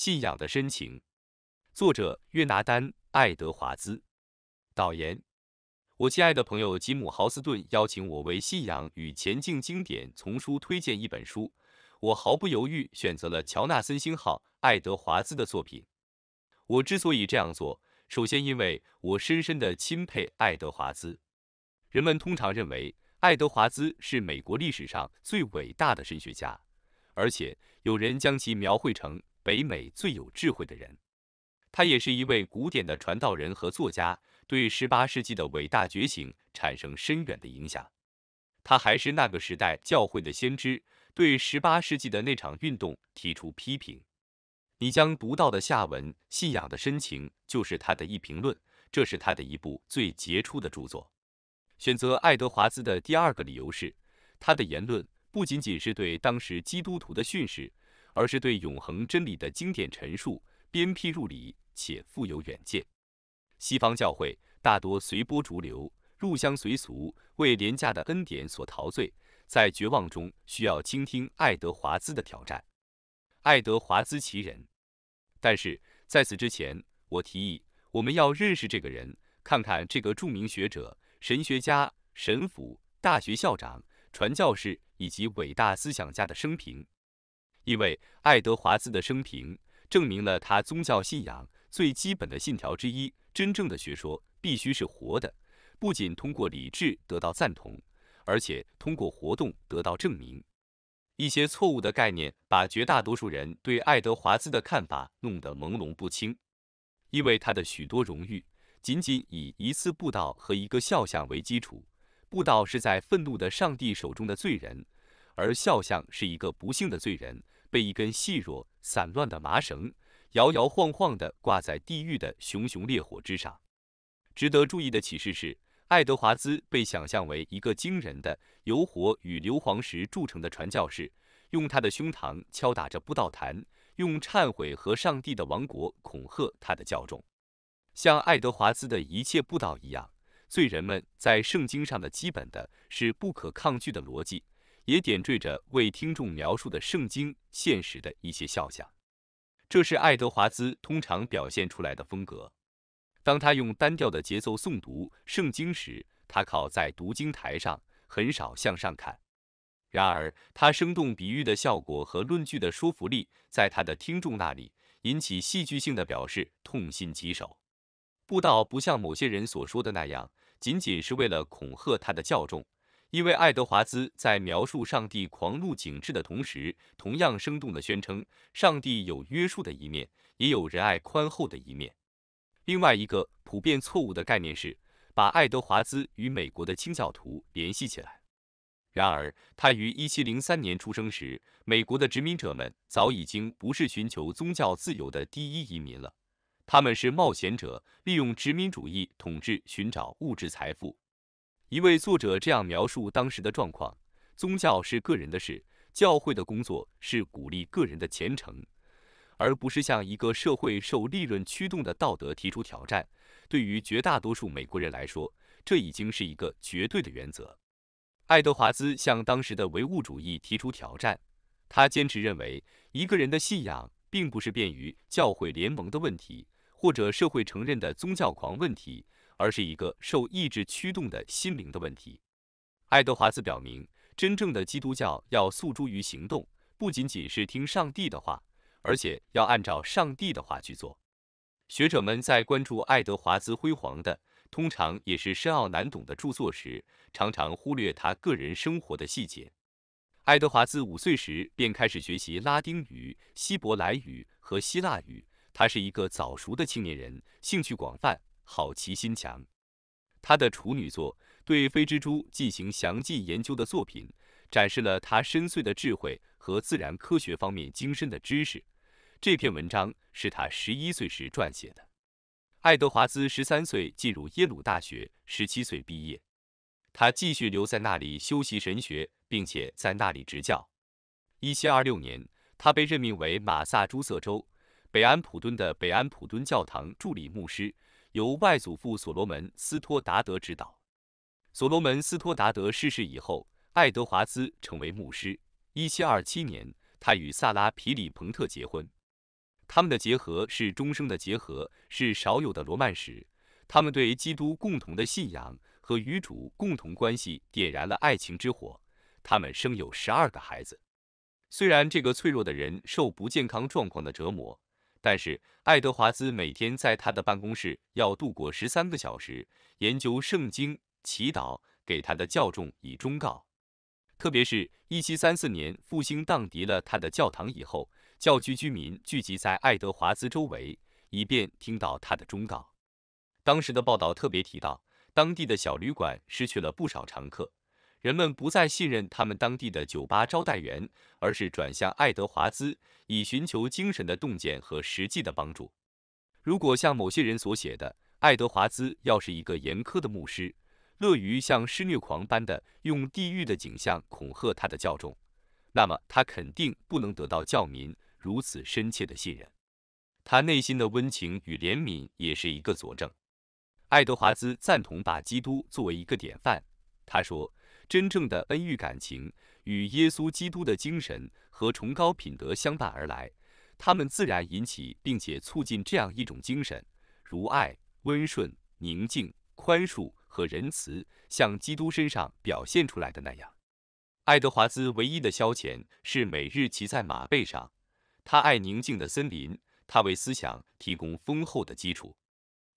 信仰的深情，作者约拿丹·爱德华兹。导言：我亲爱的朋友吉姆·豪斯顿邀请我为《信仰与前进》经典丛书推荐一本书，我毫不犹豫选择了乔纳森·星号爱德华兹的作品。我之所以这样做，首先因为我深深的钦佩爱德华兹。人们通常认为爱德华兹是美国历史上最伟大的神学家，而且有人将其描绘成。北美最有智慧的人，他也是一位古典的传道人和作家，对十八世纪的伟大觉醒产生深远的影响。他还是那个时代教会的先知，对十八世纪的那场运动提出批评。你将读到的下文《信仰的深情》就是他的一评论，这是他的一部最杰出的著作。选择爱德华兹的第二个理由是，他的言论不仅仅是对当时基督徒的训示。而是对永恒真理的经典陈述，鞭辟入里且富有远见。西方教会大多随波逐流、入乡随俗，为廉价的恩典所陶醉，在绝望中需要倾听爱德华兹的挑战。爱德华兹其人，但是在此之前，我提议我们要认识这个人，看看这个著名学者、神学家、神父、大学校长、传教士以及伟大思想家的生平。因为爱德华兹的生平证明了他宗教信仰最基本的信条之一：真正的学说必须是活的，不仅通过理智得到赞同，而且通过活动得到证明。一些错误的概念把绝大多数人对爱德华兹的看法弄得朦胧不清，因为他的许多荣誉仅仅以一次布道和一个肖像为基础。布道是在愤怒的上帝手中的罪人。而肖像是一个不幸的罪人，被一根细弱、散乱的麻绳摇摇晃晃地挂在地狱的熊熊烈火之上。值得注意的启示是，爱德华兹被想象为一个惊人的由火与硫磺石铸成的传教士，用他的胸膛敲打着布道坛，用忏悔和上帝的王国恐吓他的教众。像爱德华兹的一切布道一样，罪人们在圣经上的基本的是不可抗拒的逻辑。也点缀着为听众描述的圣经现实的一些肖像，这是爱德华兹通常表现出来的风格。当他用单调的节奏诵读圣经时，他靠在读经台上，很少向上看。然而，他生动比喻的效果和论据的说服力，在他的听众那里引起戏剧性的表示，痛心疾首。布道不像某些人所说的那样，仅仅是为了恐吓他的教众。因为爱德华兹在描述上帝狂怒景致的同时，同样生动地宣称上帝有约束的一面，也有仁爱宽厚的一面。另外一个普遍错误的概念是把爱德华兹与美国的清教徒联系起来。然而，他于1703年出生时，美国的殖民者们早已经不是寻求宗教自由的第一移民了，他们是冒险者，利用殖民主义统治寻找物质财富。一位作者这样描述当时的状况：宗教是个人的事，教会的工作是鼓励个人的虔诚，而不是向一个社会受利润驱动的道德提出挑战。对于绝大多数美国人来说，这已经是一个绝对的原则。爱德华兹向当时的唯物主义提出挑战，他坚持认为一个人的信仰并不是便于教会联盟的问题，或者社会承认的宗教狂问题。而是一个受意志驱动的心灵的问题。爱德华兹表明，真正的基督教要诉诸于行动，不仅仅是听上帝的话，而且要按照上帝的话去做。学者们在关注爱德华兹辉煌的、通常也是深奥难懂的著作时，常常忽略他个人生活的细节。爱德华兹五岁时便开始学习拉丁语、希伯来语和希腊语。他是一个早熟的青年人，兴趣广泛。好奇心强，他的处女作对飞蜘蛛进行详尽研究的作品，展示了他深邃的智慧和自然科学方面精深的知识。这篇文章是他十一岁时撰写的。爱德华兹十三岁进入耶鲁大学，十七岁毕业。他继续留在那里修习神学，并且在那里执教。一七二六年，他被任命为马萨诸塞州北安普敦的北安普敦教堂助理牧师。由外祖父所罗门·斯托达德指导。所罗门·斯托达德逝世以后，爱德华兹成为牧师。1727年，他与萨拉·皮里彭特结婚。他们的结合是终生的结合，是少有的罗曼史。他们对基督共同的信仰和与主共同关系点燃了爱情之火。他们生有十二个孩子。虽然这个脆弱的人受不健康状况的折磨。但是爱德华兹每天在他的办公室要度过十三个小时，研究圣经、祈祷，给他的教众以忠告。特别是一七三四年复兴荡涤了他的教堂以后，教区居民聚集在爱德华兹周围，以便听到他的忠告。当时的报道特别提到，当地的小旅馆失去了不少常客。人们不再信任他们当地的酒吧招待员，而是转向爱德华兹，以寻求精神的洞见和实际的帮助。如果像某些人所写的，爱德华兹要是一个严苛的牧师，乐于像施虐狂般的用地狱的景象恐吓他的教众，那么他肯定不能得到教民如此深切的信任。他内心的温情与怜悯也是一个佐证。爱德华兹赞同把基督作为一个典范，他说。真正的恩遇感情与耶稣基督的精神和崇高品德相伴而来，他们自然引起并且促进这样一种精神，如爱、温顺、宁静、宽恕和仁慈，像基督身上表现出来的那样。爱德华兹唯一的消遣是每日骑在马背上。他爱宁静的森林，他为思想提供丰厚的基础。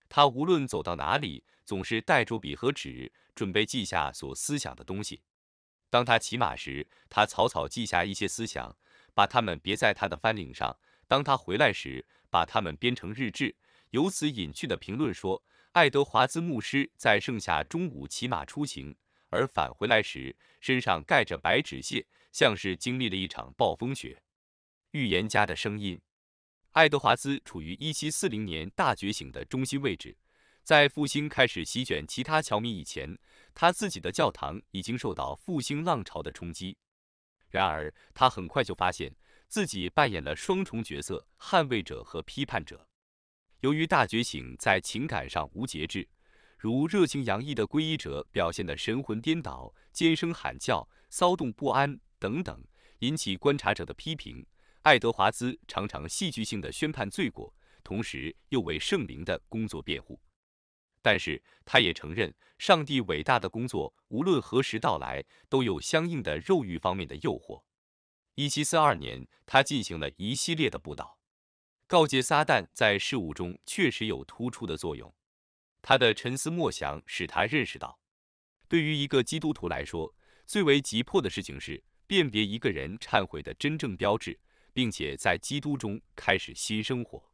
他无论走到哪里，总是带着笔和纸。准备记下所思想的东西。当他骑马时，他草草记下一些思想，把它们别在他的翻领上。当他回来时，把它们编成日志。由此引去的评论说，爱德华兹牧师在盛夏中午骑马出行，而返回来时身上盖着白纸屑，像是经历了一场暴风雪。预言家的声音。爱德华兹处于1740年大觉醒的中心位置。在复兴开始席卷其他侨民以前，他自己的教堂已经受到复兴浪潮的冲击。然而，他很快就发现自己扮演了双重角色——捍卫者和批判者。由于大觉醒在情感上无节制，如热情洋溢的皈依者表现得神魂颠倒、尖声喊叫、骚动不安等等，引起观察者的批评。爱德华兹常常戏剧性的宣判罪过，同时又为圣灵的工作辩护。但是他也承认，上帝伟大的工作无论何时到来，都有相应的肉欲方面的诱惑。一七四二年，他进行了一系列的布道，告诫撒旦在事物中确实有突出的作用。他的沉思默想使他认识到，对于一个基督徒来说，最为急迫的事情是辨别一个人忏悔的真正标志，并且在基督中开始新生活。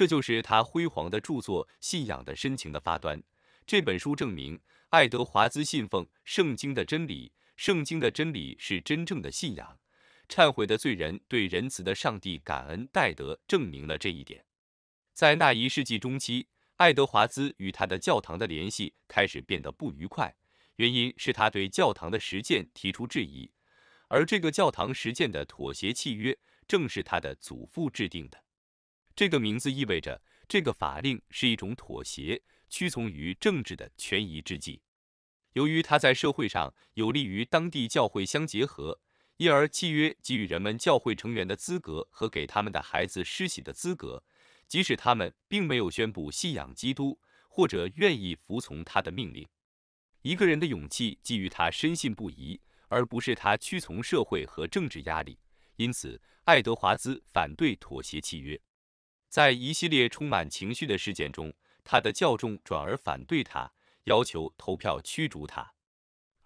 这就是他辉煌的著作《信仰的深情》的发端。这本书证明，爱德华兹信奉圣经的真理，圣经的真理是真正的信仰。忏悔的罪人对仁慈的上帝感恩戴德，证明了这一点。在那一世纪中期，爱德华兹与他的教堂的联系开始变得不愉快，原因是他对教堂的实践提出质疑，而这个教堂实践的妥协契约正是他的祖父制定的。这个名字意味着这个法令是一种妥协，屈从于政治的权宜之计。由于它在社会上有利于当地教会相结合，因而契约给予人们教会成员的资格和给他们的孩子施洗的资格，即使他们并没有宣布信仰基督或者愿意服从他的命令。一个人的勇气基于他深信不疑，而不是他屈从社会和政治压力。因此，爱德华兹反对妥协契约。在一系列充满情绪的事件中，他的教众转而反对他，要求投票驱逐他。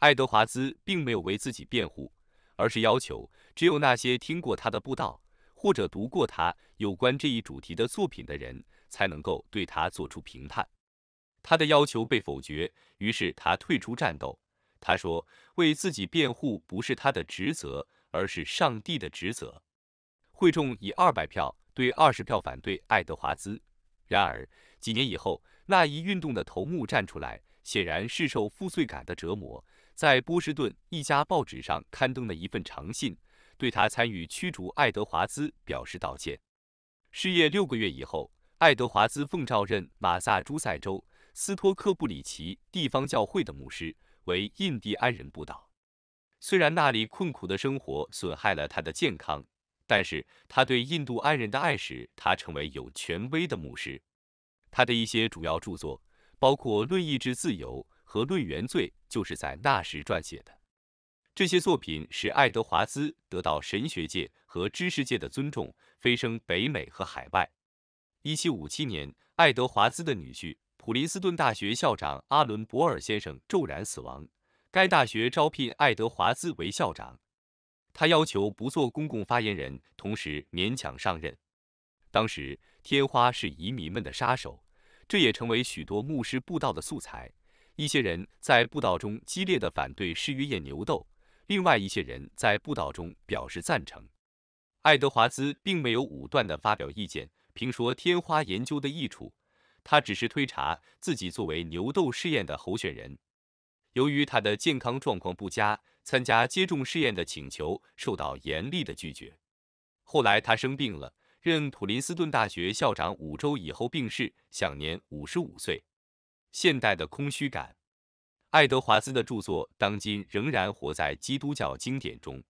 爱德华兹并没有为自己辩护，而是要求只有那些听过他的布道或者读过他有关这一主题的作品的人才能够对他做出评判。他的要求被否决，于是他退出战斗。他说，为自己辩护不是他的职责，而是上帝的职责。会众以二百票。对二十票反对爱德华兹。然而几年以后，那一运动的头目站出来，显然是受负罪感的折磨，在波士顿一家报纸上刊登了一份长信，对他参与驱逐爱德华兹表示道歉。失业六个月以后，爱德华兹奉召任马萨诸塞州斯托克布里奇地方教会的牧师，为印第安人布道。虽然那里困苦的生活损害了他的健康。但是他对印度安人的爱使他成为有权威的牧师。他的一些主要著作，包括《论意志自由》和《论原罪》，就是在那时撰写的。这些作品使爱德华兹得到神学界和知识界的尊重，飞升北美和海外。1757年，爱德华兹的女婿、普林斯顿大学校长阿伦博尔先生骤然死亡，该大学招聘爱德华兹为校长。他要求不做公共发言人，同时勉强上任。当时天花是移民们的杀手，这也成为许多牧师布道的素材。一些人在布道中激烈的反对试验牛痘，另外一些人在布道中表示赞成。爱德华兹并没有武断的发表意见，评说天花研究的益处，他只是推查自己作为牛痘试验的候选人。由于他的健康状况不佳。参加接种试验的请求受到严厉的拒绝。后来他生病了，任普林斯顿大学校长五周以后病逝，享年五十五岁。现代的空虚感。爱德华兹的著作，当今仍然活在基督教经典中。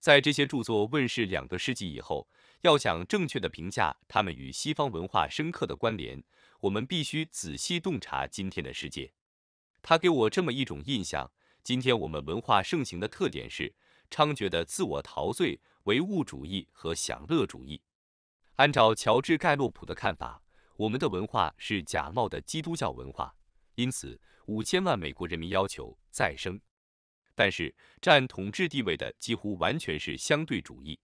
在这些著作问世两个世纪以后，要想正确的评价他们与西方文化深刻的关联，我们必须仔细洞察今天的世界。他给我这么一种印象。今天我们文化盛行的特点是猖獗的自我陶醉、唯物主义和享乐主义。按照乔治·盖洛普的看法，我们的文化是假冒的基督教文化。因此，五千万美国人民要求再生，但是占统治地位的几乎完全是相对主义。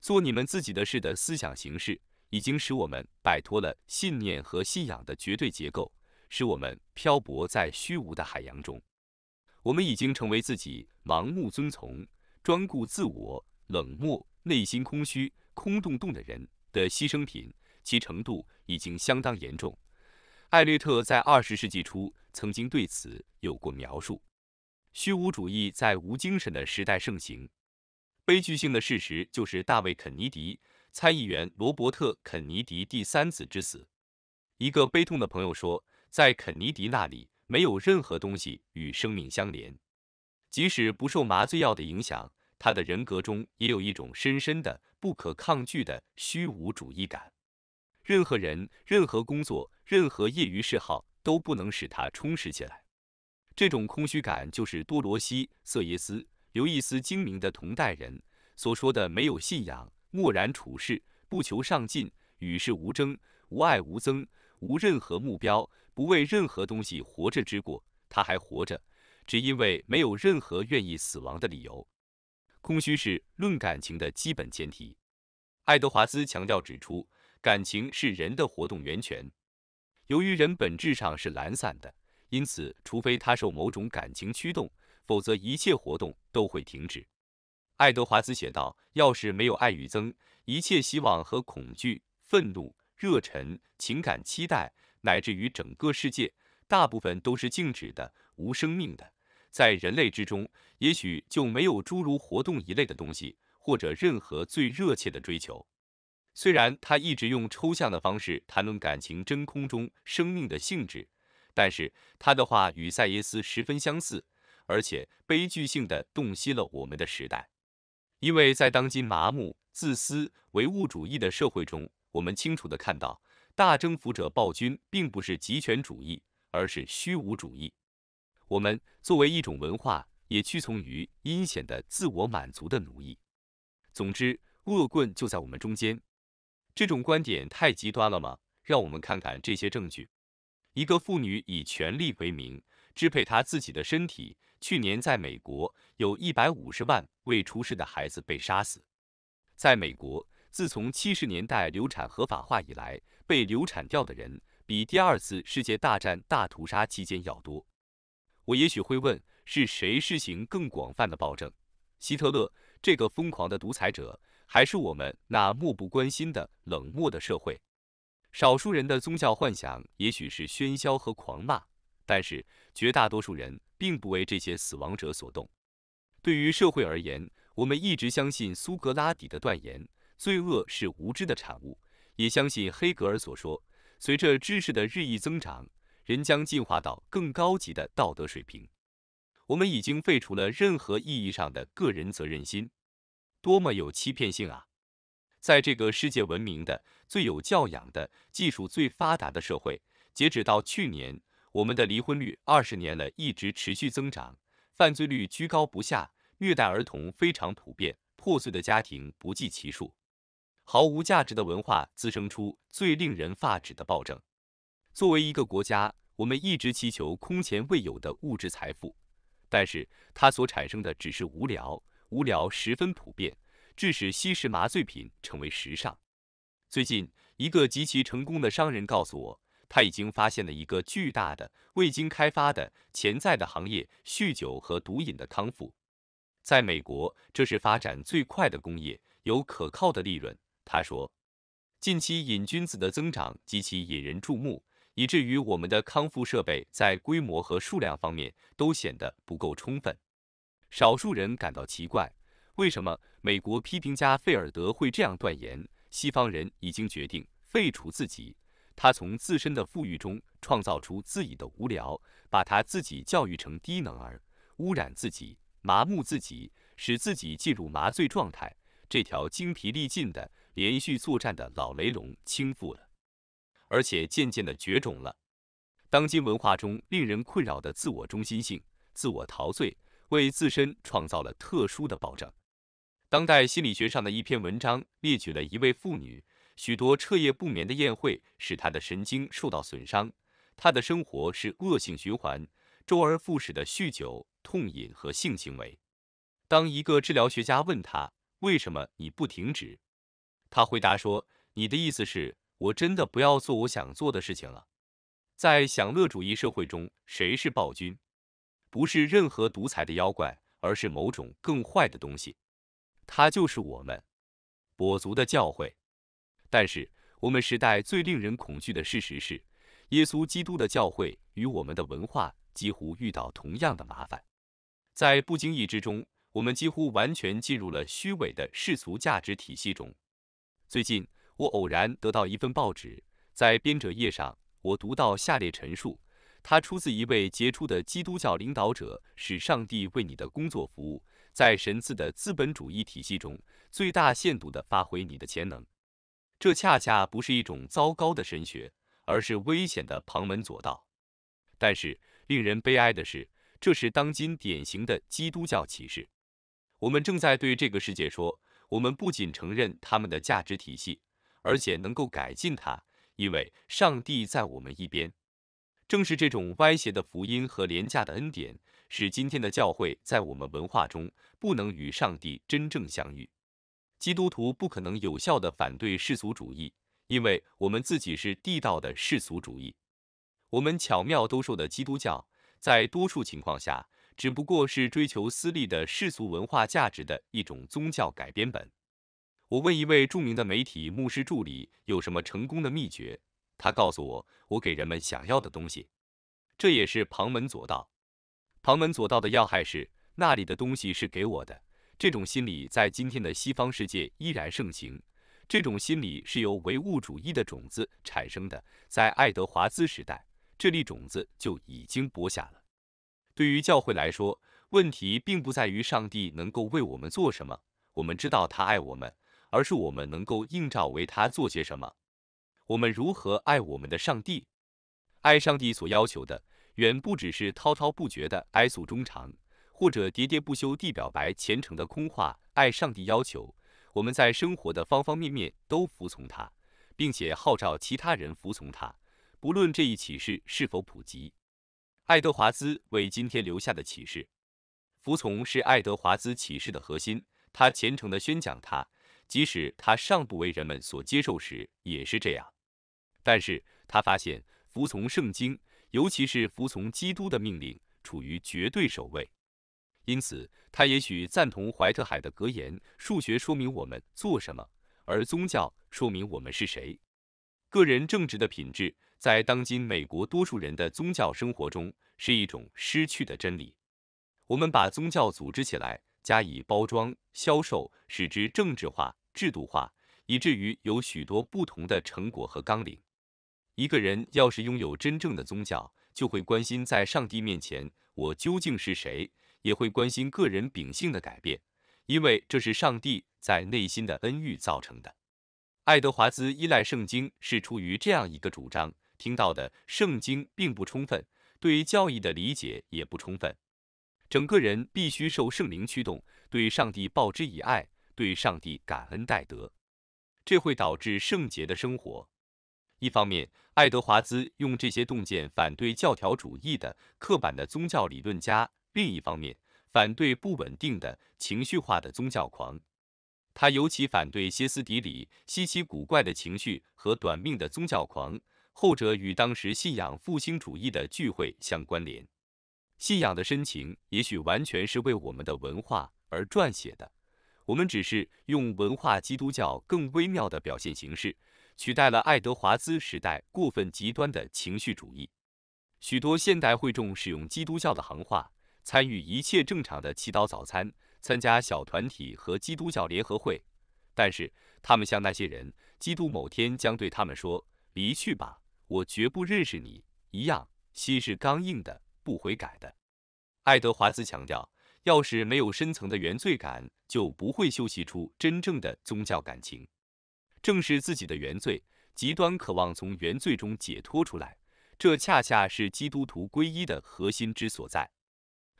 做你们自己的事的思想形式，已经使我们摆脱了信念和信仰的绝对结构，使我们漂泊在虚无的海洋中。我们已经成为自己盲目遵从、专顾自我、冷漠、内心空虚、空洞洞的人的牺牲品，其程度已经相当严重。艾略特在二十世纪初曾经对此有过描述。虚无主义在无精神的时代盛行。悲剧性的事实就是，大卫·肯尼迪参议员罗伯特·肯尼迪第三子之死。一个悲痛的朋友说，在肯尼迪那里。没有任何东西与生命相连，即使不受麻醉药的影响，他的人格中也有一种深深的、不可抗拒的虚无主义感。任何人、任何工作、任何业余嗜好都不能使他充实起来。这种空虚感就是多罗西·瑟耶斯·刘易斯精明的同代人所说的“没有信仰，漠然处世，不求上进，与世无争，无爱无憎，无任何目标”。不为任何东西活着之过，他还活着，只因为没有任何愿意死亡的理由。空虚是论感情的基本前提。爱德华兹强调指出，感情是人的活动源泉。由于人本质上是懒散的，因此，除非他受某种感情驱动，否则一切活动都会停止。爱德华兹写道：要是没有爱与憎，一切希望和恐惧、愤怒、热忱、情感、期待。乃至于整个世界，大部分都是静止的、无生命的。在人类之中，也许就没有诸如活动一类的东西，或者任何最热切的追求。虽然他一直用抽象的方式谈论感情真空中生命的性质，但是他的话与塞耶斯十分相似，而且悲剧性的洞悉了我们的时代。因为在当今麻木、自私、唯物主义的社会中，我们清楚的看到。大征服者暴君并不是集权主义，而是虚无主义。我们作为一种文化，也屈从于阴险的自我满足的奴役。总之，恶棍就在我们中间。这种观点太极端了吗？让我们看看这些证据：一个妇女以权力为名支配她自己的身体。去年在美国，有一百五十万未出世的孩子被杀死。在美国。自从七十年代流产合法化以来，被流产掉的人比第二次世界大战大屠杀期间要多。我也许会问，是谁实行更广泛的暴政？希特勒这个疯狂的独裁者，还是我们那漠不关心的冷漠的社会？少数人的宗教幻想也许是喧嚣和狂骂，但是绝大多数人并不为这些死亡者所动。对于社会而言，我们一直相信苏格拉底的断言。罪恶是无知的产物，也相信黑格尔所说，随着知识的日益增长，人将进化到更高级的道德水平。我们已经废除了任何意义上的个人责任心，多么有欺骗性啊！在这个世界文明的、最有教养的、技术最发达的社会，截止到去年，我们的离婚率二十年了一直持续增长，犯罪率居高不下，虐待儿童非常普遍，破碎的家庭不计其数。毫无价值的文化滋生出最令人发指的暴政。作为一个国家，我们一直祈求空前未有的物质财富，但是它所产生的只是无聊。无聊十分普遍，致使吸食麻醉品成为时尚。最近，一个极其成功的商人告诉我，他已经发现了一个巨大的、未经开发的、潜在的行业——酗酒和毒瘾的康复。在美国，这是发展最快的工业，有可靠的利润。他说，近期瘾君子的增长极其引人注目，以至于我们的康复设备在规模和数量方面都显得不够充分。少数人感到奇怪，为什么美国批评家费尔德会这样断言：西方人已经决定废除自己。他从自身的富裕中创造出自己的无聊，把他自己教育成低能儿，污染自己，麻木自己，使自己进入麻醉状态。这条精疲力尽的。连续作战的老雷龙倾覆了，而且渐渐的绝种了。当今文化中令人困扰的自我中心性、自我陶醉，为自身创造了特殊的保证。当代心理学上的一篇文章列举了一位妇女，许多彻夜不眠的宴会使她的神经受到损伤，她的生活是恶性循环，周而复始的酗酒、痛饮和性行为。当一个治疗学家问她：“为什么你不停止？”他回答说：“你的意思是，我真的不要做我想做的事情了？在享乐主义社会中，谁是暴君？不是任何独裁的妖怪，而是某种更坏的东西。它就是我们。跛足的教诲。但是，我们时代最令人恐惧的事实是，耶稣基督的教诲与我们的文化几乎遇到同样的麻烦。在不经意之中，我们几乎完全进入了虚伪的世俗价值体系中。”最近，我偶然得到一份报纸，在编者页上，我读到下列陈述，它出自一位杰出的基督教领导者：“使上帝为你的工作服务，在神赐的资本主义体系中，最大限度地发挥你的潜能。”这恰恰不是一种糟糕的神学，而是危险的旁门左道。但是，令人悲哀的是，这是当今典型的基督教歧视。我们正在对这个世界说。我们不仅承认他们的价值体系，而且能够改进它，因为上帝在我们一边。正是这种歪斜的福音和廉价的恩典，使今天的教会在我们文化中不能与上帝真正相遇。基督徒不可能有效地反对世俗主义，因为我们自己是地道的世俗主义。我们巧妙兜售的基督教，在多数情况下。只不过是追求私利的世俗文化价值的一种宗教改编本。我问一位著名的媒体牧师助理有什么成功的秘诀，他告诉我，我给人们想要的东西。这也是旁门左道。旁门左道的要害是，那里的东西是给我的。这种心理在今天的西方世界依然盛行。这种心理是由唯物主义的种子产生的，在爱德华兹时代，这粒种子就已经播下了。对于教会来说，问题并不在于上帝能够为我们做什么，我们知道他爱我们，而是我们能够应召为他做些什么。我们如何爱我们的上帝？爱上帝所要求的，远不只是滔滔不绝的哀诉衷肠，或者喋喋不休地表白虔诚的空话。爱上帝要求我们在生活的方方面面都服从他，并且号召其他人服从他，不论这一启示是否普及。爱德华兹为今天留下的启示，服从是爱德华兹启示的核心。他虔诚地宣讲他，即使他尚不为人们所接受时也是这样。但是，他发现服从圣经，尤其是服从基督的命令，处于绝对首位。因此，他也许赞同怀特海的格言：数学说明我们做什么，而宗教说明我们是谁。个人正直的品质。在当今美国多数人的宗教生活中，是一种失去的真理。我们把宗教组织起来，加以包装销售，使之政治化、制度化，以至于有许多不同的成果和纲领。一个人要是拥有真正的宗教，就会关心在上帝面前我究竟是谁，也会关心个人秉性的改变，因为这是上帝在内心的恩遇造成的。爱德华兹依赖圣经是出于这样一个主张。听到的圣经并不充分，对教义的理解也不充分，整个人必须受圣灵驱动，对上帝报之以爱，对上帝感恩戴德，这会导致圣洁的生活。一方面，爱德华兹用这些洞见反对教条主义的刻板的宗教理论家；另一方面，反对不稳定的、情绪化的宗教狂。他尤其反对歇斯底里、稀奇古怪的情绪和短命的宗教狂。后者与当时信仰复兴主义的聚会相关联。信仰的深情也许完全是为我们的文化而撰写的，我们只是用文化基督教更微妙的表现形式取代了爱德华兹时代过分极端的情绪主义。许多现代会众使用基督教的行话，参与一切正常的祈祷早餐，参加小团体和基督教联合会。但是他们像那些人，基督某天将对他们说：“离去吧。”我绝不认识你一样，心是刚硬的，不悔改的。爱德华兹强调，要是没有深层的原罪感，就不会修习出真正的宗教感情。正视自己的原罪，极端渴望从原罪中解脱出来，这恰恰是基督徒皈依的核心之所在。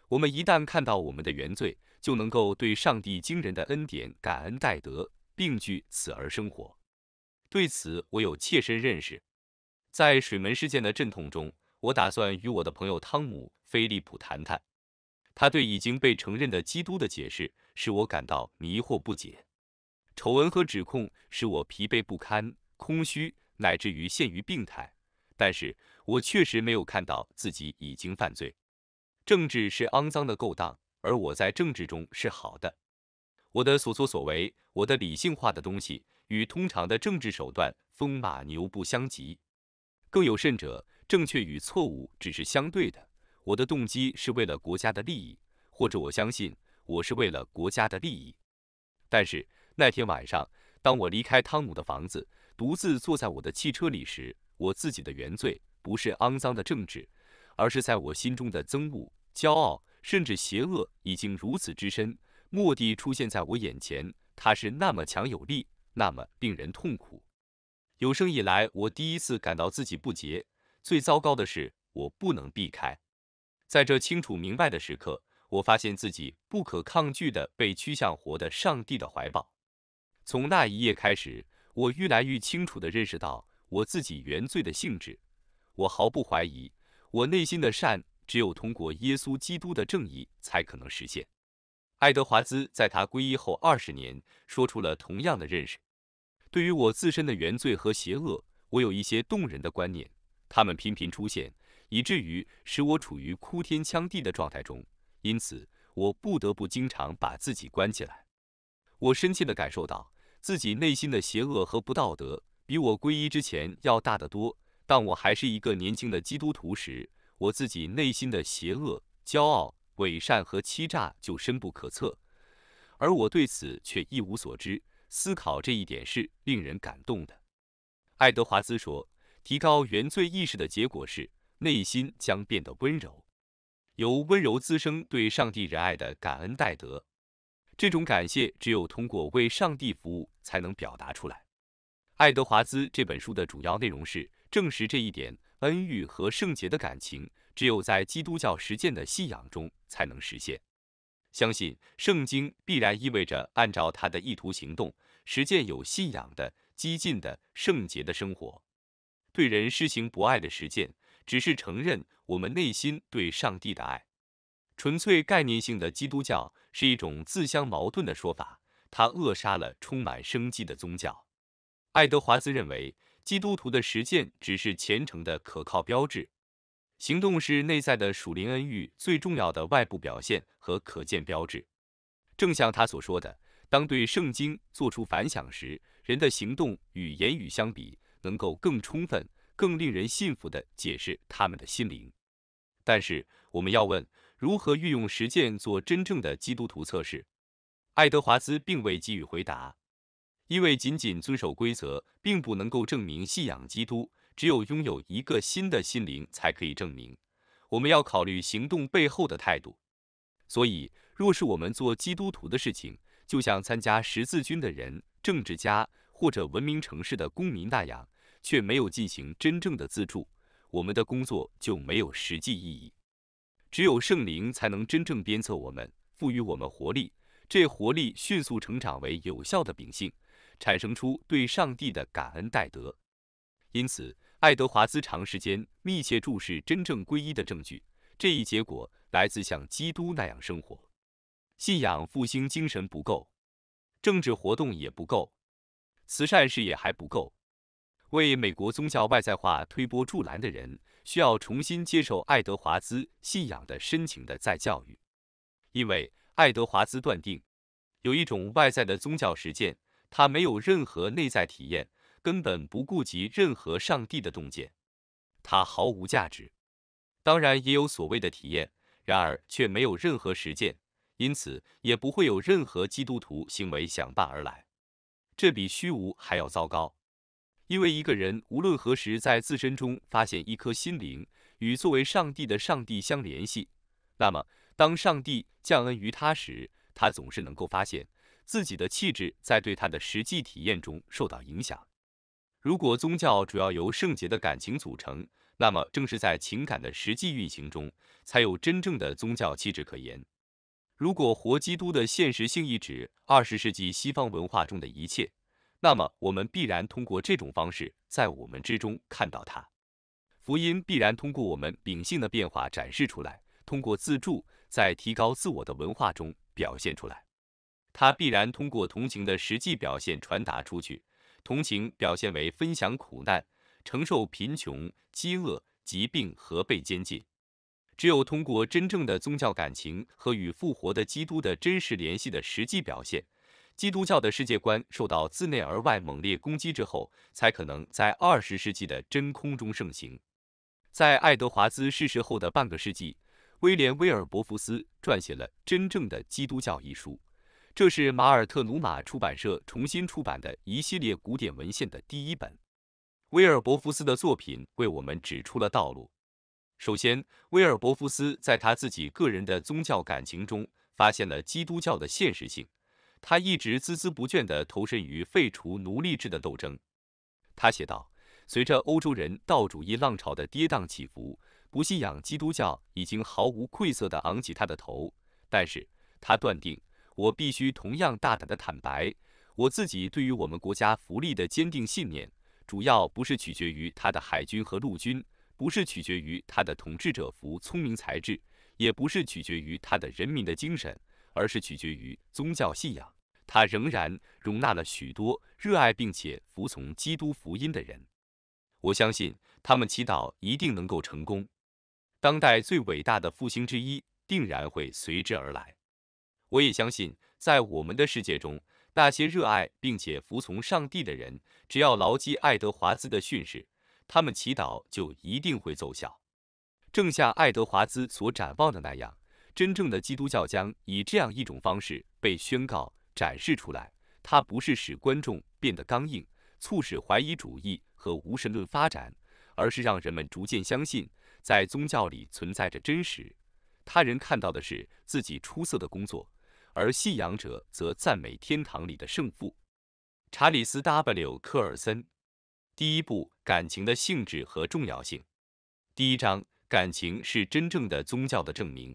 我们一旦看到我们的原罪，就能够对上帝惊人的恩典感恩戴德，并据此而生活。对此，我有切身认识。在水门事件的阵痛中，我打算与我的朋友汤姆·菲利普谈谈。他对已经被承认的基督的解释使我感到迷惑不解。丑闻和指控使我疲惫不堪、空虚，乃至于陷于病态。但是我确实没有看到自己已经犯罪。政治是肮脏的勾当，而我在政治中是好的。我的所作所为，我的理性化的东西，与通常的政治手段风马牛不相及。更有甚者，正确与错误只是相对的。我的动机是为了国家的利益，或者我相信我是为了国家的利益。但是那天晚上，当我离开汤姆的房子，独自坐在我的汽车里时，我自己的原罪不是肮脏的政治，而是在我心中的憎恶、骄傲，甚至邪恶已经如此之深，蓦地出现在我眼前。它是那么强有力，那么令人痛苦。有生以来，我第一次感到自己不洁。最糟糕的是，我不能避开。在这清楚明白的时刻，我发现自己不可抗拒地被趋向活的上帝的怀抱。从那一夜开始，我愈来愈清楚地认识到我自己原罪的性质。我毫不怀疑，我内心的善只有通过耶稣基督的正义才可能实现。爱德华兹在他皈依后二十年，说出了同样的认识。对于我自身的原罪和邪恶，我有一些动人的观念，他们频频出现，以至于使我处于哭天抢地的状态中。因此，我不得不经常把自己关起来。我深切地感受到自己内心的邪恶和不道德，比我皈依之前要大得多。当我还是一个年轻的基督徒时，我自己内心的邪恶、骄傲、伪善和欺诈就深不可测，而我对此却一无所知。思考这一点是令人感动的，爱德华兹说，提高原罪意识的结果是内心将变得温柔，由温柔滋生对上帝仁爱的感恩戴德，这种感谢只有通过为上帝服务才能表达出来。爱德华兹这本书的主要内容是证实这一点：恩欲和圣洁的感情只有在基督教实践的信仰中才能实现。相信圣经必然意味着按照他的意图行动，实践有信仰的、激进的、圣洁的生活，对人施行博爱的实践，只是承认我们内心对上帝的爱。纯粹概念性的基督教是一种自相矛盾的说法，它扼杀了充满生机的宗教。爱德华兹认为，基督徒的实践只是虔诚的可靠标志。行动是内在的属灵恩欲最重要的外部表现和可见标志。正像他所说的，当对圣经做出反响时，人的行动与言语相比，能够更充分、更令人信服地解释他们的心灵。但是，我们要问，如何运用实践做真正的基督徒测试？爱德华兹并未给予回答，因为仅仅遵守规则，并不能够证明信仰基督。只有拥有一个新的心灵，才可以证明。我们要考虑行动背后的态度。所以，若是我们做基督徒的事情，就像参加十字军的人、政治家或者文明城市的公民那样，却没有进行真正的自助，我们的工作就没有实际意义。只有圣灵才能真正鞭策我们，赋予我们活力，这活力迅速成长为有效的秉性，产生出对上帝的感恩戴德。因此。爱德华兹长时间密切注视真正皈依的证据。这一结果来自像基督那样生活、信仰复兴精神不够、政治活动也不够、慈善事业还不够。为美国宗教外在化推波助澜的人，需要重新接受爱德华兹信仰的深情的再教育，因为爱德华兹断定，有一种外在的宗教实践，它没有任何内在体验。根本不顾及任何上帝的洞见，它毫无价值。当然也有所谓的体验，然而却没有任何实践，因此也不会有任何基督徒行为相伴而来。这比虚无还要糟糕，因为一个人无论何时在自身中发现一颗心灵与作为上帝的上帝相联系，那么当上帝降恩于他时，他总是能够发现自己的气质在对他的实际体验中受到影响。如果宗教主要由圣洁的感情组成，那么正是在情感的实际运行中，才有真正的宗教气质可言。如果活基督的现实性意指二十世纪西方文化中的一切，那么我们必然通过这种方式在我们之中看到它。福音必然通过我们秉性的变化展示出来，通过自助在提高自我的文化中表现出来，它必然通过同情的实际表现传达出去。同情表现为分享苦难、承受贫穷、饥饿、疾病和被监禁。只有通过真正的宗教感情和与复活的基督的真实联系的实际表现，基督教的世界观受到自内而外猛烈攻击之后，才可能在二十世纪的真空中盛行。在爱德华兹逝世后的半个世纪，威廉·威尔伯福斯撰写了《真正的基督教》一书。这是马尔特努马出版社重新出版的一系列古典文献的第一本。威尔伯福斯的作品为我们指出了道路。首先，威尔伯福斯在他自己个人的宗教感情中发现了基督教的现实性。他一直孜孜不倦地投身于废除奴隶制的斗争。他写道：“随着欧洲人道主义浪潮的跌宕起伏，不信仰基督教已经毫无愧色地昂起他的头。”但是，他断定。我必须同样大胆的坦白，我自己对于我们国家福利的坚定信念，主要不是取决于他的海军和陆军，不是取决于他的统治者服聪明才智，也不是取决于他的人民的精神，而是取决于宗教信仰。他仍然容纳了许多热爱并且服从基督福音的人。我相信他们祈祷一定能够成功，当代最伟大的复兴之一定然会随之而来。我也相信，在我们的世界中，那些热爱并且服从上帝的人，只要牢记爱德华兹的训示，他们祈祷就一定会奏效。正像爱德华兹所展望的那样，真正的基督教将以这样一种方式被宣告、展示出来。它不是使观众变得刚硬，促使怀疑主义和无神论发展，而是让人们逐渐相信，在宗教里存在着真实。他人看到的是自己出色的工作。而信仰者则赞美天堂里的圣父。查理斯 ·W· 科尔森，第一部《感情的性质和重要性》，第一章《感情是真正的宗教的证明》。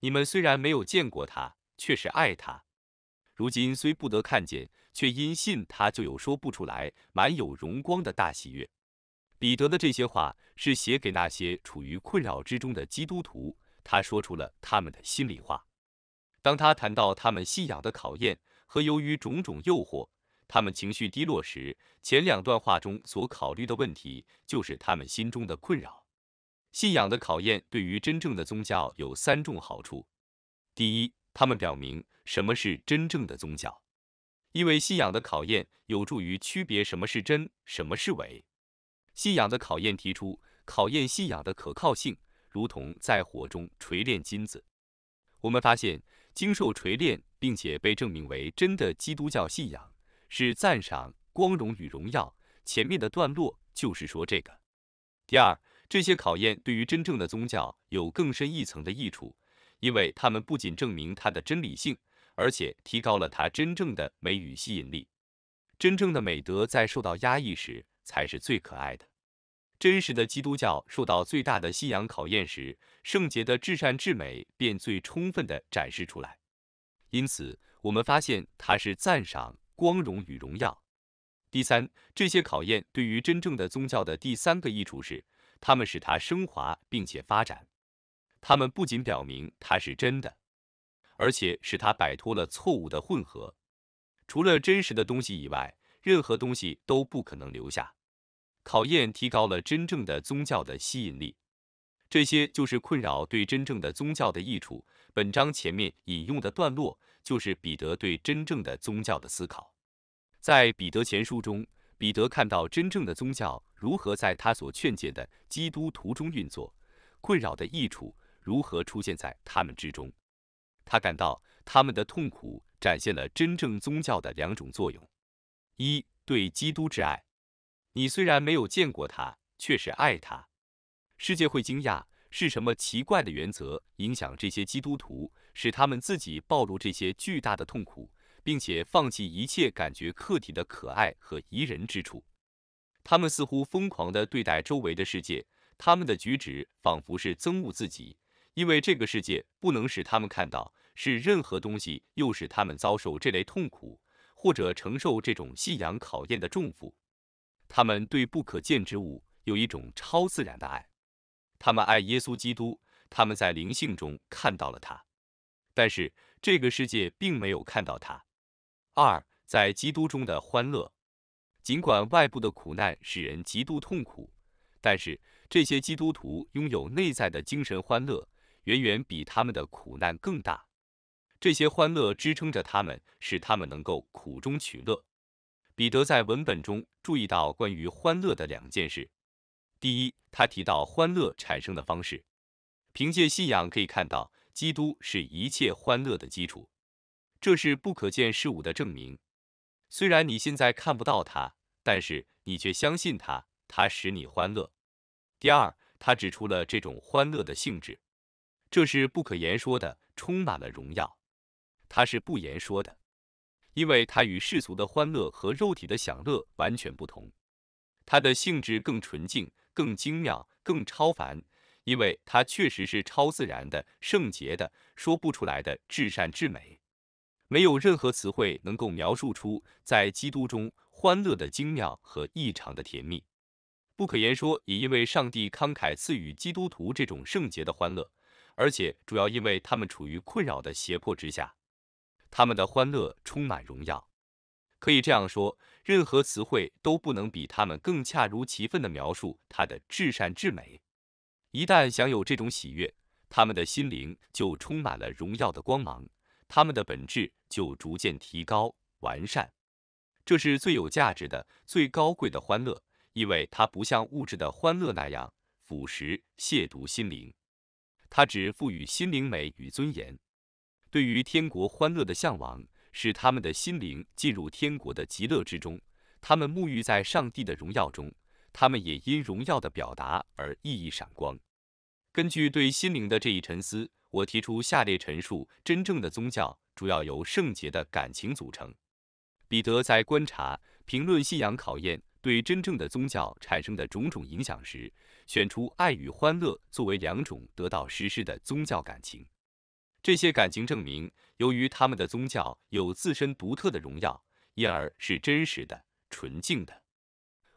你们虽然没有见过他，却是爱他；如今虽不得看见，却因信他就有说不出来满有荣光的大喜悦。彼得的这些话是写给那些处于困扰之中的基督徒，他说出了他们的心里话。当他谈到他们信仰的考验和由于种种诱惑他们情绪低落时，前两段话中所考虑的问题就是他们心中的困扰。信仰的考验对于真正的宗教有三种好处：第一，他们表明什么是真正的宗教，因为信仰的考验有助于区别什么是真，什么是伪。信仰的考验提出考验信仰的可靠性，如同在火中锤炼金子。我们发现。经受锤炼，并且被证明为真的基督教信仰是赞赏、光荣与荣耀。前面的段落就是说这个。第二，这些考验对于真正的宗教有更深一层的益处，因为它们不仅证明它的真理性，而且提高了它真正的美与吸引力。真正的美德在受到压抑时才是最可爱的。真实的基督教受到最大的信仰考验时，圣洁的至善至美便最充分地展示出来。因此，我们发现它是赞赏、光荣与荣耀。第三，这些考验对于真正的宗教的第三个益处是，它们使它升华并且发展。它们不仅表明它是真的，而且使它摆脱了错误的混合。除了真实的东西以外，任何东西都不可能留下。考验提高了真正的宗教的吸引力，这些就是困扰对真正的宗教的益处。本章前面引用的段落就是彼得对真正的宗教的思考。在彼得前书中，彼得看到真正的宗教如何在他所劝诫的基督徒中运作，困扰的益处如何出现在他们之中。他感到他们的痛苦展现了真正宗教的两种作用：一对基督之爱。你虽然没有见过他，却是爱他。世界会惊讶，是什么奇怪的原则影响这些基督徒，使他们自己暴露这些巨大的痛苦，并且放弃一切感觉客体的可爱和宜人之处？他们似乎疯狂地对待周围的世界，他们的举止仿佛是憎恶自己，因为这个世界不能使他们看到是任何东西诱使他们遭受这类痛苦，或者承受这种信仰考验的重负。他们对不可见之物有一种超自然的爱，他们爱耶稣基督，他们在灵性中看到了他，但是这个世界并没有看到他。二，在基督中的欢乐，尽管外部的苦难使人极度痛苦，但是这些基督徒拥有内在的精神欢乐，远远比他们的苦难更大。这些欢乐支撑着他们，使他们能够苦中取乐。彼得在文本中注意到关于欢乐的两件事。第一，他提到欢乐产生的方式，凭借信仰可以看到，基督是一切欢乐的基础，这是不可见事物的证明。虽然你现在看不到他，但是你却相信他，他使你欢乐。第二，他指出了这种欢乐的性质，这是不可言说的，充满了荣耀，它是不言说的。因为它与世俗的欢乐和肉体的享乐完全不同，它的性质更纯净、更精妙、更超凡，因为它确实是超自然的、圣洁的、说不出来的至善至美，没有任何词汇能够描述出在基督中欢乐的精妙和异常的甜蜜，不可言说。也因为上帝慷慨赐予基督徒这种圣洁的欢乐，而且主要因为他们处于困扰的胁迫之下。他们的欢乐充满荣耀，可以这样说，任何词汇都不能比他们更恰如其分地描述他的至善至美。一旦享有这种喜悦，他们的心灵就充满了荣耀的光芒，他们的本质就逐渐提高完善。这是最有价值的、最高贵的欢乐，因为它不像物质的欢乐那样腐蚀亵渎心灵，它只赋予心灵美与尊严。对于天国欢乐的向往，使他们的心灵进入天国的极乐之中。他们沐浴在上帝的荣耀中，他们也因荣耀的表达而熠熠闪光。根据对心灵的这一沉思，我提出下列陈述：真正的宗教主要由圣洁的感情组成。彼得在观察、评论信仰考验对真正的宗教产生的种种影响时，选出爱与欢乐作为两种得到实施的宗教感情。这些感情证明，由于他们的宗教有自身独特的荣耀，因而是真实的、纯净的。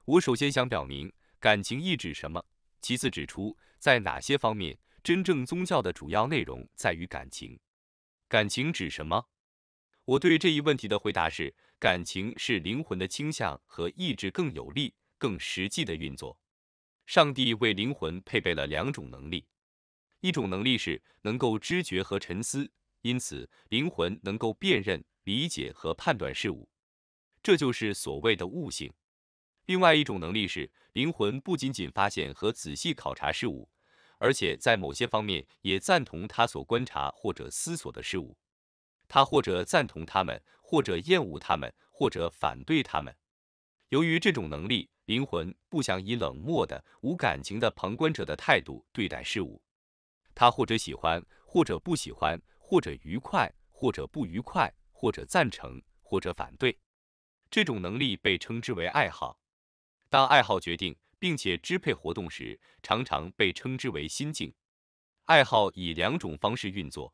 我首先想表明，感情意指什么；其次指出，在哪些方面，真正宗教的主要内容在于感情。感情指什么？我对这一问题的回答是：感情是灵魂的倾向和意志更有力、更实际的运作。上帝为灵魂配备了两种能力。一种能力是能够知觉和沉思，因此灵魂能够辨认、理解和判断事物，这就是所谓的悟性。另外一种能力是，灵魂不仅仅发现和仔细考察事物，而且在某些方面也赞同他所观察或者思索的事物。他或者赞同他们，或者厌恶他们，或者反对他们。由于这种能力，灵魂不想以冷漠的、无感情的旁观者的态度对待事物。他或者喜欢，或者不喜欢，或者愉快，或者不愉快，或者赞成，或者反对。这种能力被称之为爱好。当爱好决定并且支配活动时，常常被称之为心境。爱好以两种方式运作：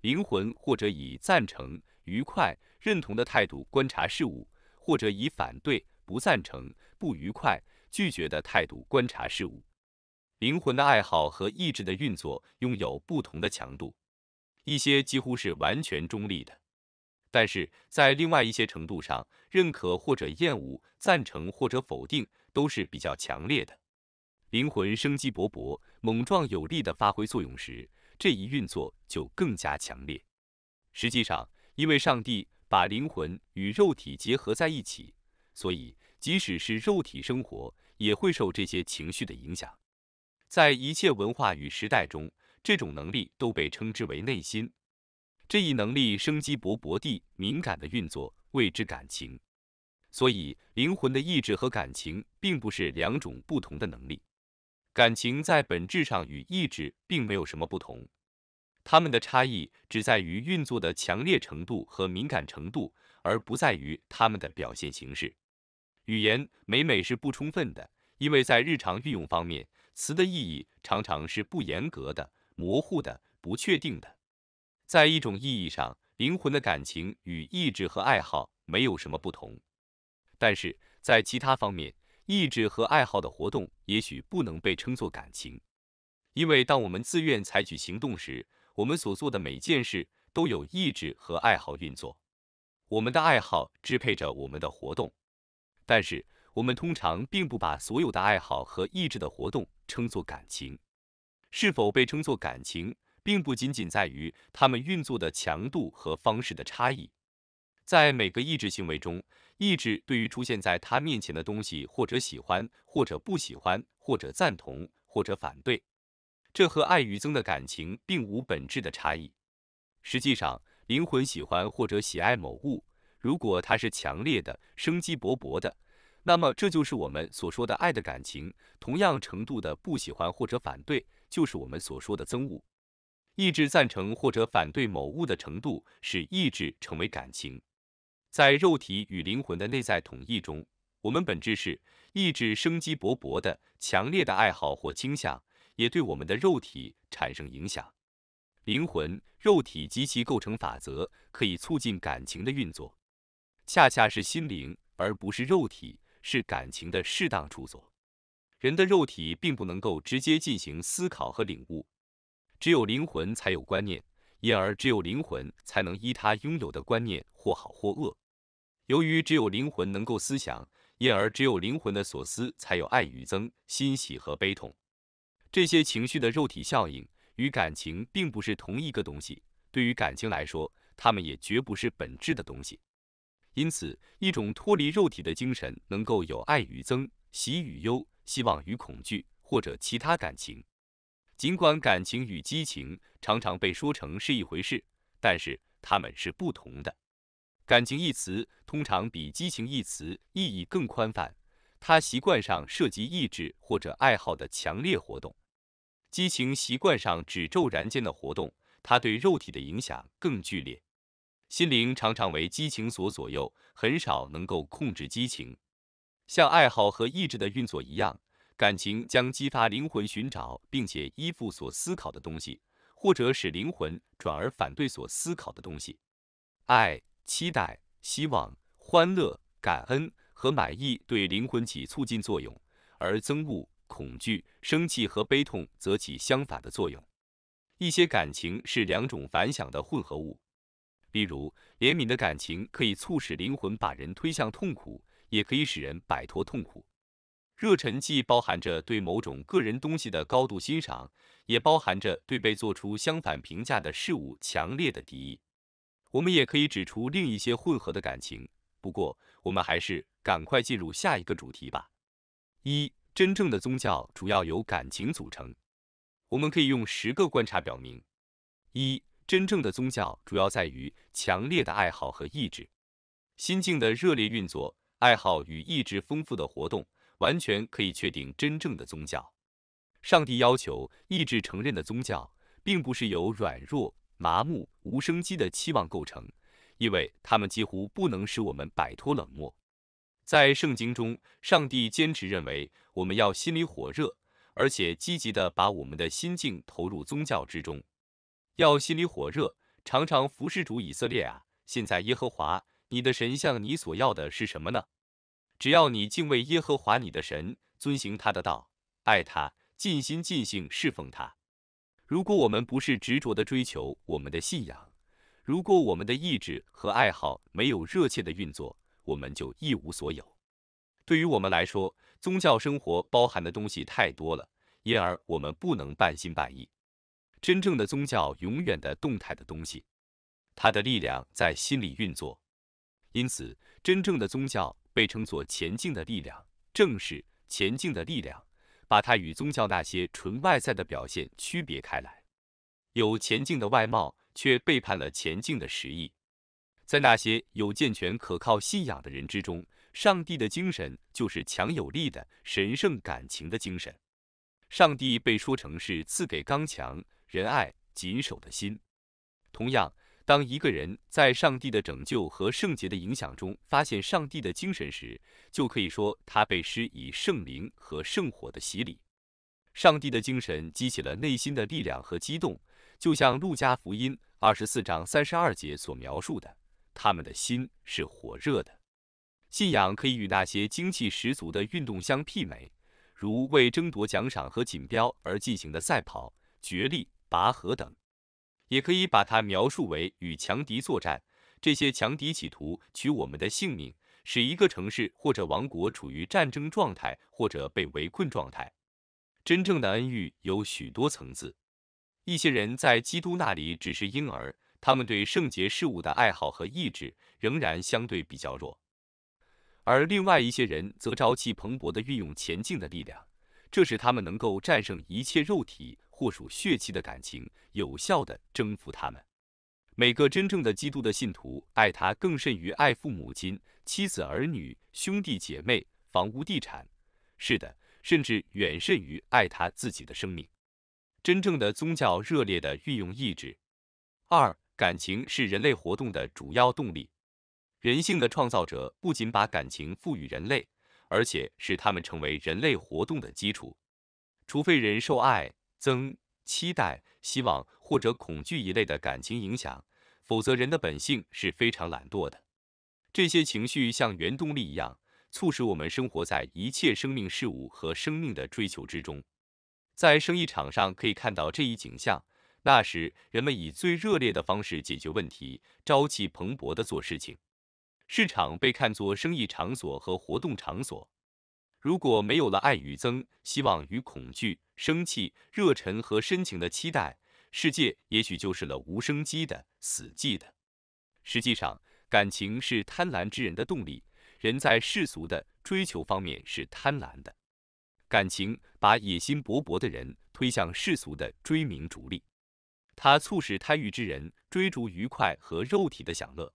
灵魂或者以赞成、愉快、认同的态度观察事物，或者以反对、不赞成、不愉快、拒绝的态度观察事物。灵魂的爱好和意志的运作拥有不同的强度，一些几乎是完全中立的，但是在另外一些程度上，认可或者厌恶、赞成或者否定都是比较强烈的。灵魂生机勃勃、猛壮有力地发挥作用时，这一运作就更加强烈。实际上，因为上帝把灵魂与肉体结合在一起，所以即使是肉体生活也会受这些情绪的影响。在一切文化与时代中，这种能力都被称之为内心。这一能力生机勃勃地、敏感地运作，谓之感情。所以，灵魂的意志和感情并不是两种不同的能力，感情在本质上与意志并没有什么不同。它们的差异只在于运作的强烈程度和敏感程度，而不在于它们的表现形式。语言每每是不充分的，因为在日常运用方面。词的意义常常是不严格的、模糊的、不确定的。在一种意义上，灵魂的感情与意志和爱好没有什么不同；但是在其他方面，意志和爱好的活动也许不能被称作感情，因为当我们自愿采取行动时，我们所做的每件事都有意志和爱好运作，我们的爱好支配着我们的活动，但是。我们通常并不把所有的爱好和意志的活动称作感情。是否被称作感情，并不仅仅在于他们运作的强度和方式的差异。在每个意志行为中，意志对于出现在他面前的东西，或者喜欢，或者不喜欢，或者赞同，或者反对，这和爱与憎的感情并无本质的差异。实际上，灵魂喜欢或者喜爱某物，如果它是强烈的、生机勃勃的。那么，这就是我们所说的爱的感情。同样程度的不喜欢或者反对，就是我们所说的憎恶。意志赞成或者反对某物的程度，使意志成为感情。在肉体与灵魂的内在统一中，我们本质是意志生机勃勃的、强烈的爱好或倾向，也对我们的肉体产生影响。灵魂、肉体及其构成法则可以促进感情的运作。恰恰是心灵，而不是肉体。是感情的适当处所。人的肉体并不能够直接进行思考和领悟，只有灵魂才有观念，因而只有灵魂才能依他拥有的观念或好或恶。由于只有灵魂能够思想，因而只有灵魂的所思才有爱与憎、欣喜和悲痛。这些情绪的肉体效应与感情并不是同一个东西，对于感情来说，它们也绝不是本质的东西。因此，一种脱离肉体的精神能够有爱与憎、喜与忧、希望与恐惧或者其他感情。尽管感情与激情常常被说成是一回事，但是他们是不同的。感情一词通常比激情一词意义更宽泛，它习惯上涉及意志或者爱好的强烈活动；激情习惯上指骤然间的活动，它对肉体的影响更剧烈。心灵常常为激情所左右，很少能够控制激情。像爱好和意志的运作一样，感情将激发灵魂寻找并且依附所思考的东西，或者使灵魂转而反对所思考的东西。爱、期待、希望、欢乐、感恩和满意对灵魂起促进作用，而憎恶、恐惧、生气和悲痛则起相反的作用。一些感情是两种反响的混合物。例如，怜悯的感情可以促使灵魂把人推向痛苦，也可以使人摆脱痛苦。热忱既包含着对某种个人东西的高度欣赏，也包含着对被做出相反评价的事物强烈的敌意。我们也可以指出另一些混合的感情。不过，我们还是赶快进入下一个主题吧。一、真正的宗教主要由感情组成。我们可以用十个观察表明。一真正的宗教主要在于强烈的爱好和意志，心境的热烈运作，爱好与意志丰富的活动，完全可以确定真正的宗教。上帝要求意志承认的宗教，并不是由软弱、麻木、无生机的期望构成，因为它们几乎不能使我们摆脱冷漠。在圣经中，上帝坚持认为我们要心里火热，而且积极地把我们的心境投入宗教之中。要心里火热，常常服侍主以色列啊！现在耶和华你的神向你所要的是什么呢？只要你敬畏耶和华你的神，遵行他的道，爱他，尽心尽性侍奉他。如果我们不是执着的追求我们的信仰，如果我们的意志和爱好没有热切的运作，我们就一无所有。对于我们来说，宗教生活包含的东西太多了，因而我们不能半信半疑。真正的宗教永远的动态的东西，它的力量在心里运作，因此真正的宗教被称作前进的力量，正是前进的力量，把它与宗教那些纯外在的表现区别开来。有前进的外貌，却背叛了前进的实意。在那些有健全可靠信仰的人之中，上帝的精神就是强有力的神圣感情的精神。上帝被说成是赐给刚强。仁爱谨守的心。同样，当一个人在上帝的拯救和圣洁的影响中发现上帝的精神时，就可以说他被施以圣灵和圣火的洗礼。上帝的精神激起了内心的力量和激动，就像《路加福音》二十四章三十二节所描述的：“他们的心是火热的。”信仰可以与那些精气十足的运动相媲美，如为争夺奖赏和锦标而进行的赛跑、角力。拔河等，也可以把它描述为与强敌作战。这些强敌企图取我们的性命，使一个城市或者王国处于战争状态或者被围困状态。真正的恩遇有许多层次。一些人在基督那里只是婴儿，他们对圣洁事物的爱好和意志仍然相对比较弱；而另外一些人则朝气蓬勃地运用前进的力量，这使他们能够战胜一切肉体。或属血气的感情，有效地征服他们。每个真正的基督的信徒，爱他更甚于爱父母亲、妻子儿女、兄弟姐妹、房屋地产。是的，甚至远甚于爱他自己的生命。真正的宗教热烈的运用意志。二，感情是人类活动的主要动力。人性的创造者不仅把感情赋予人类，而且使他们成为人类活动的基础。除非人受爱。增期待、希望或者恐惧一类的感情影响，否则人的本性是非常懒惰的。这些情绪像原动力一样，促使我们生活在一切生命事物和生命的追求之中。在生意场上可以看到这一景象，那时人们以最热烈的方式解决问题，朝气蓬勃地做事情。市场被看作生意场所和活动场所。如果没有了爱与憎，希望与恐惧，生气、热忱和深情的期待，世界也许就是了无生机的死寂的。实际上，感情是贪婪之人的动力。人在世俗的追求方面是贪婪的，感情把野心勃勃的人推向世俗的追名逐利。它促使贪欲之人追逐愉快和肉体的享乐。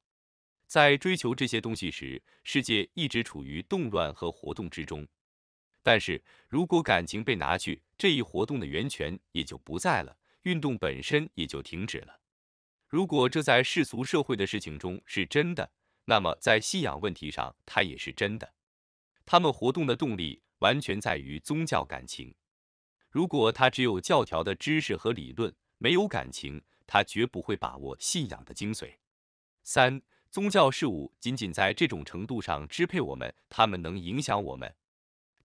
在追求这些东西时，世界一直处于动乱和活动之中。但是如果感情被拿去，这一活动的源泉也就不在了，运动本身也就停止了。如果这在世俗社会的事情中是真的，那么在信仰问题上，它也是真的。他们活动的动力完全在于宗教感情。如果他只有教条的知识和理论，没有感情，他绝不会把握信仰的精髓。三。宗教事物仅仅在这种程度上支配我们，他们能影响我们。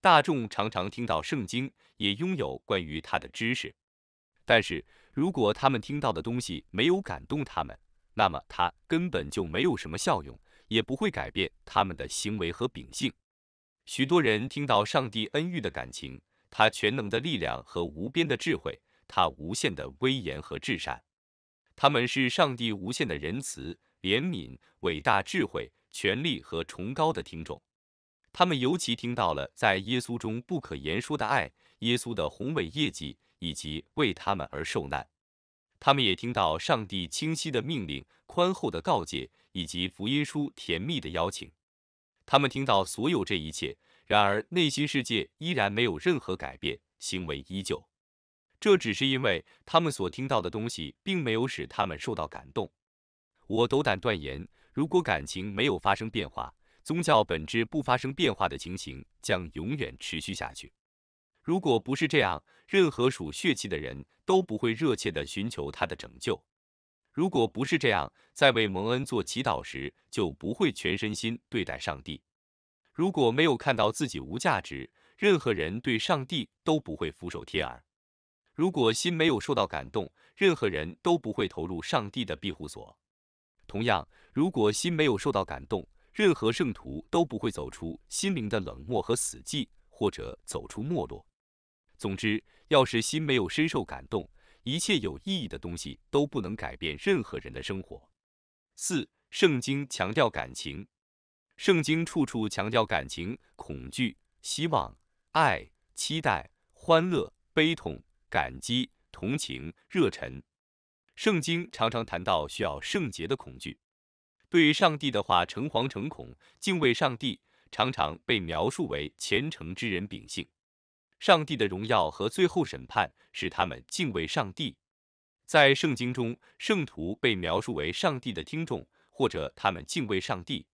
大众常常听到圣经，也拥有关于它的知识。但是如果他们听到的东西没有感动他们，那么它根本就没有什么效用，也不会改变他们的行为和秉性。许多人听到上帝恩遇的感情，他全能的力量和无边的智慧，他无限的威严和至善，他们是上帝无限的仁慈。怜悯、伟大智慧、权力和崇高的听众，他们尤其听到了在耶稣中不可言说的爱、耶稣的宏伟业绩以及为他们而受难。他们也听到上帝清晰的命令、宽厚的告诫以及福音书甜蜜的邀请。他们听到所有这一切，然而内心世界依然没有任何改变，行为依旧。这只是因为他们所听到的东西并没有使他们受到感动。我斗胆断言，如果感情没有发生变化，宗教本质不发生变化的情形将永远持续下去。如果不是这样，任何属血气的人都不会热切地寻求他的拯救；如果不是这样，在为蒙恩做祈祷时就不会全身心对待上帝；如果没有看到自己无价值，任何人对上帝都不会俯首帖耳；如果心没有受到感动，任何人都不会投入上帝的庇护所。同样，如果心没有受到感动，任何圣徒都不会走出心灵的冷漠和死寂，或者走出没落。总之，要是心没有深受感动，一切有意义的东西都不能改变任何人的生活。四、圣经强调感情，圣经处处强调感情，恐惧、希望、爱、期待、欢乐、悲痛、感激、同情、热忱。圣经常常谈到需要圣洁的恐惧，对上帝的话诚惶诚恐，敬畏上帝，常常被描述为虔诚之人秉性。上帝的荣耀和最后审判使他们敬畏上帝。在圣经中，圣徒被描述为上帝的听众，或者他们敬畏上帝。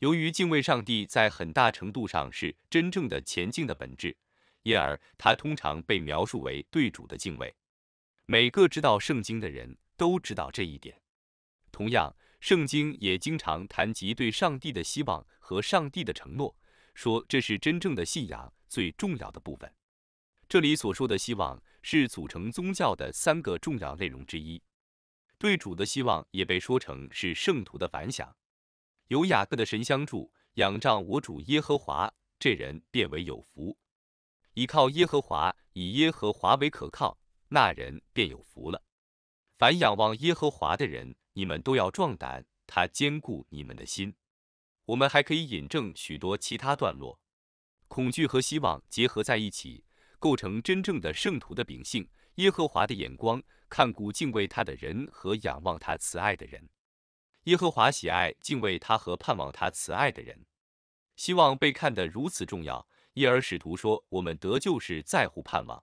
由于敬畏上帝在很大程度上是真正的前进的本质，因而它通常被描述为对主的敬畏。每个知道圣经的人都知道这一点。同样，圣经也经常谈及对上帝的希望和上帝的承诺，说这是真正的信仰最重要的部分。这里所说的希望是组成宗教的三个重要内容之一。对主的希望也被说成是圣徒的反响。有雅各的神相助，仰仗我主耶和华，这人变为有福。依靠耶和华，以耶和华为可靠。那人便有福了。凡仰望耶和华的人，你们都要壮胆，他坚固你们的心。我们还可以引证许多其他段落。恐惧和希望结合在一起，构成真正的圣徒的秉性。耶和华的眼光看顾敬畏他的人和仰望他慈爱的人。耶和华喜爱敬畏他和盼望他慈爱的人。希望被看得如此重要，因而使徒说：“我们得救是在乎盼望。”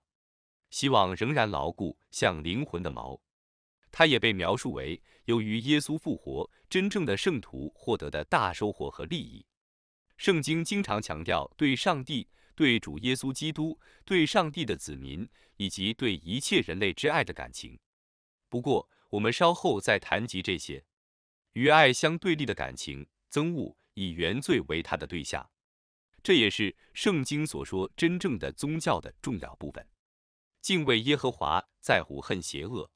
希望仍然牢固，像灵魂的锚。它也被描述为由于耶稣复活，真正的圣徒获得的大收获和利益。圣经经常强调对上帝、对主耶稣基督、对上帝的子民以及对一切人类之爱的感情。不过，我们稍后再谈及这些与爱相对立的感情——憎恶，以原罪为它的对象。这也是圣经所说真正的宗教的重要部分。敬畏耶和华在乎恨邪恶，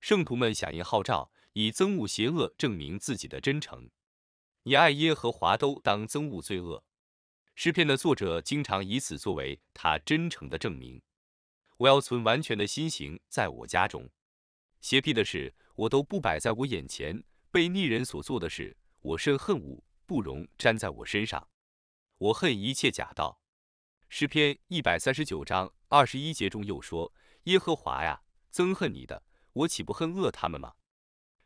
圣徒们响应号召，以憎恶邪恶证明自己的真诚。你爱耶和华都当憎恶罪恶。诗篇的作者经常以此作为他真诚的证明。我要存完全的心行在我家中，邪僻的事我都不摆在我眼前，被逆人所做的事，我甚恨恶，不容沾在我身上。我恨一切假道。诗篇一百三十九章二十一节中又说：“耶和华呀，憎恨你的，我岂不恨恶他们吗？”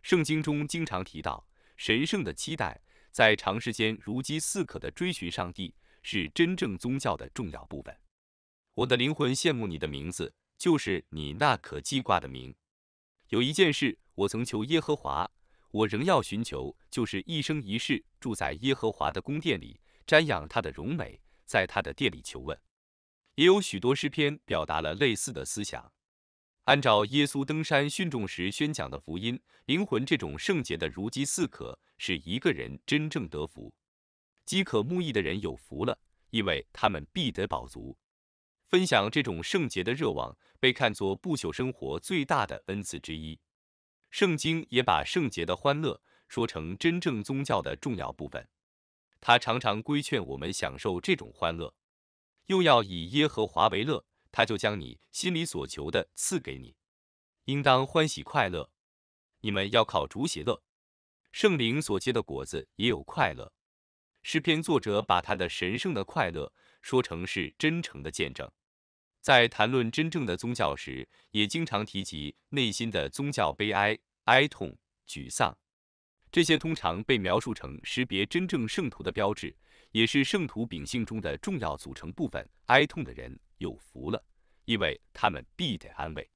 圣经中经常提到，神圣的期待，在长时间如饥似渴的追寻上帝，是真正宗教的重要部分。我的灵魂羡慕你的名字，就是你那可记挂的名。有一件事我曾求耶和华，我仍要寻求，就是一生一世住在耶和华的宫殿里，瞻仰他的荣美。在他的店里求问，也有许多诗篇表达了类似的思想。按照耶稣登山训众时宣讲的福音，灵魂这种圣洁的如饥似渴，是一个人真正得福。饥渴慕义的人有福了，因为他们必得饱足。分享这种圣洁的热望，被看作不朽生活最大的恩赐之一。圣经也把圣洁的欢乐说成真正宗教的重要部分。他常常规劝我们享受这种欢乐，又要以耶和华为乐，他就将你心里所求的赐给你，应当欢喜快乐。你们要靠主喜乐，圣灵所结的果子也有快乐。诗篇作者把他的神圣的快乐说成是真诚的见证，在谈论真正的宗教时，也经常提及内心的宗教悲哀、哀痛、沮丧。这些通常被描述成识别真正圣徒的标志，也是圣徒秉性中的重要组成部分。哀痛的人有福了，因为他们必得安慰。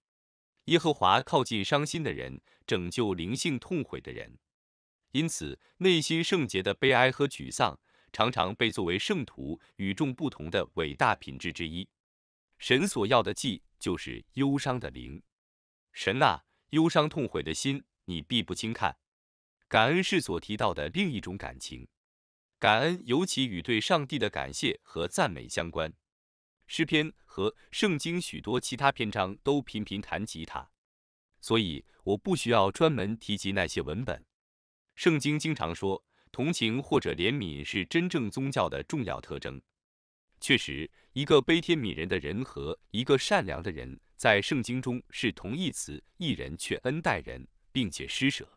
耶和华靠近伤心的人，拯救灵性痛悔的人。因此，内心圣洁的悲哀和沮丧常常被作为圣徒与众不同的伟大品质之一。神所要的祭就是忧伤的灵。神啊，忧伤痛悔的心，你必不轻看。感恩是所提到的另一种感情，感恩尤其与对上帝的感谢和赞美相关。诗篇和圣经许多其他篇章都频频谈及它，所以我不需要专门提及那些文本。圣经经常说，同情或者怜悯是真正宗教的重要特征。确实，一个悲天悯人的人和一个善良的人在圣经中是同义词。一人却恩待人，并且施舍。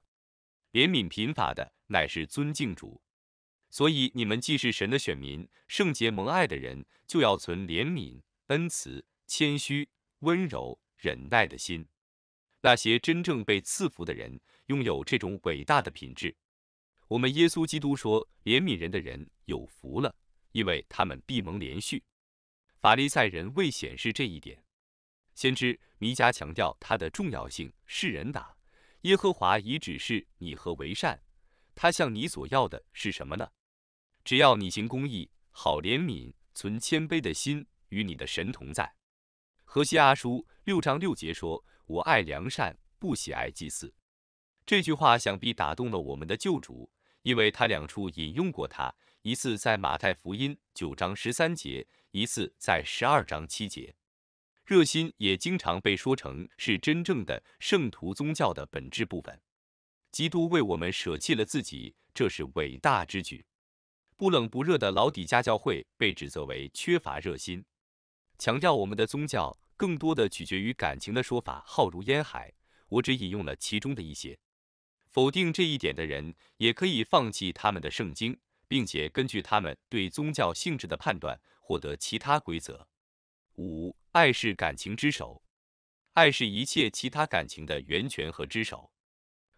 怜悯贫乏的乃是尊敬主，所以你们既是神的选民、圣洁蒙爱的人，就要存怜悯、恩慈、谦虚、温柔、忍耐的心。那些真正被赐福的人，拥有这种伟大的品质。我们耶稣基督说，怜悯人的人有福了，因为他们必蒙怜恤。法利赛人未显示这一点，先知弥迦强调它的重要性是人打耶和华已指示你何为善，他向你所要的是什么呢？只要你行公义，好怜悯，存谦卑的心，与你的神同在。何西阿书六章六节说：“我爱良善，不喜爱祭祀。”这句话想必打动了我们的救主，因为他两处引用过他，一次在马太福音九章十三节，一次在十二章七节。热心也经常被说成是真正的圣徒宗教的本质部分。基督为我们舍弃了自己，这是伟大之举。不冷不热的老底家教会被指责为缺乏热心。强调我们的宗教更多的取决于感情的说法浩如烟海，我只引用了其中的一些。否定这一点的人也可以放弃他们的圣经，并且根据他们对宗教性质的判断获得其他规则。五。爱是感情之首，爱是一切其他感情的源泉和之首。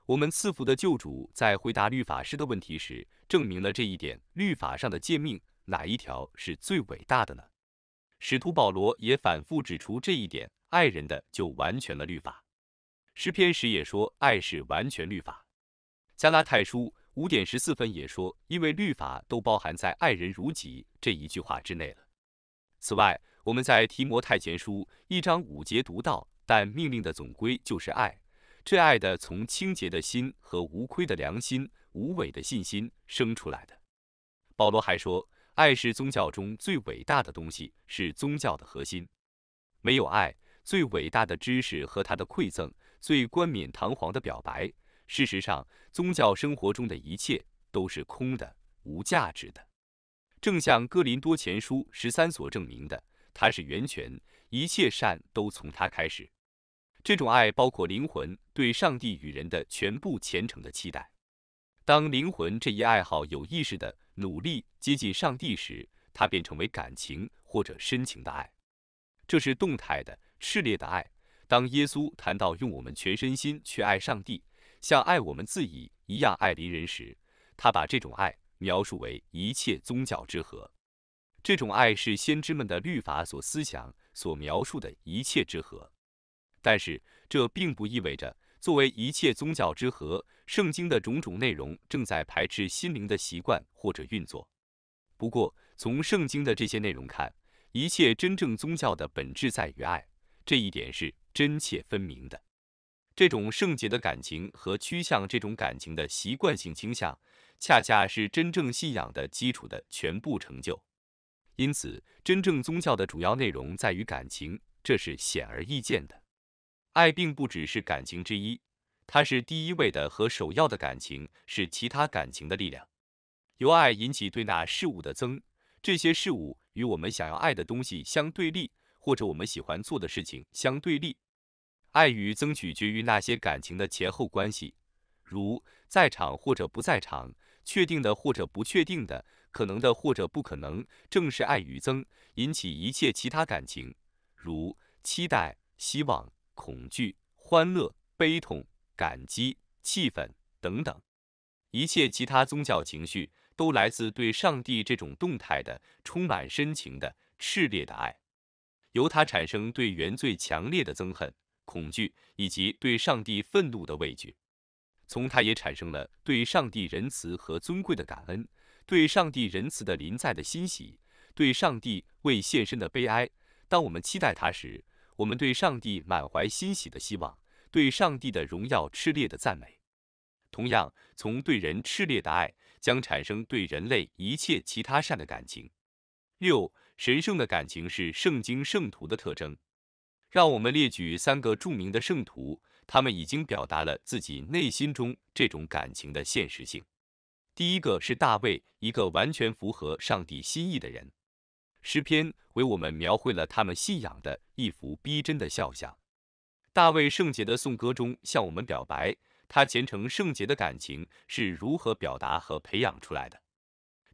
我们赐福的救主在回答律法师的问题时，证明了这一点。律法上的诫命哪一条是最伟大的呢？使徒保罗也反复指出这一点。爱人的就完全了律法。诗篇时也说爱是完全律法。加拉太书五点十四分也说，因为律法都包含在爱人如己这一句话之内了。此外。我们在提摩太前书一章五节读到，但命令的总归就是爱，这爱的从清洁的心和无愧的良心、无伪的信心生出来的。保罗还说，爱是宗教中最伟大的东西，是宗教的核心。没有爱，最伟大的知识和他的馈赠，最冠冕堂皇的表白，事实上，宗教生活中的一切都是空的、无价值的。正像哥林多前书十三所证明的。它是源泉，一切善都从它开始。这种爱包括灵魂对上帝与人的全部虔诚的期待。当灵魂这一爱好有意识的努力接近上帝时，它便成为感情或者深情的爱，这是动态的、炽烈的爱。当耶稣谈到用我们全身心去爱上帝，像爱我们自己一样爱邻人时，他把这种爱描述为一切宗教之和。这种爱是先知们的律法所思想、所描述的一切之和，但是这并不意味着作为一切宗教之和，圣经的种种内容正在排斥心灵的习惯或者运作。不过，从圣经的这些内容看，一切真正宗教的本质在于爱这一点是真切分明的。这种圣洁的感情和趋向这种感情的习惯性倾向，恰恰是真正信仰的基础的全部成就。因此，真正宗教的主要内容在于感情，这是显而易见的。爱并不只是感情之一，它是第一位的和首要的感情，是其他感情的力量。由爱引起对那事物的增，这些事物与我们想要爱的东西相对立，或者我们喜欢做的事情相对立。爱与增取决于那些感情的前后关系，如在场或者不在场，确定的或者不确定的。可能的或者不可能，正是爱与憎引起一切其他感情，如期待、希望、恐惧、欢乐、悲痛、感激、气愤等等。一切其他宗教情绪都来自对上帝这种动态的、充满深情的、炽烈的爱，由它产生对原罪强烈的憎恨、恐惧以及对上帝愤怒的畏惧。从它也产生了对上帝仁慈和尊贵的感恩。对上帝仁慈的临在的欣喜，对上帝未现身的悲哀。当我们期待他时，我们对上帝满怀欣喜的希望，对上帝的荣耀炽烈的赞美。同样，从对人炽烈的爱，将产生对人类一切其他善的感情。六，神圣的感情是圣经圣徒的特征。让我们列举三个著名的圣徒，他们已经表达了自己内心中这种感情的现实性。第一个是大卫，一个完全符合上帝心意的人。诗篇为我们描绘了他们信仰的一幅逼真的肖像。大卫圣洁的颂歌中向我们表白，他虔诚圣洁的感情是如何表达和培养出来的。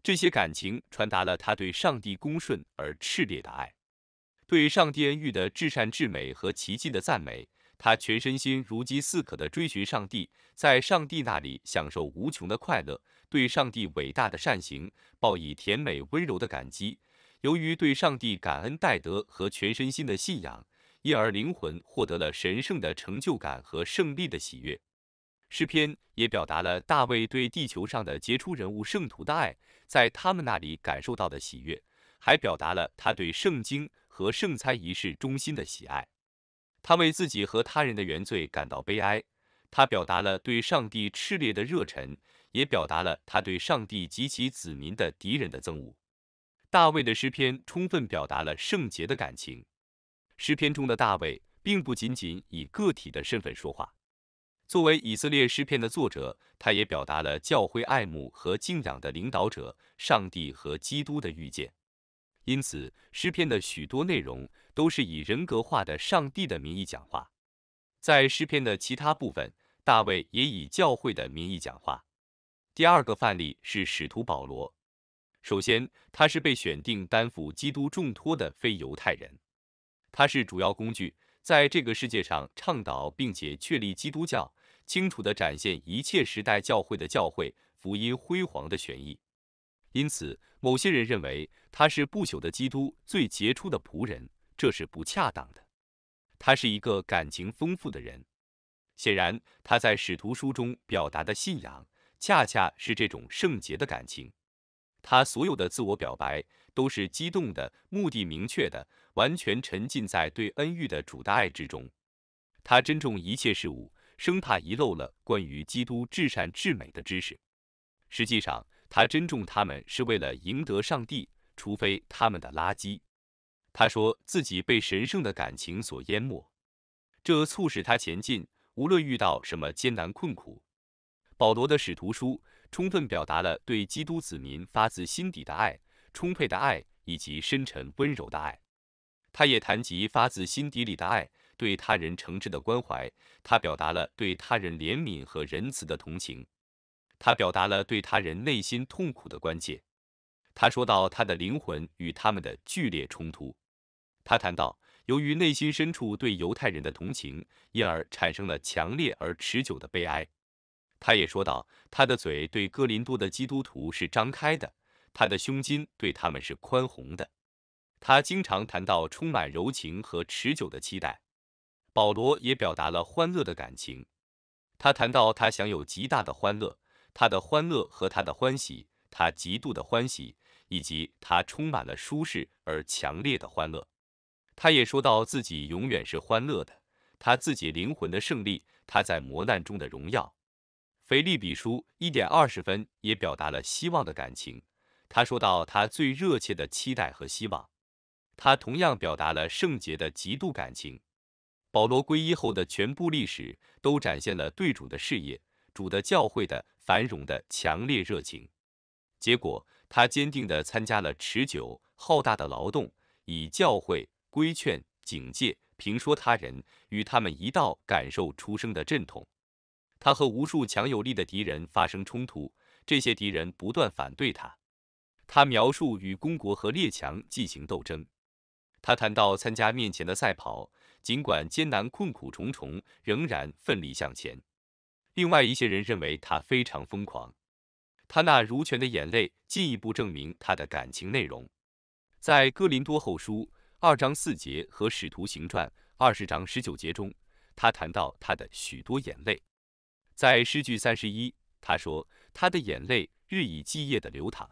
这些感情传达了他对上帝恭顺而炽烈的爱，对上帝恩遇的至善至美和奇迹的赞美。他全身心如饥似渴地追寻上帝，在上帝那里享受无穷的快乐。对上帝伟大的善行报以甜美温柔的感激。由于对上帝感恩戴德和全身心的信仰，因而灵魂获得了神圣的成就感和胜利的喜悦。诗篇也表达了大卫对地球上的杰出人物圣徒的爱，在他们那里感受到的喜悦，还表达了他对圣经和圣餐仪式中心的喜爱。他为自己和他人的原罪感到悲哀。他表达了对上帝炽烈的热忱。也表达了他对上帝及其子民的敌人的憎恶。大卫的诗篇充分表达了圣洁的感情。诗篇中的大卫并不仅仅以个体的身份说话，作为以色列诗篇的作者，他也表达了教会爱慕和敬仰的领导者上帝和基督的遇见。因此，诗篇的许多内容都是以人格化的上帝的名义讲话。在诗篇的其他部分，大卫也以教会的名义讲话。第二个范例是使徒保罗。首先，他是被选定担负基督重托的非犹太人，他是主要工具，在这个世界上倡导并且确立基督教，清楚地展现一切时代教会的教会福音辉煌的玄义。因此，某些人认为他是不朽的基督最杰出的仆人，这是不恰当的。他是一个感情丰富的人，显然他在使徒书中表达的信仰。恰恰是这种圣洁的感情，他所有的自我表白都是激动的，目的明确的，完全沉浸在对恩遇的主的爱之中。他珍重一切事物，生怕遗漏了关于基督至善至美的知识。实际上，他珍重他们是为了赢得上帝，除非他们的垃圾。他说自己被神圣的感情所淹没，这促使他前进，无论遇到什么艰难困苦。保罗的使徒书充分表达了对基督子民发自心底的爱、充沛的爱以及深沉温柔的爱。他也谈及发自心底里的爱对他人诚挚的关怀。他表达了对他人怜悯和仁慈的同情。他表达了对他人内心痛苦的关切。他说到他的灵魂与他们的剧烈冲突。他谈到由于内心深处对犹太人的同情，因而产生了强烈而持久的悲哀。他也说到，他的嘴对哥林多的基督徒是张开的，他的胸襟对他们是宽宏的。他经常谈到充满柔情和持久的期待。保罗也表达了欢乐的感情。他谈到他享有极大的欢乐，他的欢乐和他的欢喜，他极度的欢喜，以及他充满了舒适而强烈的欢乐。他也说到自己永远是欢乐的，他自己灵魂的胜利，他在磨难中的荣耀。腓利比书一点二十分也表达了希望的感情。他说到他最热切的期待和希望。他同样表达了圣洁的极度感情。保罗皈依后的全部历史都展现了对主的事业、主的教会的繁荣的强烈热情。结果，他坚定地参加了持久浩大的劳动，以教会规劝、警戒、评说他人，与他们一道感受出生的阵痛。他和无数强有力的敌人发生冲突，这些敌人不断反对他。他描述与公国和列强进行斗争。他谈到参加面前的赛跑，尽管艰难困苦重重，仍然奋力向前。另外一些人认为他非常疯狂。他那如泉的眼泪进一步证明他的感情内容。在《哥林多后书》二章四节和《使徒行传》二十章十九节中，他谈到他的许多眼泪。在诗句三十一，他说他的眼泪日以继夜的流淌。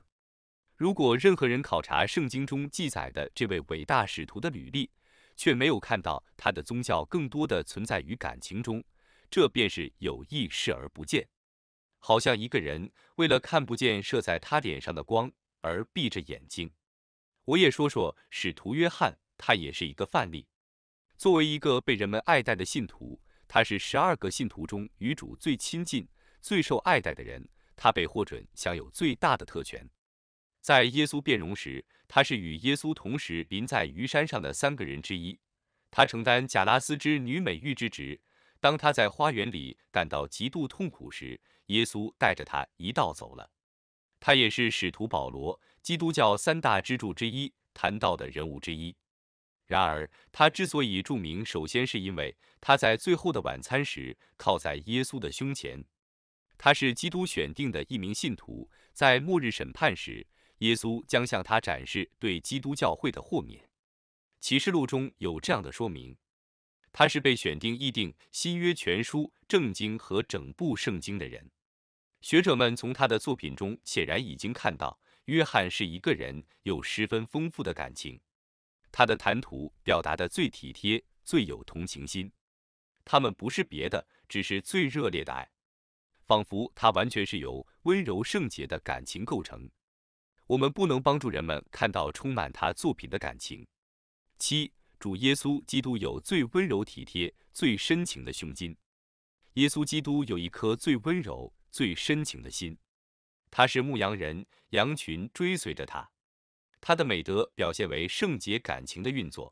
如果任何人考察圣经中记载的这位伟大使徒的履历，却没有看到他的宗教更多的存在于感情中，这便是有意视而不见，好像一个人为了看不见射在他脸上的光而闭着眼睛。我也说说使徒约翰，他也是一个范例。作为一个被人们爱戴的信徒。他是十二个信徒中与主最亲近、最受爱戴的人。他被获准享有最大的特权。在耶稣变容时，他是与耶稣同时临在鱼山上的三个人之一。他承担贾拉斯之女美玉之职。当他在花园里感到极度痛苦时，耶稣带着他一道走了。他也是使徒保罗、基督教三大支柱之一谈到的人物之一。然而，他之所以著名，首先是因为他在最后的晚餐时靠在耶稣的胸前。他是基督选定的一名信徒，在末日审判时，耶稣将向他展示对基督教会的豁免。启示录中有这样的说明：他是被选定议定新约全书、正经和整部圣经的人。学者们从他的作品中显然已经看到，约翰是一个人，有十分丰富的感情。他的谈吐表达的最体贴，最有同情心。他们不是别的，只是最热烈的爱，仿佛它完全是由温柔圣洁的感情构成。我们不能帮助人们看到充满他作品的感情。七，主耶稣基督有最温柔体贴、最深情的胸襟。耶稣基督有一颗最温柔、最深情的心。他是牧羊人，羊群追随着他。他的美德表现为圣洁感情的运作，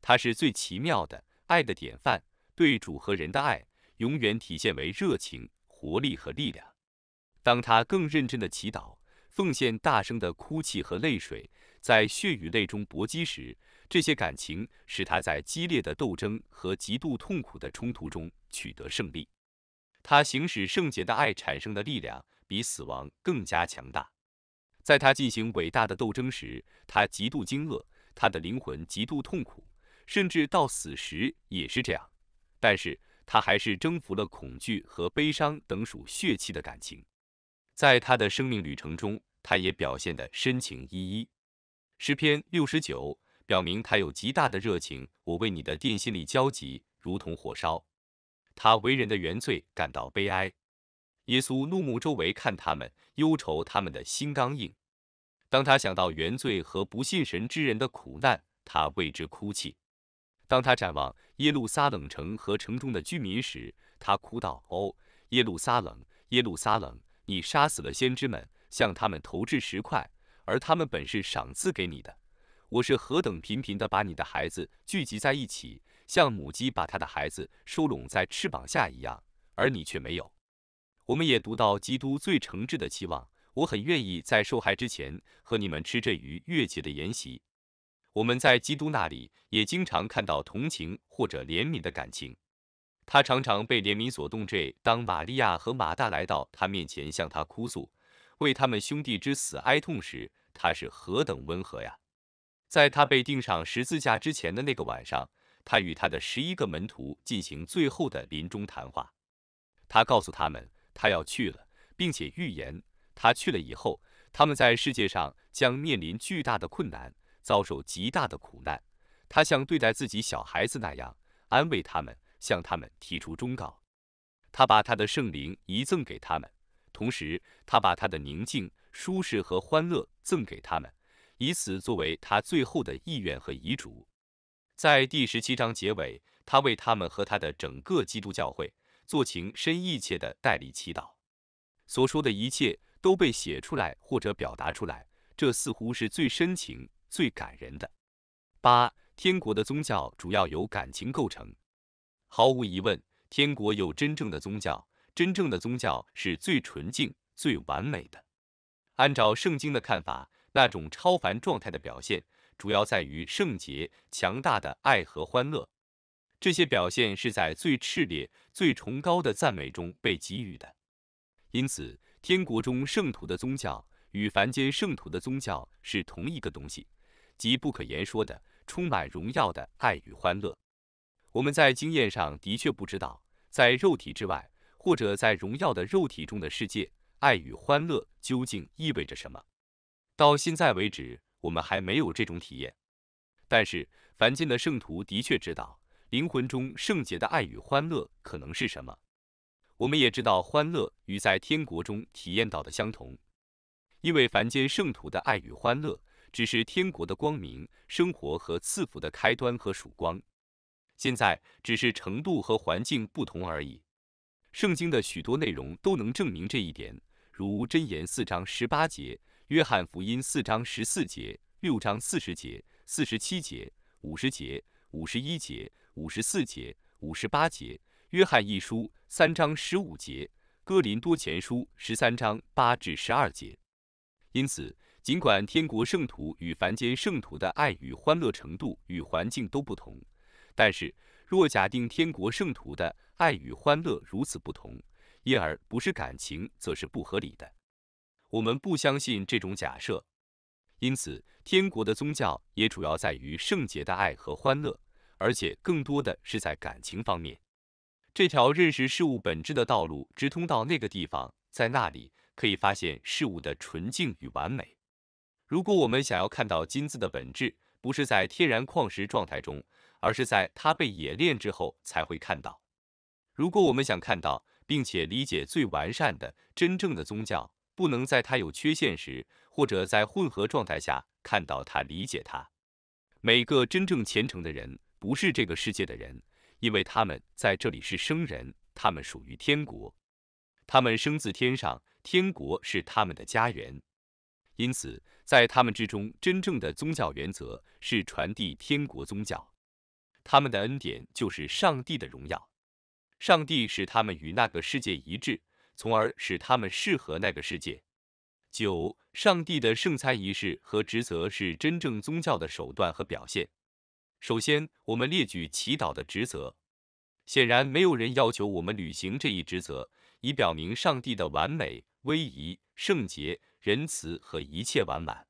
他是最奇妙的爱的典范。对主和人的爱永远体现为热情、活力和力量。当他更认真的祈祷、奉献、大声的哭泣和泪水，在血与泪中搏击时，这些感情使他在激烈的斗争和极度痛苦的冲突中取得胜利。他行使圣洁的爱产生的力量，比死亡更加强大。在他进行伟大的斗争时，他极度惊愕，他的灵魂极度痛苦，甚至到死时也是这样。但是他还是征服了恐惧和悲伤等属血气的感情。在他的生命旅程中，他也表现得深情依依。诗篇六十九表明他有极大的热情。我为你的电心里焦急，如同火烧。他为人的原罪感到悲哀。耶稣怒目周围看他们，忧愁他们的心刚硬。当他想到原罪和不信神之人的苦难，他为之哭泣。当他展望耶路撒冷城和城中的居民时，他哭道：“哦，耶路撒冷，耶路撒冷，你杀死了先知们，向他们投掷石块，而他们本是赏赐给你的。我是何等频频的把你的孩子聚集在一起，像母鸡把它的孩子收拢在翅膀下一样，而你却没有。”我们也读到基督最诚挚的期望，我很愿意在受害之前和你们吃这鱼月节的筵席。我们在基督那里也经常看到同情或者怜悯的感情，他常常被怜悯所动。这当玛利亚和马大来到他面前向他哭诉，为他们兄弟之死哀痛时，他是何等温和呀！在他被钉上十字架之前的那个晚上，他与他的十一个门徒进行最后的临终谈话，他告诉他们。他要去了，并且预言他去了以后，他们在世界上将面临巨大的困难，遭受极大的苦难。他像对待自己小孩子那样安慰他们，向他们提出忠告。他把他的圣灵遗赠给他们，同时他把他的宁静、舒适和欢乐赠给他们，以此作为他最后的意愿和遗嘱。在第十七章结尾，他为他们和他的整个基督教会。做情深意切的代理祈祷，所说的一切都被写出来或者表达出来，这似乎是最深情、最感人的。八天国的宗教主要由感情构成，毫无疑问，天国有真正的宗教，真正的宗教是最纯净、最完美的。按照圣经的看法，那种超凡状态的表现，主要在于圣洁、强大的爱和欢乐。这些表现是在最炽烈、最崇高的赞美中被给予的，因此，天国中圣徒的宗教与凡间圣徒的宗教是同一个东西，即不可言说的、充满荣耀的爱与欢乐。我们在经验上的确不知道，在肉体之外，或者在荣耀的肉体中的世界，爱与欢乐究竟意味着什么。到现在为止，我们还没有这种体验，但是凡间的圣徒的确知道。灵魂中圣洁的爱与欢乐可能是什么？我们也知道，欢乐与在天国中体验到的相同，因为凡间圣徒的爱与欢乐只是天国的光明生活和赐福的开端和曙光，现在只是程度和环境不同而已。圣经的许多内容都能证明这一点，如箴言四章十八节、约翰福音四章十四节、六章四十节、四十七节、五十节、五十一节。五十四节、五十八节，约翰一书三章十五节，哥林多前书十三章八至十二节。因此，尽管天国圣徒与凡间圣徒的爱与欢乐程度与环境都不同，但是若假定天国圣徒的爱与欢乐如此不同，因而不是感情，则是不合理的。我们不相信这种假设。因此，天国的宗教也主要在于圣洁的爱和欢乐。而且更多的是在感情方面，这条认识事物本质的道路直通到那个地方，在那里可以发现事物的纯净与完美。如果我们想要看到金子的本质，不是在天然矿石状态中，而是在它被冶炼之后才会看到。如果我们想看到并且理解最完善的真正的宗教，不能在它有缺陷时或者在混合状态下看到它，理解它。每个真正虔诚的人。不是这个世界的人，因为他们在这里是生人，他们属于天国，他们生自天上，天国是他们的家园。因此，在他们之中，真正的宗教原则是传递天国宗教。他们的恩典就是上帝的荣耀，上帝使他们与那个世界一致，从而使他们适合那个世界。九，上帝的圣餐仪式和职责是真正宗教的手段和表现。首先，我们列举祈祷的职责。显然，没有人要求我们履行这一职责，以表明上帝的完美、威仪、圣洁、仁慈和一切完满。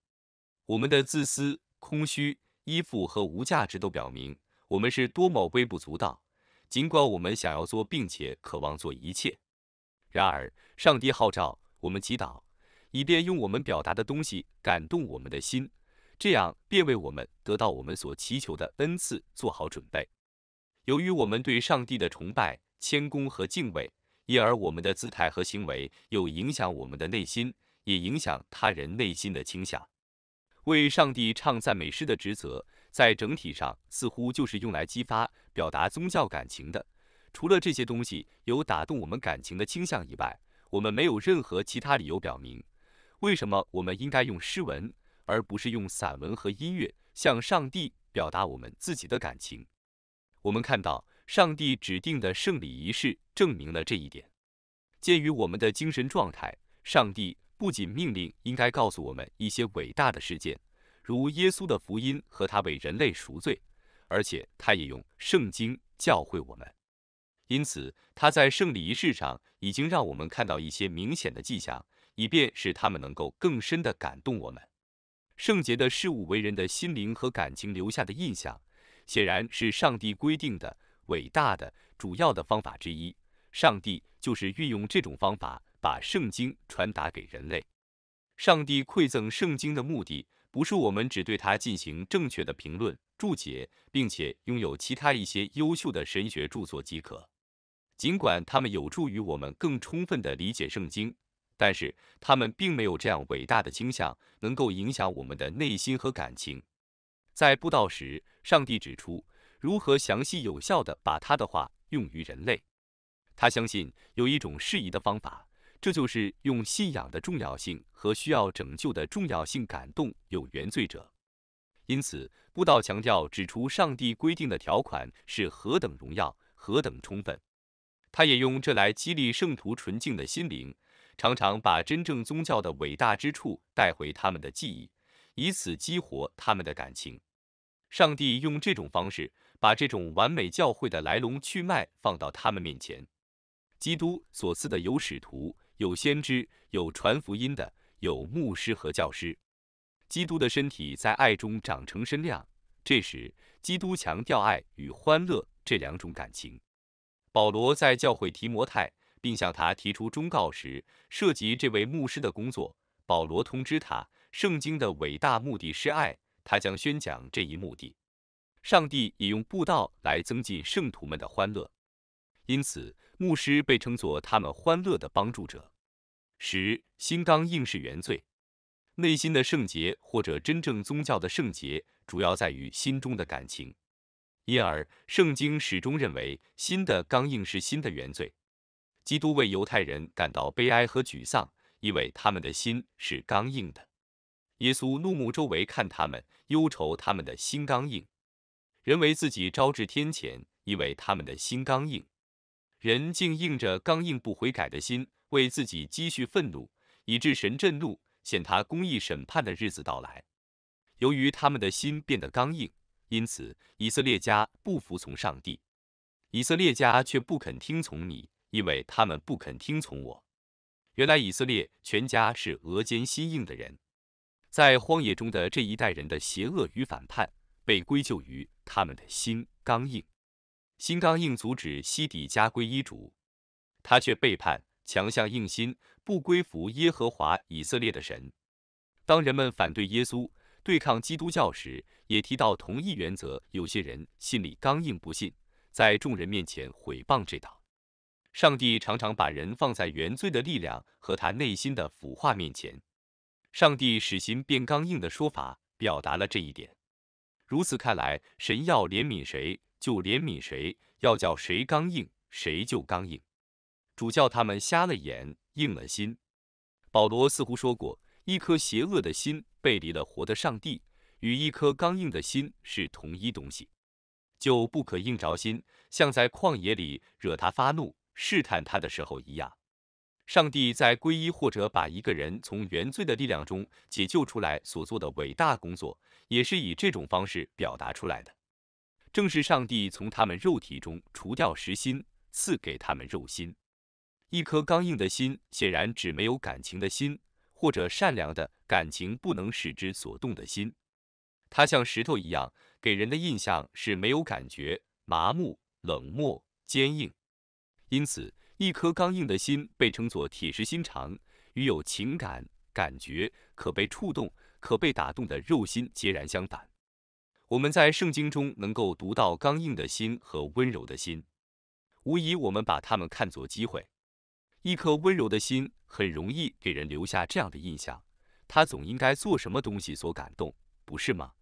我们的自私、空虚、依附和无价值都表明我们是多么微不足道，尽管我们想要做并且渴望做一切。然而，上帝号召我们祈祷，以便用我们表达的东西感动我们的心。这样便为我们得到我们所祈求的恩赐做好准备。由于我们对上帝的崇拜、谦恭和敬畏，因而我们的姿态和行为又影响我们的内心，也影响他人内心的倾向。为上帝唱赞美诗的职责，在整体上似乎就是用来激发、表达宗教感情的。除了这些东西有打动我们感情的倾向以外，我们没有任何其他理由表明，为什么我们应该用诗文。而不是用散文和音乐向上帝表达我们自己的感情。我们看到上帝指定的圣礼仪式证明了这一点。鉴于我们的精神状态，上帝不仅命令应该告诉我们一些伟大的事件，如耶稣的福音和他为人类赎罪，而且他也用圣经教诲我们。因此，他在圣礼仪式上已经让我们看到一些明显的迹象，以便使他们能够更深地感动我们。圣洁的事物，为人的心灵和感情留下的印象，显然是上帝规定的伟大的主要的方法之一。上帝就是运用这种方法，把圣经传达给人类。上帝馈赠圣经的目的，不是我们只对它进行正确的评论、注解，并且拥有其他一些优秀的神学著作即可，尽管他们有助于我们更充分地理解圣经。但是他们并没有这样伟大的倾向，能够影响我们的内心和感情。在布道时，上帝指出如何详细有效地把他的话用于人类。他相信有一种适宜的方法，这就是用信仰的重要性和需要拯救的重要性感动有原罪者。因此，布道强调指出上帝规定的条款是何等荣耀，何等充分。他也用这来激励圣徒纯净的心灵。常常把真正宗教的伟大之处带回他们的记忆，以此激活他们的感情。上帝用这种方式把这种完美教会的来龙去脉放到他们面前。基督所赐的有使徒，有先知，有传福音的，有牧师和教师。基督的身体在爱中长成身量。这时，基督强调爱与欢乐这两种感情。保罗在教会提摩太。并向他提出忠告时，涉及这位牧师的工作。保罗通知他，圣经的伟大目的是爱，他将宣讲这一目的。上帝也用布道来增进圣徒们的欢乐，因此牧师被称作他们欢乐的帮助者。十心刚硬是原罪，内心的圣洁或者真正宗教的圣洁，主要在于心中的感情，因而圣经始终认为心的刚硬是心的原罪。基督为犹太人感到悲哀和沮丧，因为他们的心是刚硬的。耶稣怒目周围看他们，忧愁他们的心刚硬，人为自己招致天谴，因为他们的心刚硬。人竟硬着刚硬不悔改的心，为自己积蓄愤怒，以致神震怒，显他公义审判的日子到来。由于他们的心变得刚硬，因此以色列家不服从上帝，以色列家却不肯听从你。因为他们不肯听从我。原来以色列全家是额奸心硬的人，在荒野中的这一代人的邪恶与反叛，被归咎于他们的心刚硬。心刚硬阻止西底家归依主，他却背叛，强向硬心，不归服耶和华以色列的神。当人们反对耶稣，对抗基督教时，也提到同一原则：有些人心里刚硬，不信，在众人面前毁谤这道。上帝常常把人放在原罪的力量和他内心的腐化面前。上帝使心变刚硬的说法表达了这一点。如此看来，神要怜悯谁就怜悯谁，要叫谁刚硬谁就刚硬。主教他们瞎了眼，硬了心。保罗似乎说过，一颗邪恶的心背离了活的上帝，与一颗刚硬的心是同一东西，就不可硬着心，像在旷野里惹他发怒。试探他的时候一样，上帝在皈依或者把一个人从原罪的力量中解救出来所做的伟大工作，也是以这种方式表达出来的。正是上帝从他们肉体中除掉实心，赐给他们肉心。一颗刚硬的心，显然指没有感情的心，或者善良的感情不能使之所动的心。它像石头一样，给人的印象是没有感觉、麻木、冷漠、坚硬。因此，一颗刚硬的心被称作铁石心肠，与有情感、感觉、可被触动、可被打动的肉心截然相反。我们在圣经中能够读到刚硬的心和温柔的心，无疑，我们把它们看作机会。一颗温柔的心很容易给人留下这样的印象：他总应该做什么东西所感动，不是吗？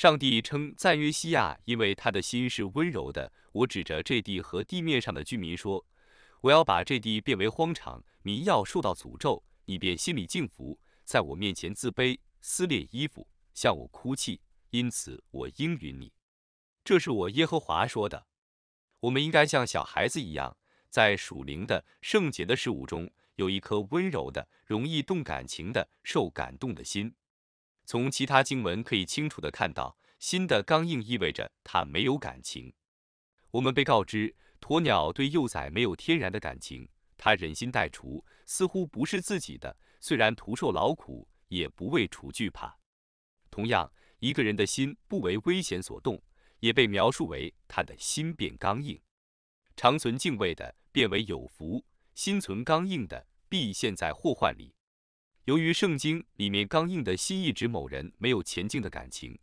上帝称赞约西亚，因为他的心是温柔的。我指着这地和地面上的居民说，我要把这地变为荒场，民要受到诅咒，你便心里敬服，在我面前自卑，撕裂衣服，向我哭泣。因此我应允你，这是我耶和华说的。我们应该像小孩子一样，在属灵的、圣洁的事物中，有一颗温柔的、容易动感情的、受感动的心。从其他经文可以清楚地看到，心的刚硬意味着他没有感情。我们被告知，鸵鸟对幼崽没有天然的感情，他忍心带雏，似乎不是自己的，虽然徒受劳苦，也不为雏惧怕。同样，一个人的心不为危险所动，也被描述为他的心变刚硬。长存敬畏的变为有福，心存刚硬的必陷在祸患里。由于圣经里面刚硬的心意指某人没有前进的感情，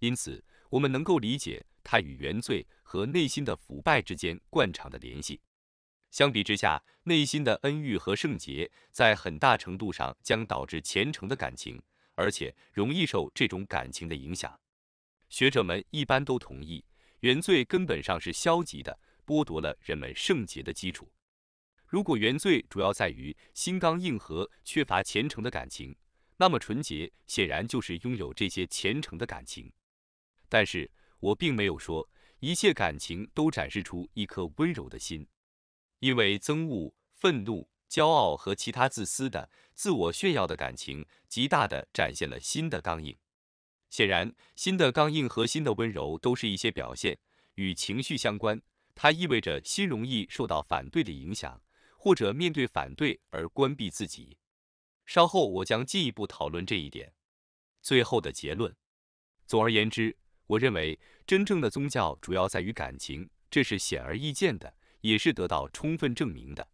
因此我们能够理解他与原罪和内心的腐败之间惯常的联系。相比之下，内心的恩欲和圣洁在很大程度上将导致虔诚的感情，而且容易受这种感情的影响。学者们一般都同意，原罪根本上是消极的，剥夺了人们圣洁的基础。如果原罪主要在于心刚硬和缺乏虔诚的感情，那么纯洁显然就是拥有这些虔诚的感情。但是我并没有说一切感情都展示出一颗温柔的心，因为憎恶、愤怒、骄傲和其他自私的、自我炫耀的感情，极大的展现了心的刚硬。显然，心的刚硬和心的温柔都是一些表现与情绪相关，它意味着心容易受到反对的影响。或者面对反对而关闭自己。稍后我将进一步讨论这一点。最后的结论，总而言之，我认为真正的宗教主要在于感情，这是显而易见的，也是得到充分证明的。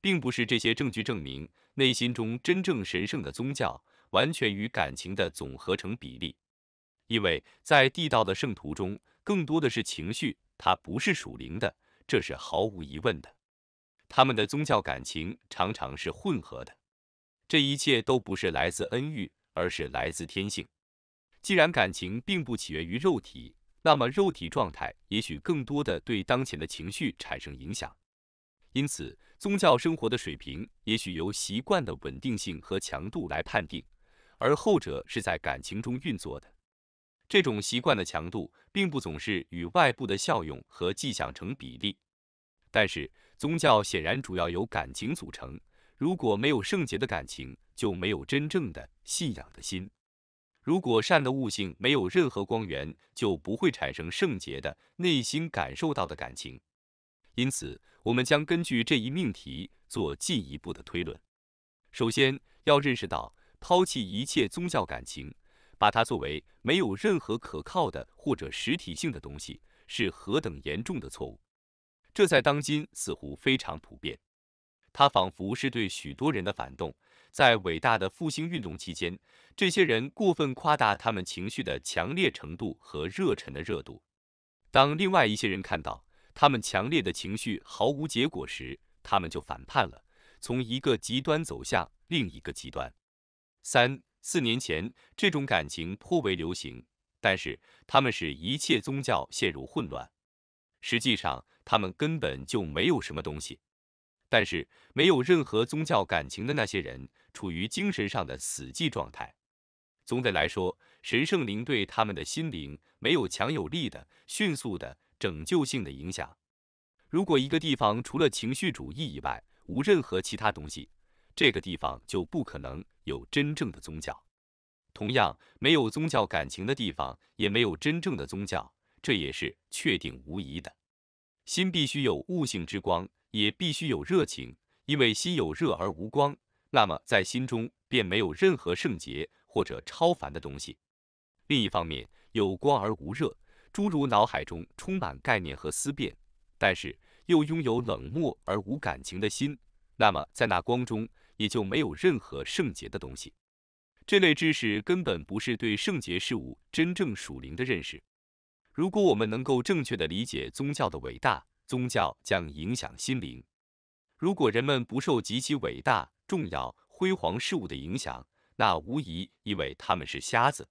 并不是这些证据证明内心中真正神圣的宗教完全与感情的总合成比例，因为在地道的圣徒中更多的是情绪，它不是属灵的，这是毫无疑问的。他们的宗教感情常常是混合的，这一切都不是来自恩欲，而是来自天性。既然感情并不起源于肉体，那么肉体状态也许更多的对当前的情绪产生影响。因此，宗教生活的水平也许由习惯的稳定性和强度来判定，而后者是在感情中运作的。这种习惯的强度并不总是与外部的效用和迹象成比例，但是。宗教显然主要由感情组成，如果没有圣洁的感情，就没有真正的信仰的心。如果善的悟性没有任何光源，就不会产生圣洁的内心感受到的感情。因此，我们将根据这一命题做进一步的推论。首先要认识到，抛弃一切宗教感情，把它作为没有任何可靠的或者实体性的东西，是何等严重的错误。这在当今似乎非常普遍，它仿佛是对许多人的反动。在伟大的复兴运动期间，这些人过分夸大他们情绪的强烈程度和热忱的热度。当另外一些人看到他们强烈的情绪毫无结果时，他们就反叛了，从一个极端走向另一个极端。三四年前，这种感情颇为流行，但是他们使一切宗教陷入混乱。实际上，他们根本就没有什么东西。但是，没有任何宗教感情的那些人处于精神上的死寂状态。总得来说，神圣灵对他们的心灵没有强有力的、迅速的、拯救性的影响。如果一个地方除了情绪主义以外无任何其他东西，这个地方就不可能有真正的宗教。同样，没有宗教感情的地方也没有真正的宗教。这也是确定无疑的，心必须有悟性之光，也必须有热情，因为心有热而无光，那么在心中便没有任何圣洁或者超凡的东西。另一方面，有光而无热，诸如脑海中充满概念和思辨，但是又拥有冷漠而无感情的心，那么在那光中也就没有任何圣洁的东西。这类知识根本不是对圣洁事物真正属灵的认识。如果我们能够正确的理解宗教的伟大，宗教将影响心灵。如果人们不受极其伟大、重要、辉煌事物的影响，那无疑意味他们是瞎子。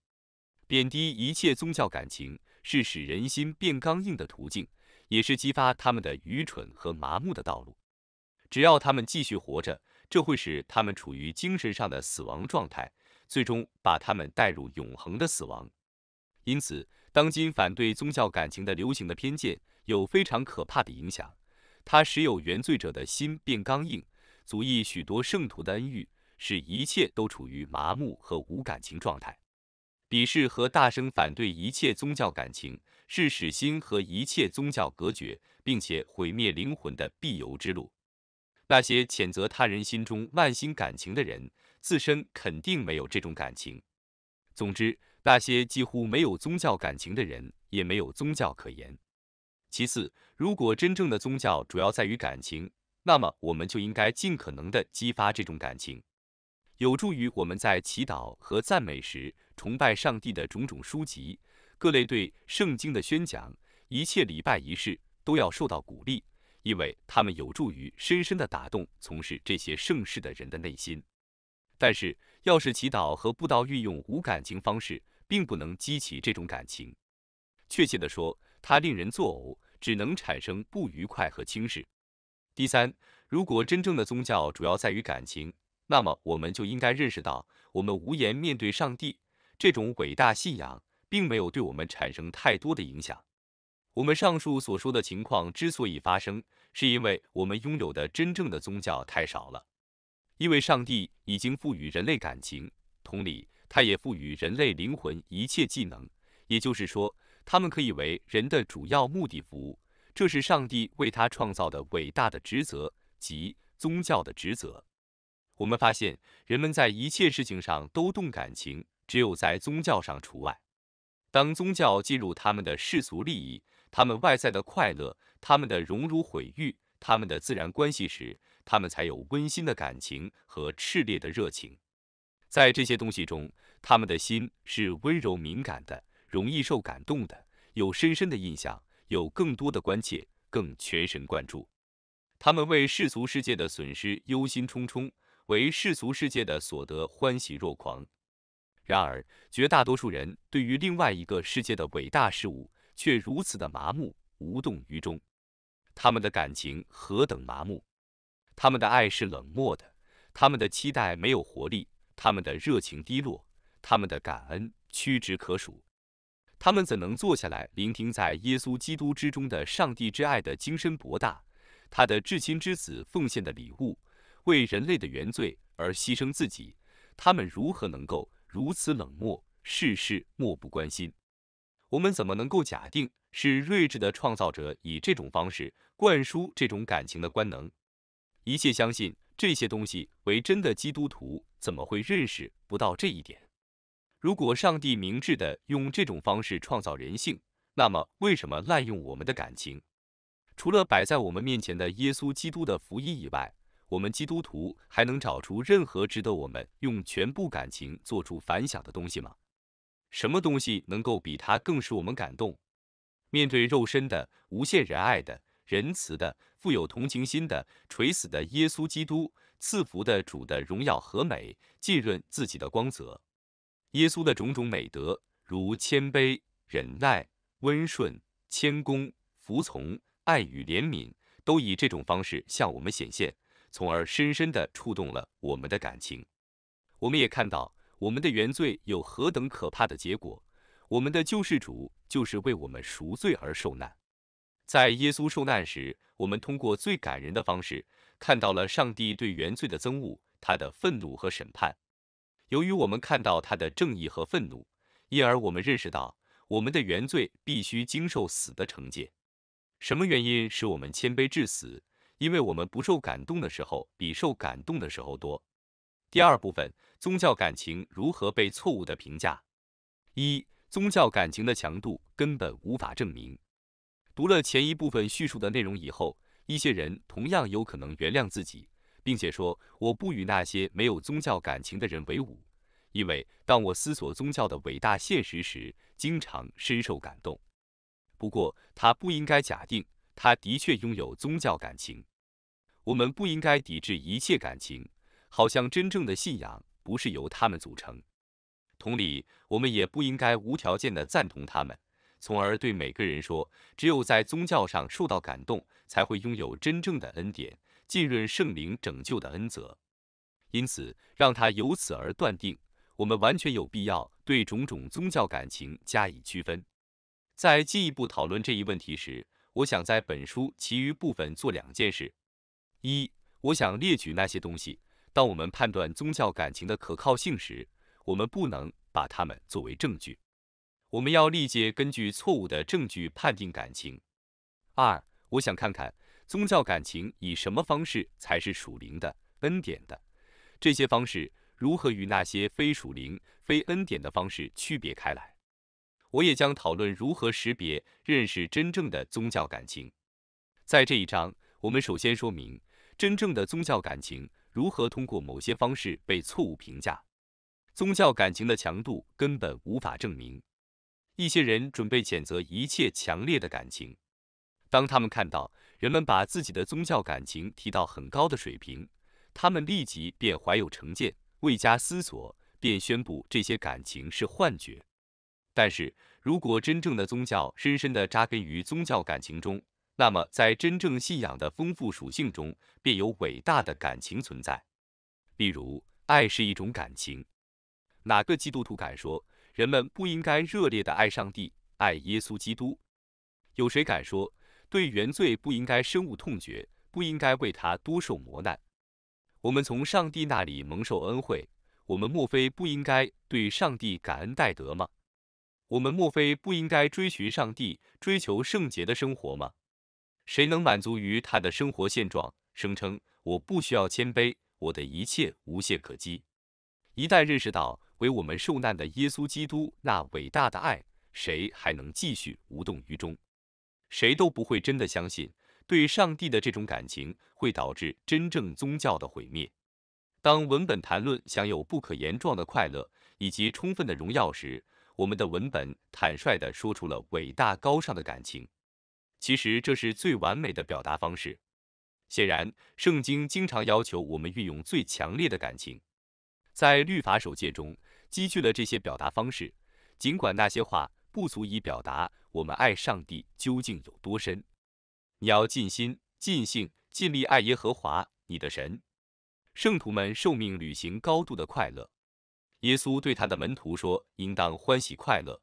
贬低一切宗教感情是使人心变刚硬的途径，也是激发他们的愚蠢和麻木的道路。只要他们继续活着，这会使他们处于精神上的死亡状态，最终把他们带入永恒的死亡。因此。当今反对宗教感情的流行的偏见有非常可怕的影响，它使有原罪者的心变刚硬，足以许多圣徒的恩欲，使一切都处于麻木和无感情状态。鄙视和大声反对一切宗教感情，是使心和一切宗教隔绝，并且毁灭灵魂的必由之路。那些谴责他人心中万心感情的人，自身肯定没有这种感情。总之。那些几乎没有宗教感情的人，也没有宗教可言。其次，如果真正的宗教主要在于感情，那么我们就应该尽可能地激发这种感情。有助于我们在祈祷和赞美时崇拜上帝的种种书籍、各类对圣经的宣讲、一切礼拜仪式都要受到鼓励，因为它们有助于深深地打动从事这些盛事的人的内心。但是，要是祈祷和布道运用无感情方式，并不能激起这种感情。确切地说，它令人作呕，只能产生不愉快和轻视。第三，如果真正的宗教主要在于感情，那么我们就应该认识到，我们无言面对上帝这种伟大信仰，并没有对我们产生太多的影响。我们上述所说的情况之所以发生，是因为我们拥有的真正的宗教太少了。因为上帝已经赋予人类感情，同理。他也赋予人类灵魂一切技能，也就是说，他们可以为人的主要目的服务，这是上帝为他创造的伟大的职责即宗教的职责。我们发现，人们在一切事情上都动感情，只有在宗教上除外。当宗教进入他们的世俗利益、他们外在的快乐、他们的荣辱毁誉、他们的自然关系时，他们才有温馨的感情和炽烈的热情。在这些东西中，他们的心是温柔敏感的，容易受感动的，有深深的印象，有更多的关切，更全神贯注。他们为世俗世界的损失忧心忡忡，为世俗世界的所得欢喜若狂。然而，绝大多数人对于另外一个世界的伟大事物却如此的麻木，无动于衷。他们的感情何等麻木！他们的爱是冷漠的，他们的期待没有活力。他们的热情低落，他们的感恩屈指可数，他们怎能坐下来聆听在耶稣基督之中的上帝之爱的精神博大，他的至亲之子奉献的礼物，为人类的原罪而牺牲自己？他们如何能够如此冷漠，事事漠不关心？我们怎么能够假定是睿智的创造者以这种方式灌输这种感情的官能？一切相信。这些东西，为真的基督徒怎么会认识不到这一点？如果上帝明智的用这种方式创造人性，那么为什么滥用我们的感情？除了摆在我们面前的耶稣基督的福音以外，我们基督徒还能找出任何值得我们用全部感情做出反响的东西吗？什么东西能够比它更使我们感动？面对肉身的无限仁爱的？仁慈的、富有同情心的、垂死的耶稣基督赐福的主的荣耀和美浸润自己的光泽。耶稣的种种美德，如谦卑、忍耐、温顺、谦恭、服从、爱与怜悯，都以这种方式向我们显现，从而深深地触动了我们的感情。我们也看到我们的原罪有何等可怕的结果。我们的救世主就是为我们赎罪而受难。在耶稣受难时，我们通过最感人的方式看到了上帝对原罪的憎恶、他的愤怒和审判。由于我们看到他的正义和愤怒，因而我们认识到我们的原罪必须经受死的惩戒。什么原因使我们谦卑至死？因为我们不受感动的时候比受感动的时候多。第二部分：宗教感情如何被错误的评价？一、宗教感情的强度根本无法证明。读了前一部分叙述的内容以后，一些人同样有可能原谅自己，并且说：“我不与那些没有宗教感情的人为伍，因为当我思索宗教的伟大现实时，经常深受感动。”不过，他不应该假定他的确拥有宗教感情。我们不应该抵制一切感情，好像真正的信仰不是由他们组成。同理，我们也不应该无条件的赞同他们。从而对每个人说，只有在宗教上受到感动，才会拥有真正的恩典，浸润圣灵拯救的恩泽。因此，让他由此而断定，我们完全有必要对种种宗教感情加以区分。在进一步讨论这一问题时，我想在本书其余部分做两件事：一，我想列举那些东西，当我们判断宗教感情的可靠性时，我们不能把它们作为证据。我们要立即根据错误的证据判定感情。二，我想看看宗教感情以什么方式才是属灵的、恩典的；这些方式如何与那些非属灵、非恩典的方式区别开来。我也将讨论如何识别、认识真正的宗教感情。在这一章，我们首先说明真正的宗教感情如何通过某些方式被错误评价；宗教感情的强度根本无法证明。一些人准备谴责一切强烈的感情，当他们看到人们把自己的宗教感情提到很高的水平，他们立即便怀有成见，未加思索便宣布这些感情是幻觉。但是如果真正的宗教深深地扎根于宗教感情中，那么在真正信仰的丰富属性中，便有伟大的感情存在。例如，爱是一种感情，哪个基督徒敢说？人们不应该热烈的爱上帝，爱耶稣基督。有谁敢说对原罪不应该深恶痛绝，不应该为他多受磨难？我们从上帝那里蒙受恩惠，我们莫非不应该对上帝感恩戴德吗？我们莫非不应该追寻上帝，追求圣洁的生活吗？谁能满足于他的生活现状，声称我不需要谦卑，我的一切无懈可击？一旦认识到，为我们受难的耶稣基督那伟大的爱，谁还能继续无动于衷？谁都不会真的相信，对上帝的这种感情会导致真正宗教的毁灭。当文本谈论享有不可言状的快乐以及充分的荣耀时，我们的文本坦率地说出了伟大高尚的感情。其实这是最完美的表达方式。显然，圣经经常要求我们运用最强烈的感情。在律法首诫中积聚了这些表达方式，尽管那些话不足以表达我们爱上帝究竟有多深。你要尽心、尽性、尽力爱耶和华你的神。圣徒们受命履行高度的快乐。耶稣对他的门徒说：“应当欢喜快乐。”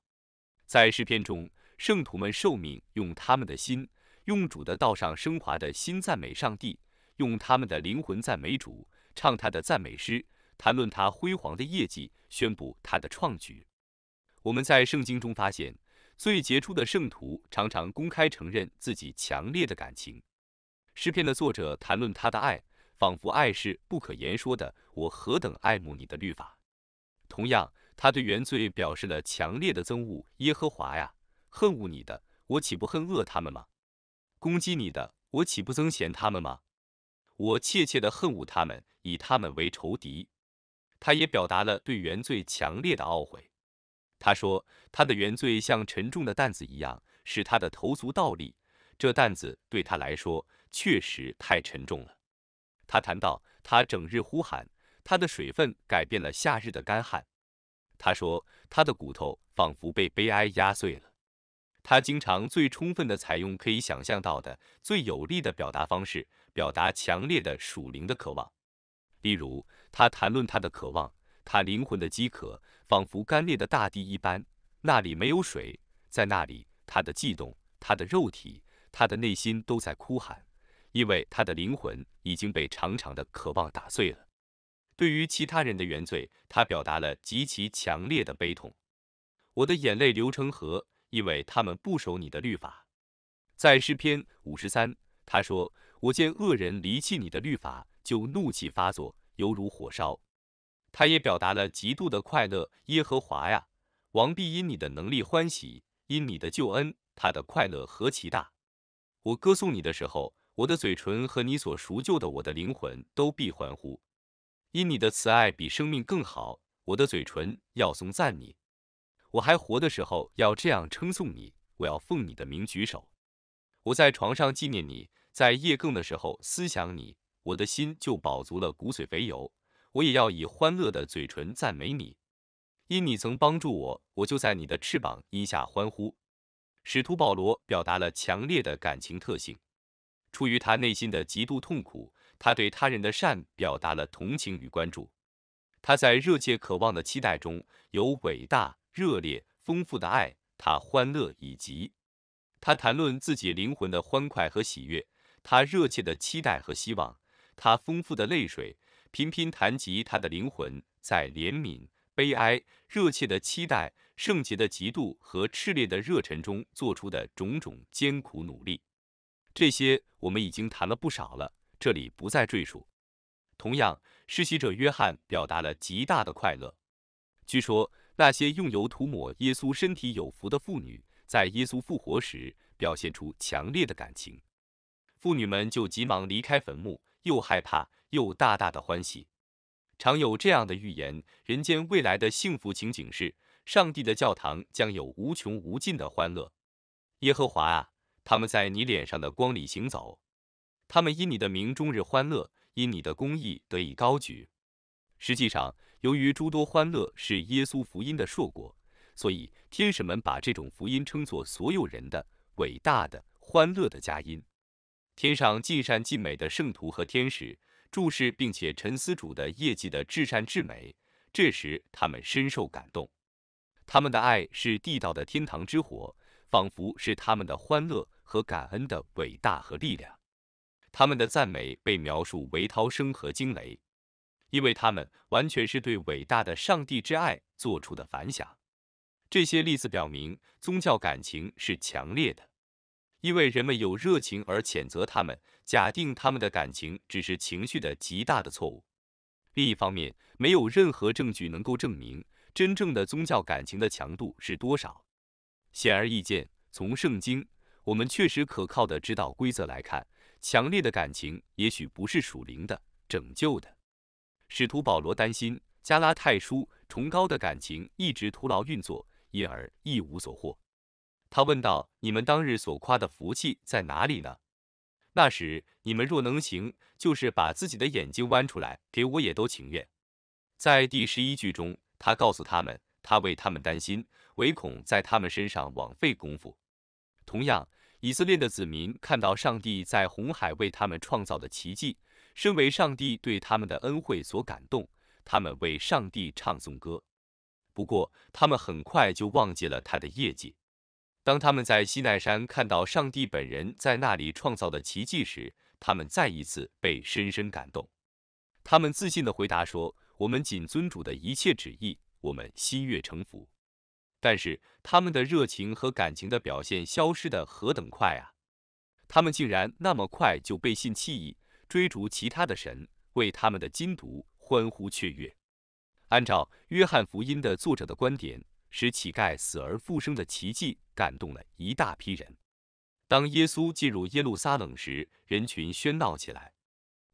在诗篇中，圣徒们受命用他们的心，用主的道上升华的心赞美上帝，用他们的灵魂赞美主，唱他的赞美诗。谈论他辉煌的业绩，宣布他的创举。我们在圣经中发现，最杰出的圣徒常常公开承认自己强烈的感情。诗篇的作者谈论他的爱，仿佛爱是不可言说的。我何等爱慕你的律法。同样，他对原罪表示了强烈的憎恶。耶和华呀，恨恶你的，我岂不恨恶他们吗？攻击你的，我岂不憎嫌他们吗？我切切的恨恶他们，以他们为仇敌。他也表达了对原罪强烈的懊悔。他说，他的原罪像沉重的担子一样，使他的头足倒立。这担子对他来说确实太沉重了。他谈到，他整日呼喊，他的水分改变了夏日的干旱。他说，他的骨头仿佛被悲哀压碎了。他经常最充分的采用可以想象到的最有力的表达方式，表达强烈的属灵的渴望。例如，他谈论他的渴望，他灵魂的饥渴，仿佛干裂的大地一般，那里没有水。在那里，他的悸动，他的肉体，他的内心都在哭喊，因为他的灵魂已经被长长的渴望打碎了。对于其他人的原罪，他表达了极其强烈的悲痛。我的眼泪流成河，因为他们不守你的律法。在诗篇五十三，他说：“我见恶人离弃你的律法。”就怒气发作，犹如火烧。他也表达了极度的快乐。耶和华呀，王必因你的能力欢喜，因你的救恩，他的快乐何其大！我歌颂你的时候，我的嘴唇和你所赎救的我的灵魂都必欢呼。因你的慈爱比生命更好，我的嘴唇要颂赞你。我还活的时候要这样称颂你，我要奉你的名举手。我在床上纪念你，在夜更的时候思想你。我的心就饱足了骨髓肥油，我也要以欢乐的嘴唇赞美你，因你曾帮助我，我就在你的翅膀荫下欢呼。使徒保罗表达了强烈的感情特性，出于他内心的极度痛苦，他对他人的善表达了同情与关注，他在热切渴望的期待中有伟大、热烈、丰富的爱，他欢乐以及他谈论自己灵魂的欢快和喜悦，他热切的期待和希望。他丰富的泪水，频频谈及他的灵魂在怜悯、悲哀、热切的期待、圣洁的嫉妒和炽烈的热忱中做出的种种艰苦努力。这些我们已经谈了不少了，这里不再赘述。同样，施洗者约翰表达了极大的快乐。据说那些用油涂抹耶稣身体有福的妇女，在耶稣复活时表现出强烈的感情，妇女们就急忙离开坟墓。又害怕又大大的欢喜，常有这样的预言：人间未来的幸福情景是，上帝的教堂将有无穷无尽的欢乐。耶和华啊，他们在你脸上的光里行走，他们因你的名终日欢乐，因你的公义得以高举。实际上，由于诸多欢乐是耶稣福音的硕果，所以天使们把这种福音称作所有人的伟大的欢乐的佳音。天上尽善尽美的圣徒和天使注视并且沉思主的业绩的至善至美，这时他们深受感动，他们的爱是地道的天堂之火，仿佛是他们的欢乐和感恩的伟大和力量。他们的赞美被描述为涛声和惊雷，因为他们完全是对伟大的上帝之爱做出的反响。这些例子表明，宗教感情是强烈的。因为人们有热情而谴责他们，假定他们的感情只是情绪的极大的错误。另一方面，没有任何证据能够证明真正的宗教感情的强度是多少。显而易见，从圣经我们确实可靠的指导规则来看，强烈的感情也许不是属灵的、拯救的。使徒保罗担心加拉太书，崇高的感情一直徒劳运作，因而一无所获。他问道：“你们当日所夸的福气在哪里呢？那时你们若能行，就是把自己的眼睛剜出来给我，也都情愿。”在第十一句中，他告诉他们，他为他们担心，唯恐在他们身上枉费功夫。同样，以色列的子民看到上帝在红海为他们创造的奇迹，身为上帝对他们的恩惠所感动，他们为上帝唱颂歌。不过，他们很快就忘记了他的业绩。当他们在西奈山看到上帝本人在那里创造的奇迹时，他们再一次被深深感动。他们自信地回答说：“我们谨遵主的一切旨意，我们心悦诚服。”但是他们的热情和感情的表现消失的何等快啊！他们竟然那么快就背信弃义，追逐其他的神，为他们的金犊欢呼雀跃。按照约翰福音的作者的观点。使乞丐死而复生的奇迹感动了一大批人。当耶稣进入耶路撒冷时，人群喧闹起来，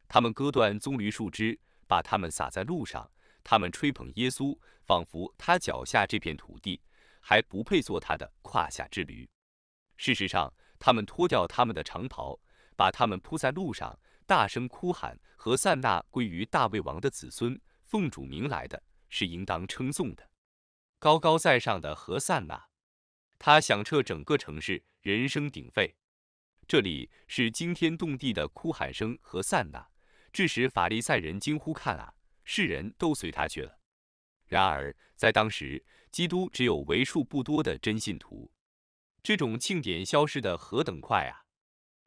他们割断棕榈树枝，把它们撒在路上。他们吹捧耶稣，仿佛他脚下这片土地还不配做他的胯下之驴。事实上，他们脱掉他们的长袍，把他们铺在路上，大声哭喊：“何塞纳归于大卫王的子孙，奉主名来的，是应当称颂的。”高高在上的何塞纳，他响彻整个城市，人声鼎沸。这里是惊天动地的哭喊声和散呐，致使法利赛人惊呼：“看啊，世人都随他去了。”然而，在当时，基督只有为数不多的真信徒。这种庆典消失的何等快啊！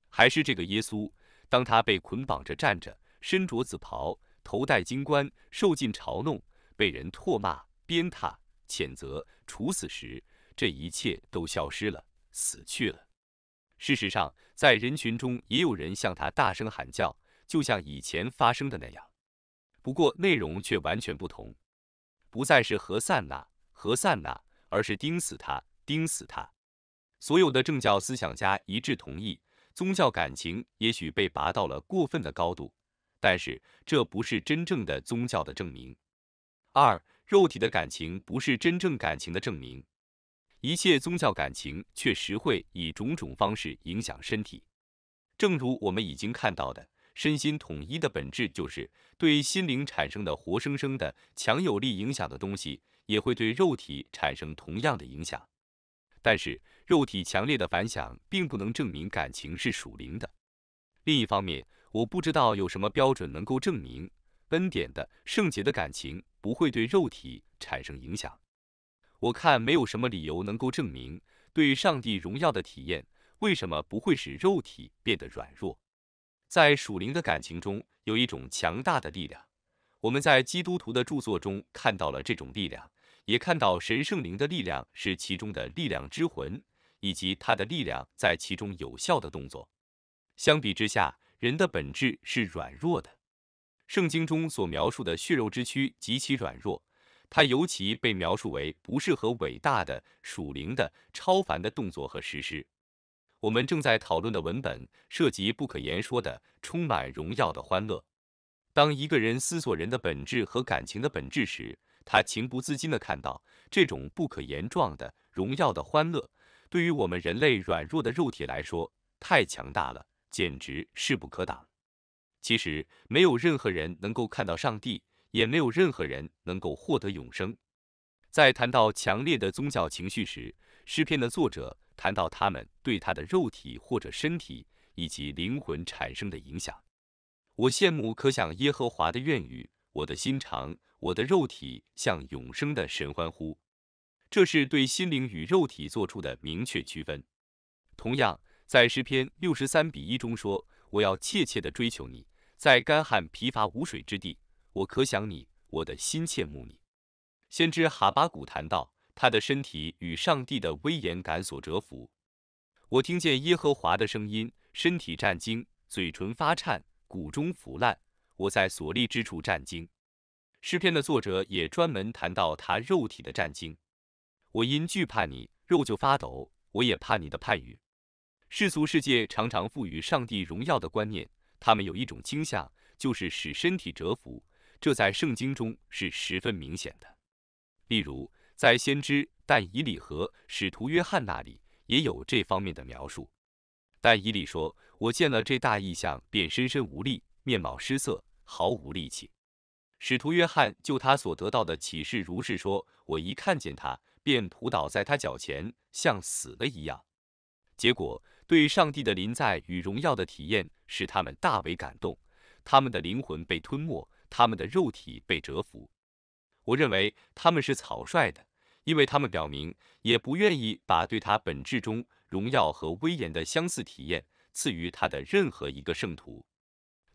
还是这个耶稣，当他被捆绑着站着，身着紫袍，头戴金冠，受尽嘲弄，被人唾骂、鞭挞。谴责处死时，这一切都消失了，死去了。事实上，在人群中也有人向他大声喊叫，就像以前发生的那样，不过内容却完全不同，不再是何塞纳，何塞纳，而是钉死他，钉死他。所有的政教思想家一致同意，宗教感情也许被拔到了过分的高度，但是这不是真正的宗教的证明。二。肉体的感情不是真正感情的证明，一切宗教感情确实会以种种方式影响身体。正如我们已经看到的，身心统一的本质就是对心灵产生的活生生的强有力影响的东西，也会对肉体产生同样的影响。但是，肉体强烈的反响并不能证明感情是属灵的。另一方面，我不知道有什么标准能够证明恩典的圣洁的感情。不会对肉体产生影响。我看没有什么理由能够证明对上帝荣耀的体验为什么不会使肉体变得软弱。在属灵的感情中有一种强大的力量，我们在基督徒的著作中看到了这种力量，也看到神圣灵的力量是其中的力量之魂，以及它的力量在其中有效的动作。相比之下，人的本质是软弱的。圣经中所描述的血肉之躯极其软弱，它尤其被描述为不适合伟大的属灵的超凡的动作和实施。我们正在讨论的文本涉及不可言说的、充满荣耀的欢乐。当一个人思索人的本质和感情的本质时，他情不自禁地看到这种不可言状的荣耀的欢乐，对于我们人类软弱的肉体来说，太强大了，简直势不可挡。其实没有任何人能够看到上帝，也没有任何人能够获得永生。在谈到强烈的宗教情绪时，诗篇的作者谈到他们对他的肉体或者身体以及灵魂产生的影响。我羡慕可想耶和华的愿语，我的心肠，我的肉体向永生的神欢呼。这是对心灵与肉体做出的明确区分。同样，在诗篇六十三比一中说。我要切切地追求你，在干旱疲乏无水之地，我可想你，我的心切慕你。先知哈巴谷谈到他的身体与上帝的威严感所折服。我听见耶和华的声音，身体战惊，嘴唇发颤，骨中腐烂。我在所立之处战惊。诗篇的作者也专门谈到他肉体的战惊。我因惧怕你，肉就发抖，我也怕你的盼。语。世俗世界常常赋予上帝荣耀的观念，他们有一种倾向，就是使身体折服。这在圣经中是十分明显的。例如，在先知但以理和使徒约翰那里，也有这方面的描述。但以理说：“我见了这大异象，便深深无力，面貌失色，毫无力气。”使徒约翰就他所得到的启示如是说：“我一看见他，便扑倒在他脚前，像死了一样。”结果。对上帝的临在与荣耀的体验使他们大为感动，他们的灵魂被吞没，他们的肉体被折服。我认为他们是草率的，因为他们表明也不愿意把对他本质中荣耀和威严的相似体验赐予他的任何一个圣徒。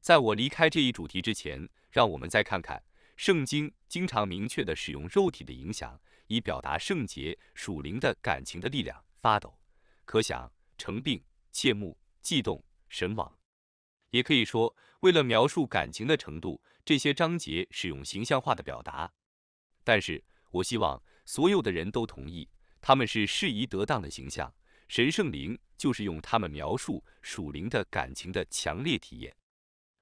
在我离开这一主题之前，让我们再看看圣经经常明确地使用肉体的影响，以表达圣洁属灵的感情的力量发抖。可想。成病，切目悸动，神往。也可以说，为了描述感情的程度，这些章节使用形象化的表达。但是我希望所有的人都同意，他们是适宜得当的形象。神圣灵就是用他们描述属灵的感情的强烈体验。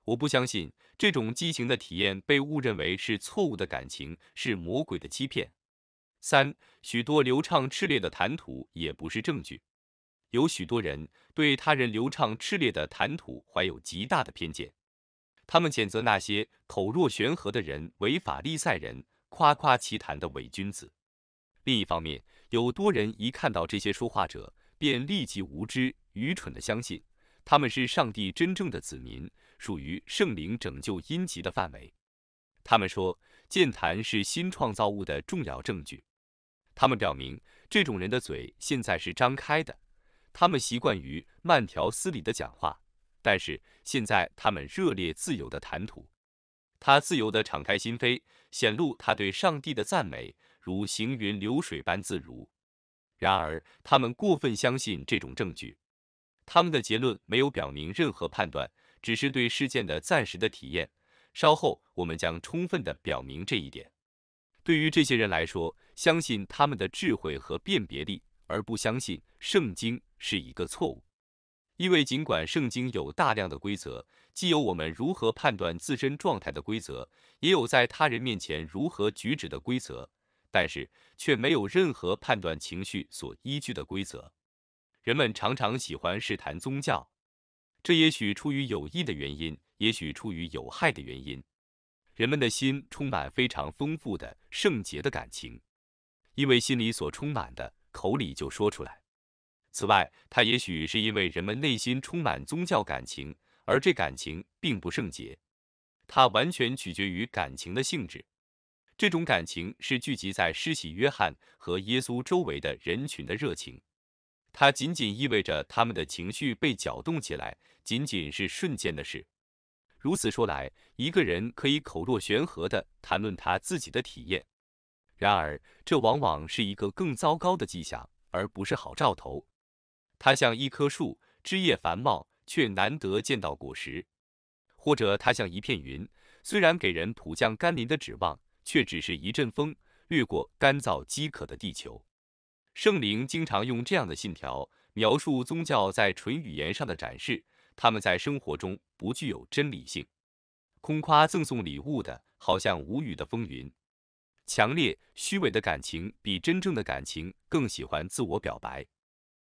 我不相信这种激情的体验被误认为是错误的感情，是魔鬼的欺骗。三，许多流畅炽烈的谈吐也不是证据。有许多人对他人流畅炽烈的谈吐怀有极大的偏见，他们谴责那些口若悬河的人为法利赛人，夸夸其谈的伪君子。另一方面，有多人一看到这些说话者便立即无知愚蠢的相信他们是上帝真正的子民，属于圣灵拯救阴极的范围。他们说健谈是新创造物的重要证据。他们表明这种人的嘴现在是张开的。他们习惯于慢条斯理的讲话，但是现在他们热烈自由的谈吐，他自由的敞开心扉，显露他对上帝的赞美，如行云流水般自如。然而，他们过分相信这种证据，他们的结论没有表明任何判断，只是对事件的暂时的体验。稍后我们将充分的表明这一点。对于这些人来说，相信他们的智慧和辨别力。而不相信圣经是一个错误，因为尽管圣经有大量的规则，既有我们如何判断自身状态的规则，也有在他人面前如何举止的规则，但是却没有任何判断情绪所依据的规则。人们常常喜欢试探宗教，这也许出于有益的原因，也许出于有害的原因。人们的心充满非常丰富的圣洁的感情，因为心里所充满的。口里就说出来。此外，他也许是因为人们内心充满宗教感情，而这感情并不圣洁。它完全取决于感情的性质。这种感情是聚集在施洗约翰和耶稣周围的人群的热情。它仅仅意味着他们的情绪被搅动起来，仅仅是瞬间的事。如此说来，一个人可以口若悬河的谈论他自己的体验。然而，这往往是一个更糟糕的迹象，而不是好兆头。它像一棵树，枝叶繁茂，却难得见到果实；或者它像一片云，虽然给人普降甘霖的指望，却只是一阵风掠过干燥饥渴的地球。圣灵经常用这样的信条描述宗教在纯语言上的展示，他们在生活中不具有真理性，空夸赠送礼物的，好像无语的风云。强烈虚伪的感情比真正的感情更喜欢自我表白，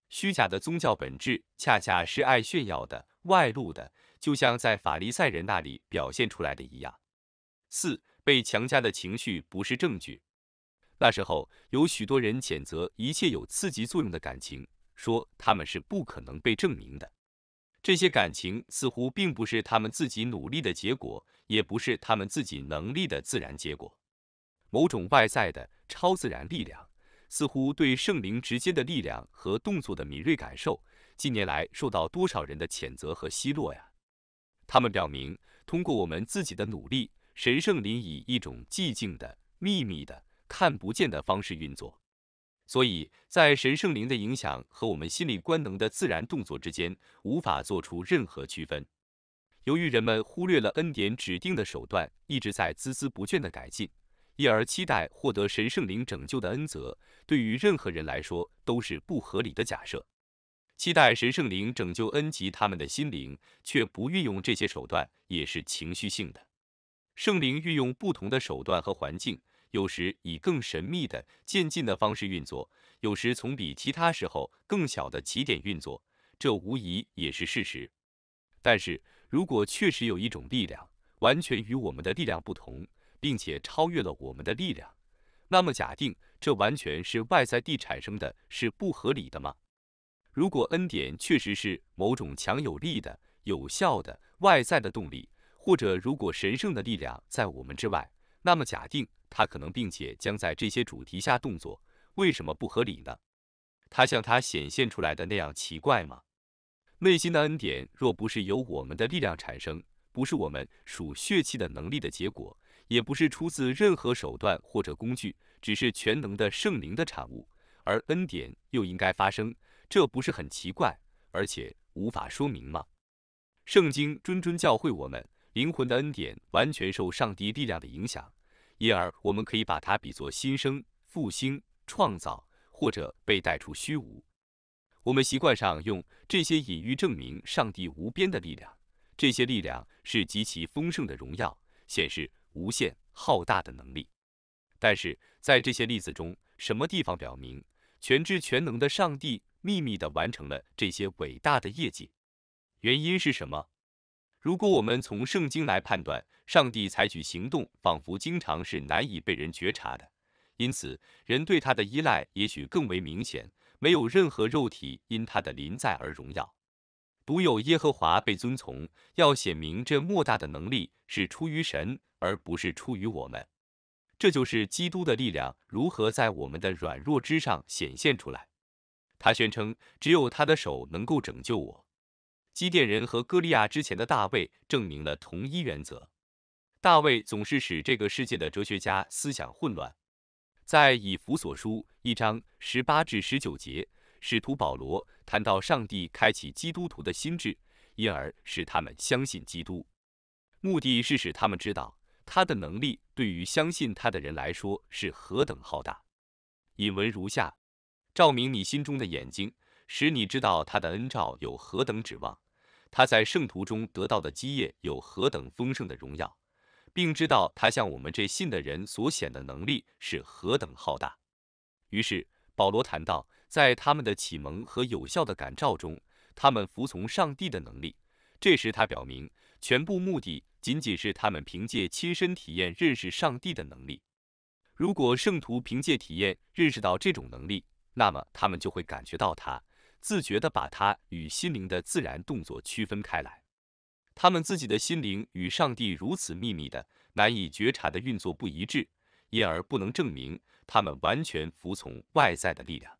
虚假的宗教本质恰恰是爱炫耀的、外露的，就像在法利赛人那里表现出来的一样。四，被强加的情绪不是证据。那时候有许多人谴责一切有刺激作用的感情，说他们是不可能被证明的。这些感情似乎并不是他们自己努力的结果，也不是他们自己能力的自然结果。某种外在的超自然力量，似乎对圣灵直接的力量和动作的敏锐感受，近年来受到多少人的谴责和奚落呀？他们表明，通过我们自己的努力，神圣灵以一种寂静的、秘密的、看不见的方式运作。所以，在神圣灵的影响和我们心理官能的自然动作之间，无法做出任何区分。由于人们忽略了恩典指定的手段，一直在孜孜不倦的改进。因而期待获得神圣灵拯救的恩泽，对于任何人来说都是不合理的假设。期待神圣灵拯救恩及他们的心灵，却不运用这些手段，也是情绪性的。圣灵运用不同的手段和环境，有时以更神秘的渐进的方式运作，有时从比其他时候更小的起点运作，这无疑也是事实。但是如果确实有一种力量，完全与我们的力量不同，并且超越了我们的力量，那么假定这完全是外在地产生的是不合理的吗？如果恩典确实是某种强有力的有效、的外在的动力，或者如果神圣的力量在我们之外，那么假定它可能并且将在这些主题下动作，为什么不合理呢？它像它显现出来的那样奇怪吗？内心的恩典若不是由我们的力量产生，不是我们属血气的能力的结果。也不是出自任何手段或者工具，只是全能的圣灵的产物。而恩典又应该发生，这不是很奇怪，而且无法说明吗？圣经谆谆教诲我们，灵魂的恩典完全受上帝力量的影响，因而我们可以把它比作新生、复兴、创造或者被带出虚无。我们习惯上用这些隐喻证明上帝无边的力量，这些力量是极其丰盛的荣耀，显示。无限浩大的能力，但是在这些例子中，什么地方表明全知全能的上帝秘密地完成了这些伟大的业绩？原因是什么？如果我们从圣经来判断，上帝采取行动仿佛经常是难以被人觉察的，因此人对他的依赖也许更为明显。没有任何肉体因他的临在而荣耀，独有耶和华被遵从，要显明这莫大的能力是出于神。而不是出于我们，这就是基督的力量如何在我们的软弱之上显现出来。他宣称，只有他的手能够拯救我。基甸人和歌利亚之前的大卫证明了同一原则。大卫总是使这个世界的哲学家思想混乱。在以弗所书一章十八至十九节，使徒保罗谈到上帝开启基督徒的心智，因而使他们相信基督，目的是使他们知道。他的能力对于相信他的人来说是何等浩大。引文如下：照明你心中的眼睛，使你知道他的恩照有何等指望，他在圣徒中得到的基业有何等丰盛的荣耀，并知道他向我们这信的人所显的能力是何等浩大。于是保罗谈到，在他们的启蒙和有效的感召中，他们服从上帝的能力。这时他表明。全部目的仅仅是他们凭借亲身体验认识上帝的能力。如果圣徒凭借体验认识到这种能力，那么他们就会感觉到它，自觉地把它与心灵的自然动作区分开来。他们自己的心灵与上帝如此秘密的、难以觉察的运作不一致，因而不能证明他们完全服从外在的力量。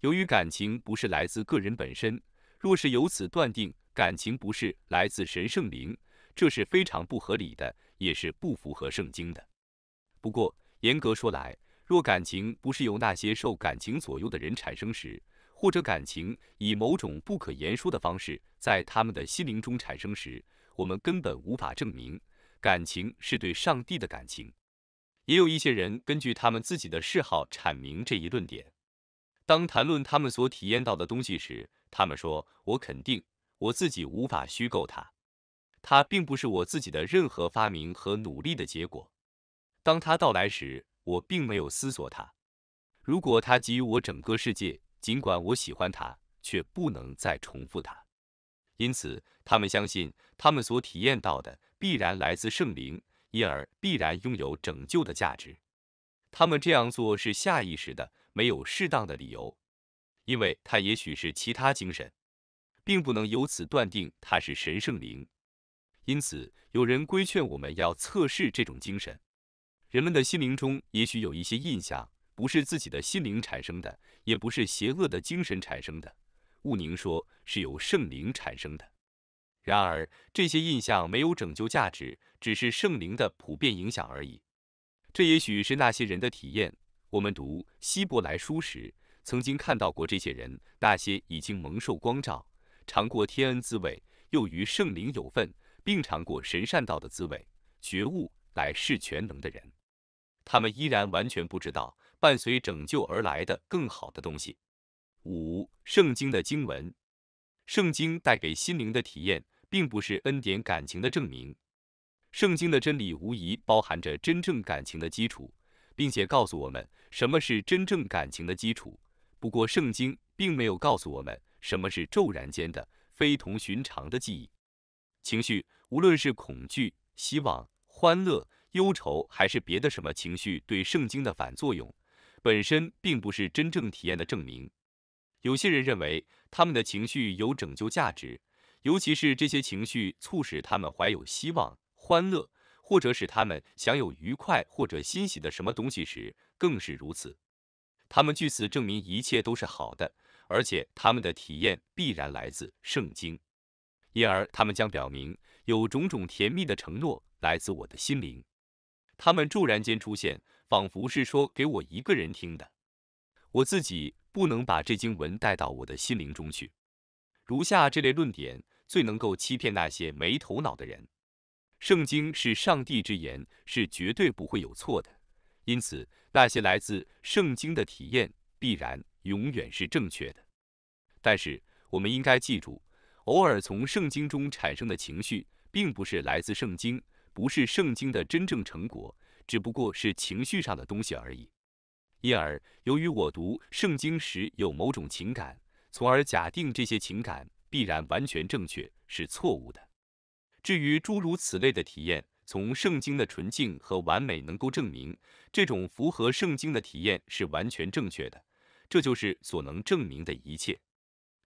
由于感情不是来自个人本身，若是由此断定，感情不是来自神圣灵，这是非常不合理的，也是不符合圣经的。不过，严格说来，若感情不是由那些受感情左右的人产生时，或者感情以某种不可言说的方式在他们的心灵中产生时，我们根本无法证明感情是对上帝的感情。也有一些人根据他们自己的嗜好阐明这一论点。当谈论他们所体验到的东西时，他们说：“我肯定。”我自己无法虚构它，它并不是我自己的任何发明和努力的结果。当它到来时，我并没有思索它。如果它给予我整个世界，尽管我喜欢它，却不能再重复它。因此，他们相信他们所体验到的必然来自圣灵，因而必然拥有拯救的价值。他们这样做是下意识的，没有适当的理由，因为它也许是其他精神。并不能由此断定他是神圣灵，因此有人规劝我们要测试这种精神。人们的心灵中也许有一些印象，不是自己的心灵产生的，也不是邪恶的精神产生的。务宁说是由圣灵产生的。然而这些印象没有拯救价值，只是圣灵的普遍影响而已。这也许是那些人的体验。我们读希伯来书时曾经看到过这些人，那些已经蒙受光照。尝过天恩滋味，又与圣灵有份，并尝过神善道的滋味，觉悟乃是全能的人，他们依然完全不知道伴随拯救而来的更好的东西。五、圣经的经文，圣经带给心灵的体验，并不是恩典感情的证明。圣经的真理无疑包含着真正感情的基础，并且告诉我们什么是真正感情的基础。不过，圣经并没有告诉我们。什么是骤然间的非同寻常的记忆？情绪，无论是恐惧、希望、欢乐、忧愁，还是别的什么情绪，对圣经的反作用本身并不是真正体验的证明。有些人认为他们的情绪有拯救价值，尤其是这些情绪促使他们怀有希望、欢乐，或者使他们享有愉快或者欣喜的什么东西时，更是如此。他们据此证明一切都是好的。而且他们的体验必然来自圣经，因而他们将表明有种种甜蜜的承诺来自我的心灵。他们骤然间出现，仿佛是说给我一个人听的。我自己不能把这经文带到我的心灵中去。如下这类论点最能够欺骗那些没头脑的人：圣经是上帝之言，是绝对不会有错的。因此，那些来自圣经的体验必然。永远是正确的，但是我们应该记住，偶尔从圣经中产生的情绪，并不是来自圣经，不是圣经的真正成果，只不过是情绪上的东西而已。因而，由于我读圣经时有某种情感，从而假定这些情感必然完全正确，是错误的。至于诸如此类的体验，从圣经的纯净和完美能够证明，这种符合圣经的体验是完全正确的。这就是所能证明的一切。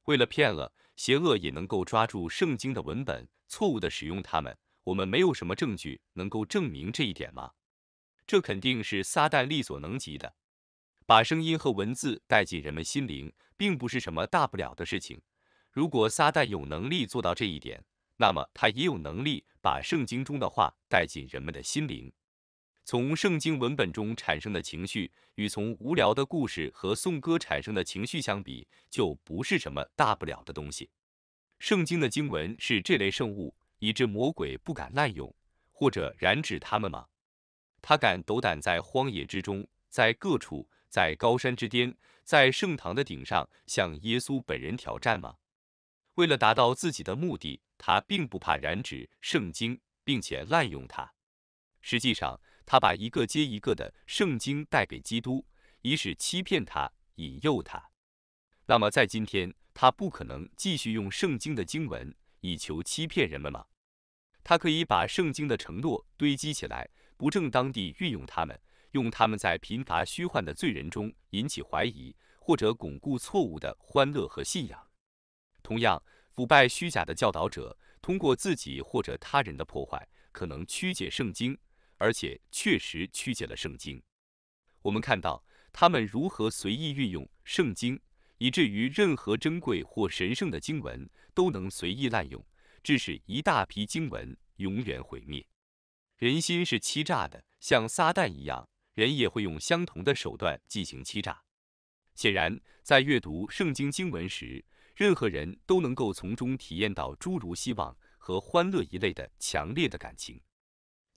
为了骗了，邪恶也能够抓住圣经的文本，错误的使用它们。我们没有什么证据能够证明这一点吗？这肯定是撒旦力所能及的。把声音和文字带进人们心灵，并不是什么大不了的事情。如果撒旦有能力做到这一点，那么他也有能力把圣经中的话带进人们的心灵。从圣经文本中产生的情绪，与从无聊的故事和颂歌产生的情绪相比，就不是什么大不了的东西。圣经的经文是这类圣物，以致魔鬼不敢滥用或者染指他们吗？他敢斗胆在荒野之中，在各处，在高山之巅，在圣堂的顶上，向耶稣本人挑战吗？为了达到自己的目的，他并不怕染指圣经，并且滥用它。实际上。他把一个接一个的圣经带给基督，以使欺骗他、引诱他。那么，在今天，他不可能继续用圣经的经文以求欺骗人们吗？他可以把圣经的承诺堆积起来，不正当地运用它们，用他们在贫乏、虚幻的罪人中引起怀疑，或者巩固错误的欢乐和信仰。同样，腐败、虚假的教导者通过自己或者他人的破坏，可能曲解圣经。而且确实曲解了圣经。我们看到他们如何随意运用圣经，以至于任何珍贵或神圣的经文都能随意滥用，致使一大批经文永远毁灭。人心是欺诈的，像撒旦一样，人也会用相同的手段进行欺诈。显然，在阅读圣经经文时，任何人都能够从中体验到诸如希望和欢乐一类的强烈的感情。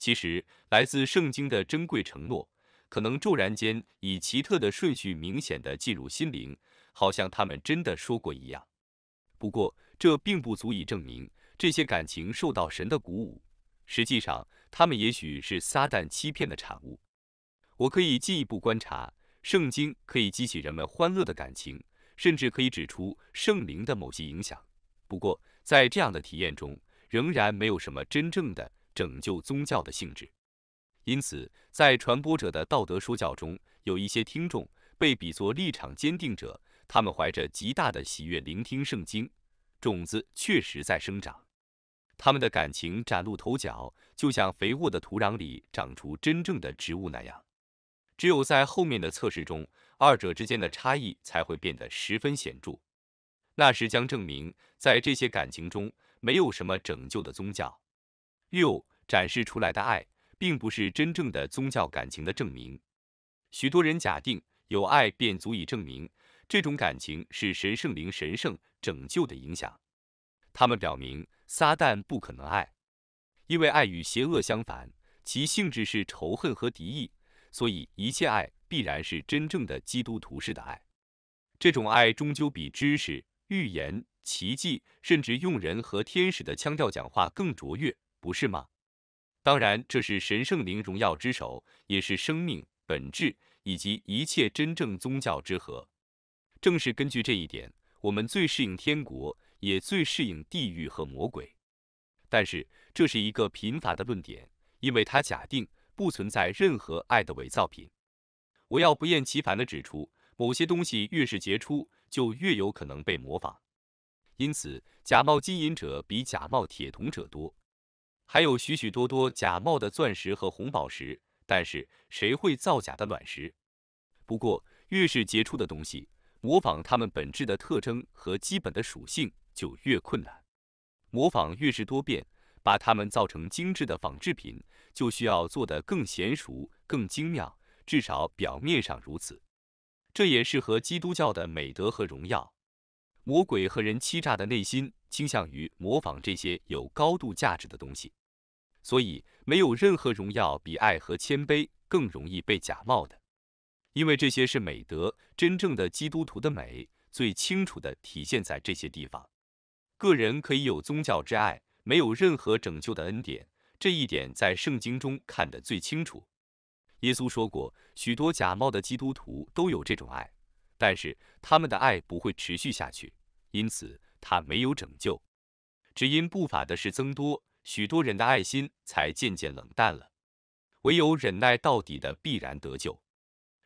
其实来自圣经的珍贵承诺，可能骤然间以奇特的顺序明显的进入心灵，好像他们真的说过一样。不过这并不足以证明这些感情受到神的鼓舞。实际上，他们也许是撒旦欺骗的产物。我可以进一步观察，圣经可以激起人们欢乐的感情，甚至可以指出圣灵的某些影响。不过在这样的体验中，仍然没有什么真正的。拯救宗教的性质，因此在传播者的道德说教中，有一些听众被比作立场坚定者，他们怀着极大的喜悦聆听圣经，种子确实在生长，他们的感情崭露头角，就像肥沃的土壤里长出真正的植物那样。只有在后面的测试中，二者之间的差异才会变得十分显著，那时将证明，在这些感情中没有什么拯救的宗教。六展示出来的爱，并不是真正的宗教感情的证明。许多人假定有爱便足以证明这种感情是神圣灵神圣拯救的影响。他们表明撒旦不可能爱，因为爱与邪恶相反，其性质是仇恨和敌意，所以一切爱必然是真正的基督徒式的爱。这种爱终究比知识、预言、奇迹，甚至用人和天使的腔调讲话更卓越。不是吗？当然，这是神圣灵荣耀之首，也是生命本质以及一切真正宗教之和。正是根据这一点，我们最适应天国，也最适应地狱和魔鬼。但是这是一个贫乏的论点，因为它假定不存在任何爱的伪造品。我要不厌其烦地指出，某些东西越是杰出，就越有可能被模仿。因此，假冒金银者比假冒铁铜者多。还有许许多多假冒的钻石和红宝石，但是谁会造假的卵石？不过，越是杰出的东西，模仿它们本质的特征和基本的属性就越困难。模仿越是多变，把它们造成精致的仿制品，就需要做得更娴熟、更精妙，至少表面上如此。这也适合基督教的美德和荣耀。魔鬼和人欺诈的内心倾向于模仿这些有高度价值的东西。所以，没有任何荣耀比爱和谦卑更容易被假冒的，因为这些是美德。真正的基督徒的美最清楚的体现在这些地方。个人可以有宗教之爱，没有任何拯救的恩典。这一点在圣经中看得最清楚。耶稣说过，许多假冒的基督徒都有这种爱，但是他们的爱不会持续下去，因此他没有拯救，只因不法的事增多。许多人的爱心才渐渐冷淡了，唯有忍耐到底的必然得救。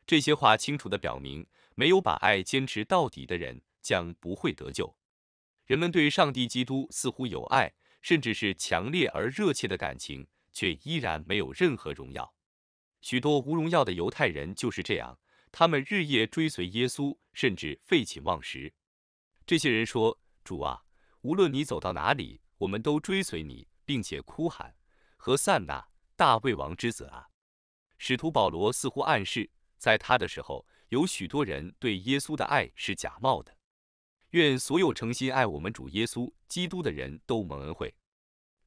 这些话清楚的表明，没有把爱坚持到底的人将不会得救。人们对上帝基督似乎有爱，甚至是强烈而热切的感情，却依然没有任何荣耀。许多无荣耀的犹太人就是这样，他们日夜追随耶稣，甚至废寝忘食。这些人说：“主啊，无论你走到哪里，我们都追随你。”并且哭喊：“何塞纳，大卫王之子啊！”使徒保罗似乎暗示，在他的时候，有许多人对耶稣的爱是假冒的。愿所有诚心爱我们主耶稣基督的人都蒙恩惠。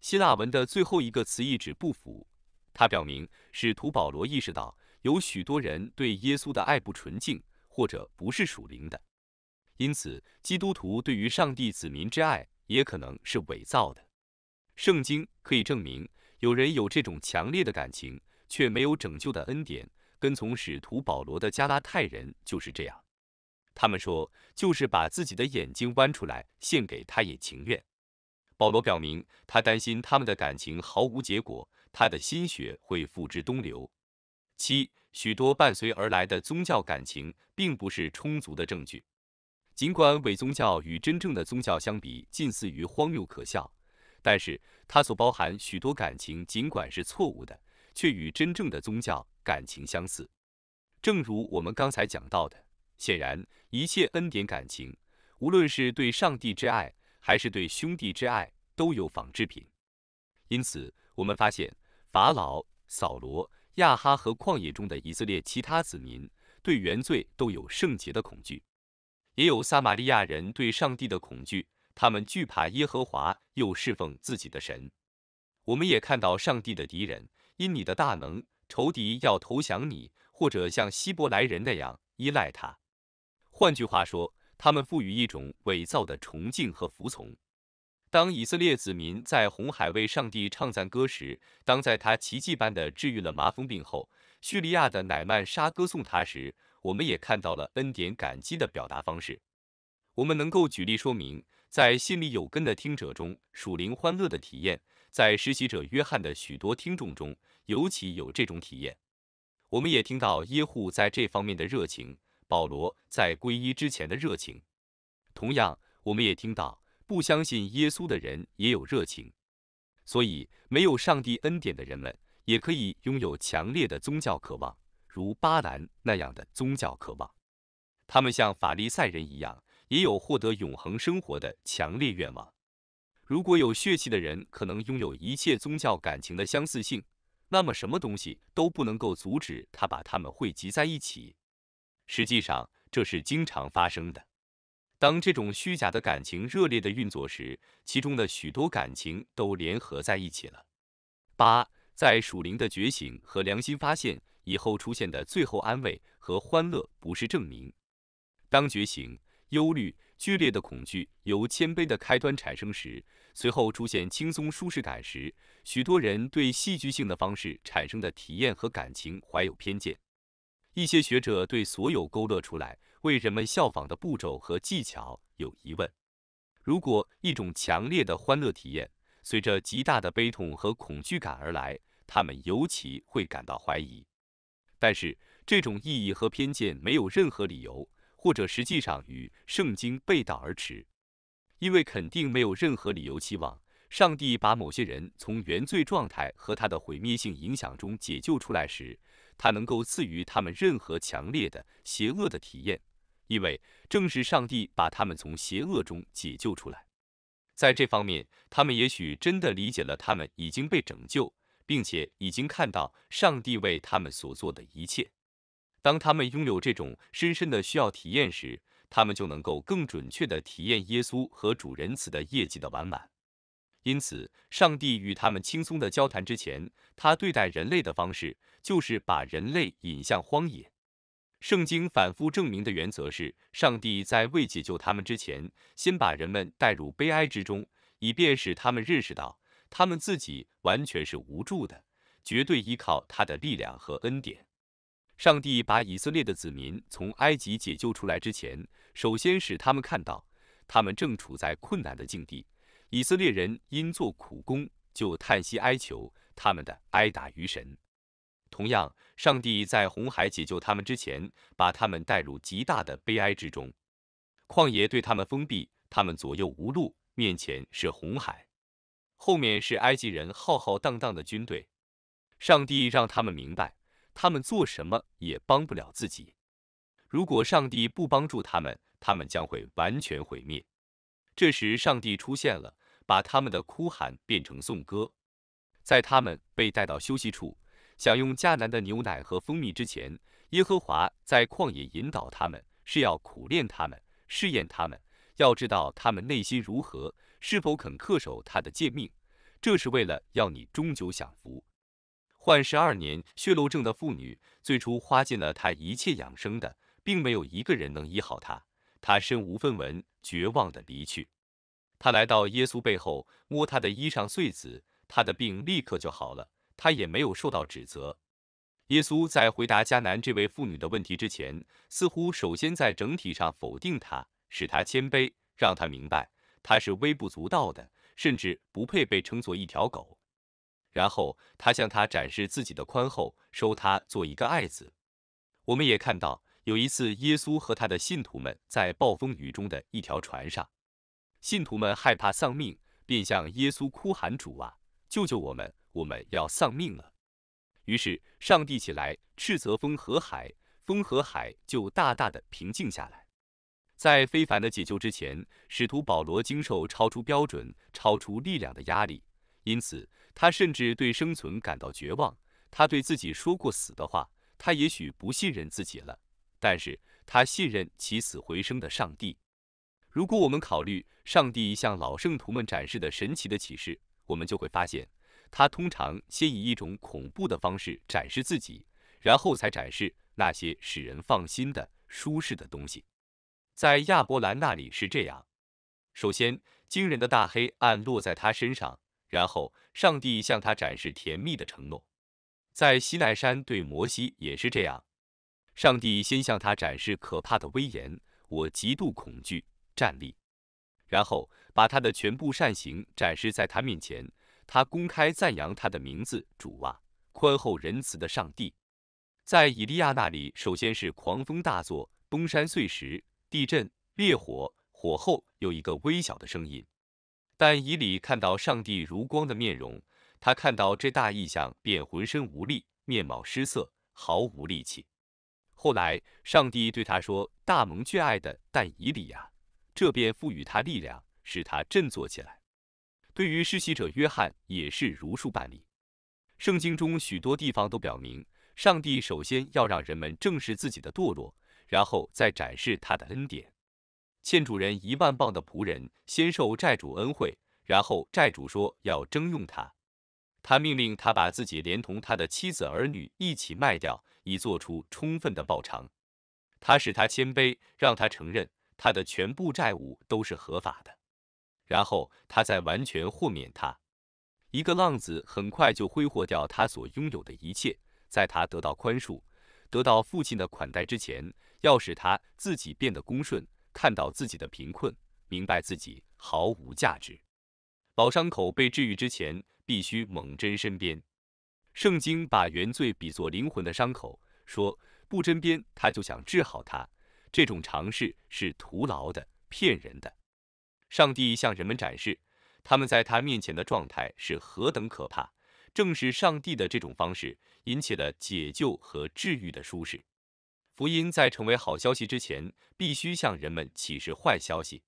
希腊文的最后一个词意指不符，它表明使徒保罗意识到有许多人对耶稣的爱不纯净，或者不是属灵的。因此，基督徒对于上帝子民之爱也可能是伪造的。圣经可以证明，有人有这种强烈的感情，却没有拯救的恩典。跟从使徒保罗的加拉太人就是这样，他们说，就是把自己的眼睛弯出来献给他也情愿。保罗表明，他担心他们的感情毫无结果，他的心血会付之东流。七，许多伴随而来的宗教感情，并不是充足的证据。尽管伪宗教与真正的宗教相比，近似于荒谬可笑。但是它所包含许多感情，尽管是错误的，却与真正的宗教感情相似。正如我们刚才讲到的，显然一切恩典感情，无论是对上帝之爱还是对兄弟之爱，都有仿制品。因此，我们发现法老、扫罗、亚哈和旷野中的以色列其他子民对原罪都有圣洁的恐惧，也有撒玛利亚人对上帝的恐惧。他们惧怕耶和华，又侍奉自己的神。我们也看到上帝的敌人因你的大能，仇敌要投降你，或者像希伯来人那样依赖他。换句话说，他们赋予一种伪造的崇敬和服从。当以色列子民在红海为上帝唱赞歌时，当在他奇迹般的治愈了麻风病后，叙利亚的乃曼沙歌颂他时，我们也看到了恩典感激的表达方式。我们能够举例说明。在心里有根的听者中，属灵欢乐的体验，在实习者约翰的许多听众中，尤其有这种体验。我们也听到耶户在这方面的热情，保罗在皈依之前的热情。同样，我们也听到不相信耶稣的人也有热情。所以，没有上帝恩典的人们也可以拥有强烈的宗教渴望，如巴兰那样的宗教渴望。他们像法利赛人一样。也有获得永恒生活的强烈愿望。如果有血气的人可能拥有一切宗教感情的相似性，那么什么东西都不能够阻止他把它们汇集在一起。实际上，这是经常发生的。当这种虚假的感情热烈地运作时，其中的许多感情都联合在一起了。八，在属灵的觉醒和良心发现以后出现的最后安慰和欢乐，不是证明。当觉醒。忧虑、剧烈的恐惧由谦卑的开端产生时，随后出现轻松舒适感时，许多人对戏剧性的方式产生的体验和感情怀有偏见。一些学者对所有勾勒出来为人们效仿的步骤和技巧有疑问。如果一种强烈的欢乐体验随着极大的悲痛和恐惧感而来，他们尤其会感到怀疑。但是，这种意义和偏见没有任何理由。或者实际上与圣经背道而驰，因为肯定没有任何理由期望上帝把某些人从原罪状态和他的毁灭性影响中解救出来时，他能够赐予他们任何强烈的邪恶的体验，因为正是上帝把他们从邪恶中解救出来。在这方面，他们也许真的理解了他们已经被拯救，并且已经看到上帝为他们所做的一切。当他们拥有这种深深的需要体验时，他们就能够更准确地体验耶稣和主仁慈的业绩的完满。因此，上帝与他们轻松的交谈之前，他对待人类的方式就是把人类引向荒野。圣经反复证明的原则是：上帝在未解救他们之前，先把人们带入悲哀之中，以便使他们认识到他们自己完全是无助的，绝对依靠他的力量和恩典。上帝把以色列的子民从埃及解救出来之前，首先使他们看到他们正处在困难的境地。以色列人因做苦工就叹息哀求他们的挨打于神。同样，上帝在红海解救他们之前，把他们带入极大的悲哀之中。旷野对他们封闭，他们左右无路，面前是红海，后面是埃及人浩浩荡荡的军队。上帝让他们明白。他们做什么也帮不了自己。如果上帝不帮助他们，他们将会完全毁灭。这时，上帝出现了，把他们的哭喊变成颂歌。在他们被带到休息处，享用迦南的牛奶和蜂蜜之前，耶和华在旷野引导他们，是要苦练他们，试验他们，要知道他们内心如何，是否肯恪守他的诫命。这是为了要你终究享福。患十二年血漏症的妇女，最初花尽了她一切养生的，并没有一个人能医好她。她身无分文，绝望的离去。她来到耶稣背后，摸他的衣裳穗子，她的病立刻就好了。她也没有受到指责。耶稣在回答迦南这位妇女的问题之前，似乎首先在整体上否定她，使她谦卑，让她明白她是微不足道的，甚至不配被称作一条狗。然后他向他展示自己的宽厚，收他做一个爱子。我们也看到有一次，耶稣和他的信徒们在暴风雨中的一条船上，信徒们害怕丧命，便向耶稣哭喊：“主啊，救救我们！我们要丧命了。”于是上帝起来斥责风和海，风和海就大大的平静下来。在非凡的解救之前，使徒保罗经受超出标准、超出力量的压力。因此，他甚至对生存感到绝望。他对自己说过死的话。他也许不信任自己了，但是他信任起死回生的上帝。如果我们考虑上帝向老圣徒们展示的神奇的启示，我们就会发现，他通常先以一种恐怖的方式展示自己，然后才展示那些使人放心的、舒适的东西。在亚伯兰那里是这样：首先，惊人的大黑暗落在他身上。然后上帝向他展示甜蜜的承诺，在西奈山对摩西也是这样，上帝先向他展示可怕的威严，我极度恐惧站立，然后把他的全部善行展示在他面前，他公开赞扬他的名字，主啊，宽厚仁慈的上帝。在以利亚那里，首先是狂风大作，东山碎石，地震，烈火，火后有一个微小的声音。但以理看到上帝如光的面容，他看到这大意象便浑身无力，面貌失色，毫无力气。后来上帝对他说：“大蒙眷爱的但以理啊，这便赋予他力量，使他振作起来。”对于施洗者约翰也是如数办理。圣经中许多地方都表明，上帝首先要让人们正视自己的堕落，然后再展示他的恩典。欠主人一万镑的仆人，先受债主恩惠，然后债主说要征用他，他命令他把自己连同他的妻子儿女一起卖掉，以做出充分的报偿。他使他谦卑，让他承认他的全部债务都是合法的，然后他再完全豁免他。一个浪子很快就挥霍掉他所拥有的一切，在他得到宽恕、得到父亲的款待之前，要使他自己变得恭顺。看到自己的贫困，明白自己毫无价值。老伤口被治愈之前，必须猛针身边。圣经把原罪比作灵魂的伤口，说不针边，他就想治好它，这种尝试是徒劳的，骗人的。上帝向人们展示，他们在他面前的状态是何等可怕。正是上帝的这种方式，引起了解救和治愈的舒适。福音在成为好消息之前，必须向人们启示坏消息。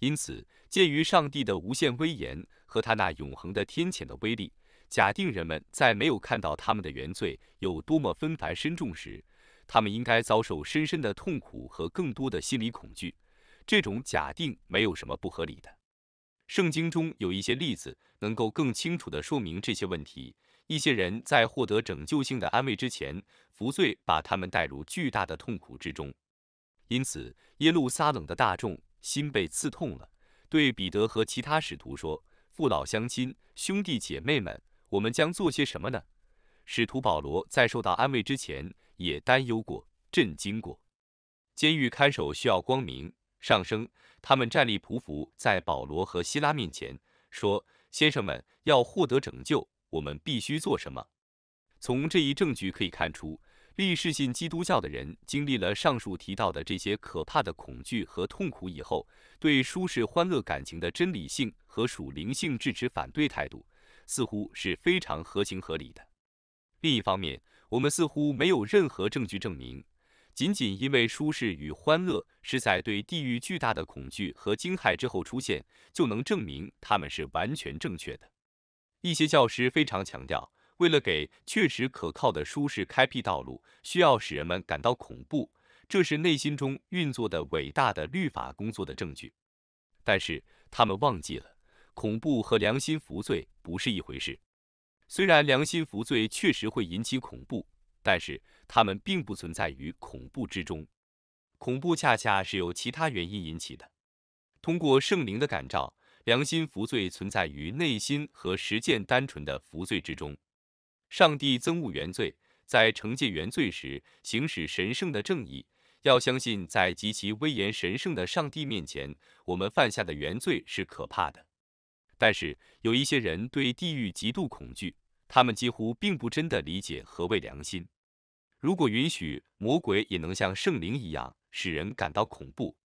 因此，鉴于上帝的无限威严和他那永恒的天谴的威力，假定人们在没有看到他们的原罪有多么纷繁深重时，他们应该遭受深深的痛苦和更多的心理恐惧。这种假定没有什么不合理的。圣经中有一些例子能够更清楚地说明这些问题。一些人在获得拯救性的安慰之前，服罪把他们带入巨大的痛苦之中。因此，耶路撒冷的大众心被刺痛了，对彼得和其他使徒说：“父老乡亲、兄弟姐妹们，我们将做些什么呢？”使徒保罗在受到安慰之前也担忧过、震惊过。监狱看守需要光明上升，他们站立匍匐在保罗和希拉面前，说：“先生们，要获得拯救。”我们必须做什么？从这一证据可以看出，立誓信基督教的人经历了上述提到的这些可怕的恐惧和痛苦以后，对舒适、欢乐感情的真理性和属灵性支持反对态度，似乎是非常合情合理的。另一方面，我们似乎没有任何证据证明，仅仅因为舒适与欢乐是在对地狱巨大的恐惧和惊骇之后出现，就能证明他们是完全正确的。一些教师非常强调，为了给确实可靠的舒适开辟道路，需要使人们感到恐怖，这是内心中运作的伟大的律法工作的证据。但是他们忘记了，恐怖和良心服罪不是一回事。虽然良心服罪确实会引起恐怖，但是它们并不存在于恐怖之中。恐怖恰恰是由其他原因引起的，通过圣灵的感召。良心赎罪存在于内心和实践单纯的赎罪之中。上帝憎恶原罪，在惩戒原罪时行使神圣的正义。要相信，在极其威严神圣的上帝面前，我们犯下的原罪是可怕的。但是有一些人对地狱极度恐惧，他们几乎并不真的理解何谓良心。如果允许魔鬼也能像圣灵一样使人感到恐怖。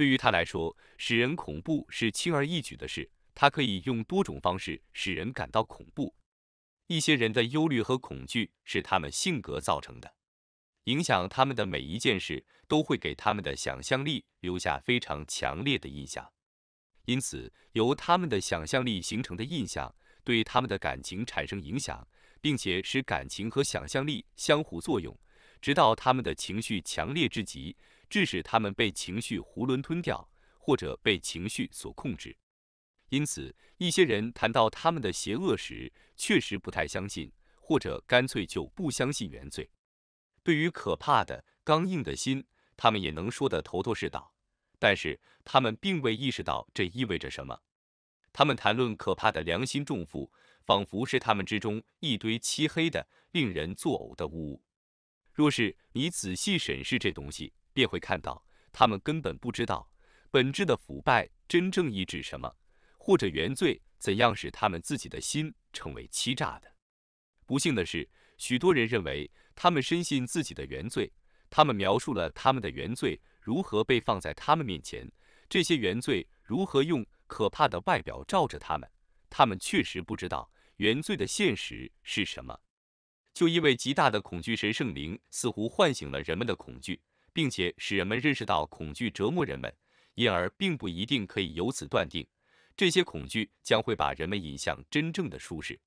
对于他来说，使人恐怖是轻而易举的事。他可以用多种方式使人感到恐怖。一些人的忧虑和恐惧是他们性格造成的，影响他们的每一件事都会给他们的想象力留下非常强烈的印象。因此，由他们的想象力形成的印象对他们的感情产生影响，并且使感情和想象力相互作用，直到他们的情绪强烈至极。致使他们被情绪囫囵吞掉，或者被情绪所控制。因此，一些人谈到他们的邪恶时，确实不太相信，或者干脆就不相信原罪。对于可怕的刚硬的心，他们也能说得头头是道，但是他们并未意识到这意味着什么。他们谈论可怕的良心重负，仿佛是他们之中一堆漆黑的、令人作呕的污。若是你仔细审视这东西，便会看到，他们根本不知道本质的腐败真正意指什么，或者原罪怎样使他们自己的心成为欺诈的。不幸的是，许多人认为他们深信自己的原罪，他们描述了他们的原罪如何被放在他们面前，这些原罪如何用可怕的外表罩着他们。他们确实不知道原罪的现实是什么，就因为极大的恐惧，神圣灵似乎唤醒了人们的恐惧。并且使人们认识到恐惧折磨人们，因而并不一定可以由此断定这些恐惧将会把人们引向真正的舒适。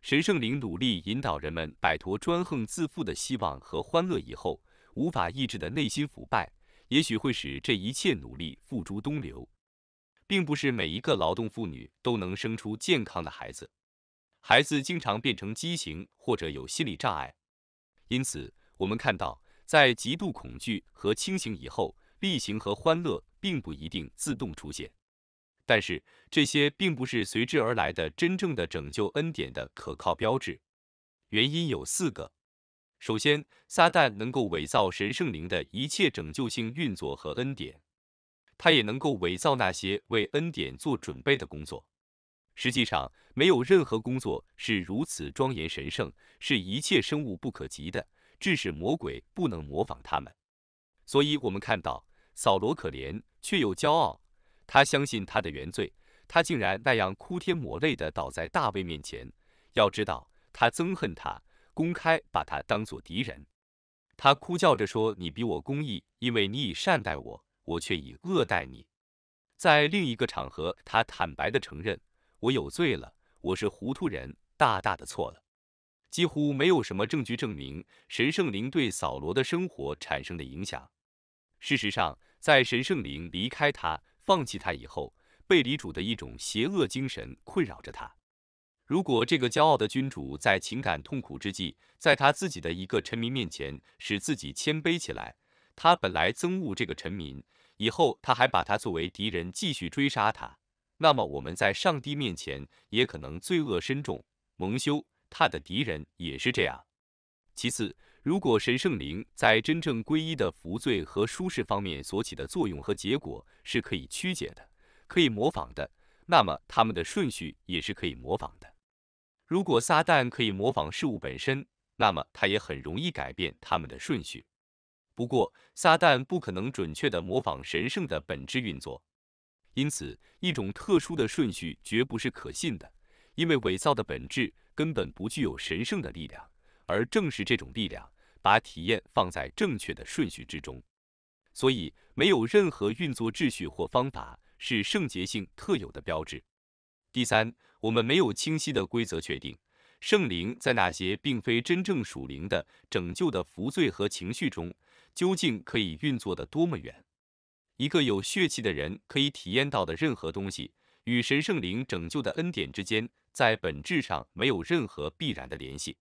神圣灵努力引导人们摆脱专横自负的希望和欢乐以后无法抑制的内心腐败，也许会使这一切努力付诸东流。并不是每一个劳动妇女都能生出健康的孩子，孩子经常变成畸形或者有心理障碍。因此，我们看到。在极度恐惧和清醒以后，力行和欢乐并不一定自动出现。但是这些并不是随之而来的真正的拯救恩典的可靠标志。原因有四个：首先，撒旦能够伪造神圣灵的一切拯救性运作和恩典，他也能够伪造那些为恩典做准备的工作。实际上，没有任何工作是如此庄严神圣，是一切生物不可及的。致使魔鬼不能模仿他们，所以我们看到扫罗可怜却又骄傲。他相信他的原罪，他竟然那样哭天抹泪地倒在大卫面前。要知道，他憎恨他，公开把他当做敌人。他哭叫着说：“你比我公义，因为你已善待我，我却已恶待你。”在另一个场合，他坦白地承认：“我有罪了，我是糊涂人，大大的错了。”几乎没有什么证据证明神圣灵对扫罗的生活产生的影响。事实上，在神圣灵离开他、放弃他以后，背离主的一种邪恶精神困扰着他。如果这个骄傲的君主在情感痛苦之际，在他自己的一个臣民面前使自己谦卑起来，他本来憎恶这个臣民，以后他还把他作为敌人继续追杀他，那么我们在上帝面前也可能罪恶深重、蒙羞。他的敌人也是这样。其次，如果神圣灵在真正皈依的福罪和舒适方面所起的作用和结果是可以曲解的，可以模仿的，那么他们的顺序也是可以模仿的。如果撒旦可以模仿事物本身，那么他也很容易改变他们的顺序。不过，撒旦不可能准确地模仿神圣的本质运作，因此一种特殊的顺序绝不是可信的。因为伪造的本质根本不具有神圣的力量，而正是这种力量把体验放在正确的顺序之中，所以没有任何运作秩序或方法是圣洁性特有的标志。第三，我们没有清晰的规则确定圣灵在那些并非真正属灵的拯救的赎罪和情绪中究竟可以运作的多么远。一个有血气的人可以体验到的任何东西。与神圣灵拯救的恩典之间，在本质上没有任何必然的联系。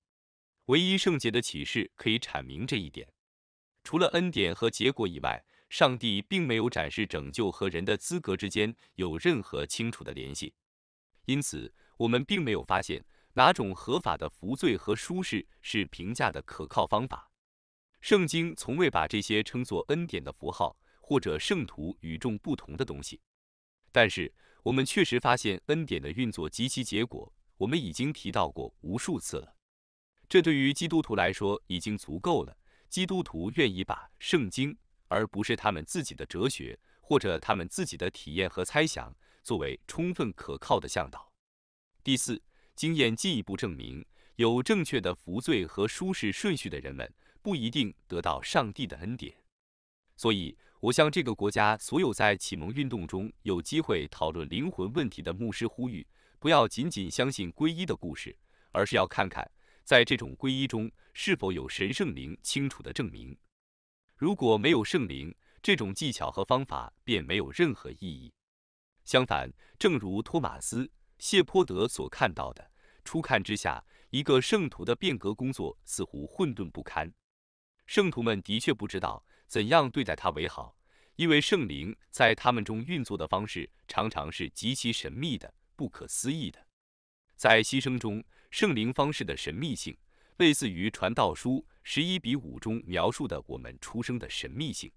唯一圣洁的启示可以阐明这一点。除了恩典和结果以外，上帝并没有展示拯救和人的资格之间有任何清楚的联系。因此，我们并没有发现哪种合法的赎罪和舒适是评价的可靠方法。圣经从未把这些称作恩典的符号或者圣徒与众不同的东西，但是。我们确实发现恩典的运作及其结果，我们已经提到过无数次了。这对于基督徒来说已经足够了。基督徒愿意把圣经，而不是他们自己的哲学或者他们自己的体验和猜想，作为充分可靠的向导。第四，经验进一步证明，有正确的服罪和舒适顺序的人们不一定得到上帝的恩典，所以。我向这个国家所有在启蒙运动中有机会讨论灵魂问题的牧师呼吁：不要仅仅相信皈依的故事，而是要看看在这种皈依中是否有神圣灵清楚的证明。如果没有圣灵，这种技巧和方法便没有任何意义。相反，正如托马斯·谢泼德所看到的，初看之下，一个圣徒的变革工作似乎混沌不堪。圣徒们的确不知道。怎样对待他为好？因为圣灵在他们中运作的方式常常是极其神秘的、不可思议的。在牺牲中，圣灵方式的神秘性，类似于《传道书》十一比五中描述的我们出生的神秘性。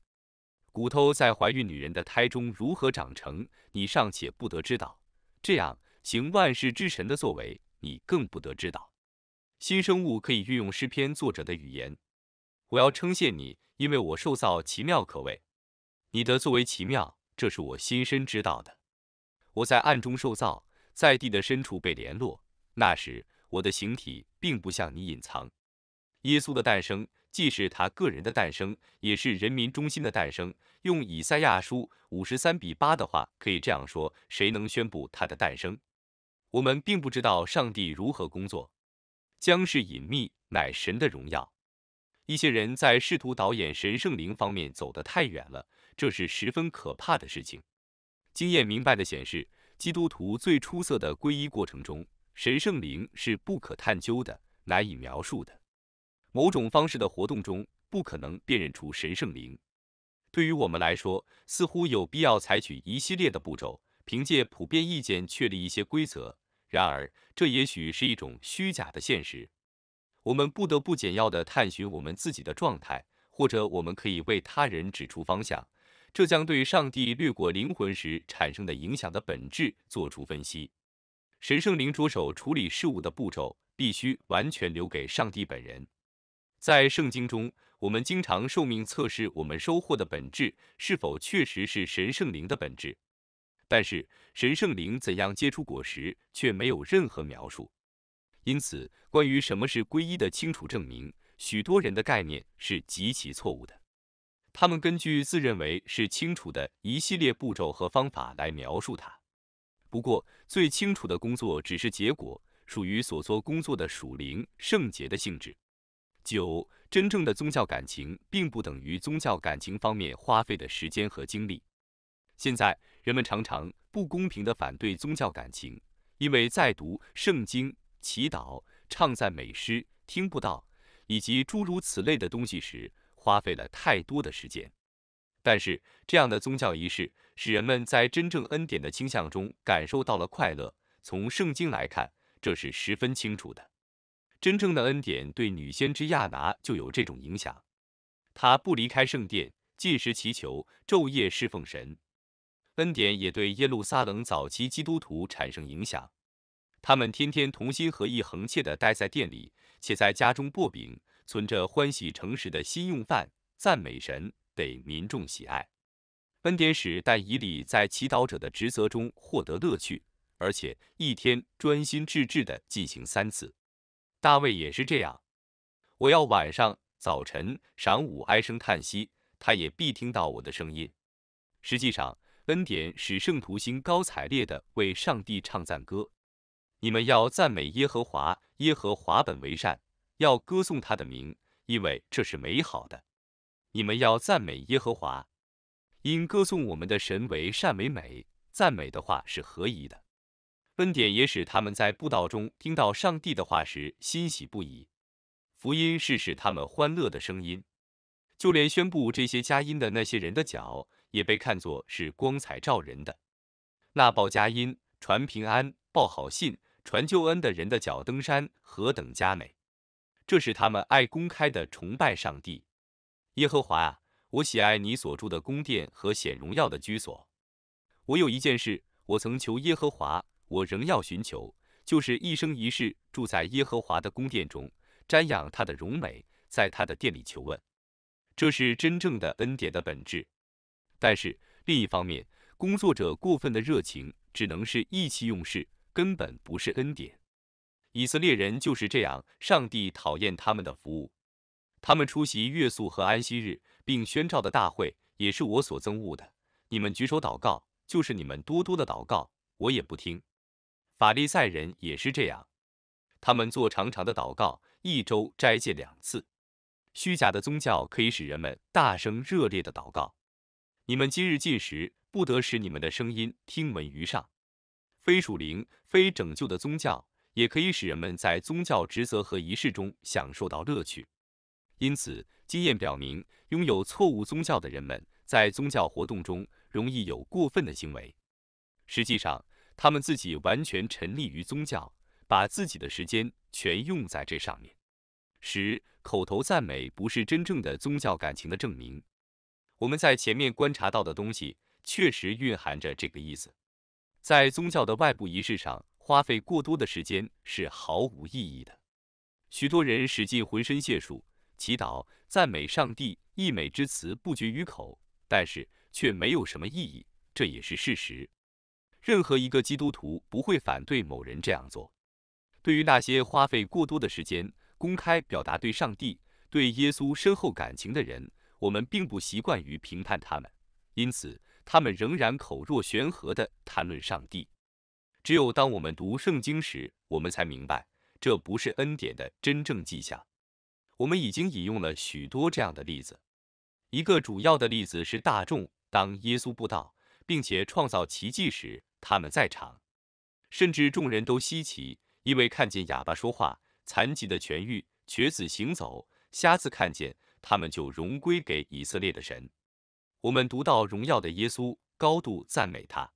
骨头在怀孕女人的胎中如何长成，你尚且不得知道；这样行万事之神的作为，你更不得知道。新生物可以运用诗篇作者的语言。我要称谢你，因为我受造奇妙可畏，你的作为奇妙，这是我心深知道的。我在暗中受造，在地的深处被联络。那时我的形体并不向你隐藏。耶稣的诞生既是他个人的诞生，也是人民中心的诞生。用以赛亚书五十三比八的话，可以这样说：谁能宣布他的诞生？我们并不知道上帝如何工作，将是隐秘，乃神的荣耀。一些人在试图导演神圣灵方面走得太远了，这是十分可怕的事情。经验明白的显示，基督徒最出色的皈依过程中，神圣灵是不可探究的、难以描述的。某种方式的活动中，不可能辨认出神圣灵。对于我们来说，似乎有必要采取一系列的步骤，凭借普遍意见确立一些规则。然而，这也许是一种虚假的现实。我们不得不简要地探寻我们自己的状态，或者我们可以为他人指出方向。这将对上帝掠过灵魂时产生的影响的本质做出分析。神圣灵着手处理事物的步骤必须完全留给上帝本人。在圣经中，我们经常受命测试我们收获的本质是否确实是神圣灵的本质，但是神圣灵怎样结出果实却没有任何描述。因此，关于什么是皈依的清楚证明，许多人的概念是极其错误的。他们根据自认为是清楚的一系列步骤和方法来描述它。不过，最清楚的工作只是结果属于所做工作的属灵圣洁的性质。九，真正的宗教感情并不等于宗教感情方面花费的时间和精力。现在，人们常常不公平地反对宗教感情，因为在读圣经。祈祷、唱赞美诗、听不到，以及诸如此类的东西时，花费了太多的时间。但是，这样的宗教仪式使人们在真正恩典的倾向中感受到了快乐。从圣经来看，这是十分清楚的。真正的恩典对女先知亚拿就有这种影响，她不离开圣殿，进食、祈求，昼夜侍奉神。恩典也对耶路撒冷早期基督徒产生影响。他们天天同心合意、恒切地待在店里，且在家中薄饼，存着欢喜诚实的心用饭，赞美神，得民众喜爱。恩典使但以礼在祈祷者的职责中获得乐趣，而且一天专心致志地进行三次。大卫也是这样。我要晚上、早晨、晌午唉声叹息，他也必听到我的声音。实际上，恩典使圣徒兴高采烈地为上帝唱赞歌。你们要赞美耶和华，耶和华本为善，要歌颂他的名，因为这是美好的。你们要赞美耶和华，因歌颂我们的神为善为美。赞美的话是合宜的，恩典也使他们在布道中听到上帝的话时欣喜不已。福音是使他们欢乐的声音，就连宣布这些佳音的那些人的脚也被看作是光彩照人的。那报佳音、传平安、报好信。传救恩的人的脚登山何等佳美！这是他们爱公开的崇拜上帝耶和华啊！我喜爱你所住的宫殿和显荣耀的居所。我有一件事，我曾求耶和华，我仍要寻求，就是一生一世住在耶和华的宫殿中，瞻仰他的荣美，在他的殿里求问。这是真正的恩典的本质。但是另一方面，工作者过分的热情只能是意气用事。根本不是恩典，以色列人就是这样，上帝讨厌他们的服务。他们出席月宿和安息日，并宣召的大会，也是我所憎恶的。你们举手祷告，就是你们多多的祷告，我也不听。法利赛人也是这样，他们做长长的祷告，一周斋戒两次。虚假的宗教可以使人们大声热烈的祷告。你们今日进食，不得使你们的声音听闻于上。非属灵、非拯救的宗教，也可以使人们在宗教职责和仪式中享受到乐趣。因此，经验表明，拥有错误宗教的人们在宗教活动中容易有过分的行为。实际上，他们自己完全沉溺于宗教，把自己的时间全用在这上面。十、口头赞美不是真正的宗教感情的证明。我们在前面观察到的东西，确实蕴含着这个意思。在宗教的外部仪式上花费过多的时间是毫无意义的。许多人使尽浑身解数祈祷、赞美上帝，溢美之词不绝于口，但是却没有什么意义，这也是事实。任何一个基督徒不会反对某人这样做。对于那些花费过多的时间公开表达对上帝、对耶稣深厚感情的人，我们并不习惯于评判他们，因此。他们仍然口若悬河的谈论上帝。只有当我们读圣经时，我们才明白这不是恩典的真正迹象。我们已经引用了许多这样的例子。一个主要的例子是大众当耶稣布道并且创造奇迹时，他们在场，甚至众人都稀奇，因为看见哑巴说话，残疾的痊愈，瘸子行走，瞎子看见，他们就荣归给以色列的神。我们读到荣耀的耶稣，高度赞美他。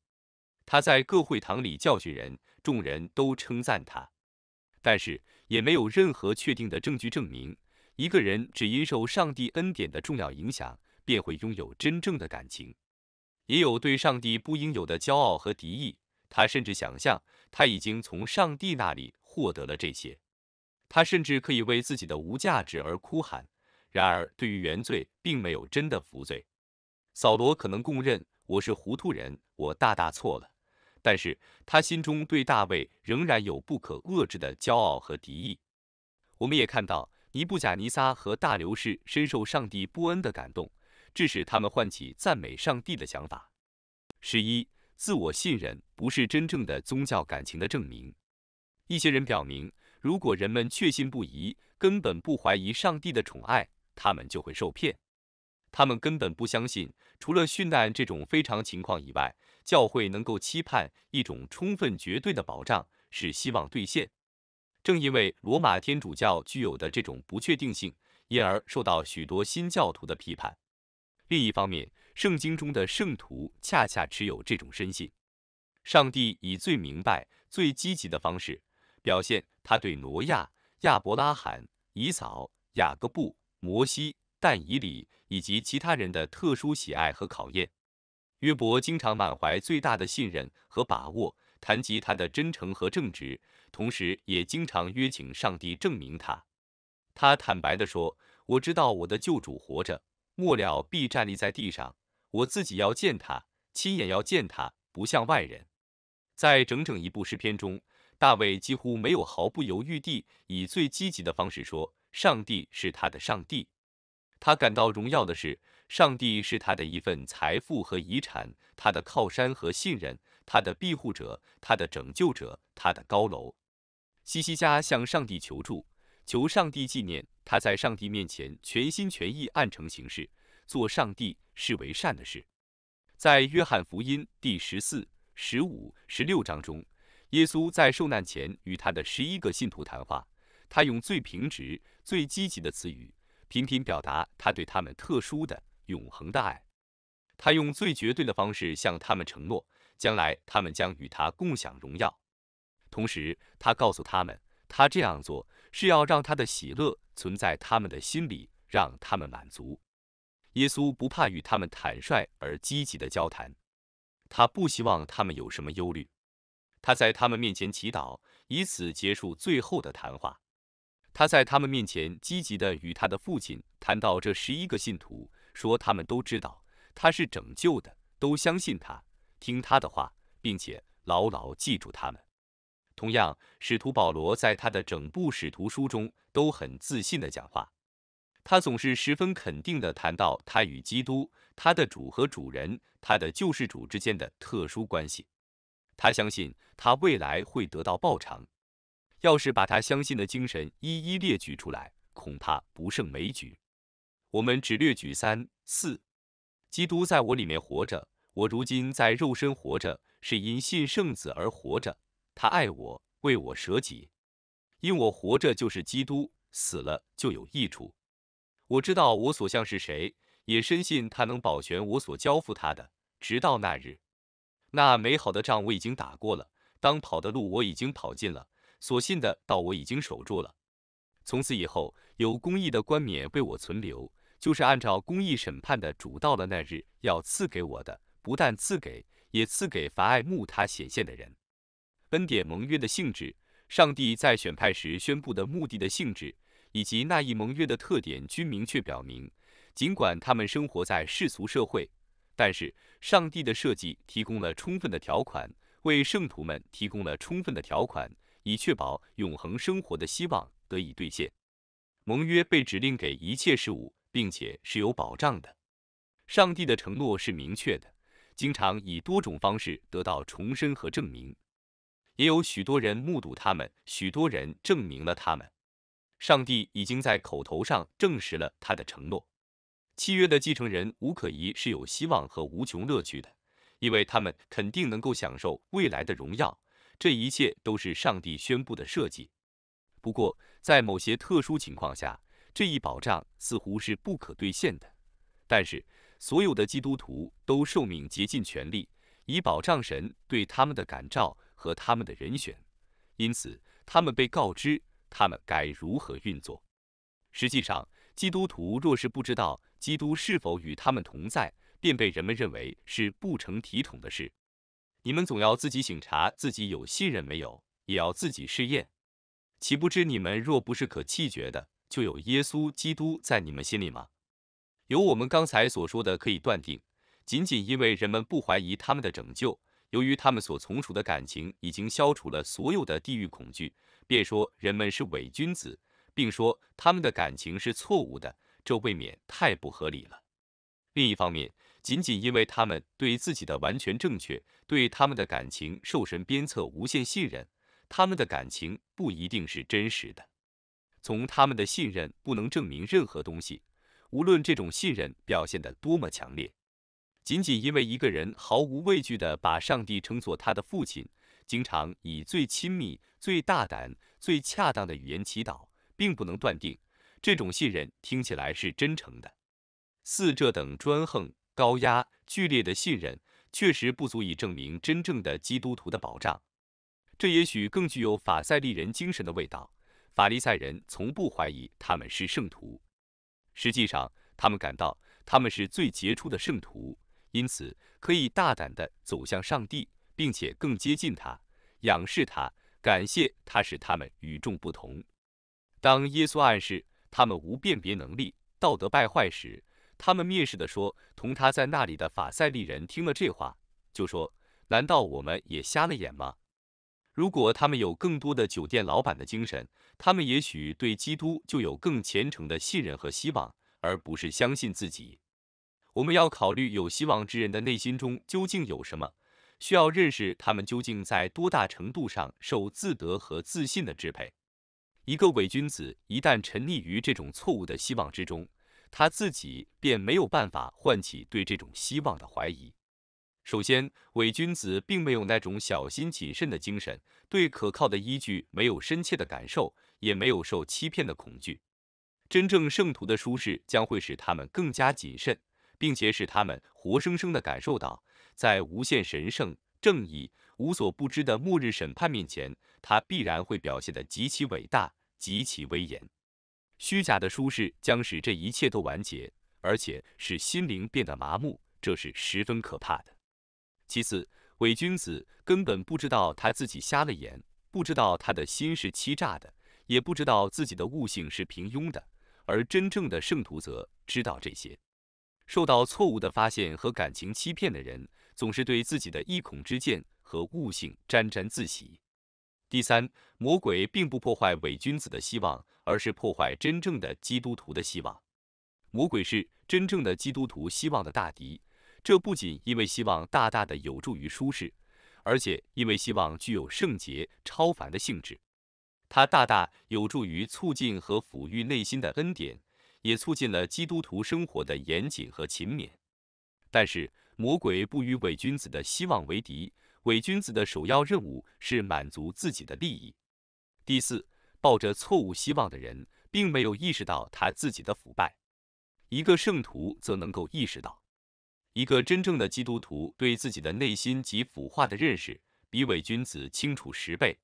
他在各会堂里教训人，众人都称赞他。但是，也没有任何确定的证据证明一个人只因受上帝恩典的重要影响，便会拥有真正的感情，也有对上帝不应有的骄傲和敌意。他甚至想象他已经从上帝那里获得了这些，他甚至可以为自己的无价值而哭喊。然而，对于原罪，并没有真的服罪。扫罗可能供认我是糊涂人，我大大错了。但是他心中对大卫仍然有不可遏制的骄傲和敌意。我们也看到尼布甲尼撒和大流士深受上帝伯恩的感动，致使他们唤起赞美上帝的想法。十一，自我信任不是真正的宗教感情的证明。一些人表明，如果人们确信不疑，根本不怀疑上帝的宠爱，他们就会受骗。他们根本不相信，除了殉难这种非常情况以外，教会能够期盼一种充分绝对的保障是希望兑现。正因为罗马天主教具有的这种不确定性，因而受到许多新教徒的批判。另一方面，圣经中的圣徒恰恰持有这种深信：上帝以最明白、最积极的方式表现他对挪亚、亚伯拉罕、以扫、雅各布、摩西、但以理。以及其他人的特殊喜爱和考验，约伯经常满怀最大的信任和把握，谈及他的真诚和正直，同时也经常约请上帝证明他。他坦白地说：“我知道我的救主活着，末了必站立在地上。我自己要见他，亲眼要见他，不像外人。”在整整一部诗篇中，大卫几乎没有毫不犹豫地以最积极的方式说：“上帝是他的上帝。”他感到荣耀的是，上帝是他的一份财富和遗产，他的靠山和信任，他的庇护者，他的拯救者，他的高楼。西西家向上帝求助，求上帝纪念他在上帝面前全心全意按成行事，做上帝视为善的事。在约翰福音第十四、十五、十六章中，耶稣在受难前与他的十一个信徒谈话，他用最平直、最积极的词语。频频表达他对他们特殊的、永恒的爱。他用最绝对的方式向他们承诺，将来他们将与他共享荣耀。同时，他告诉他们，他这样做是要让他的喜乐存在他们的心里，让他们满足。耶稣不怕与他们坦率而积极的交谈，他不希望他们有什么忧虑。他在他们面前祈祷，以此结束最后的谈话。他在他们面前积极地与他的父亲谈到这十一个信徒，说他们都知道他是拯救的，都相信他，听他的话，并且牢牢记住他们。同样，使徒保罗在他的整部使徒书中都很自信地讲话，他总是十分肯定地谈到他与基督、他的主和主人、他的救世主之间的特殊关系。他相信他未来会得到报偿。要是把他相信的精神一一列举出来，恐怕不胜枚举。我们只列举三四：基督在我里面活着，我如今在肉身活着，是因信圣子而活着。他爱我，为我舍己；因我活着就是基督，死了就有益处。我知道我所向是谁，也深信他能保全我所交付他的，直到那日。那美好的仗我已经打过了，当跑的路我已经跑尽了。所信的道我已经守住了，从此以后有公义的冠冕为我存留，就是按照公义审判的主到了那日要赐给我的，不但赐给，也赐给凡爱慕他显现的人。恩典盟约的性质，上帝在选派时宣布的目的的性质，以及那一盟约的特点，均明确表明，尽管他们生活在世俗社会，但是上帝的设计提供了充分的条款，为圣徒们提供了充分的条款。以确保永恒生活的希望得以兑现。盟约被指令给一切事物，并且是有保障的。上帝的承诺是明确的，经常以多种方式得到重申和证明。也有许多人目睹他们，许多人证明了他们。上帝已经在口头上证实了他的承诺。契约的继承人无可疑是有希望和无穷乐趣的，因为他们肯定能够享受未来的荣耀。这一切都是上帝宣布的设计。不过，在某些特殊情况下，这一保障似乎是不可兑现的。但是，所有的基督徒都受命竭尽全力以保障神对他们的感召和他们的人选，因此他们被告知他们该如何运作。实际上，基督徒若是不知道基督是否与他们同在，便被人们认为是不成体统的事。你们总要自己醒察自己有信任没有，也要自己试验。岂不知你们若不是可弃绝的，就有耶稣基督在你们心里吗？由我们刚才所说的可以断定，仅仅因为人们不怀疑他们的拯救，由于他们所从属的感情已经消除了所有的地狱恐惧，便说人们是伪君子，并说他们的感情是错误的，这未免太不合理了。另一方面，仅仅因为他们对自己的完全正确，对他们的感情受神鞭策无限信任，他们的感情不一定是真实的。从他们的信任不能证明任何东西，无论这种信任表现得多么强烈。仅仅因为一个人毫无畏惧地把上帝称作他的父亲，经常以最亲密、最大胆、最恰当的语言祈祷，并不能断定这种信任听起来是真诚的。四这等专横。高压剧烈的信任确实不足以证明真正的基督徒的保障。这也许更具有法赛利人精神的味道。法利赛人从不怀疑他们是圣徒，实际上，他们感到他们是最杰出的圣徒，因此可以大胆地走向上帝，并且更接近他，仰视他，感谢他使他们与众不同。当耶稣暗示他们无辨别能力、道德败坏时，他们蔑视的说，同他在那里的法赛利人听了这话，就说：“难道我们也瞎了眼吗？”如果他们有更多的酒店老板的精神，他们也许对基督就有更虔诚的信任和希望，而不是相信自己。我们要考虑有希望之人的内心中究竟有什么，需要认识他们究竟在多大程度上受自得和自信的支配。一个伪君子一旦沉溺于这种错误的希望之中，他自己便没有办法唤起对这种希望的怀疑。首先，伪君子并没有那种小心谨慎的精神，对可靠的依据没有深切的感受，也没有受欺骗的恐惧。真正圣徒的舒适将会使他们更加谨慎，并且使他们活生生地感受到，在无限神圣、正义、无所不知的末日审判面前，他必然会表现得极其伟大、极其威严。虚假的舒适将使这一切都完结，而且使心灵变得麻木，这是十分可怕的。其次，伪君子根本不知道他自己瞎了眼，不知道他的心是欺诈的，也不知道自己的悟性是平庸的，而真正的圣徒则知道这些。受到错误的发现和感情欺骗的人，总是对自己的一孔之见和悟性沾沾自喜。第三，魔鬼并不破坏伪君子的希望，而是破坏真正的基督徒的希望。魔鬼是真正的基督徒希望的大敌。这不仅因为希望大大的有助于舒适，而且因为希望具有圣洁超凡的性质，它大大有助于促进和抚育内心的恩典，也促进了基督徒生活的严谨和勤勉。但是，魔鬼不与伪君子的希望为敌。伪君子的首要任务是满足自己的利益。第四，抱着错误希望的人，并没有意识到他自己的腐败。一个圣徒则能够意识到，一个真正的基督徒对自己的内心及腐化的认识，比伪君子清楚十倍。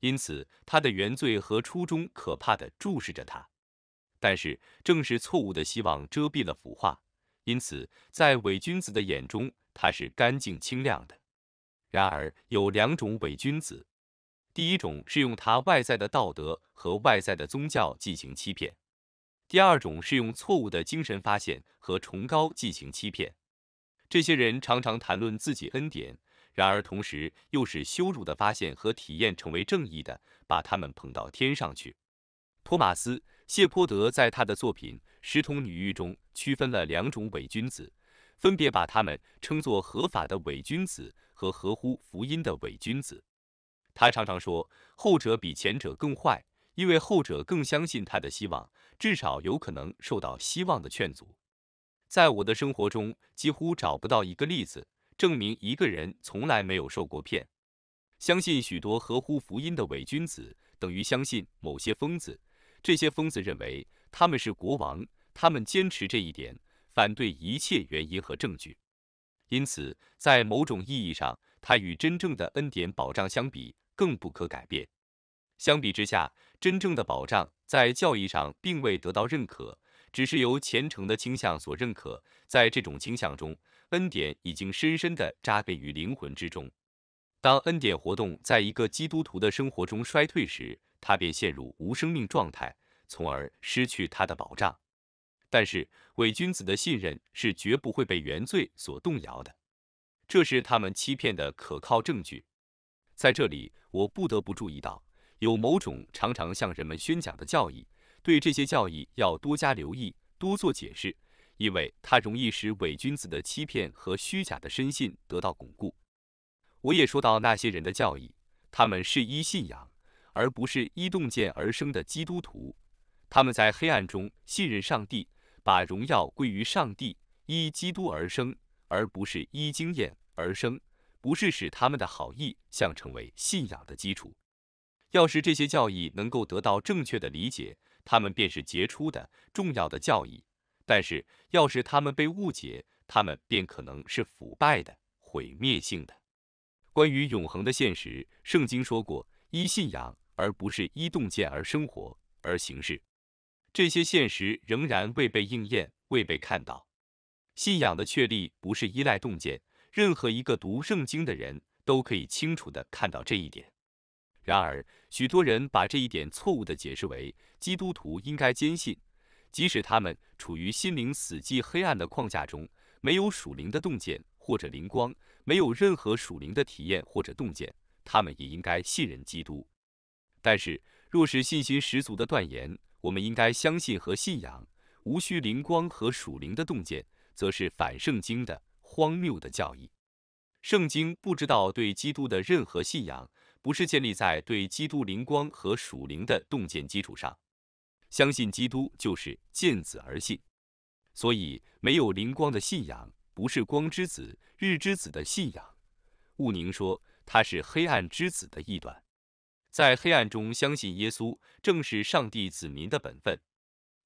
因此，他的原罪和初衷可怕的注视着他。但是，正是错误的希望遮蔽了腐化，因此，在伪君子的眼中，他是干净清亮的。然而有两种伪君子，第一种是用他外在的道德和外在的宗教进行欺骗，第二种是用错误的精神发现和崇高进行欺骗。这些人常常谈论自己恩典，然而同时又使羞辱的发现和体验成为正义的，把他们捧到天上去。托马斯·谢泼德在他的作品《石桶女狱》中区分了两种伪君子。分别把他们称作合法的伪君子和合乎福音的伪君子。他常常说后者比前者更坏，因为后者更相信他的希望，至少有可能受到希望的劝阻。在我的生活中，几乎找不到一个例子证明一个人从来没有受过骗。相信许多合乎福音的伪君子，等于相信某些疯子。这些疯子认为他们是国王，他们坚持这一点。反对一切原因和证据，因此，在某种意义上，它与真正的恩典保障相比更不可改变。相比之下，真正的保障在教义上并未得到认可，只是由虔诚的倾向所认可。在这种倾向中，恩典已经深深地扎根于灵魂之中。当恩典活动在一个基督徒的生活中衰退时，他便陷入无生命状态，从而失去他的保障。但是伪君子的信任是绝不会被原罪所动摇的，这是他们欺骗的可靠证据。在这里，我不得不注意到有某种常常向人们宣讲的教义，对这些教义要多加留意，多做解释，因为它容易使伪君子的欺骗和虚假的深信得到巩固。我也说到那些人的教义，他们是依信仰而不是依洞见而生的基督徒，他们在黑暗中信任上帝。把荣耀归于上帝，依基督而生，而不是依经验而生；不是使他们的好意向成为信仰的基础。要是这些教义能够得到正确的理解，它们便是杰出的、重要的教义；但是要是它们被误解，它们便可能是腐败的、毁灭性的。关于永恒的现实，圣经说过：依信仰而不是依洞见而生活而行事。这些现实仍然未被应验，未被看到。信仰的确立不是依赖洞见，任何一个读圣经的人都可以清楚地看到这一点。然而，许多人把这一点错误地解释为基督徒应该坚信，即使他们处于心灵死寂黑暗的框架中，没有属灵的洞见或者灵光，没有任何属灵的体验或者洞见，他们也应该信任基督。但是，若是信心十足的断言。我们应该相信和信仰，无需灵光和属灵的洞见，则是反圣经的荒谬的教义。圣经不知道对基督的任何信仰不是建立在对基督灵光和属灵的洞见基础上。相信基督就是见子而信，所以没有灵光的信仰不是光之子、日之子的信仰，勿宁说他是黑暗之子的异端。在黑暗中相信耶稣，正是上帝子民的本分。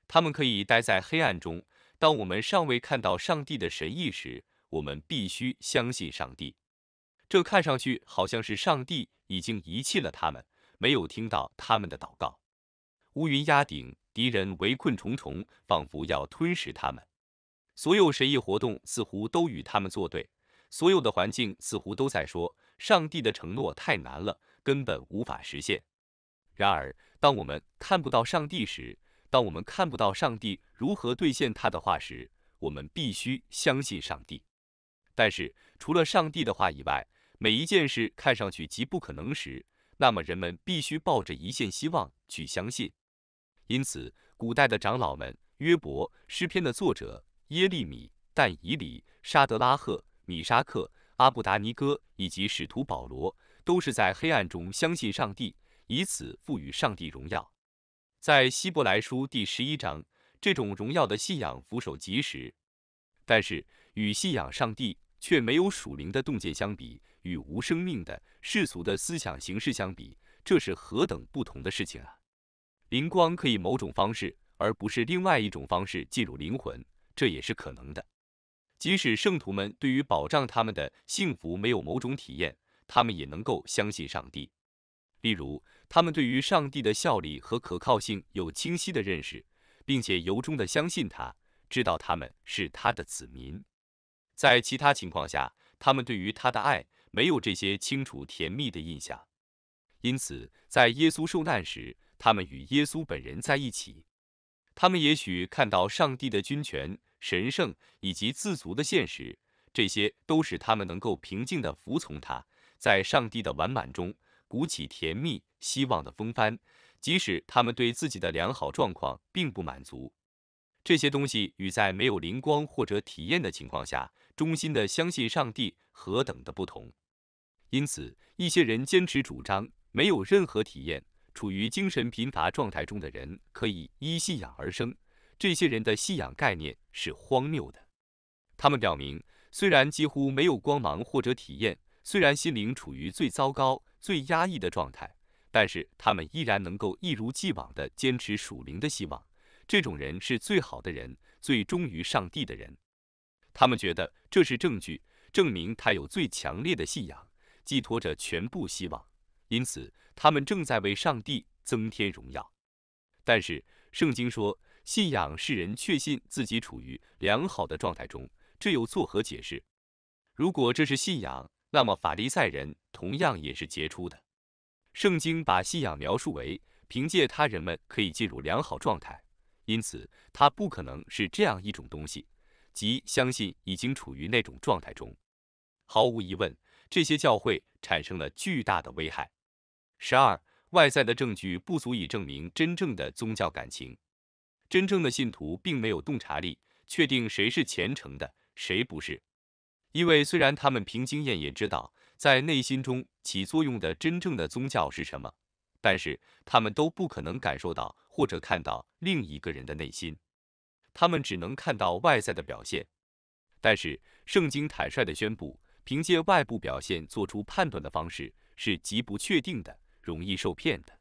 他们可以待在黑暗中。当我们尚未看到上帝的神意时，我们必须相信上帝。这看上去好像是上帝已经遗弃了他们，没有听到他们的祷告。乌云压顶，敌人围困重重，仿佛要吞噬他们。所有神意活动似乎都与他们作对，所有的环境似乎都在说：“上帝的承诺太难了。”根本无法实现。然而，当我们看不到上帝时，当我们看不到上帝如何兑现他的话时，我们必须相信上帝。但是，除了上帝的话以外，每一件事看上去极不可能时，那么人们必须抱着一线希望去相信。因此，古代的长老们——约伯、诗篇的作者耶利米、但以里、沙德拉赫、米沙克、阿布达尼哥以及使徒保罗。都是在黑暗中相信上帝，以此赋予上帝荣耀。在希伯来书第十一章，这种荣耀的信仰扶手及时，但是与信仰上帝却没有属灵的洞见相比，与无生命的世俗的思想形式相比，这是何等不同的事情啊！灵光可以某种方式，而不是另外一种方式进入灵魂，这也是可能的。即使圣徒们对于保障他们的幸福没有某种体验。他们也能够相信上帝，例如，他们对于上帝的效力和可靠性有清晰的认识，并且由衷地相信他，知道他们是他的子民。在其他情况下，他们对于他的爱没有这些清楚甜蜜的印象，因此，在耶稣受难时，他们与耶稣本人在一起，他们也许看到上帝的军权、神圣以及自足的现实，这些都使他们能够平静地服从他。在上帝的完满中鼓起甜蜜希望的风帆，即使他们对自己的良好状况并不满足。这些东西与在没有灵光或者体验的情况下衷心的相信上帝何等的不同。因此，一些人坚持主张，没有任何体验、处于精神贫乏状态中的人可以依信仰而生。这些人的信仰概念是荒谬的。他们表明，虽然几乎没有光芒或者体验。虽然心灵处于最糟糕、最压抑的状态，但是他们依然能够一如既往地坚持属灵的希望。这种人是最好的人，最忠于上帝的人。他们觉得这是证据，证明他有最强烈的信仰，寄托着全部希望。因此，他们正在为上帝增添荣耀。但是，圣经说，信仰是人确信自己处于良好的状态中，这又作何解释？如果这是信仰，那么法利赛人同样也是杰出的。圣经把信仰描述为凭借他人们可以进入良好状态，因此它不可能是这样一种东西，即相信已经处于那种状态中。毫无疑问，这些教会产生了巨大的危害。十二，外在的证据不足以证明真正的宗教感情。真正的信徒并没有洞察力，确定谁是虔诚的，谁不是。因为虽然他们凭经验也知道在内心中起作用的真正的宗教是什么，但是他们都不可能感受到或者看到另一个人的内心，他们只能看到外在的表现。但是圣经坦率的宣布，凭借外部表现做出判断的方式是极不确定的，容易受骗的。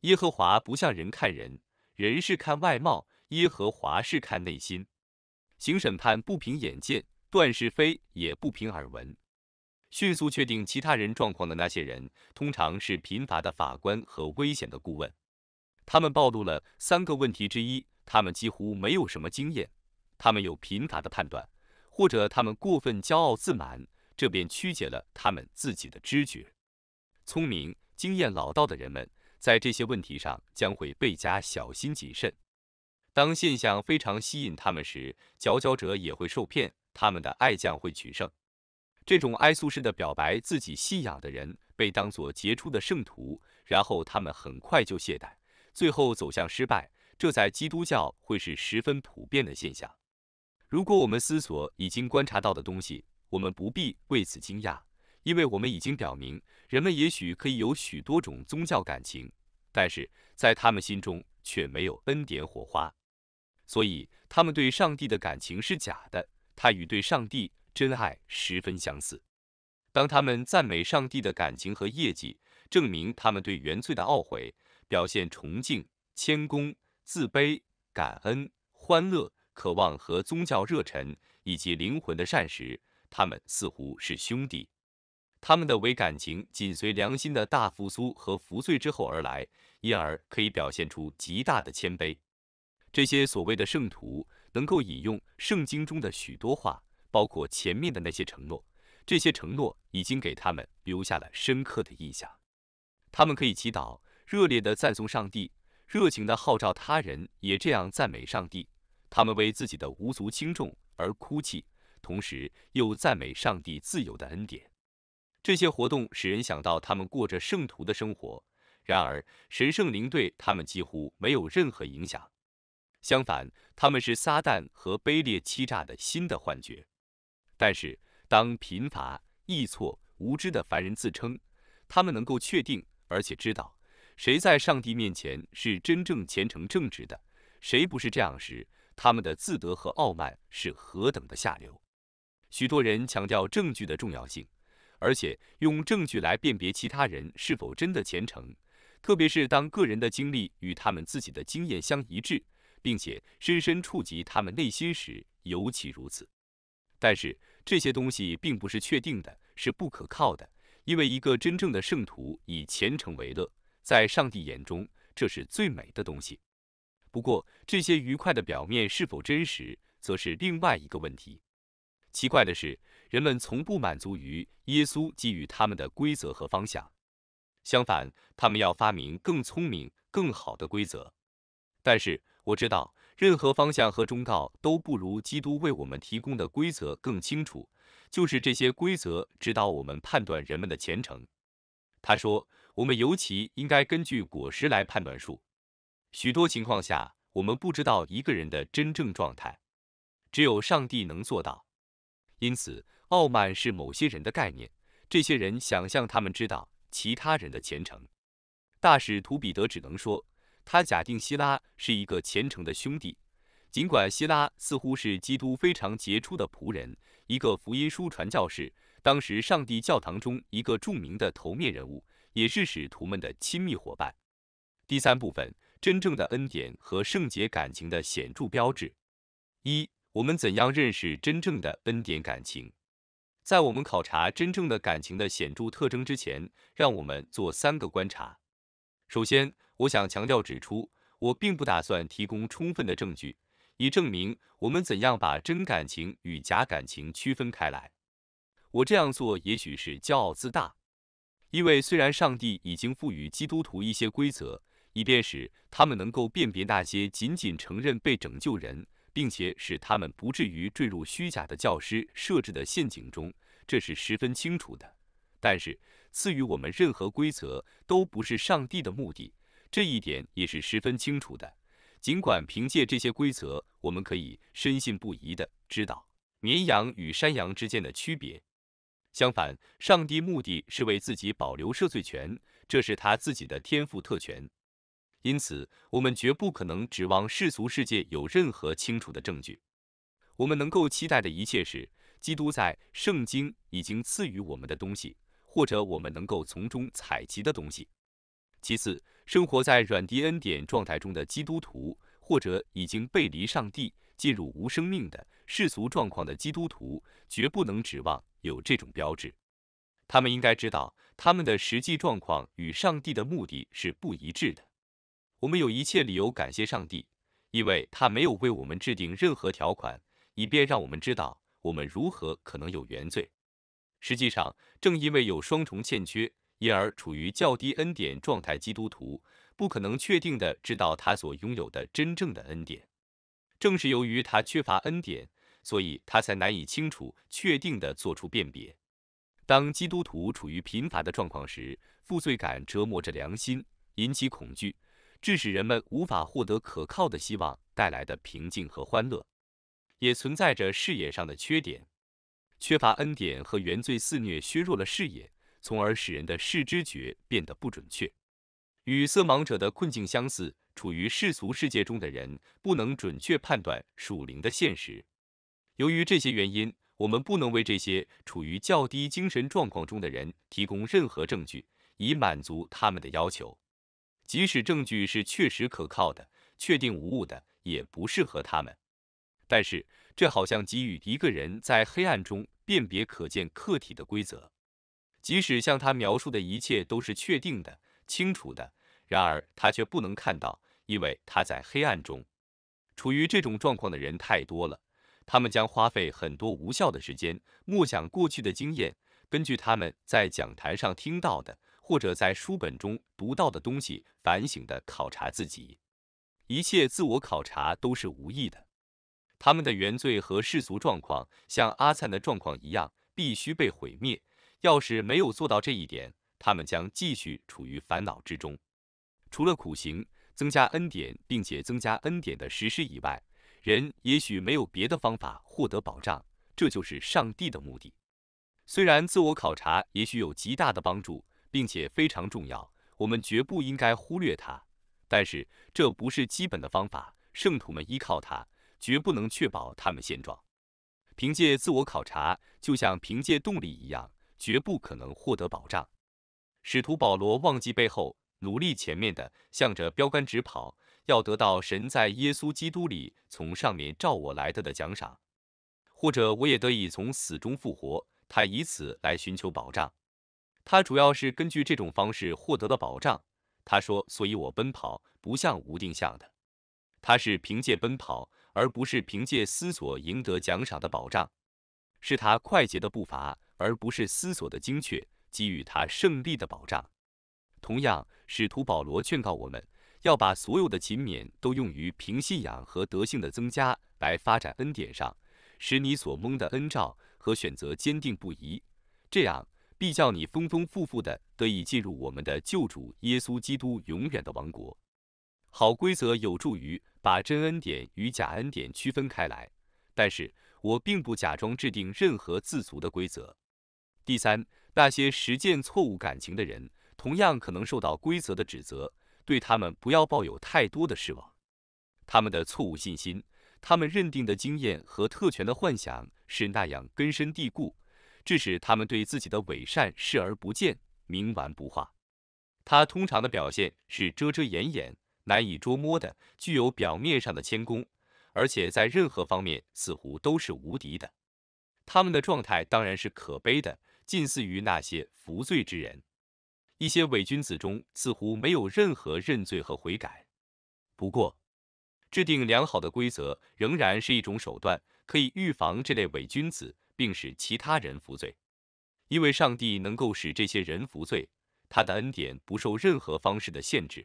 耶和华不像人看人，人是看外貌，耶和华是看内心。行审判不凭眼见。段是非也不凭耳闻，迅速确定其他人状况的那些人，通常是贫乏的法官和危险的顾问。他们暴露了三个问题之一：他们几乎没有什么经验，他们有贫乏的判断，或者他们过分骄傲自满，这便曲解了他们自己的知觉。聪明、经验老道的人们在这些问题上将会倍加小心谨慎。当现象非常吸引他们时，佼佼者也会受骗。他们的爱将会取胜。这种哀诉式的表白自己信仰的人被当作杰出的圣徒，然后他们很快就懈怠，最后走向失败。这在基督教会是十分普遍的现象。如果我们思索已经观察到的东西，我们不必为此惊讶，因为我们已经表明，人们也许可以有许多种宗教感情，但是在他们心中却没有恩典火花，所以他们对上帝的感情是假的。他与对上帝真爱十分相似。当他们赞美上帝的感情和业绩，证明他们对原罪的懊悔，表现崇敬、谦恭、自卑、感恩、欢乐、渴望和宗教热忱，以及灵魂的善时，他们似乎是兄弟。他们的伪感情紧随良心的大复苏和服罪之后而来，因而可以表现出极大的谦卑。这些所谓的圣徒。能够引用圣经中的许多话，包括前面的那些承诺，这些承诺已经给他们留下了深刻的印象。他们可以祈祷，热烈地赞颂上帝，热情地号召他人也这样赞美上帝。他们为自己的无足轻重而哭泣，同时又赞美上帝自由的恩典。这些活动使人想到他们过着圣徒的生活，然而神圣灵对他们几乎没有任何影响。相反，他们是撒旦和卑劣欺诈的新的幻觉。但是，当贫乏、易错、无知的凡人自称他们能够确定而且知道谁在上帝面前是真正虔诚正直的，谁不是这样时，他们的自得和傲慢是何等的下流。许多人强调证据的重要性，而且用证据来辨别其他人是否真的虔诚，特别是当个人的经历与他们自己的经验相一致。并且深深触及他们内心时，尤其如此。但是这些东西并不是确定的，是不可靠的，因为一个真正的圣徒以虔诚为乐，在上帝眼中这是最美的东西。不过，这些愉快的表面是否真实，则是另外一个问题。奇怪的是，人们从不满足于耶稣给予他们的规则和方向，相反，他们要发明更聪明、更好的规则。但是，我知道任何方向和忠告都不如基督为我们提供的规则更清楚，就是这些规则指导我们判断人们的前程。他说，我们尤其应该根据果实来判断树。许多情况下，我们不知道一个人的真正状态，只有上帝能做到。因此，傲慢是某些人的概念，这些人想象他们知道其他人的前程。大使图彼得只能说。他假定希拉是一个虔诚的兄弟，尽管希拉似乎是基督非常杰出的仆人，一个福音书传教士，当时上帝教堂中一个著名的头面人物，也是使徒们的亲密伙伴。第三部分：真正的恩典和圣洁感情的显著标志。一、我们怎样认识真正的恩典感情？在我们考察真正的感情的显著特征之前，让我们做三个观察。首先，我想强调指出，我并不打算提供充分的证据，以证明我们怎样把真感情与假感情区分开来。我这样做也许是骄傲自大，因为虽然上帝已经赋予基督徒一些规则，以便使他们能够辨别那些仅仅承认被拯救人，并且使他们不至于坠入虚假的教师设置的陷阱中，这是十分清楚的。但是赐予我们任何规则都不是上帝的目的。这一点也是十分清楚的。尽管凭借这些规则，我们可以深信不疑的知道绵羊与山羊之间的区别。相反，上帝目的是为自己保留赦罪权，这是他自己的天赋特权。因此，我们绝不可能指望世俗世界有任何清楚的证据。我们能够期待的一切是，基督在圣经已经赐予我们的东西，或者我们能够从中采集的东西。其次。生活在软蒂恩点状态中的基督徒，或者已经背离上帝、进入无生命的世俗状况的基督徒，绝不能指望有这种标志。他们应该知道，他们的实际状况与上帝的目的是不一致的。我们有一切理由感谢上帝，因为他没有为我们制定任何条款，以便让我们知道我们如何可能有原罪。实际上，正因为有双重欠缺。因而处于较低恩典状态基督徒不可能确定的知道他所拥有的真正的恩典。正是由于他缺乏恩典，所以他才难以清楚确定的做出辨别。当基督徒处于贫乏的状况时，负罪感折磨着良心，引起恐惧，致使人们无法获得可靠的希望带来的平静和欢乐。也存在着视野上的缺点，缺乏恩典和原罪肆虐削弱了视野。从而使人的视知觉变得不准确，与色盲者的困境相似，处于世俗世界中的人不能准确判断属灵的现实。由于这些原因，我们不能为这些处于较低精神状况中的人提供任何证据，以满足他们的要求。即使证据是确实可靠的、确定无误的，也不适合他们。但是，这好像给予一个人在黑暗中辨别可见客体的规则。即使向他描述的一切都是确定的、清楚的，然而他却不能看到，因为他在黑暗中。处于这种状况的人太多了，他们将花费很多无效的时间，默想过去的经验，根据他们在讲坛上听到的或者在书本中读到的东西，反省的考察自己。一切自我考察都是无益的。他们的原罪和世俗状况，像阿灿的状况一样，必须被毁灭。要是没有做到这一点，他们将继续处于烦恼之中。除了苦行、增加恩典并且增加恩典的实施以外，人也许没有别的方法获得保障。这就是上帝的目的。虽然自我考察也许有极大的帮助，并且非常重要，我们绝不应该忽略它。但是这不是基本的方法。圣徒们依靠它，绝不能确保他们现状。凭借自我考察，就像凭借动力一样。绝不可能获得保障。使徒保罗忘记背后，努力前面的，向着标杆直跑，要得到神在耶稣基督里从上面召我来的的奖赏，或者我也得以从死中复活。他以此来寻求保障。他主要是根据这种方式获得的保障。他说：“所以我奔跑不像无定向的，他是凭借奔跑，而不是凭借思索赢得奖赏的保障，是他快捷的步伐。”而不是思索的精确给予他胜利的保障。同样，使徒保罗劝告我们要把所有的勤勉都用于凭信仰和德性的增加来发展恩典上，使你所蒙的恩照和选择坚定不移，这样必叫你丰丰富富的得以进入我们的救主耶稣基督永远的王国。好规则有助于把真恩典与假恩典区分开来，但是我并不假装制定任何自足的规则。第三，那些实践错误感情的人，同样可能受到规则的指责。对他们不要抱有太多的失望。他们的错误信心，他们认定的经验和特权的幻想是那样根深蒂固，致使他们对自己的伪善视而不见，冥顽不化。他通常的表现是遮遮掩掩、难以捉摸的，具有表面上的谦恭，而且在任何方面似乎都是无敌的。他们的状态当然是可悲的。近似于那些服罪之人，一些伪君子中似乎没有任何认罪和悔改。不过，制定良好的规则仍然是一种手段，可以预防这类伪君子，并使其他人服罪。因为上帝能够使这些人服罪，他的恩典不受任何方式的限制。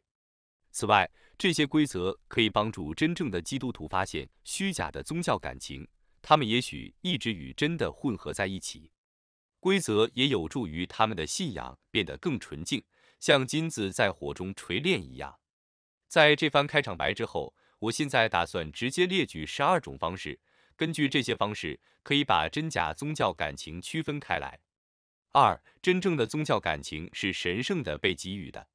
此外，这些规则可以帮助真正的基督徒发现虚假的宗教感情，他们也许一直与真的混合在一起。规则也有助于他们的信仰变得更纯净，像金子在火中锤炼一样。在这番开场白之后，我现在打算直接列举十二种方式，根据这些方式，可以把真假宗教感情区分开来。二，真正的宗教感情是神圣的，被给予的，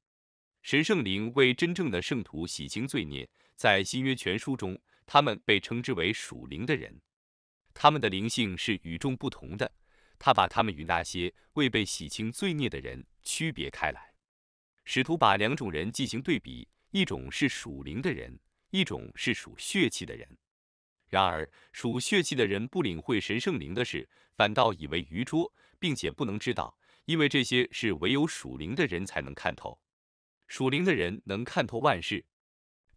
神圣灵为真正的圣徒洗清罪孽，在新约全书中，他们被称之为属灵的人，他们的灵性是与众不同的。他把他们与那些未被洗清罪孽的人区别开来，试图把两种人进行对比：一种是属灵的人，一种是属血气的人。然而，属血气的人不领会神圣灵的事，反倒以为愚拙，并且不能知道，因为这些是唯有属灵的人才能看透。属灵的人能看透万事。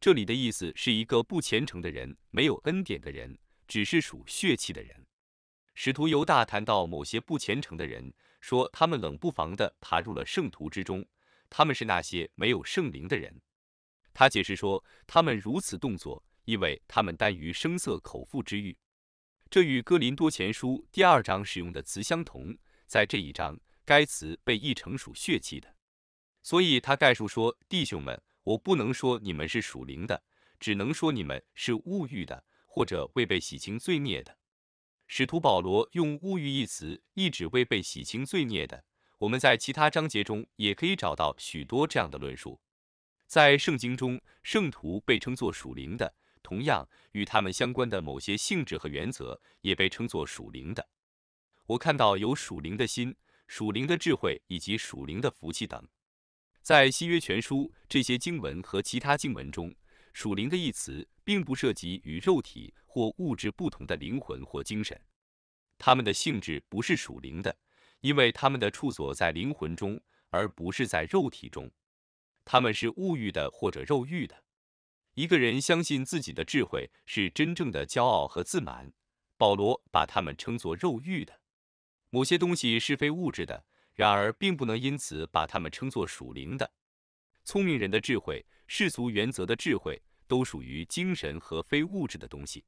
这里的意思是一个不虔诚的人、没有恩典的人，只是属血气的人。使徒犹大谈到某些不虔诚的人，说他们冷不防地爬入了圣徒之中，他们是那些没有圣灵的人。他解释说，他们如此动作，因为他们耽于声色口腹之欲。这与哥林多前书第二章使用的词相同，在这一章该词被译成属血气的。所以他概述说，弟兄们，我不能说你们是属灵的，只能说你们是物欲的，或者未被洗清罪孽的。使徒保罗用“物欲”一词，意指未被洗清罪孽的。我们在其他章节中也可以找到许多这样的论述。在圣经中，圣徒被称作属灵的，同样与他们相关的某些性质和原则也被称作属灵的。我看到有属灵的心、属灵的智慧以及属灵的福气等。在新约全书这些经文和其他经文中，“属灵”的一词。并不涉及与肉体或物质不同的灵魂或精神，他们的性质不是属灵的，因为他们的处所在灵魂中，而不是在肉体中。他们是物欲的或者肉欲的。一个人相信自己的智慧是真正的骄傲和自满，保罗把他们称作肉欲的。某些东西是非物质的，然而并不能因此把他们称作属灵的。聪明人的智慧，世俗原则的智慧。都属于精神和非物质的东西。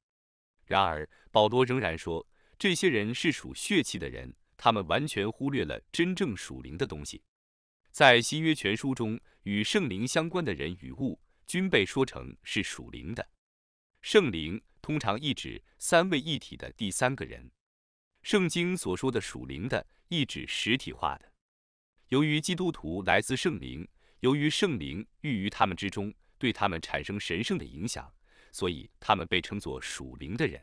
然而，保罗仍然说，这些人是属血气的人，他们完全忽略了真正属灵的东西。在新约全书中，与圣灵相关的人与物均被说成是属灵的。圣灵通常意指三位一体的第三个人。圣经所说的属灵的，意指实体化的。由于基督徒来自圣灵，由于圣灵寓于他们之中。对他们产生神圣的影响，所以他们被称作属灵的人。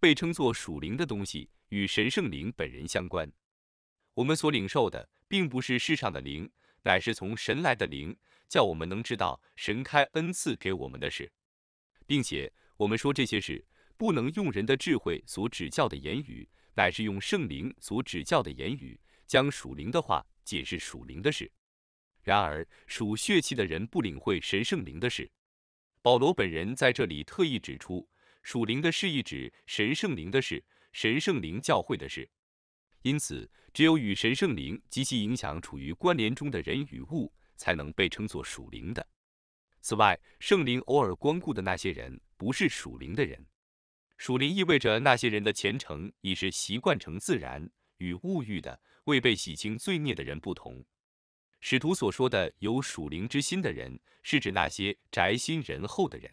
被称作属灵的东西与神圣灵本人相关。我们所领受的并不是世上的灵，乃是从神来的灵，叫我们能知道神开恩赐给我们的事。并且我们说这些事，不能用人的智慧所指教的言语，乃是用圣灵所指教的言语，将属灵的话解释属灵的事。然而属血气的人不领会神圣灵的事。保罗本人在这里特意指出，属灵的是一指神圣灵的事，神圣灵教会的事。因此，只有与神圣灵及其影响处于关联中的人与物，才能被称作属灵的。此外，圣灵偶尔光顾的那些人，不是属灵的人。属灵意味着那些人的虔诚已是习惯成自然，与物欲的、未被洗清罪孽的人不同。使徒所说的有属灵之心的人，是指那些宅心仁厚的人。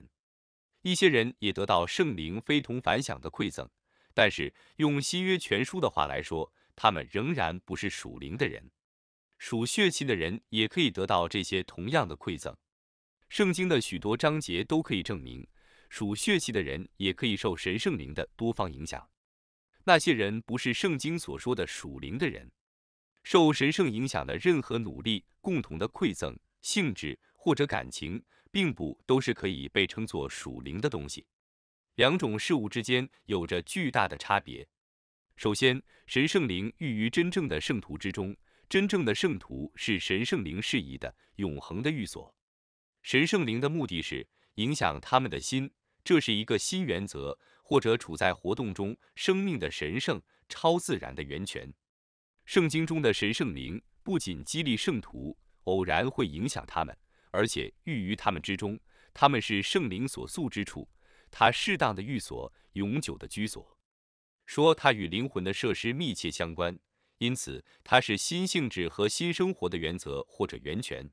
一些人也得到圣灵非同凡响的馈赠，但是用新约全书的话来说，他们仍然不是属灵的人。属血气的人也可以得到这些同样的馈赠。圣经的许多章节都可以证明，属血气的人也可以受神圣灵的多方影响。那些人不是圣经所说的属灵的人。受神圣影响的任何努力、共同的馈赠、性质或者感情，并不都是可以被称作属灵的东西。两种事物之间有着巨大的差别。首先，神圣灵寓于真正的圣徒之中，真正的圣徒是神圣灵适宜的永恒的寓所。神圣灵的目的是影响他们的心，这是一个新原则，或者处在活动中生命的神圣、超自然的源泉。圣经中的神圣灵不仅激励圣徒，偶然会影响他们，而且寓于他们之中。他们是圣灵所宿之处，他适当的寓所，永久的居所。说他与灵魂的设施密切相关，因此他是新性质和新生活的原则或者源泉。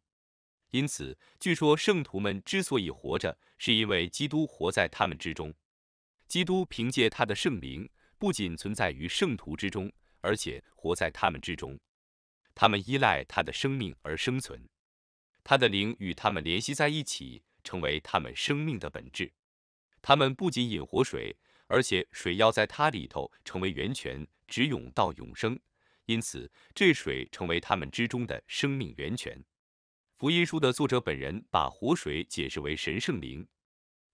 因此，据说圣徒们之所以活着，是因为基督活在他们之中。基督凭借他的圣灵，不仅存在于圣徒之中。而且活在他们之中，他们依赖他的生命而生存，他的灵与他们联系在一起，成为他们生命的本质。他们不仅饮活水，而且水要在它里头成为源泉，直涌到永生。因此，这水成为他们之中的生命源泉。福音书的作者本人把活水解释为神圣灵，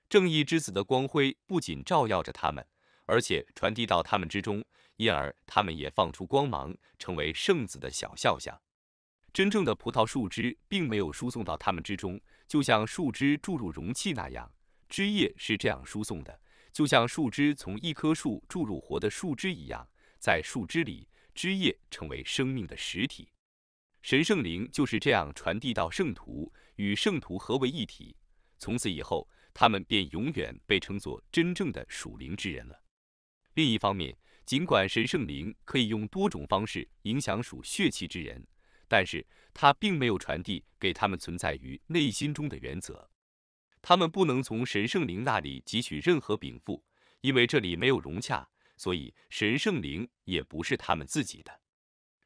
正义之子的光辉不仅照耀着他们。而且传递到他们之中，因而他们也放出光芒，成为圣子的小肖像。真正的葡萄树枝并没有输送到他们之中，就像树枝注入容器那样，枝叶是这样输送的，就像树枝从一棵树注入活的树枝一样，在树枝里，枝叶成为生命的实体。神圣灵就是这样传递到圣徒，与圣徒合为一体，从此以后，他们便永远被称作真正的属灵之人了。另一方面，尽管神圣灵可以用多种方式影响属血气之人，但是他并没有传递给他们存在于内心中的原则。他们不能从神圣灵那里汲取任何禀赋，因为这里没有融洽，所以神圣灵也不是他们自己的。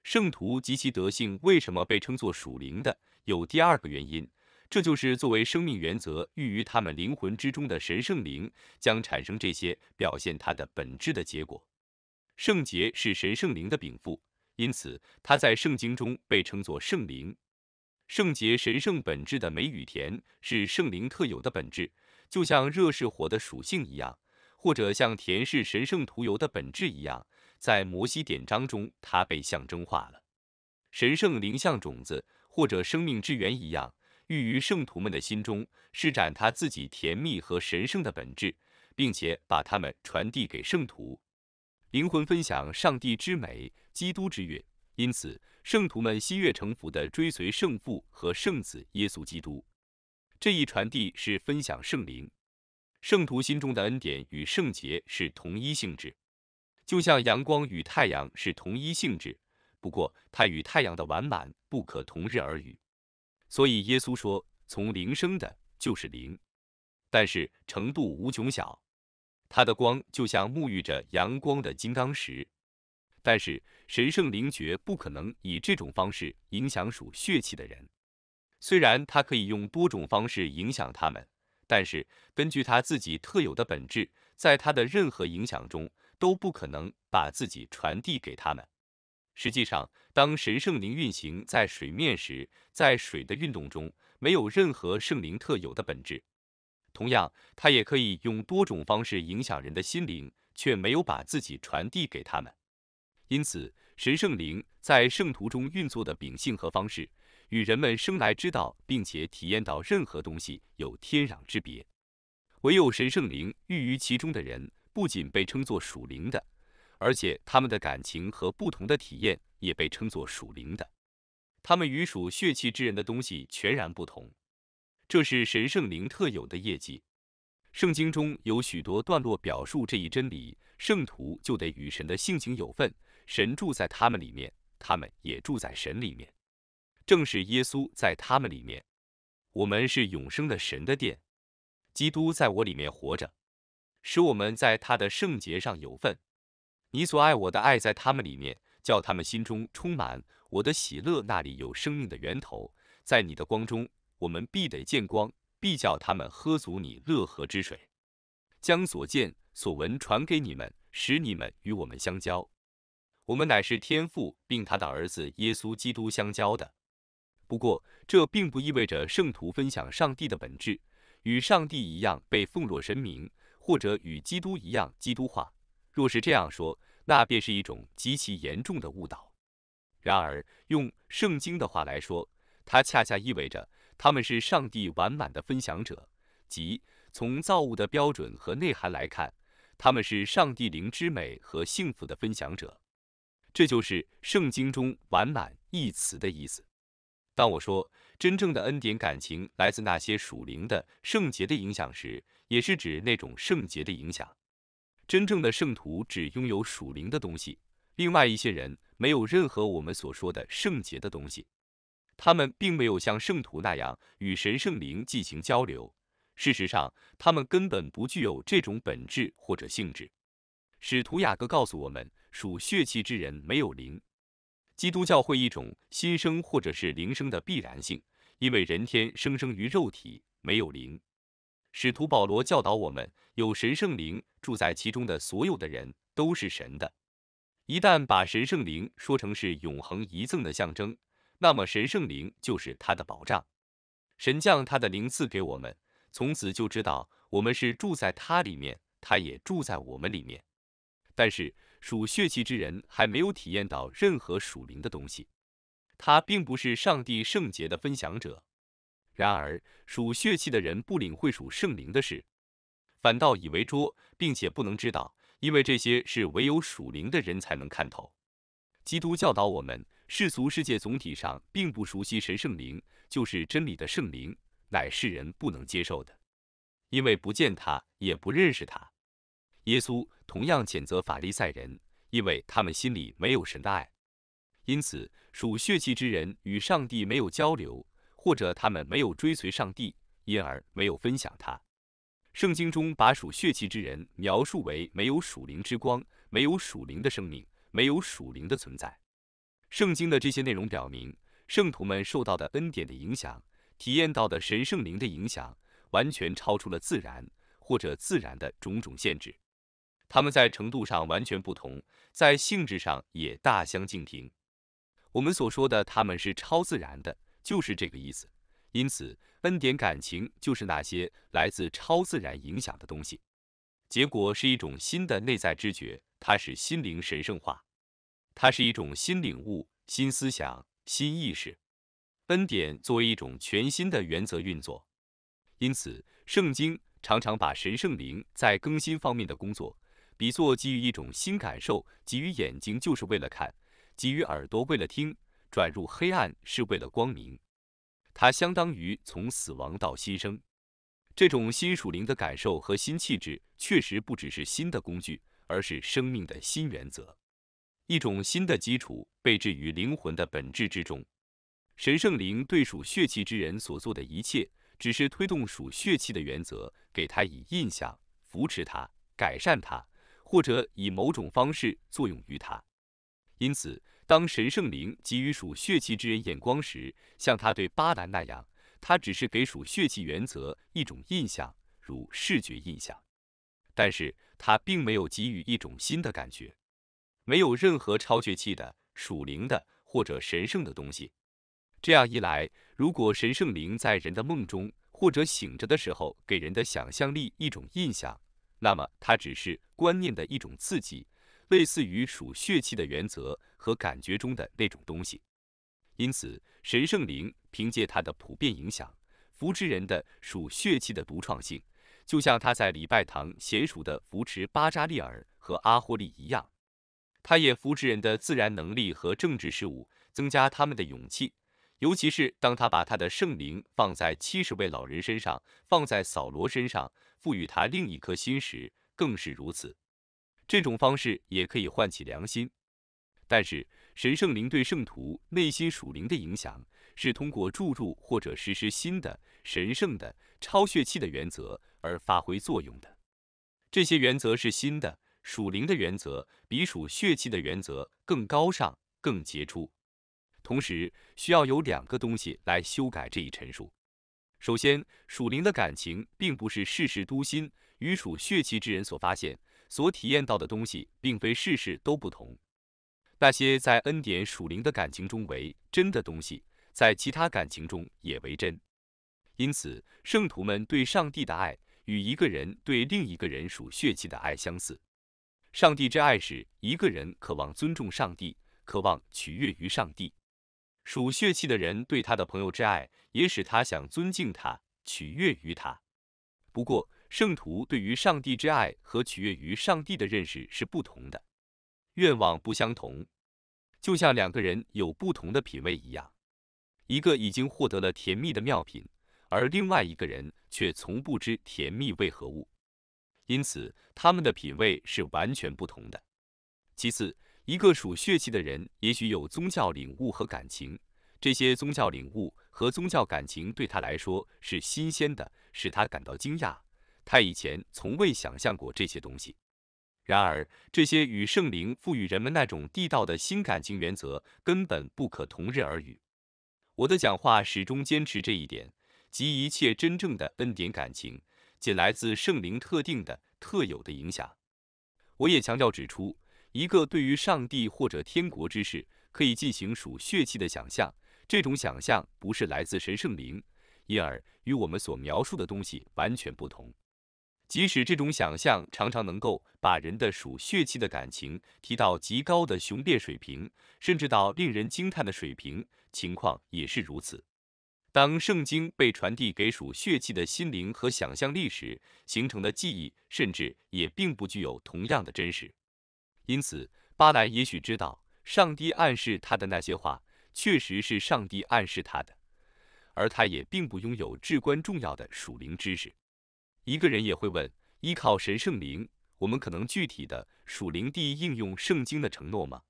圣徒及其德性为什么被称作属灵的？有第二个原因。这就是作为生命原则寓于他们灵魂之中的神圣灵将产生这些表现它的本质的结果。圣洁是神圣灵的禀赋，因此它在圣经中被称作圣灵。圣洁神圣本质的美与甜是圣灵特有的本质，就像热是火的属性一样，或者像甜是神圣涂油的本质一样。在摩西典章中，它被象征化了。神圣灵像种子或者生命之源一样。寓于圣徒们的心中，施展他自己甜蜜和神圣的本质，并且把他们传递给圣徒，灵魂分享上帝之美、基督之乐。因此，圣徒们心悦诚服地追随圣父和圣子耶稣基督。这一传递是分享圣灵，圣徒心中的恩典与圣洁是同一性质，就像阳光与太阳是同一性质，不过它与太阳的完满不可同日而语。所以耶稣说，从灵生的就是灵，但是程度无穷小，它的光就像沐浴着阳光的金刚石。但是神圣灵觉不可能以这种方式影响属血气的人，虽然他可以用多种方式影响他们，但是根据他自己特有的本质，在他的任何影响中都不可能把自己传递给他们。实际上，当神圣灵运行在水面时，在水的运动中没有任何圣灵特有的本质。同样，它也可以用多种方式影响人的心灵，却没有把自己传递给他们。因此，神圣灵在圣徒中运作的秉性和方式，与人们生来知道并且体验到任何东西有天壤之别。唯有神圣灵寓于其中的人，不仅被称作属灵的。而且他们的感情和不同的体验也被称作属灵的，他们与属血气之人的东西全然不同，这是神圣灵特有的业绩。圣经中有许多段落表述这一真理。圣徒就得与神的性情有份，神住在他们里面，他们也住在神里面。正是耶稣在他们里面，我们是永生的神的殿。基督在我里面活着，使我们在他的圣洁上有份。你所爱我的爱在他们里面，叫他们心中充满我的喜乐。那里有生命的源头，在你的光中，我们必得见光，必叫他们喝足你乐河之水，将所见所闻传给你们，使你们与我们相交。我们乃是天父并他的儿子耶稣基督相交的。不过，这并不意味着圣徒分享上帝的本质，与上帝一样被奉若神明，或者与基督一样基督化。若是这样说，那便是一种极其严重的误导。然而，用圣经的话来说，它恰恰意味着他们是上帝完满的分享者，即从造物的标准和内涵来看，他们是上帝灵之美和幸福的分享者。这就是圣经中“完满”一词的意思。当我说真正的恩典感情来自那些属灵的圣洁的影响时，也是指那种圣洁的影响。真正的圣徒只拥有属灵的东西，另外一些人没有任何我们所说的圣洁的东西，他们并没有像圣徒那样与神圣灵进行交流。事实上，他们根本不具有这种本质或者性质。使徒雅各告诉我们，属血气之人没有灵。基督教会一种新生或者是灵生的必然性，因为人天生生于肉体，没有灵。使徒保罗教导我们有神圣灵。住在其中的所有的人都是神的。一旦把神圣灵说成是永恒遗赠的象征，那么神圣灵就是他的保障。神将他的灵赐给我们，从此就知道我们是住在他里面，他也住在我们里面。但是属血气之人还没有体验到任何属灵的东西，他并不是上帝圣洁的分享者。然而属血气的人不领会属圣灵的事。反倒以为捉，并且不能知道，因为这些是唯有属灵的人才能看透。基督教导我们，世俗世界总体上并不熟悉神圣灵，就是真理的圣灵，乃世人不能接受的，因为不见他，也不认识他。耶稣同样谴责法利赛人，因为他们心里没有神的爱。因此，属血气之人与上帝没有交流，或者他们没有追随上帝，因而没有分享他。圣经中把属血气之人描述为没有属灵之光，没有属灵的生命，没有属灵的存在。圣经的这些内容表明，圣徒们受到的恩典的影响，体验到的神圣灵的影响，完全超出了自然或者自然的种种限制。他们在程度上完全不同，在性质上也大相径庭。我们所说的他们是超自然的，就是这个意思。因此。恩典感情就是那些来自超自然影响的东西，结果是一种新的内在知觉，它是心灵神圣化，它是一种新领悟、新思想、新意识。恩典作为一种全新的原则运作，因此圣经常常把神圣灵在更新方面的工作比作基于一种新感受，给予眼睛就是为了看，给予耳朵为了听，转入黑暗是为了光明。它相当于从死亡到新生，这种新属灵的感受和新气质，确实不只是新的工具，而是生命的新原则，一种新的基础被置于灵魂的本质之中。神圣灵对属血气之人所做的一切，只是推动属血气的原则，给他以印象，扶持他，改善他，或者以某种方式作用于他。因此。当神圣灵给予属血气之人眼光时，像他对巴兰那样，他只是给属血气原则一种印象，如视觉印象，但是他并没有给予一种新的感觉，没有任何超血气的属灵的或者神圣的东西。这样一来，如果神圣灵在人的梦中或者醒着的时候给人的想象力一种印象，那么它只是观念的一种刺激。类似于属血气的原则和感觉中的那种东西，因此神圣灵凭借它的普遍影响，扶持人的属血气的独创性，就像他在礼拜堂娴熟地扶持巴扎利尔和阿霍利一样，他也扶持人的自然能力和政治事务，增加他们的勇气，尤其是当他把他的圣灵放在七十位老人身上，放在扫罗身上，赋予他另一颗心时，更是如此。这种方式也可以唤起良心，但是神圣灵对圣徒内心属灵的影响，是通过注入或者实施新的神圣的超血气的原则而发挥作用的。这些原则是新的属灵的原则，比属血气的原则更高尚、更杰出。同时，需要有两个东西来修改这一陈述：首先，属灵的感情并不是事事都心，与属血气之人所发现。所体验到的东西并非事事都不同。那些在恩典属灵的感情中为真的东西，在其他感情中也为真。因此，圣徒们对上帝的爱与一个人对另一个人属血气的爱相似。上帝之爱是一个人渴望尊重上帝，渴望取悦于上帝。属血气的人对他的朋友之爱也使他想尊敬他，取悦于他。不过，圣徒对于上帝之爱和取悦于上帝的认识是不同的，愿望不相同，就像两个人有不同的品味一样。一个已经获得了甜蜜的妙品，而另外一个人却从不知甜蜜为何物，因此他们的品味是完全不同的。其次，一个属血气的人也许有宗教领悟和感情，这些宗教领悟和宗教感情对他来说是新鲜的，使他感到惊讶。他以前从未想象过这些东西。然而，这些与圣灵赋予人们那种地道的新感情原则根本不可同日而语。我的讲话始终坚持这一点，即一切真正的恩典感情仅来自圣灵特定的特有的影响。我也强调指出，一个对于上帝或者天国之事可以进行属血气的想象，这种想象不是来自神圣灵，因而与我们所描述的东西完全不同。即使这种想象常常能够把人的属血气的感情提到极高的雄辩水平，甚至到令人惊叹的水平，情况也是如此。当圣经被传递给属血气的心灵和想象力时，形成的记忆甚至也并不具有同样的真实。因此，巴兰也许知道上帝暗示他的那些话确实是上帝暗示他的，而他也并不拥有至关重要的属灵知识。一个人也会问：依靠神圣灵，我们可能具体的属灵地应用圣经的承诺吗？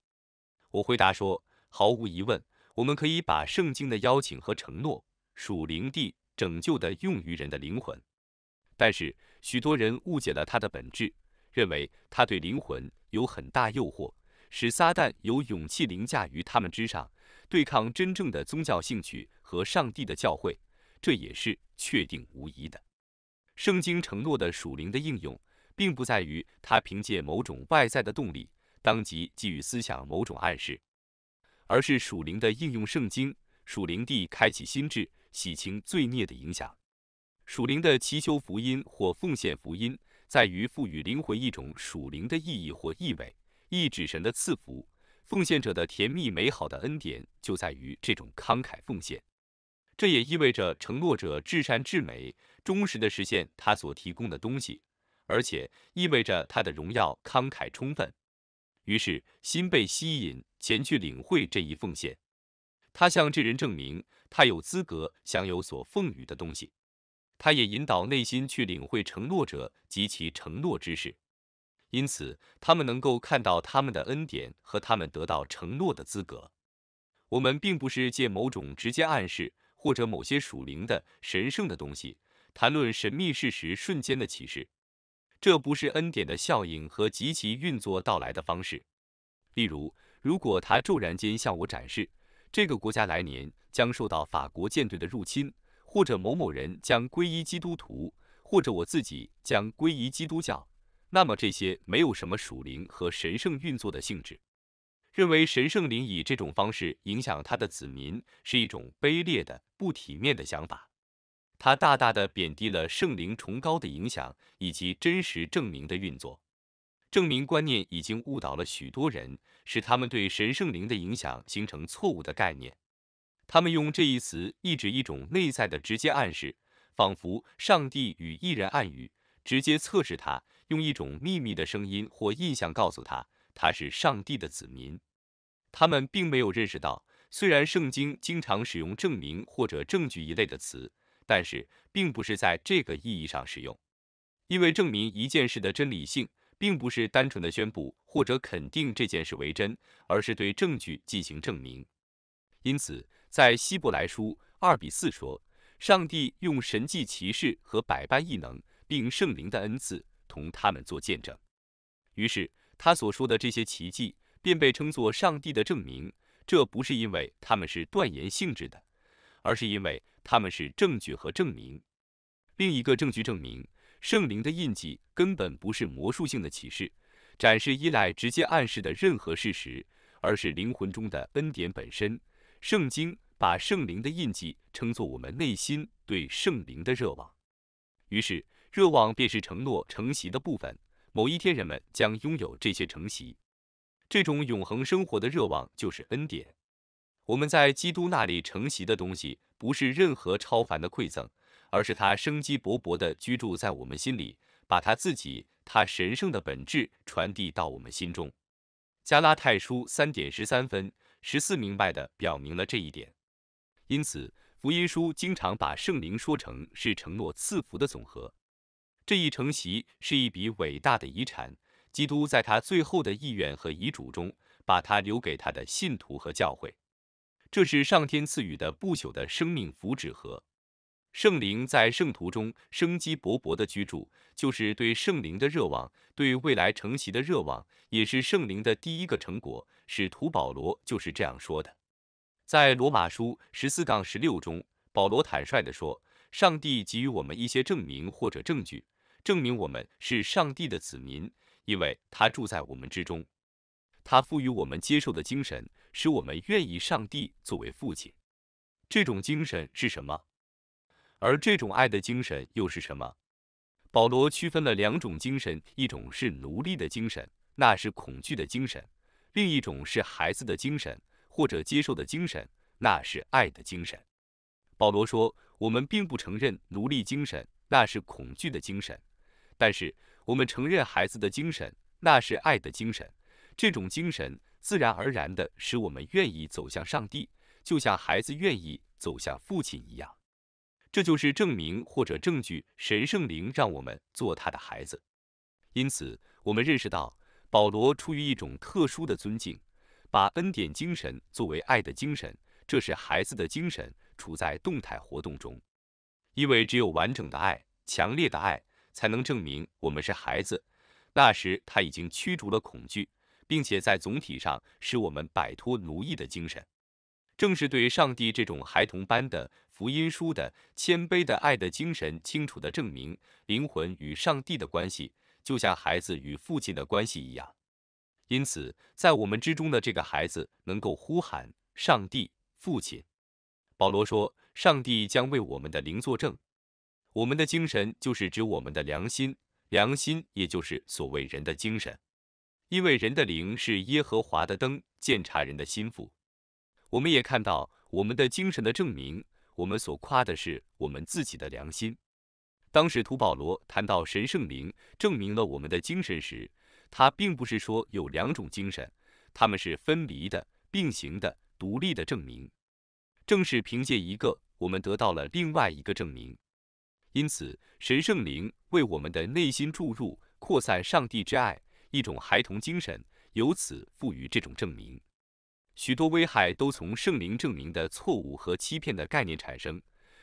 我回答说：毫无疑问，我们可以把圣经的邀请和承诺属灵地拯救的用于人的灵魂。但是，许多人误解了它的本质，认为它对灵魂有很大诱惑，使撒旦有勇气凌驾于他们之上，对抗真正的宗教兴趣和上帝的教会。这也是确定无疑的。圣经承诺的属灵的应用，并不在于他凭借某种外在的动力，当即给予思想某种暗示，而是属灵的应用圣经，属灵地开启心智，洗清罪孽的影响。属灵的祈求福音或奉献福音，在于赋予灵魂一种属灵的意义或意味，一指神的赐福，奉献者的甜蜜美好的恩典就在于这种慷慨奉献。这也意味着承诺者至善至美，忠实的实现他所提供的东西，而且意味着他的荣耀慷慨充分。于是心被吸引前去领会这一奉献。他向这人证明他有资格享有所奉予的东西。他也引导内心去领会承诺者及其承诺之事。因此，他们能够看到他们的恩典和他们得到承诺的资格。我们并不是借某种直接暗示。或者某些属灵的神圣的东西，谈论神秘事实瞬间的启示，这不是恩典的效应和及其运作到来的方式。例如，如果他骤然间向我展示这个国家来年将受到法国舰队的入侵，或者某某人将皈依基督徒，或者我自己将皈依基督教，那么这些没有什么属灵和神圣运作的性质。认为神圣灵以这种方式影响他的子民是一种卑劣的、不体面的想法。他大大的贬低了圣灵崇高的影响以及真实证明的运作。证明观念已经误导了许多人，使他们对神圣灵的影响形成错误的概念。他们用这一词意指一种内在的直接暗示，仿佛上帝与一人暗语，直接测试他，用一种秘密的声音或印象告诉他。他是上帝的子民，他们并没有认识到，虽然圣经经常使用“证明”或者“证据”一类的词，但是并不是在这个意义上使用。因为证明一件事的真理性，并不是单纯的宣布或者肯定这件事为真，而是对证据进行证明。因此，在希伯来书二比四说，上帝用神迹奇事和百般异能，并圣灵的恩赐，同他们做见证。于是。他所说的这些奇迹便被称作上帝的证明，这不是因为他们是断言性质的，而是因为他们是证据和证明。另一个证据证明圣灵的印记根本不是魔术性的启示，展示依赖直接暗示的任何事实，而是灵魂中的恩典本身。圣经把圣灵的印记称作我们内心对圣灵的热望，于是热望便是承诺承袭的部分。某一天，人们将拥有这些成习。这种永恒生活的热望就是恩典。我们在基督那里承袭的东西，不是任何超凡的馈赠，而是他生机勃勃地居住在我们心里，把他自己、他神圣的本质传递到我们心中。加拉太书三点十三分十四明白地表明了这一点。因此，福音书经常把圣灵说成是承诺赐福的总和。这一承袭是一笔伟大的遗产。基督在他最后的意愿和遗嘱中，把他留给他的信徒和教会，这是上天赐予的不朽的生命福祉和圣灵在圣徒中生机勃勃的居住，就是对圣灵的热望，对未来承袭的热望，也是圣灵的第一个成果。使徒保罗就是这样说的。在罗马书十四杠十六中，保罗坦率地说，上帝给予我们一些证明或者证据。证明我们是上帝的子民，因为他住在我们之中，他赋予我们接受的精神，使我们愿意上帝作为父亲。这种精神是什么？而这种爱的精神又是什么？保罗区分了两种精神，一种是奴隶的精神，那是恐惧的精神；另一种是孩子的精神，或者接受的精神，那是爱的精神。保罗说，我们并不承认奴隶精神，那是恐惧的精神。但是，我们承认孩子的精神，那是爱的精神。这种精神自然而然的使我们愿意走向上帝，就像孩子愿意走向父亲一样。这就是证明或者证据，神圣灵让我们做他的孩子。因此，我们认识到，保罗出于一种特殊的尊敬，把恩典精神作为爱的精神，这是孩子的精神处在动态活动中。因为只有完整的爱、强烈的爱。才能证明我们是孩子。那时他已经驱逐了恐惧，并且在总体上使我们摆脱奴役的精神。正是对上帝这种孩童般的福音书的谦卑的爱的精神，清楚地证明灵魂与上帝的关系，就像孩子与父亲的关系一样。因此，在我们之中的这个孩子能够呼喊上帝父亲。保罗说：“上帝将为我们的灵作证。”我们的精神就是指我们的良心，良心也就是所谓人的精神，因为人的灵是耶和华的灯，鉴察人的心腹。我们也看到我们的精神的证明，我们所夸的是我们自己的良心。当时图保罗谈到神圣灵证明了我们的精神时，他并不是说有两种精神，他们是分离的、并行的、独立的证明，正是凭借一个，我们得到了另外一个证明。因此，神圣灵为我们的内心注入、扩散上帝之爱，一种孩童精神，由此赋予这种证明。许多危害都从圣灵证明的错误和欺骗的概念产生。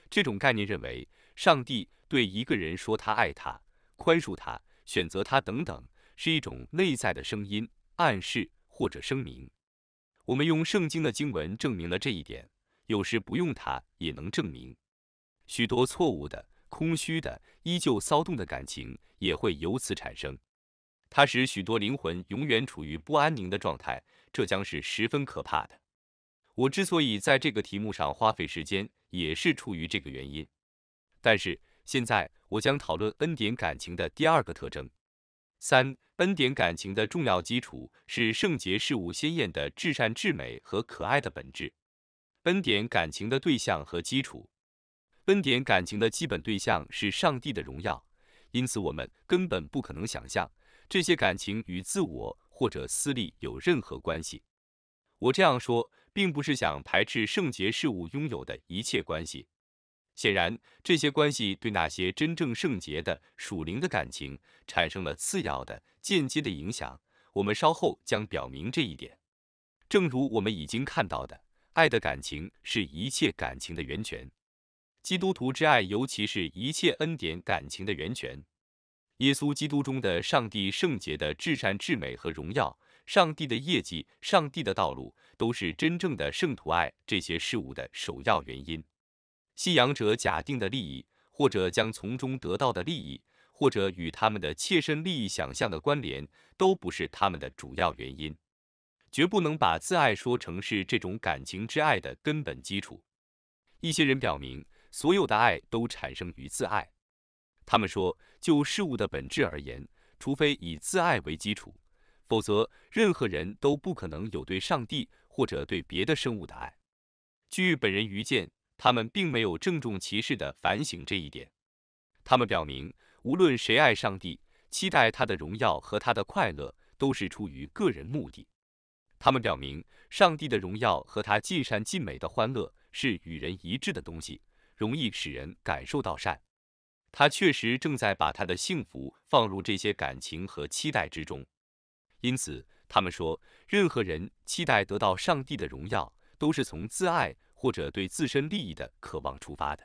这种概念认为，上帝对一个人说他爱他、宽恕他、选择他等等，是一种内在的声音、暗示或者声明。我们用圣经的经文证明了这一点，有时不用它也能证明许多错误的。空虚的、依旧骚动的感情也会由此产生，它使许多灵魂永远处于不安宁的状态，这将是十分可怕的。我之所以在这个题目上花费时间，也是出于这个原因。但是现在，我将讨论恩典感情的第二个特征。三、恩典感情的重要基础是圣洁事物鲜艳的至善至美和可爱的本质。恩典感情的对象和基础。分点感情的基本对象是上帝的荣耀，因此我们根本不可能想象这些感情与自我或者私利有任何关系。我这样说，并不是想排斥圣洁事物拥有的一切关系。显然，这些关系对那些真正圣洁的属灵的感情产生了次要的、间接的影响。我们稍后将表明这一点。正如我们已经看到的，爱的感情是一切感情的源泉。基督徒之爱，尤其是一切恩典感情的源泉。耶稣基督中的上帝圣洁的至善至美和荣耀，上帝的业绩，上帝的道路，都是真正的圣徒爱这些事物的首要原因。信仰者假定的利益，或者将从中得到的利益，或者与他们的切身利益想象的关联，都不是他们的主要原因。绝不能把自爱说成是这种感情之爱的根本基础。一些人表明。所有的爱都产生于自爱。他们说，就事物的本质而言，除非以自爱为基础，否则任何人都不可能有对上帝或者对别的生物的爱。据本人愚见，他们并没有郑重其事的反省这一点。他们表明，无论谁爱上帝，期待他的荣耀和他的快乐，都是出于个人目的。他们表明，上帝的荣耀和他尽善尽美的欢乐是与人一致的东西。容易使人感受到善，他确实正在把他的幸福放入这些感情和期待之中，因此他们说，任何人期待得到上帝的荣耀，都是从自爱或者对自身利益的渴望出发的。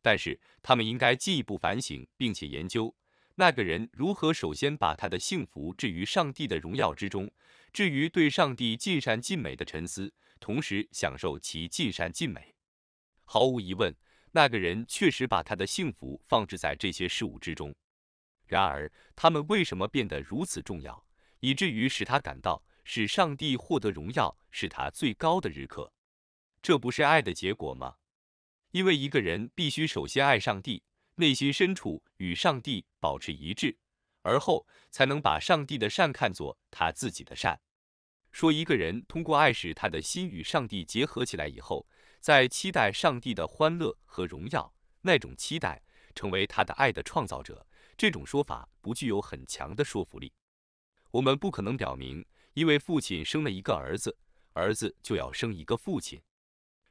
但是他们应该进一步反省并且研究，那个人如何首先把他的幸福置于上帝的荣耀之中，至于对上帝尽善尽美的沉思，同时享受其尽善尽美。毫无疑问。那个人确实把他的幸福放置在这些事物之中。然而，他们为什么变得如此重要，以至于使他感到使上帝获得荣耀是他最高的日课？这不是爱的结果吗？因为一个人必须首先爱上帝，内心深处与上帝保持一致，而后才能把上帝的善看作他自己的善。说一个人通过爱使他的心与上帝结合起来以后。在期待上帝的欢乐和荣耀，那种期待成为他的爱的创造者，这种说法不具有很强的说服力。我们不可能表明，因为父亲生了一个儿子，儿子就要生一个父亲。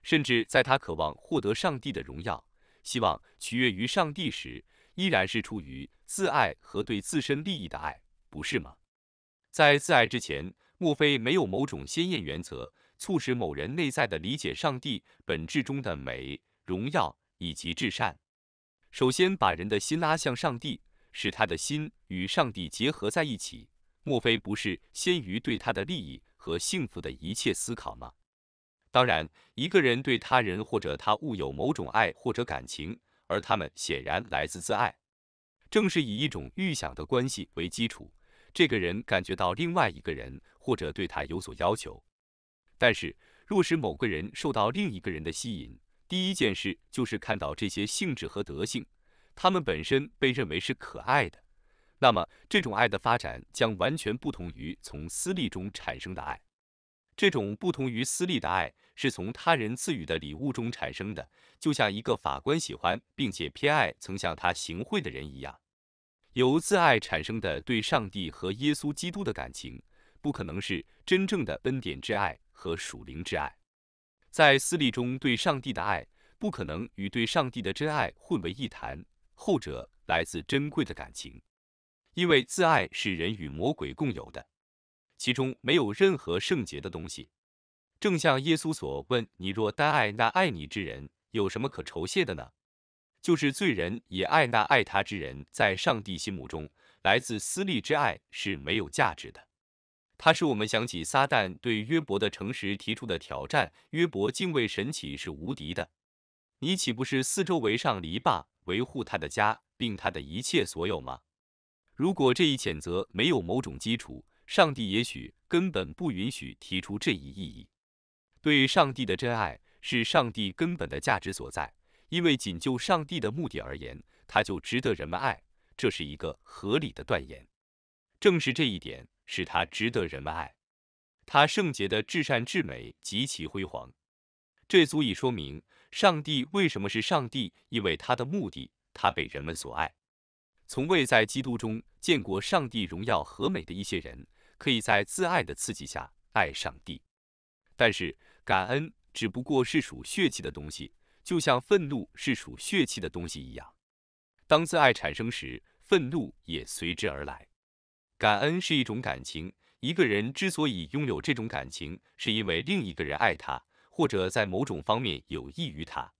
甚至在他渴望获得上帝的荣耀，希望取悦于上帝时，依然是出于自爱和对自身利益的爱，不是吗？在自爱之前，莫非没有某种先验原则？促使某人内在的理解上帝本质中的美、荣耀以及至善。首先把人的心拉向上帝，使他的心与上帝结合在一起。莫非不是先于对他的利益和幸福的一切思考吗？当然，一个人对他人或者他物有某种爱或者感情，而他们显然来自自爱。正是以一种预想的关系为基础，这个人感觉到另外一个人或者对他有所要求。但是，若是某个人受到另一个人的吸引，第一件事就是看到这些性质和德性，他们本身被认为是可爱的。那么，这种爱的发展将完全不同于从私利中产生的爱。这种不同于私利的爱，是从他人赐予的礼物中产生的，就像一个法官喜欢并且偏爱曾向他行贿的人一样。由自爱产生的对上帝和耶稣基督的感情，不可能是真正的恩典之爱。和属灵之爱，在私利中对上帝的爱不可能与对上帝的真爱混为一谈，后者来自珍贵的感情，因为自爱是人与魔鬼共有的，其中没有任何圣洁的东西。正像耶稣所问：“你若单爱那爱你之人，有什么可酬谢的呢？”就是罪人也爱那爱他之人，在上帝心目中，来自私利之爱是没有价值的。它使我们想起撒旦对约伯的诚实提出的挑战：约伯敬畏神起是无敌的。你岂不是四周围上篱笆，维护他的家，并他的一切所有吗？如果这一谴责没有某种基础，上帝也许根本不允许提出这一异议。对上帝的真爱是上帝根本的价值所在，因为仅就上帝的目的而言，他就值得人们爱。这是一个合理的断言。正是这一点。使他值得人们爱，他圣洁的至善至美极其辉煌，这足以说明上帝为什么是上帝，因为他的目的，他被人们所爱。从未在基督中见过上帝荣耀和美的一些人，可以在自爱的刺激下爱上帝。但是，感恩只不过是属血气的东西，就像愤怒是属血气的东西一样。当自爱产生时，愤怒也随之而来。感恩是一种感情，一个人之所以拥有这种感情，是因为另一个人爱他，或者在某种方面有益于他。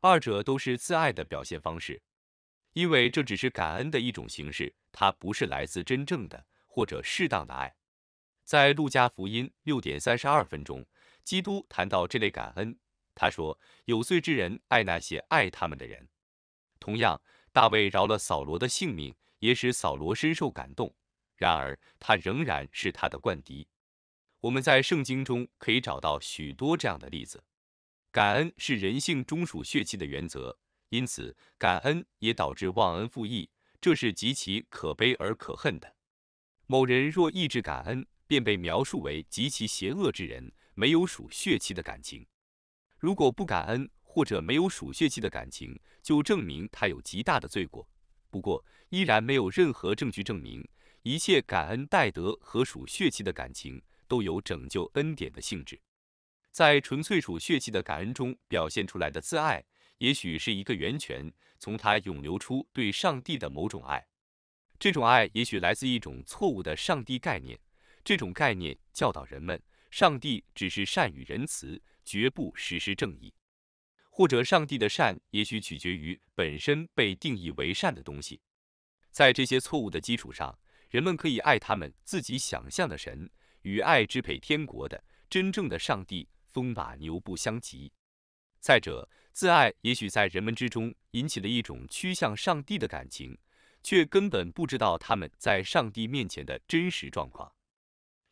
二者都是自爱的表现方式，因为这只是感恩的一种形式，它不是来自真正的或者适当的爱。在《路加福音》六点三十二分钟，基督谈到这类感恩，他说：“有罪之人爱那些爱他们的人。”同样，大卫饶了扫罗的性命，也使扫罗深受感动。然而，他仍然是他的冠敌。我们在圣经中可以找到许多这样的例子。感恩是人性中属血气的原则，因此，感恩也导致忘恩负义，这是极其可悲而可恨的。某人若抑制感恩，便被描述为极其邪恶之人，没有属血气的感情。如果不感恩或者没有属血气的感情，就证明他有极大的罪过。不过，依然没有任何证据证明。一切感恩戴德和属血气的感情都有拯救恩典的性质。在纯粹属血气的感恩中表现出来的自爱，也许是一个源泉，从它涌流出对上帝的某种爱。这种爱也许来自一种错误的上帝概念，这种概念教导人们，上帝只是善与仁慈，绝不实施正义。或者，上帝的善也许取决于本身被定义为善的东西。在这些错误的基础上。人们可以爱他们自己想象的神，与爱支配天国的真正的上帝风马牛不相及。再者，自爱也许在人们之中引起了一种趋向上帝的感情，却根本不知道他们在上帝面前的真实状况。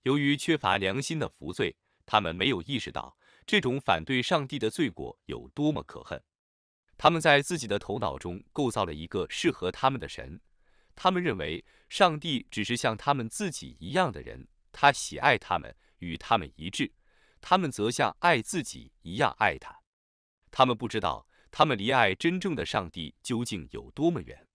由于缺乏良心的赎罪，他们没有意识到这种反对上帝的罪过有多么可恨。他们在自己的头脑中构造了一个适合他们的神。他们认为上帝只是像他们自己一样的人，他喜爱他们，与他们一致，他们则像爱自己一样爱他。他们不知道他们离爱真正的上帝究竟有多么远。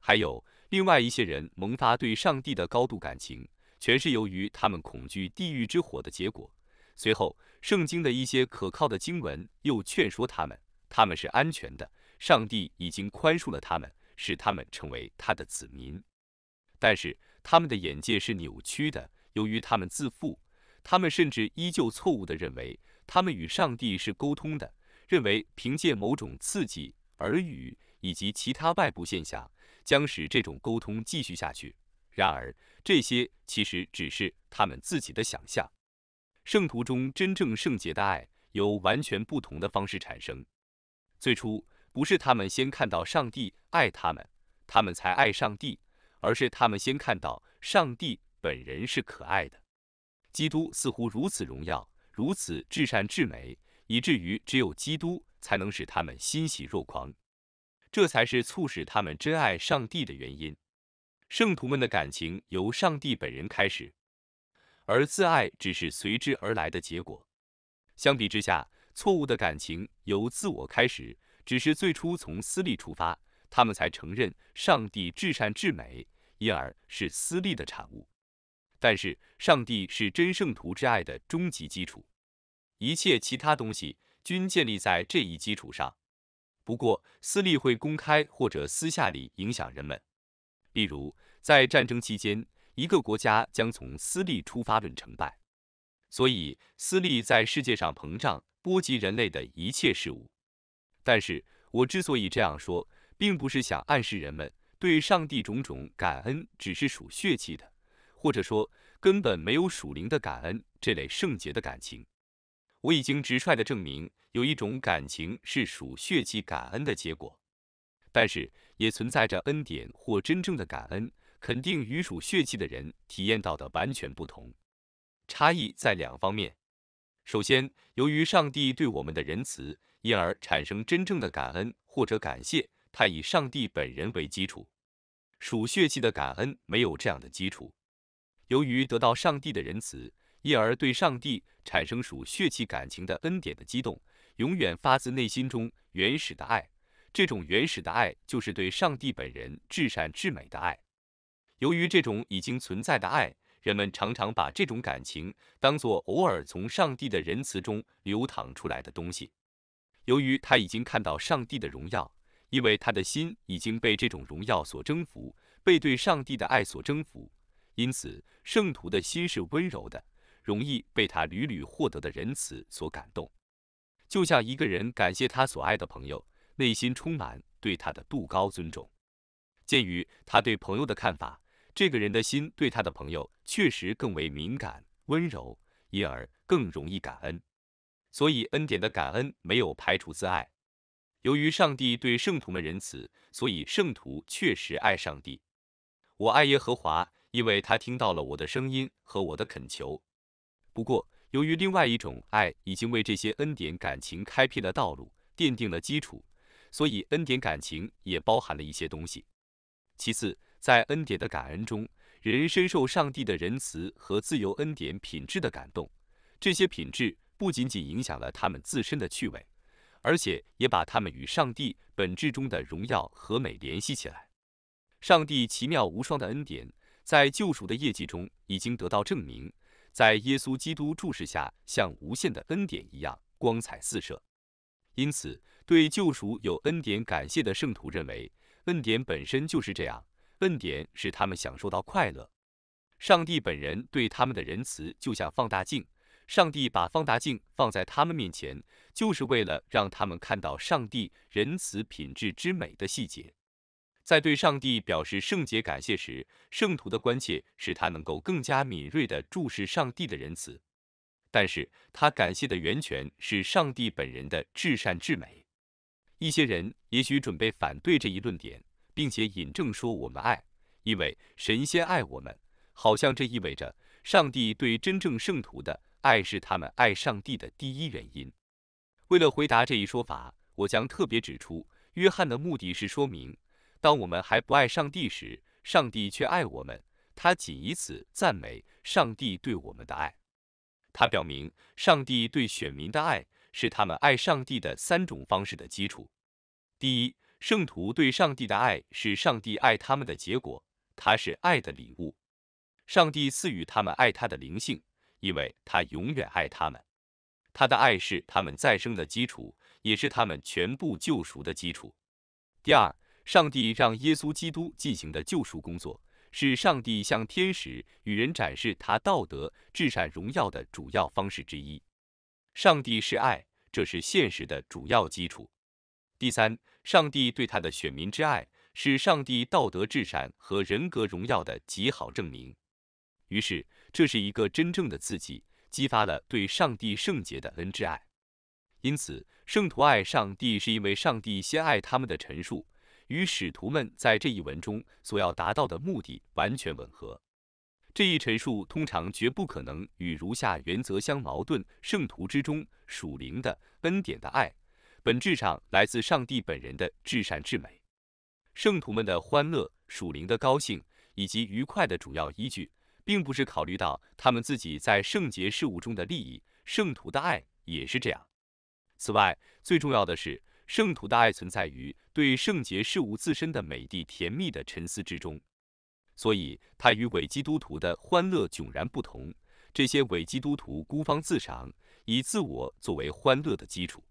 还有另外一些人萌发对上帝的高度感情，全是由于他们恐惧地狱之火的结果。随后，圣经的一些可靠的经文又劝说他们，他们是安全的，上帝已经宽恕了他们。使他们成为他的子民，但是他们的眼界是扭曲的，由于他们自负，他们甚至依旧错误地认为他们与上帝是沟通的，认为凭借某种刺激、耳语以及其他外部现象，将使这种沟通继续下去。然而，这些其实只是他们自己的想象。圣徒中真正圣洁的爱，由完全不同的方式产生。最初。不是他们先看到上帝爱他们，他们才爱上帝，而是他们先看到上帝本人是可爱的。基督似乎如此荣耀，如此至善至美，以至于只有基督才能使他们欣喜若狂。这才是促使他们真爱上帝的原因。圣徒们的感情由上帝本人开始，而自爱只是随之而来的结果。相比之下，错误的感情由自我开始。只是最初从私利出发，他们才承认上帝至善至美，因而是私利的产物。但是，上帝是真圣徒之爱的终极基础，一切其他东西均建立在这一基础上。不过，私利会公开或者私下里影响人们。例如，在战争期间，一个国家将从私利出发论成败，所以私利在世界上膨胀，波及人类的一切事物。但是我之所以这样说，并不是想暗示人们对上帝种种感恩只是属血气的，或者说根本没有属灵的感恩这类圣洁的感情。我已经直率地证明，有一种感情是属血气感恩的结果，但是也存在着恩典或真正的感恩，肯定与属血气的人体验到的完全不同。差异在两方面：首先，由于上帝对我们的仁慈。因而产生真正的感恩或者感谢，它以上帝本人为基础。属血气的感恩没有这样的基础。由于得到上帝的仁慈，因而对上帝产生属血气感情的恩典的激动，永远发自内心中原始的爱。这种原始的爱就是对上帝本人至善至美的爱。由于这种已经存在的爱，人们常常把这种感情当作偶尔从上帝的仁慈中流淌出来的东西。由于他已经看到上帝的荣耀，因为他的心已经被这种荣耀所征服，被对上帝的爱所征服，因此圣徒的心是温柔的，容易被他屡屡获得的仁慈所感动，就像一个人感谢他所爱的朋友，内心充满对他的度高尊重。鉴于他对朋友的看法，这个人的心对他的朋友确实更为敏感、温柔，因而更容易感恩。所以恩典的感恩没有排除自爱。由于上帝对圣徒们仁慈，所以圣徒确实爱上帝。我爱耶和华，因为他听到了我的声音和我的恳求。不过，由于另外一种爱已经为这些恩典感情开辟了道路，奠定了基础，所以恩典感情也包含了一些东西。其次，在恩典的感恩中，人深受上帝的仁慈和自由恩典品质的感动，这些品质。不仅仅影响了他们自身的趣味，而且也把他们与上帝本质中的荣耀和美联系起来。上帝奇妙无双的恩典在救赎的业绩中已经得到证明，在耶稣基督注视下，像无限的恩典一样光彩四射。因此，对救赎有恩典感谢的圣徒认为，恩典本身就是这样。恩典使他们享受到快乐。上帝本人对他们的仁慈就像放大镜。上帝把放大镜放在他们面前，就是为了让他们看到上帝仁慈品质之美的细节。在对上帝表示圣洁感谢时，圣徒的关切使他能够更加敏锐地注视上帝的仁慈，但是他感谢的源泉是上帝本人的至善至美。一些人也许准备反对这一论点，并且引证说：“我们爱，因为神仙爱我们，好像这意味着上帝对真正圣徒的。”爱是他们爱上帝的第一原因。为了回答这一说法，我将特别指出，约翰的目的是说明，当我们还不爱上帝时，上帝却爱我们。他仅以此赞美上帝对我们的爱。他表明，上帝对选民的爱是他们爱上帝的三种方式的基础。第一，圣徒对上帝的爱是上帝爱他们的结果，他是爱的礼物。上帝赐予他们爱他的灵性。因为他永远爱他们，他的爱是他们再生的基础，也是他们全部救赎的基础。第二，上帝让耶稣基督进行的救赎工作，是上帝向天使与人展示他道德至善荣耀的主要方式之一。上帝是爱，这是现实的主要基础。第三，上帝对他的选民之爱，是上帝道德至善和人格荣耀的极好证明。于是。这是一个真正的刺激，激发了对上帝圣洁的恩之爱。因此，圣徒爱上帝是因为上帝先爱他们的陈述，与使徒们在这一文中所要达到的目的完全吻合。这一陈述通常绝不可能与如下原则相矛盾：圣徒之中属灵的恩典的爱，本质上来自上帝本人的至善至美。圣徒们的欢乐、属灵的高兴以及愉快的主要依据。并不是考虑到他们自己在圣洁事物中的利益，圣徒的爱也是这样。此外，最重要的是，圣徒的爱存在于对圣洁事物自身的美的甜蜜的沉思之中，所以它与伪基督徒的欢乐迥然不同。这些伪基督徒孤芳自赏，以自我作为欢乐的基础。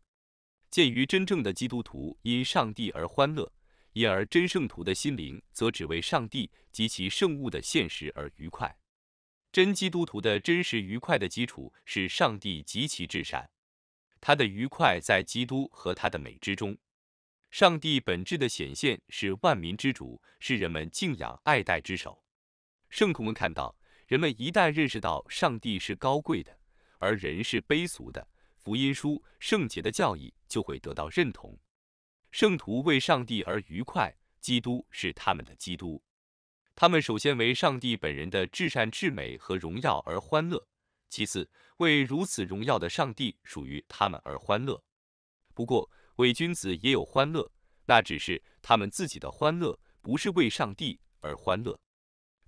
鉴于真正的基督徒因上帝而欢乐，因而真圣徒的心灵则只为上帝及其圣物的现实而愉快。真基督徒的真实愉快的基础是上帝极其至善，他的愉快在基督和他的美之中。上帝本质的显现是万民之主，是人们敬仰爱戴之首。圣徒们看到，人们一旦认识到上帝是高贵的，而人是卑俗的，福音书圣洁的教义就会得到认同。圣徒为上帝而愉快，基督是他们的基督。他们首先为上帝本人的至善至美和荣耀而欢乐，其次为如此荣耀的上帝属于他们而欢乐。不过，伪君子也有欢乐，那只是他们自己的欢乐，不是为上帝而欢乐。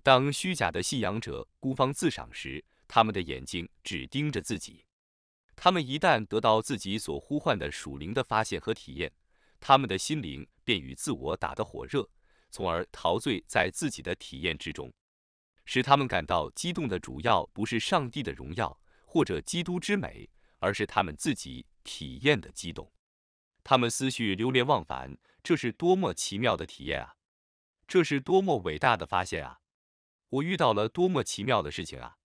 当虚假的信仰者孤芳自赏时，他们的眼睛只盯着自己。他们一旦得到自己所呼唤的属灵的发现和体验，他们的心灵便与自我打得火热。从而陶醉在自己的体验之中，使他们感到激动的主要不是上帝的荣耀或者基督之美，而是他们自己体验的激动。他们思绪流连忘返，这是多么奇妙的体验啊！这是多么伟大的发现啊！我遇到了多么奇妙的事情啊！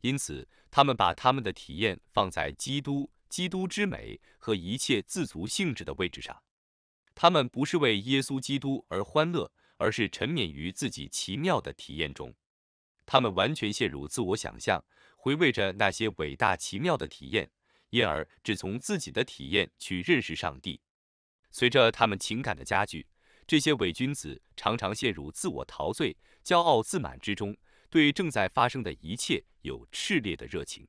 因此，他们把他们的体验放在基督、基督之美和一切自足性质的位置上。他们不是为耶稣基督而欢乐，而是沉湎于自己奇妙的体验中。他们完全陷入自我想象，回味着那些伟大奇妙的体验，因而只从自己的体验去认识上帝。随着他们情感的加剧，这些伪君子常常陷入自我陶醉、骄傲自满之中，对正在发生的一切有炽烈的热情。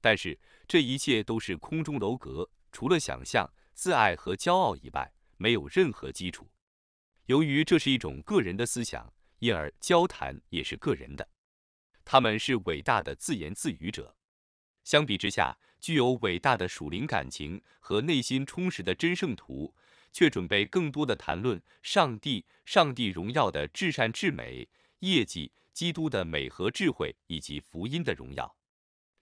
但是这一切都是空中楼阁，除了想象、自爱和骄傲以外。没有任何基础，由于这是一种个人的思想，因而交谈也是个人的。他们是伟大的自言自语者。相比之下，具有伟大的属灵感情和内心充实的真圣徒，却准备更多的谈论上帝、上帝荣耀的至善至美业绩、基督的美和智慧，以及福音的荣耀。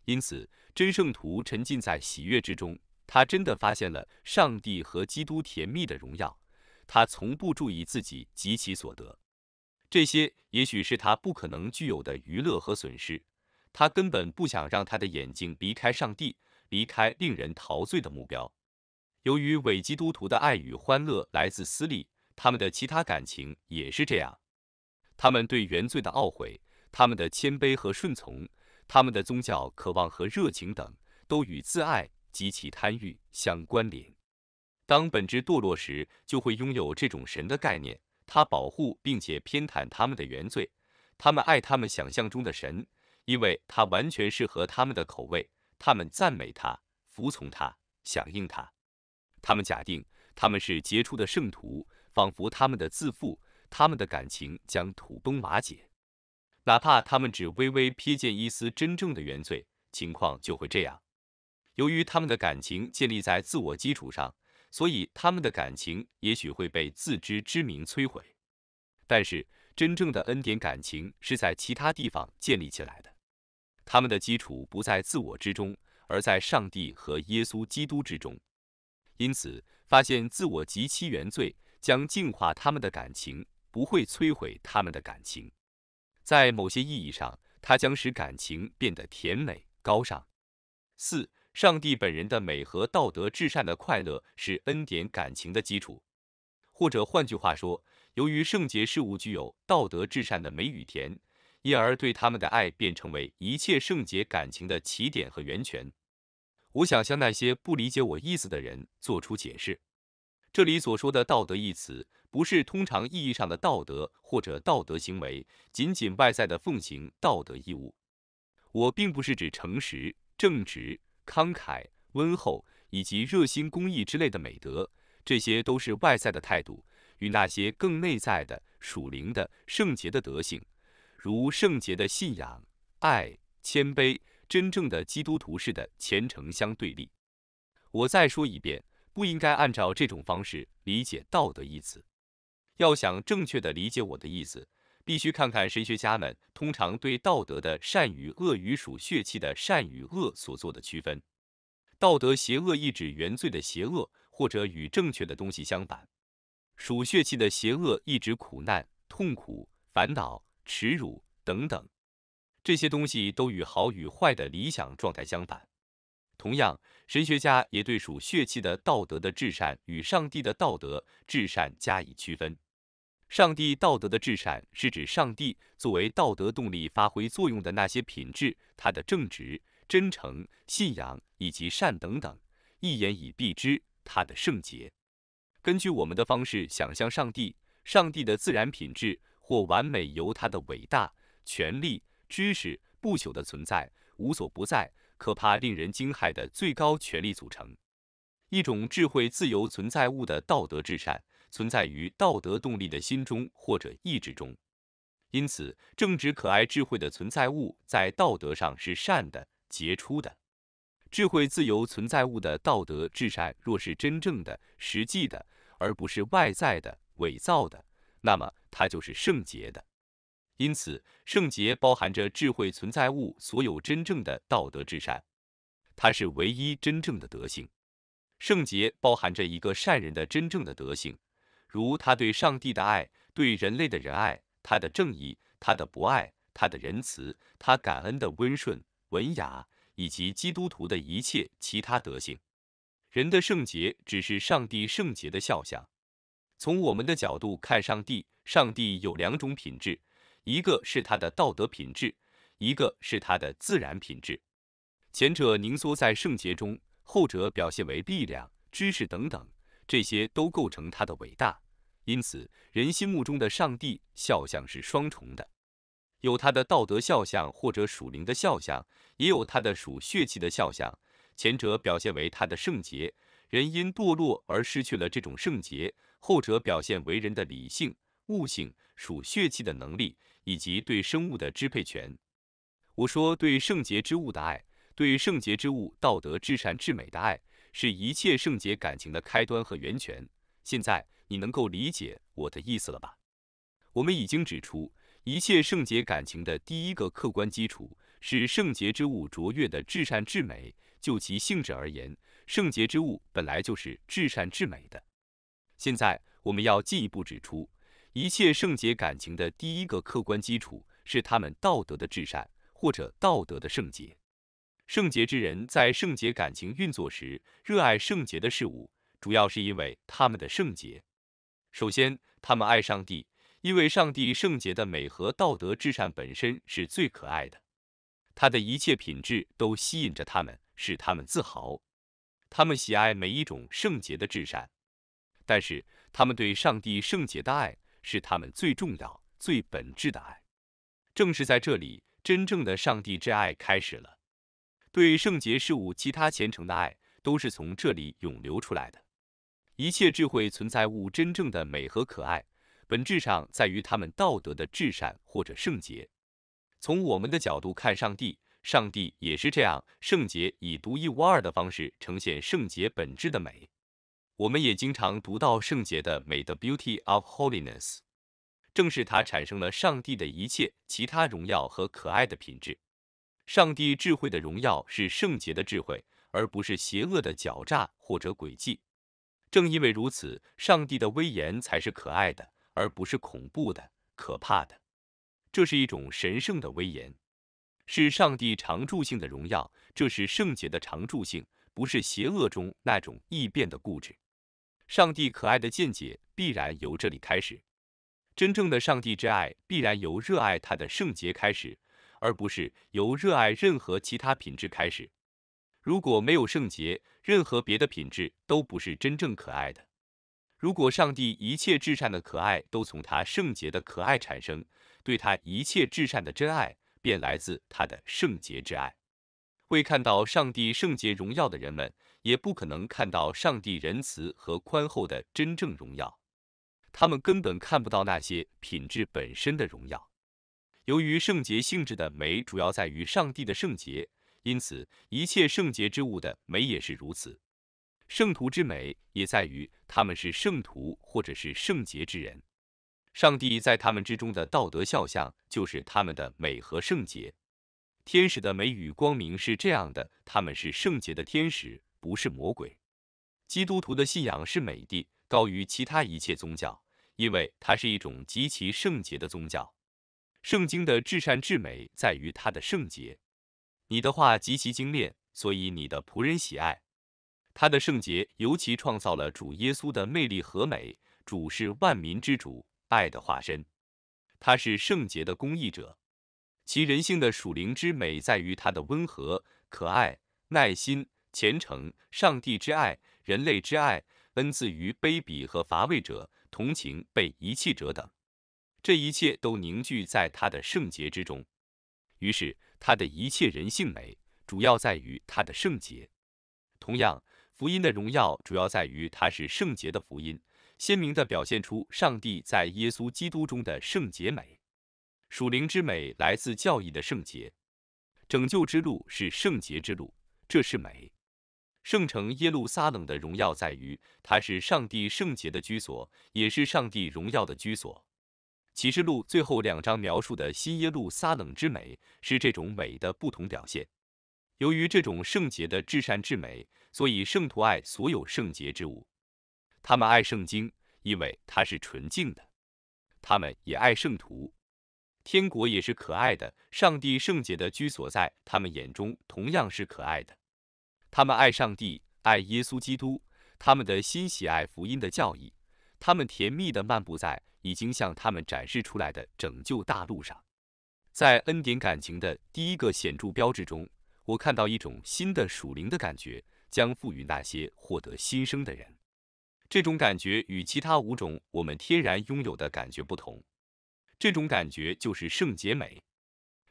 因此，真圣徒沉浸在喜悦之中。他真的发现了上帝和基督甜蜜的荣耀。他从不注意自己及其所得，这些也许是他不可能具有的娱乐和损失。他根本不想让他的眼睛离开上帝，离开令人陶醉的目标。由于伪基督徒的爱与欢乐来自私利，他们的其他感情也是这样：他们对原罪的懊悔，他们的谦卑和顺从，他们的宗教渴望和热情等，都与自爱。及其贪欲相关联。当本质堕落时，就会拥有这种神的概念。他保护并且偏袒他们的原罪。他们爱他们想象中的神，因为他完全适合他们的口味。他们赞美他，服从他，响应他。他们假定他们是杰出的圣徒，仿佛他们的自负、他们的感情将土崩瓦解。哪怕他们只微微瞥见一丝真正的原罪，情况就会这样。由于他们的感情建立在自我基础上，所以他们的感情也许会被自知之明摧毁。但是，真正的恩典感情是在其他地方建立起来的，他们的基础不在自我之中，而在上帝和耶稣基督之中。因此，发现自我及其原罪将净化他们的感情，不会摧毁他们的感情。在某些意义上，它将使感情变得甜美高尚。四。上帝本人的美和道德至善的快乐是恩典感情的基础，或者换句话说，由于圣洁事物具有道德至善的美与甜，因而对他们的爱便成为一切圣洁感情的起点和源泉。我想向那些不理解我意思的人做出解释。这里所说的道德一词，不是通常意义上的道德或者道德行为，仅仅外在的奉行道德义务。我并不是指诚实、正直。慷慨、温厚以及热心公益之类的美德，这些都是外在的态度，与那些更内在的属灵的、圣洁的德性，如圣洁的信仰、爱、谦卑、真正的基督徒式的虔诚相对立。我再说一遍，不应该按照这种方式理解道德一词。要想正确地理解我的意思。必须看看神学家们通常对道德的善与恶与属血气的善与恶所做的区分。道德邪恶意指原罪的邪恶，或者与正确的东西相反；属血气的邪恶意指苦难、痛苦、烦恼、耻辱等等，这些东西都与好与坏的理想状态相反。同样，神学家也对属血气的道德的至善与上帝的道德至善加以区分。上帝道德的至善是指上帝作为道德动力发挥作用的那些品质，他的正直、真诚、信仰以及善等等。一言以蔽之，他的圣洁。根据我们的方式想象上帝，上帝的自然品质或完美由他的伟大、权力、知识、不朽的存在、无所不在、可怕、令人惊骇的最高权力组成。一种智慧自由存在物的道德至善。存在于道德动力的心中或者意志中，因此，正直、可爱、智慧的存在物在道德上是善的、杰出的。智慧自由存在物的道德至善，若是真正的、实际的，而不是外在的、伪造的，那么它就是圣洁的。因此，圣洁包含着智慧存在物所有真正的道德至善，它是唯一真正的德性。圣洁包含着一个善人的真正的德性。如他对上帝的爱，对人类的仁爱，他的正义，他的博爱，他的仁慈，他感恩的温顺、文雅，以及基督徒的一切其他德性。人的圣洁只是上帝圣洁的肖像。从我们的角度看，上帝，上帝有两种品质：一个是他的道德品质，一个是他的自然品质。前者凝缩在圣洁中，后者表现为力量、知识等等。这些都构成他的伟大，因此人心目中的上帝肖像是双重的，有他的道德肖像或者属灵的肖像，也有他的属血气的肖像。前者表现为他的圣洁，人因堕落而失去了这种圣洁；后者表现为人的理性、悟性、属血气的能力以及对生物的支配权。我说，对圣洁之物的爱，对圣洁之物道德至善至美的爱。是一切圣洁感情的开端和源泉。现在你能够理解我的意思了吧？我们已经指出，一切圣洁感情的第一个客观基础是圣洁之物卓越的至善至美。就其性质而言，圣洁之物本来就是至善至美的。现在我们要进一步指出，一切圣洁感情的第一个客观基础是他们道德的至善，或者道德的圣洁。圣洁之人在圣洁感情运作时，热爱圣洁的事物，主要是因为他们的圣洁。首先，他们爱上帝，因为上帝圣洁的美和道德至善本身是最可爱的，他的一切品质都吸引着他们，使他们自豪。他们喜爱每一种圣洁的至善，但是他们对上帝圣洁的爱是他们最重要、最本质的爱。正是在这里，真正的上帝之爱开始了。对圣洁事物、其他虔诚的爱，都是从这里涌流出来的。一切智慧存在物真正的美和可爱，本质上在于他们道德的至善或者圣洁。从我们的角度看，上帝，上帝也是这样，圣洁以独一无二的方式呈现圣洁本质的美。我们也经常读到圣洁的美，的 beauty of holiness，正是它产生了上帝的一切其他荣耀和可爱的品质。上帝智慧的荣耀是圣洁的智慧，而不是邪恶的狡诈或者诡计。正因为如此，上帝的威严才是可爱的，而不是恐怖的、可怕的。这是一种神圣的威严，是上帝常驻性的荣耀。这是圣洁的常驻性，不是邪恶中那种易变的固执。上帝可爱的见解必然由这里开始，真正的上帝之爱必然由热爱他的圣洁开始。而不是由热爱任何其他品质开始。如果没有圣洁，任何别的品质都不是真正可爱的。如果上帝一切至善的可爱都从他圣洁的可爱产生，对他一切至善的真爱便来自他的圣洁之爱。未看到上帝圣洁荣耀的人们，也不可能看到上帝仁慈和宽厚的真正荣耀。他们根本看不到那些品质本身的荣耀。由于圣洁性质的美主要在于上帝的圣洁，因此一切圣洁之物的美也是如此。圣徒之美也在于他们是圣徒或者是圣洁之人。上帝在他们之中的道德肖像就是他们的美和圣洁。天使的美与光明是这样的，他们是圣洁的天使，不是魔鬼。基督徒的信仰是美的，高于其他一切宗教，因为它是一种极其圣洁的宗教。圣经的至善至美在于它的圣洁。你的话极其精炼，所以你的仆人喜爱。他的圣洁尤其创造了主耶稣的魅力和美。主是万民之主，爱的化身。他是圣洁的公义者，其人性的属灵之美在于他的温和、可爱、耐心、虔诚。上帝之爱，人类之爱，恩赐于卑鄙和乏味者，同情被遗弃者等。这一切都凝聚在他的圣洁之中，于是他的一切人性美主要在于他的圣洁。同样，福音的荣耀主要在于它是圣洁的福音，鲜明地表现出上帝在耶稣基督中的圣洁美。属灵之美来自教义的圣洁，拯救之路是圣洁之路，这是美。圣城耶路撒冷的荣耀在于它是上帝圣洁的居所，也是上帝荣耀的居所。启示录最后两章描述的新耶路撒冷之美，是这种美的不同表现。由于这种圣洁的至善至美，所以圣徒爱所有圣洁之物。他们爱圣经，因为它是纯净的。他们也爱圣徒，天国也是可爱的。上帝圣洁的居所在他们眼中同样是可爱的。他们爱上帝，爱耶稣基督，他们的心喜爱福音的教义。他们甜蜜的漫步在。已经向他们展示出来的拯救大陆上，在恩典感情的第一个显著标志中，我看到一种新的属灵的感觉将赋予那些获得新生的人。这种感觉与其他五种我们天然拥有的感觉不同。这种感觉就是圣洁美。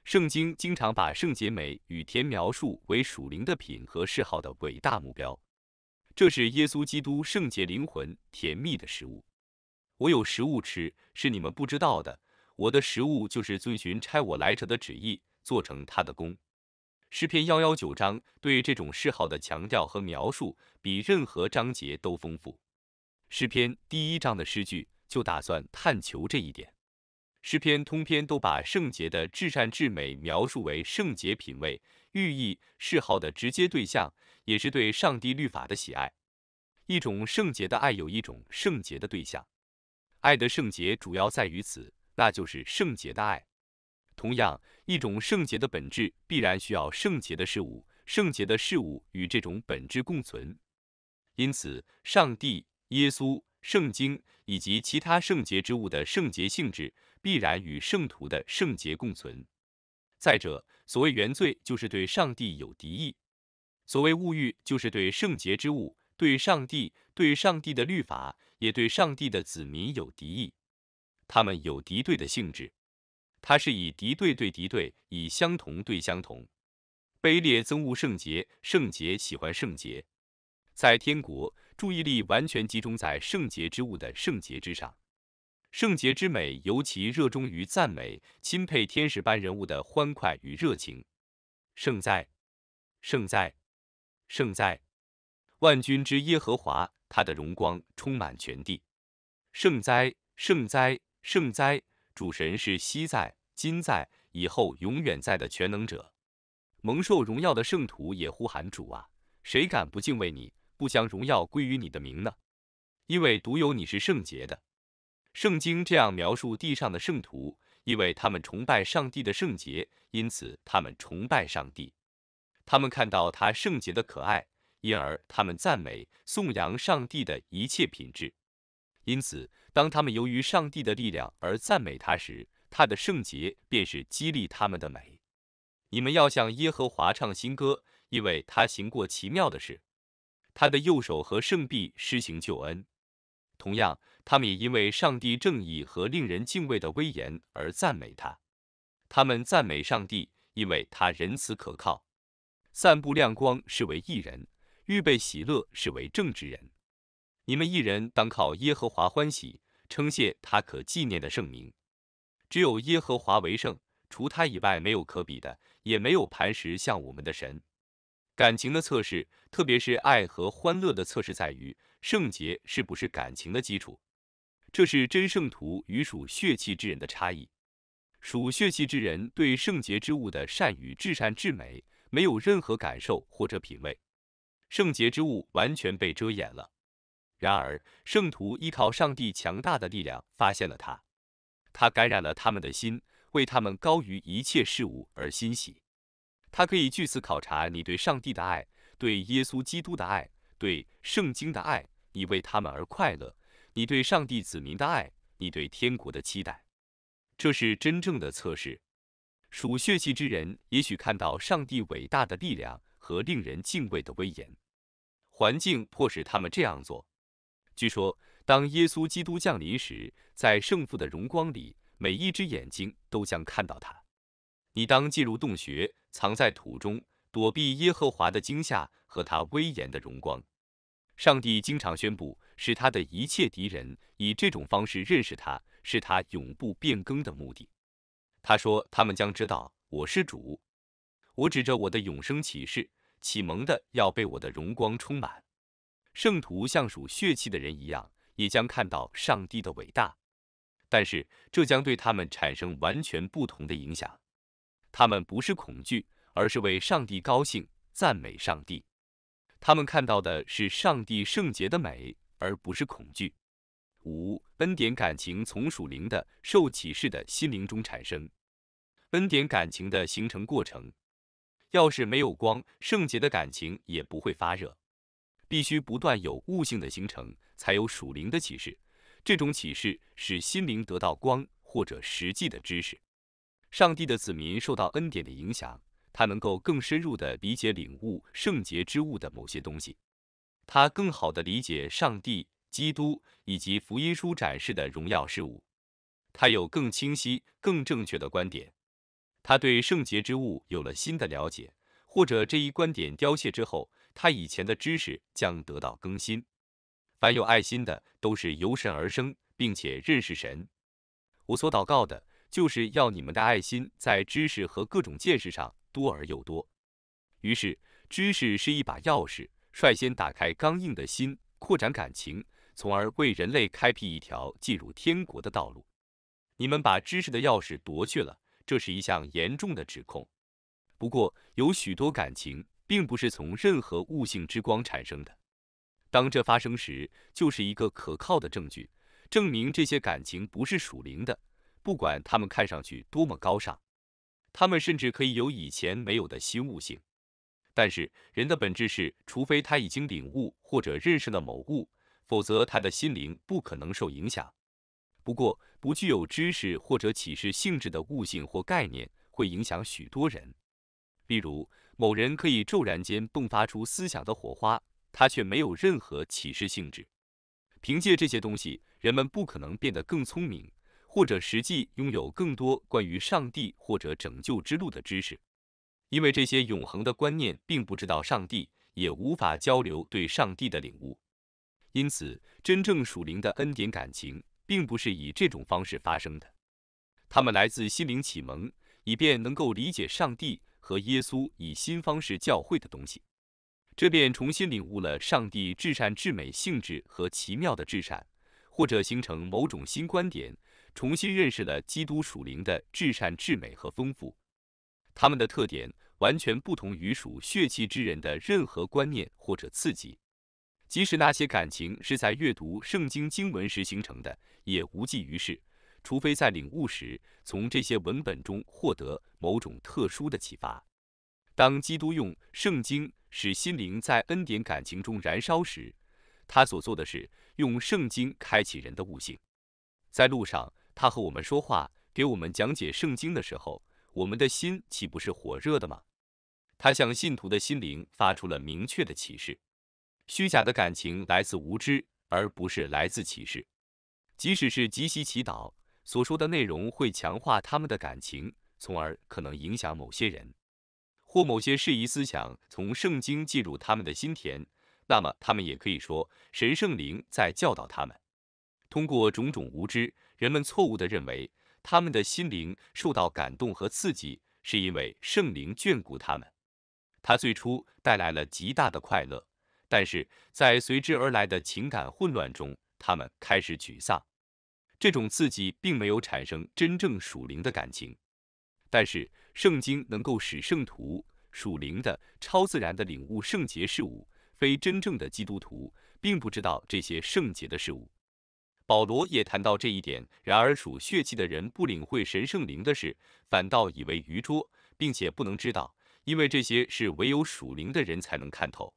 圣经经常把圣洁美与甜描述为属灵的品和嗜好的伟大目标。这是耶稣基督圣洁灵魂甜蜜的食物。我有食物吃，是你们不知道的。我的食物就是遵循差我来者的旨意做成他的功。诗篇幺幺九章对这种嗜好的强调和描述，比任何章节都丰富。诗篇第一章的诗句就打算探求这一点。诗篇通篇都把圣洁的至善至美描述为圣洁品味、寓意嗜好的直接对象，也是对上帝律法的喜爱。一种圣洁的爱有一种圣洁的对象。爱的圣洁主要在于此，那就是圣洁的爱。同样，一种圣洁的本质必然需要圣洁的事物，圣洁的事物与这种本质共存。因此，上帝、耶稣、圣经以及其他圣洁之物的圣洁性质必然与圣徒的圣洁共存。再者，所谓原罪就是对上帝有敌意；所谓物欲就是对圣洁之物、对上帝、对上帝的律法。也对上帝的子民有敌意，他们有敌对的性质。他是以敌对对敌对，以相同对相同。卑劣憎恶圣洁，圣洁喜欢圣洁。在天国，注意力完全集中在圣洁之物的圣洁之上。圣洁之美尤其热衷于赞美、钦佩天使般人物的欢快与热情。圣哉，圣哉，圣哉！万军之耶和华。他的荣光充满全地，圣哉，圣哉，圣哉！主神是昔在、今在、以后永远在的全能者。蒙受荣耀的圣徒也呼喊主啊，谁敢不敬畏你，不将荣耀归于你的名呢？因为独有你是圣洁的。圣经这样描述地上的圣徒，因为他们崇拜上帝的圣洁，因此他们崇拜上帝。他们看到他圣洁的可爱。因而他们赞美颂扬上帝的一切品质。因此，当他们由于上帝的力量而赞美他时，他的圣洁便是激励他们的美。你们要向耶和华唱新歌，因为他行过奇妙的事，他的右手和圣臂施行救恩。同样，他们也因为上帝正义和令人敬畏的威严而赞美他。他们赞美上帝，因为他仁慈可靠，散布亮光，是为一人。预备喜乐是为正直人，你们一人当靠耶和华欢喜，称谢他可纪念的圣名。只有耶和华为圣，除他以外没有可比的，也没有磐石像我们的神。感情的测试，特别是爱和欢乐的测试，在于圣洁是不是感情的基础。这是真圣徒与属血气之人的差异。属血气之人对圣洁之物的善与至善至美，没有任何感受或者品味。圣洁之物完全被遮掩了。然而，圣徒依靠上帝强大的力量发现了他。他感染了他们的心，为他们高于一切事物而欣喜。他可以据此考察你对上帝的爱，对耶稣基督的爱，对圣经的爱。你为他们而快乐，你对上帝子民的爱，你对天国的期待。这是真正的测试。属血气之人也许看到上帝伟大的力量。和令人敬畏的威严，环境迫使他们这样做。据说，当耶稣基督降临时，在圣父的荣光里，每一只眼睛都将看到他。你当进入洞穴，藏在土中，躲避耶和华的惊吓和他威严的荣光。上帝经常宣布，使他的一切敌人以这种方式认识他，是他永不变更的目的。他说：“他们将知道我是主，我指着我的永生启示，启蒙的要被我的荣光充满，圣徒像属血气的人一样，也将看到上帝的伟大，但是这将对他们产生完全不同的影响。他们不是恐惧，而是为上帝高兴，赞美上帝。他们看到的是上帝圣洁的美，而不是恐惧。五恩典感情从属灵的受启示的心灵中产生。恩典感情的形成过程。要是没有光，圣洁的感情也不会发热。必须不断有悟性的形成，才有属灵的启示。这种启示使心灵得到光或者实际的知识。上帝的子民受到恩典的影响，他能够更深入地理解领悟圣洁之物的某些东西。他更好地理解上帝、基督以及福音书展示的荣耀事物。他有更清晰、更正确的观点。他对圣洁之物有了新的了解，或者这一观点凋谢之后，他以前的知识将得到更新。凡有爱心的，都是由神而生，并且认识神。我所祷告的，就是要你们的爱心在知识和各种见识上多而又多。于是，知识是一把钥匙，率先打开刚硬的心，扩展感情，从而为人类开辟一条进入天国的道路。你们把知识的钥匙夺去了。这是一项严重的指控。不过，有许多感情并不是从任何悟性之光产生的。当这发生时，就是一个可靠的证据，证明这些感情不是属灵的，不管他们看上去多么高尚。他们甚至可以有以前没有的新悟性。但是，人的本质是，除非他已经领悟或者认识了某物，否则他的心灵不可能受影响。不过，不具有知识或者启示性质的悟性或概念，会影响许多人。例如，某人可以骤然间迸发出思想的火花，他却没有任何启示性质。凭借这些东西，人们不可能变得更聪明，或者实际拥有更多关于上帝或者拯救之路的知识，因为这些永恒的观念并不知道上帝，也无法交流对上帝的领悟。因此，真正属灵的恩典感情。并不是以这种方式发生的，他们来自心灵启蒙，以便能够理解上帝和耶稣以新方式教会的东西，这便重新领悟了上帝至善至美性质和奇妙的至善，或者形成某种新观点，重新认识了基督属灵的至善至美和丰富。他们的特点完全不同于属血气之人的任何观念或者刺激。即使那些感情是在阅读圣经经文时形成的，也无济于事，除非在领悟时从这些文本中获得某种特殊的启发。当基督用圣经使心灵在恩典感情中燃烧时，他所做的，是用圣经开启人的悟性。在路上，他和我们说话，给我们讲解圣经的时候，我们的心岂不是火热的吗？他向信徒的心灵发出了明确的启示。虚假的感情来自无知，而不是来自启示。即使是极其祈祷所说的内容，会强化他们的感情，从而可能影响某些人或某些适宜思想从圣经进入他们的心田。那么，他们也可以说神圣灵在教导他们。通过种种无知，人们错误地认为他们的心灵受到感动和刺激，是因为圣灵眷顾他们。他最初带来了极大的快乐。但是在随之而来的情感混乱中，他们开始沮丧。这种刺激并没有产生真正属灵的感情。但是圣经能够使圣徒属灵的超自然的领悟圣洁事物，非真正的基督徒并不知道这些圣洁的事物。保罗也谈到这一点。然而属血气的人不领会神圣灵的事，反倒以为愚拙，并且不能知道，因为这些是唯有属灵的人才能看透。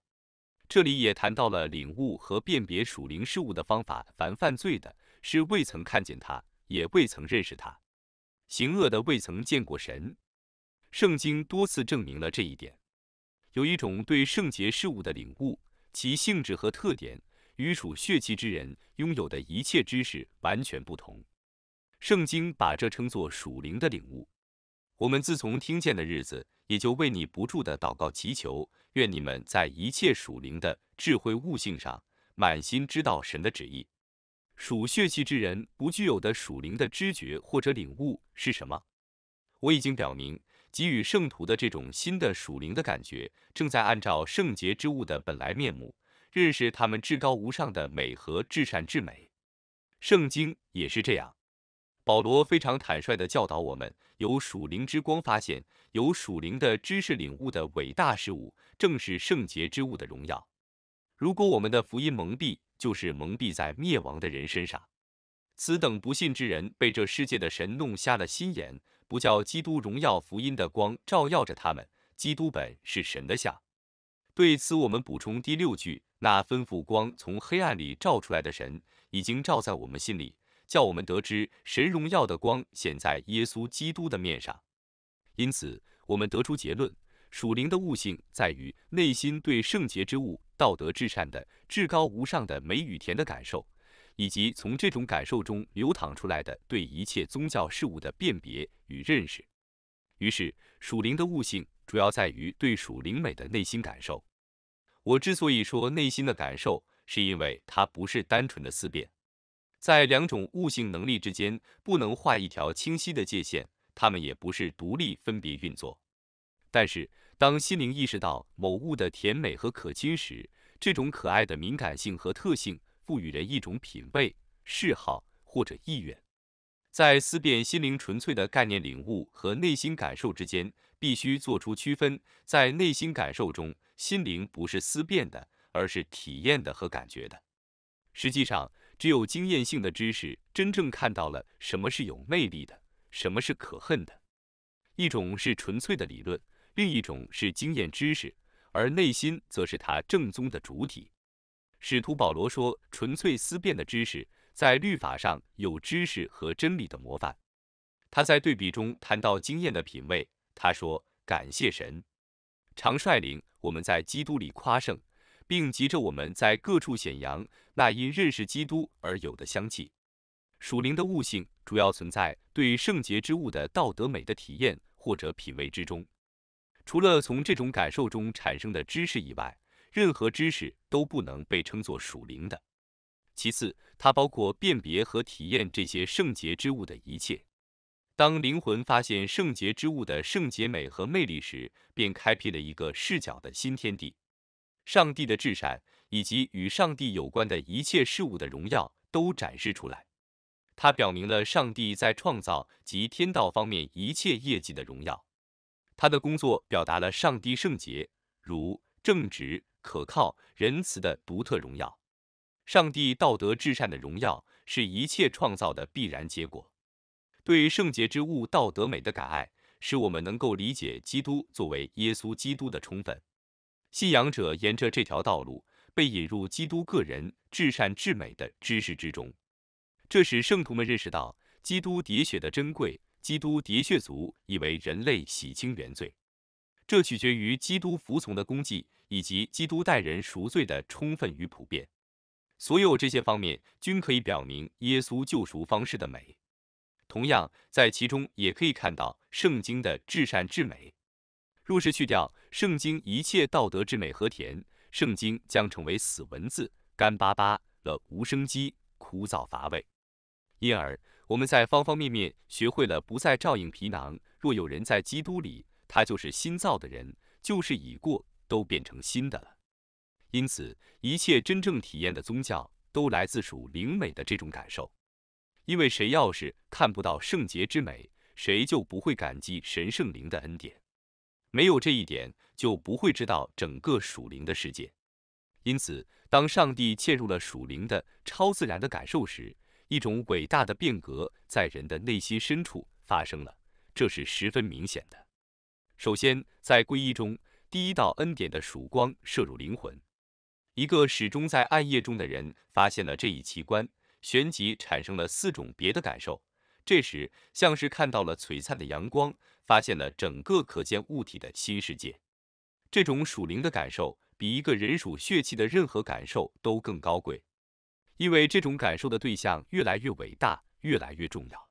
这里也谈到了领悟和辨别属灵事物的方法。凡犯罪的是未曾看见他，也未曾认识他；行恶的未曾见过神。圣经多次证明了这一点。有一种对圣洁事物的领悟，其性质和特点与属血气之人拥有的一切知识完全不同。圣经把这称作属灵的领悟。我们自从听见的日子，也就为你不住的祷告祈求。愿你们在一切属灵的智慧悟性上，满心知道神的旨意。属血气之人不具有的属灵的知觉或者领悟是什么？我已经表明，给予圣徒的这种新的属灵的感觉，正在按照圣洁之物的本来面目，认识他们至高无上的美和至善至美。圣经也是这样。保罗非常坦率地教导我们：由属灵之光发现，由属灵的知识领悟的伟大事物，正是圣洁之物的荣耀。如果我们的福音蒙蔽，就是蒙蔽在灭亡的人身上。此等不信之人被这世界的神弄瞎了心眼，不叫基督荣耀福音的光照耀着他们。基督本是神的像。对此，我们补充第六句：那吩咐光从黑暗里照出来的神，已经照在我们心里。叫我们得知神荣耀的光显在耶稣基督的面上，因此我们得出结论：属灵的悟性在于内心对圣洁之物、道德至善的至高无上的美与甜的感受，以及从这种感受中流淌出来的对一切宗教事物的辨别与认识。于是，属灵的悟性主要在于对属灵美的内心感受。我之所以说内心的感受，是因为它不是单纯的思辨。在两种悟性能力之间不能画一条清晰的界限，它们也不是独立分别运作。但是，当心灵意识到某物的甜美和可亲时，这种可爱的敏感性和特性赋予人一种品味、嗜好或者意愿。在思辨心灵纯粹的概念领悟和内心感受之间，必须做出区分。在内心感受中，心灵不是思辨的，而是体验的和感觉的。实际上，只有经验性的知识真正看到了什么是有魅力的，什么是可恨的。一种是纯粹的理论，另一种是经验知识，而内心则是它正宗的主体。使徒保罗说：“纯粹思辨的知识在律法上有知识和真理的模范。”他在对比中谈到经验的品味。他说：“感谢神，常率领我们在基督里夸胜，并急着我们在各处显扬。”那因认识基督而有的香气，属灵的悟性主要存在对圣洁之物的道德美的体验或者品味之中。除了从这种感受中产生的知识以外，任何知识都不能被称作属灵的。其次，它包括辨别和体验这些圣洁之物的一切。当灵魂发现圣洁之物的圣洁美和魅力时，便开辟了一个视角的新天地。上帝的至善。以及与上帝有关的一切事物的荣耀都展示出来，它表明了上帝在创造及天道方面一切业绩的荣耀。他的工作表达了上帝圣洁、如正直、可靠、仁慈的独特荣耀。上帝道德至善的荣耀是一切创造的必然结果。对圣洁之物道德美的感爱，使我们能够理解基督作为耶稣基督的充分信仰者，沿着这条道路。被引入基督个人至善至美的知识之中，这使圣徒们认识到基督喋血的珍贵。基督喋血族以为人类洗清原罪，这取决于基督服从的功绩以及基督代人赎罪的充分与普遍。所有这些方面均可以表明耶稣救赎方式的美。同样，在其中也可以看到圣经的至善至美。若是去掉圣经一切道德之美和甜。圣经将成为死文字，干巴巴了，无生机，枯燥乏味。因而，我们在方方面面学会了不再照应皮囊。若有人在基督里，他就是新造的人，就是已过，都变成新的了。因此，一切真正体验的宗教都来自属灵美的这种感受。因为谁要是看不到圣洁之美，谁就不会感激神圣灵的恩典。没有这一点。就不会知道整个属灵的世界。因此，当上帝嵌入了属灵的超自然的感受时，一种伟大的变革在人的内心深处发生了，这是十分明显的。首先，在皈依中，第一道恩典的曙光射入灵魂，一个始终在暗夜中的人发现了这一奇观，旋即产生了四种别的感受。这时，像是看到了璀璨的阳光，发现了整个可见物体的新世界。这种属灵的感受，比一个人属血气的任何感受都更高贵，因为这种感受的对象越来越伟大，越来越重要。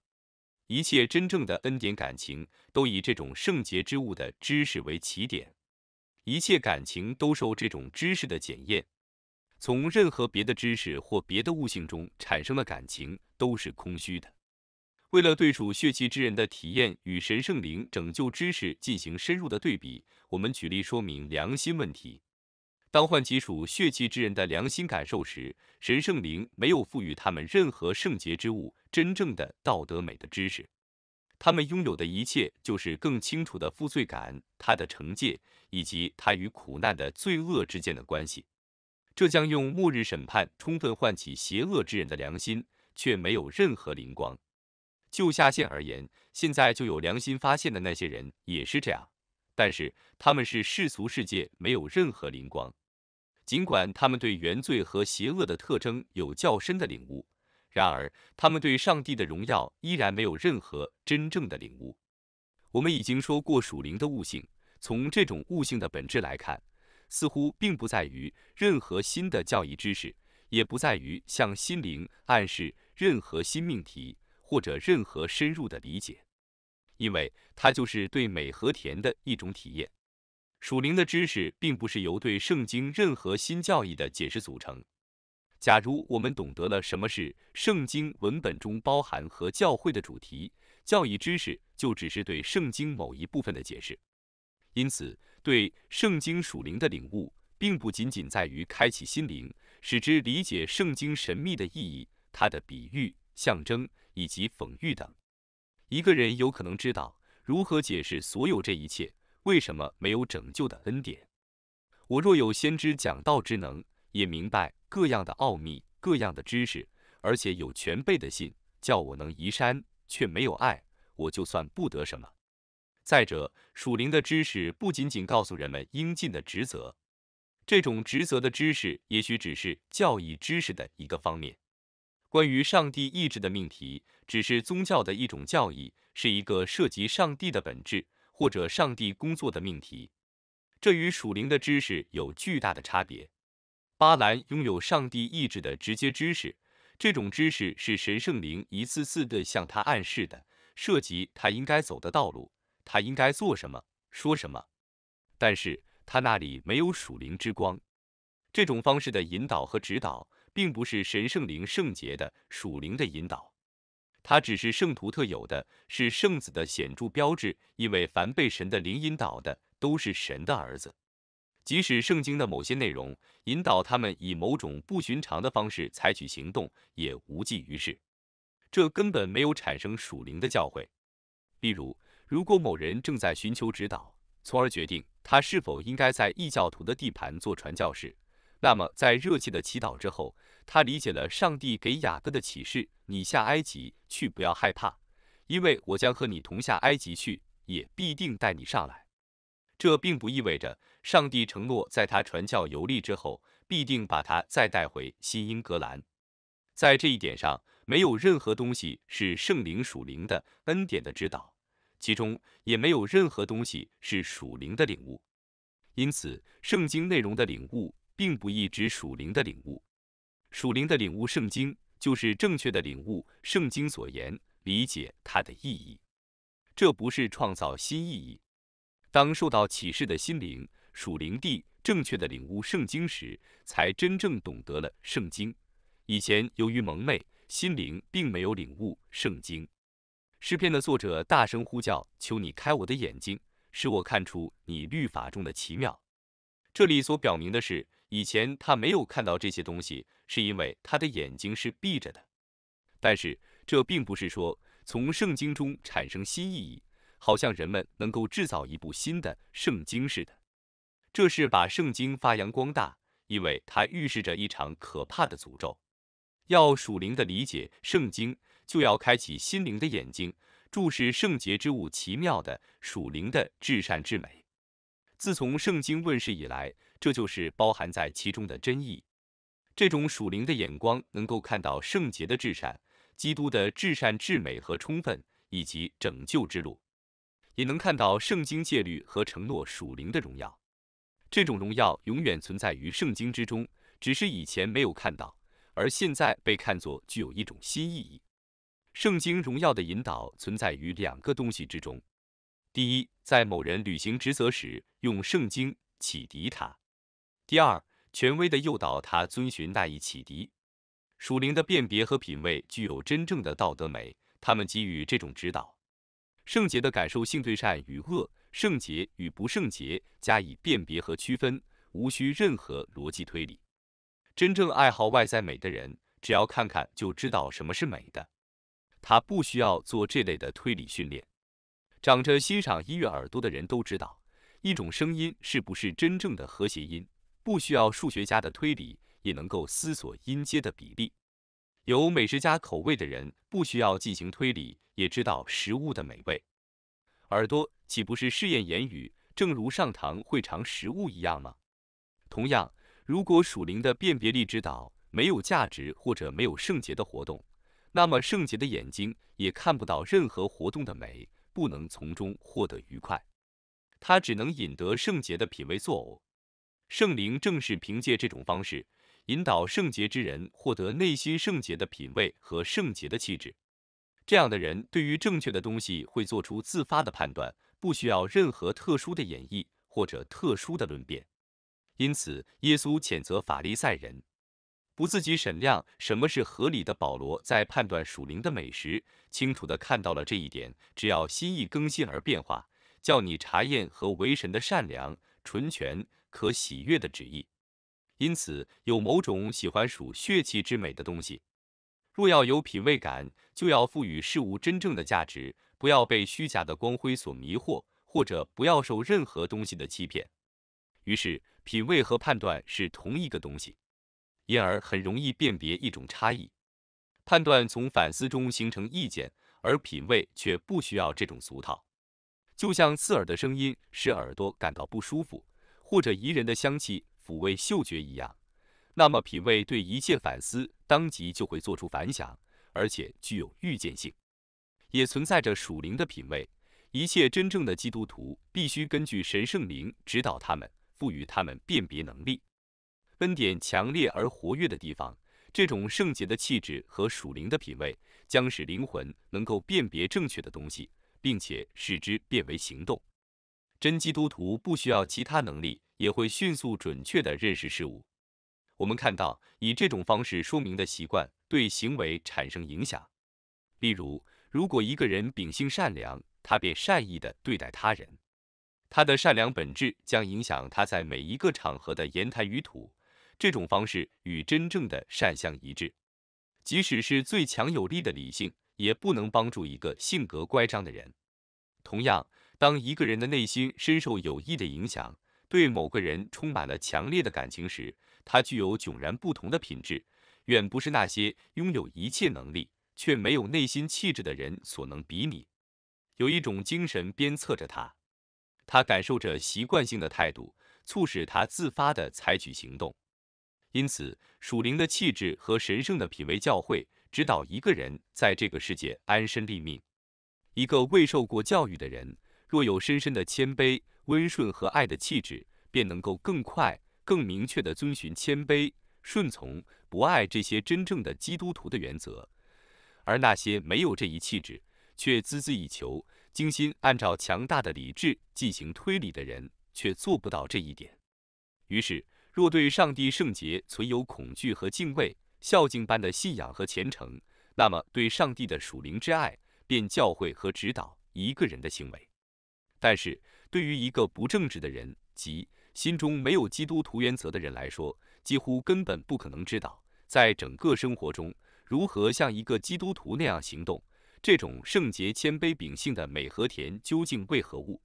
一切真正的恩典感情，都以这种圣洁之物的知识为起点，一切感情都受这种知识的检验。从任何别的知识或别的悟性中产生的感情，都是空虚的。为了对属血气之人的体验与神圣灵拯救知识进行深入的对比，我们举例说明良心问题。当唤起属血气之人的良心感受时，神圣灵没有赋予他们任何圣洁之物、真正的道德美的知识。他们拥有的一切就是更清楚的负罪感、他的惩戒以及他与苦难的罪恶之间的关系。这将用末日审判充分唤起邪恶之人的良心，却没有任何灵光。就下线而言，现在就有良心发现的那些人也是这样，但是他们是世俗世界没有任何灵光，尽管他们对原罪和邪恶的特征有较深的领悟，然而他们对上帝的荣耀依然没有任何真正的领悟。我们已经说过属灵的悟性，从这种悟性的本质来看，似乎并不在于任何新的教义知识，也不在于向心灵暗示任何新命题。或者任何深入的理解，因为它就是对美和田的一种体验。属灵的知识并不是由对圣经任何新教义的解释组成。假如我们懂得了什么是圣经文本中包含和教会的主题教义知识，就只是对圣经某一部分的解释。因此，对圣经属灵的领悟并不仅仅在于开启心灵，使之理解圣经神秘的意义、它的比喻、象征。以及讽喻等，一个人有可能知道如何解释所有这一切，为什么没有拯救的恩典？我若有先知讲道之能，也明白各样的奥秘，各样的知识，而且有全备的信，叫我能移山，却没有爱，我就算不得什么。再者，属灵的知识不仅仅告诉人们应尽的职责，这种职责的知识也许只是教义知识的一个方面。关于上帝意志的命题，只是宗教的一种教义，是一个涉及上帝的本质或者上帝工作的命题。这与属灵的知识有巨大的差别。巴兰拥有上帝意志的直接知识，这种知识是神圣灵一次次地向他暗示的，涉及他应该走的道路，他应该做什么、说什么。但是他那里没有属灵之光，这种方式的引导和指导。并不是神圣灵圣洁的属灵的引导，它只是圣徒特有的，是圣子的显著标志。因为凡被神的灵引导的，都是神的儿子。即使圣经的某些内容引导他们以某种不寻常的方式采取行动，也无济于事。这根本没有产生属灵的教诲。例如，如果某人正在寻求指导，从而决定他是否应该在异教徒的地盘做传教士。那么，在热切的祈祷之后，他理解了上帝给雅各的启示：“你下埃及去，不要害怕，因为我将和你同下埃及去，也必定带你上来。”这并不意味着上帝承诺在他传教游历之后必定把他再带回新英格兰。在这一点上，没有任何东西是圣灵属灵的恩典的指导，其中也没有任何东西是属灵的领悟。因此，圣经内容的领悟。并不一指属灵的领悟。属灵的领悟圣经，就是正确的领悟圣经所言，理解它的意义。这不是创造新意义。当受到启示的心灵属灵地正确的领悟圣经时，才真正懂得了圣经。以前由于蒙昧，心灵并没有领悟圣经。诗篇的作者大声呼叫：“求你开我的眼睛，使我看出你律法中的奇妙。”这里所表明的是。以前他没有看到这些东西，是因为他的眼睛是闭着的。但是这并不是说从圣经中产生新意义，好像人们能够制造一部新的圣经似的。这是把圣经发扬光大，因为它预示着一场可怕的诅咒。要属灵的理解圣经，就要开启心灵的眼睛，注视圣洁之物奇妙的属灵的至善至美。自从圣经问世以来，这就是包含在其中的真意。这种属灵的眼光能够看到圣洁的至善、基督的至善至美和充分，以及拯救之路，也能看到圣经戒律和承诺属灵的荣耀。这种荣耀永远存在于圣经之中，只是以前没有看到，而现在被看作具有一种新意义。圣经荣耀的引导存在于两个东西之中：第一，在某人履行职责时，用圣经启迪他。第二，权威的诱导，他遵循那一启迪，属灵的辨别和品味具有真正的道德美。他们给予这种指导，圣洁的感受性对善与恶、圣洁与不圣洁加以辨别和区分，无需任何逻辑推理。真正爱好外在美的人，只要看看就知道什么是美的，他不需要做这类的推理训练。长着欣赏音乐耳朵的人都知道，一种声音是不是真正的和谐音。不需要数学家的推理，也能够思索音阶的比例；有美食家口味的人，不需要进行推理，也知道食物的美味。耳朵岂不是试验言语，正如上堂会尝食物一样吗？同样，如果属灵的辨别力指导没有价值或者没有圣洁的活动，那么圣洁的眼睛也看不到任何活动的美，不能从中获得愉快，它只能引得圣洁的品味作呕。圣灵正是凭借这种方式引导圣洁之人获得内心圣洁的品味和圣洁的气质。这样的人对于正确的东西会做出自发的判断，不需要任何特殊的演绎或者特殊的论辩。因此，耶稣谴责法利赛人不自己审量什么是合理的。保罗在判断属灵的美时，清楚地看到了这一点。只要心意更新而变化，叫你查验和为神的善良、纯全。可喜悦的旨意，因此有某种喜欢属血气之美的东西。若要有品味感，就要赋予事物真正的价值，不要被虚假的光辉所迷惑，或者不要受任何东西的欺骗。于是，品味和判断是同一个东西，因而很容易辨别一种差异。判断从反思中形成意见，而品味却不需要这种俗套。就像刺耳的声音使耳朵感到不舒服。或者宜人的香气抚慰嗅觉一样，那么品味对一切反思当即就会做出反响，而且具有预见性。也存在着属灵的品味，一切真正的基督徒必须根据神圣灵指导他们，赋予他们辨别能力。恩典强烈而活跃的地方，这种圣洁的气质和属灵的品味将使灵魂能够辨别正确的东西，并且使之变为行动。真基督徒不需要其他能力，也会迅速准确地认识事物。我们看到，以这种方式说明的习惯对行为产生影响。例如，如果一个人秉性善良，他便善意地对待他人，他的善良本质将影响他在每一个场合的言谈语吐。这种方式与真正的善相一致。即使是最强有力的理性，也不能帮助一个性格乖张的人。同样。当一个人的内心深受友谊的影响，对某个人充满了强烈的感情时，他具有迥然不同的品质，远不是那些拥有一切能力却没有内心气质的人所能比拟。有一种精神鞭策着他，他感受着习惯性的态度，促使他自发地采取行动。因此，属灵的气质和神圣的品味教会指导一个人在这个世界安身立命。一个未受过教育的人。若有深深的谦卑、温顺和爱的气质，便能够更快、更明确地遵循谦卑、顺从、博爱这些真正的基督徒的原则；而那些没有这一气质，却孜孜以求、精心按照强大的理智进行推理的人，却做不到这一点。于是，若对上帝圣洁存有恐惧和敬畏、孝敬般的信仰和虔诚，那么对上帝的属灵之爱便教会和指导一个人的行为。但是对于一个不正直的人，即心中没有基督徒原则的人来说，几乎根本不可能知道，在整个生活中如何像一个基督徒那样行动。这种圣洁谦卑秉性的美和田究竟为何物？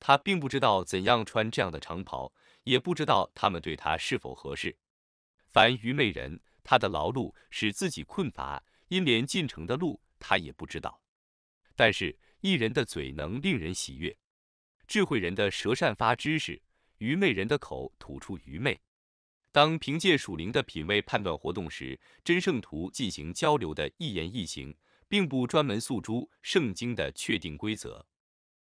他并不知道怎样穿这样的长袍，也不知道他们对他是否合适。凡愚昧人，他的劳碌使自己困乏，因连进城的路他也不知道。但是，一人的嘴能令人喜悦，智慧人的舌散发知识，愚昧人的口吐出愚昧。当凭借属灵的品味判断活动时，真圣徒进行交流的一言一行，并不专门诉诸圣经的确定规则。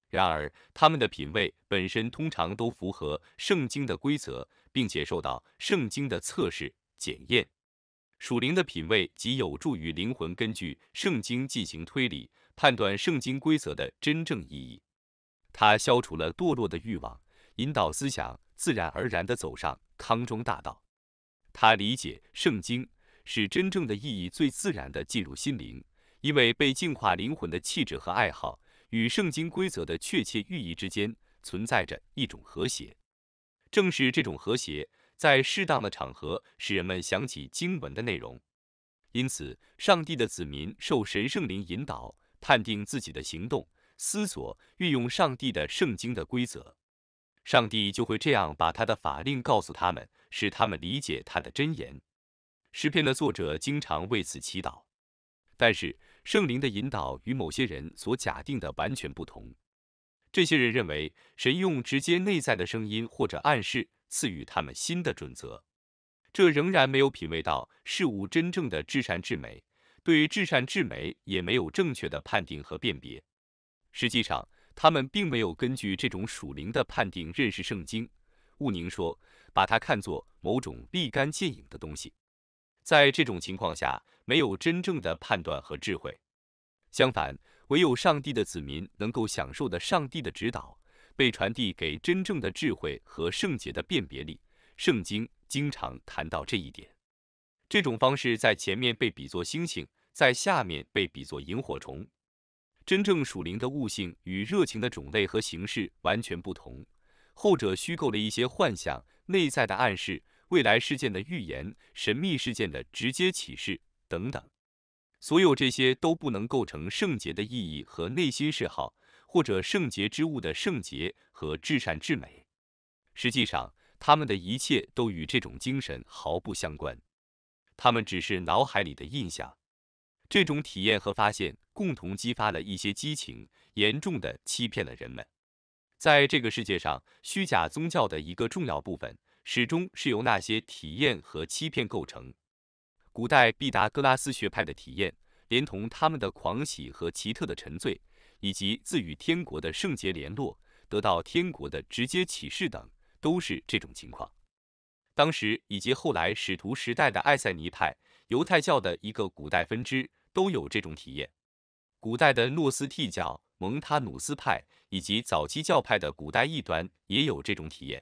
然而，他们的品味本身通常都符合圣经的规则，并且受到圣经的测试检验。属灵的品味即有助于灵魂根据圣经进行推理。判断圣经规则的真正意义，它消除了堕落的欲望，引导思想自然而然地走上康庄大道。他理解圣经是真正的意义最自然地进入心灵，因为被净化灵魂的气质和爱好与圣经规则的确切寓意之间存在着一种和谐。正是这种和谐，在适当的场合使人们想起经文的内容。因此，上帝的子民受神圣灵引导。判定自己的行动，思索运用上帝的圣经的规则，上帝就会这样把他的法令告诉他们，使他们理解他的真言。诗篇的作者经常为此祈祷。但是圣灵的引导与某些人所假定的完全不同。这些人认为神用直接内在的声音或者暗示赐予他们新的准则，这仍然没有品味到事物真正的至善至美。对至善至美也没有正确的判定和辨别。实际上，他们并没有根据这种属灵的判定认识圣经。毋宁说，把它看作某种立竿见影的东西。在这种情况下，没有真正的判断和智慧。相反，唯有上帝的子民能够享受的上帝的指导，被传递给真正的智慧和圣洁的辨别力。圣经经常谈到这一点。这种方式在前面被比作星星，在下面被比作萤火虫。真正属灵的悟性与热情的种类和形式完全不同。后者虚构了一些幻想、内在的暗示、未来事件的预言、神秘事件的直接启示等等。所有这些都不能构成圣洁的意义和内心嗜好，或者圣洁之物的圣洁和至善至美。实际上，他们的一切都与这种精神毫不相关。他们只是脑海里的印象，这种体验和发现共同激发了一些激情，严重的欺骗了人们。在这个世界上，虚假宗教的一个重要部分，始终是由那些体验和欺骗构成。古代毕达哥拉斯学派的体验，连同他们的狂喜和奇特的沉醉，以及自与天国的圣洁联络、得到天国的直接启示等，都是这种情况。当时以及后来使徒时代的埃塞尼派、犹太教的一个古代分支都有这种体验，古代的诺斯替教、蒙他努斯派以及早期教派的古代异端也有这种体验。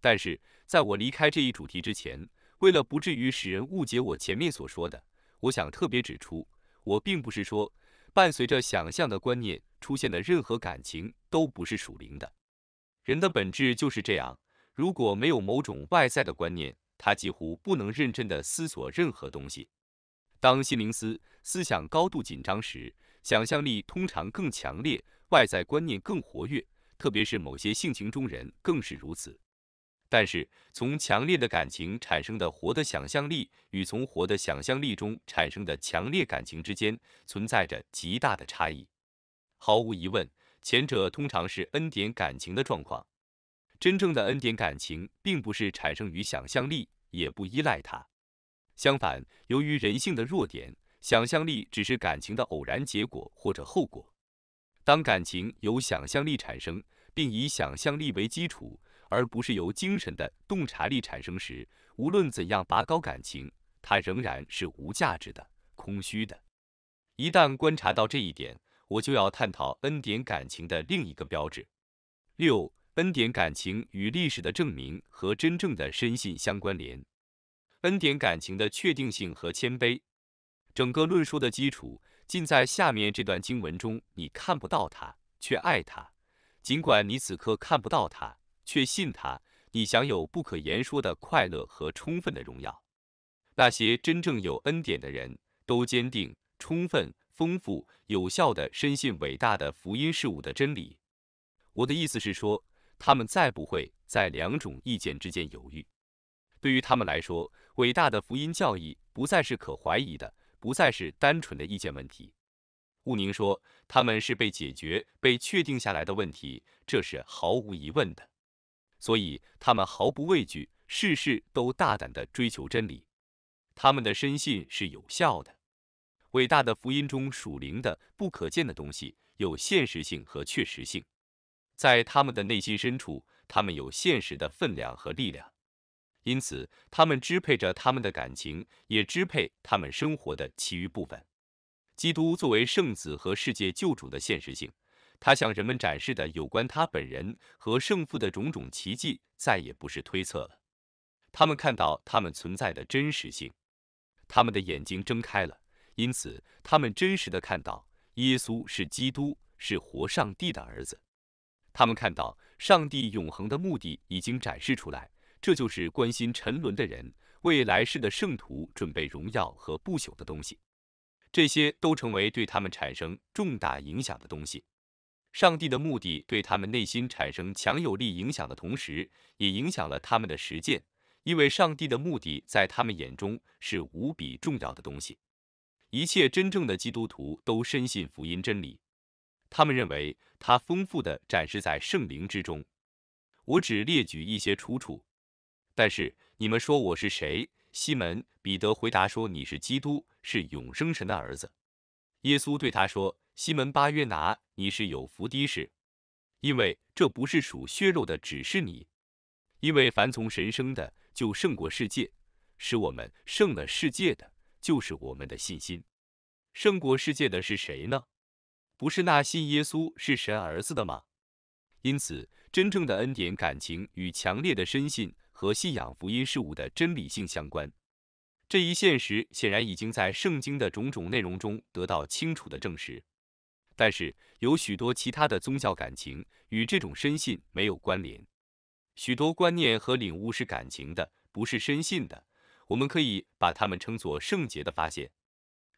但是，在我离开这一主题之前，为了不至于使人误解我前面所说的，我想特别指出，我并不是说伴随着想象的观念出现的任何感情都不是属灵的。人的本质就是这样。如果没有某种外在的观念，他几乎不能认真地思索任何东西。当心灵思思想高度紧张时，想象力通常更强烈，外在观念更活跃，特别是某些性情中人更是如此。但是，从强烈的感情产生的活的想象力与从活的想象力中产生的强烈感情之间存在着极大的差异。毫无疑问，前者通常是恩典感情的状况。真正的恩典感情，并不是产生于想象力，也不依赖它。相反，由于人性的弱点，想象力只是感情的偶然结果或者后果。当感情由想象力产生，并以想象力为基础，而不是由精神的洞察力产生时，无论怎样拔高感情，它仍然是无价值的、空虚的。一旦观察到这一点，我就要探讨恩典感情的另一个标志。六。恩典感情与历史的证明和真正的深信相关联，恩典感情的确定性和谦卑，整个论述的基础尽在下面这段经文中。你看不到它，却爱它；尽管你此刻看不到它，却信它。你享有不可言说的快乐和充分的荣耀。那些真正有恩典的人都坚定、充分、丰富、有效的深信伟大的福音事物的真理。我的意思是说。他们再不会在两种意见之间犹豫。对于他们来说，伟大的福音教义不再是可怀疑的，不再是单纯的意见问题。乌宁说，他们是被解决、被确定下来的问题，这是毫无疑问的。所以，他们毫不畏惧，事事都大胆地追求真理。他们的深信是有效的。伟大的福音中属灵的、不可见的东西有现实性和确实性。在他们的内心深处，他们有现实的分量和力量，因此他们支配着他们的感情，也支配他们生活的其余部分。基督作为圣子和世界救主的现实性，他向人们展示的有关他本人和圣父的种种奇迹，再也不是推测了。他们看到他们存在的真实性，他们的眼睛睁开了，因此他们真实的看到耶稣是基督，是活上帝的儿子。他们看到上帝永恒的目的已经展示出来，这就是关心沉沦的人，为来世的圣徒准备荣耀和不朽的东西。这些都成为对他们产生重大影响的东西。上帝的目的对他们内心产生强有力影响的同时，也影响了他们的实践，因为上帝的目的在他们眼中是无比重要的东西。一切真正的基督徒都深信福音真理。他们认为它丰富的展示在圣灵之中。我只列举一些出处，但是你们说我是谁？西门、彼得回答说：“你是基督，是永生神的儿子。”耶稣对他说：“西门巴约拿，你是有福的，是，因为这不是属血肉的只是你，因为凡从神生的，就胜过世界。使我们胜了世界的就是我们的信心。胜过世界的是谁呢？”不是那信耶稣是神儿子的吗？因此，真正的恩典感情与强烈的深信和信仰福音事物的真理性相关。这一现实显然已经在圣经的种种内容中得到清楚的证实。但是，有许多其他的宗教感情与这种深信没有关联。许多观念和领悟是感情的，不是深信的。我们可以把它们称作圣洁的发现。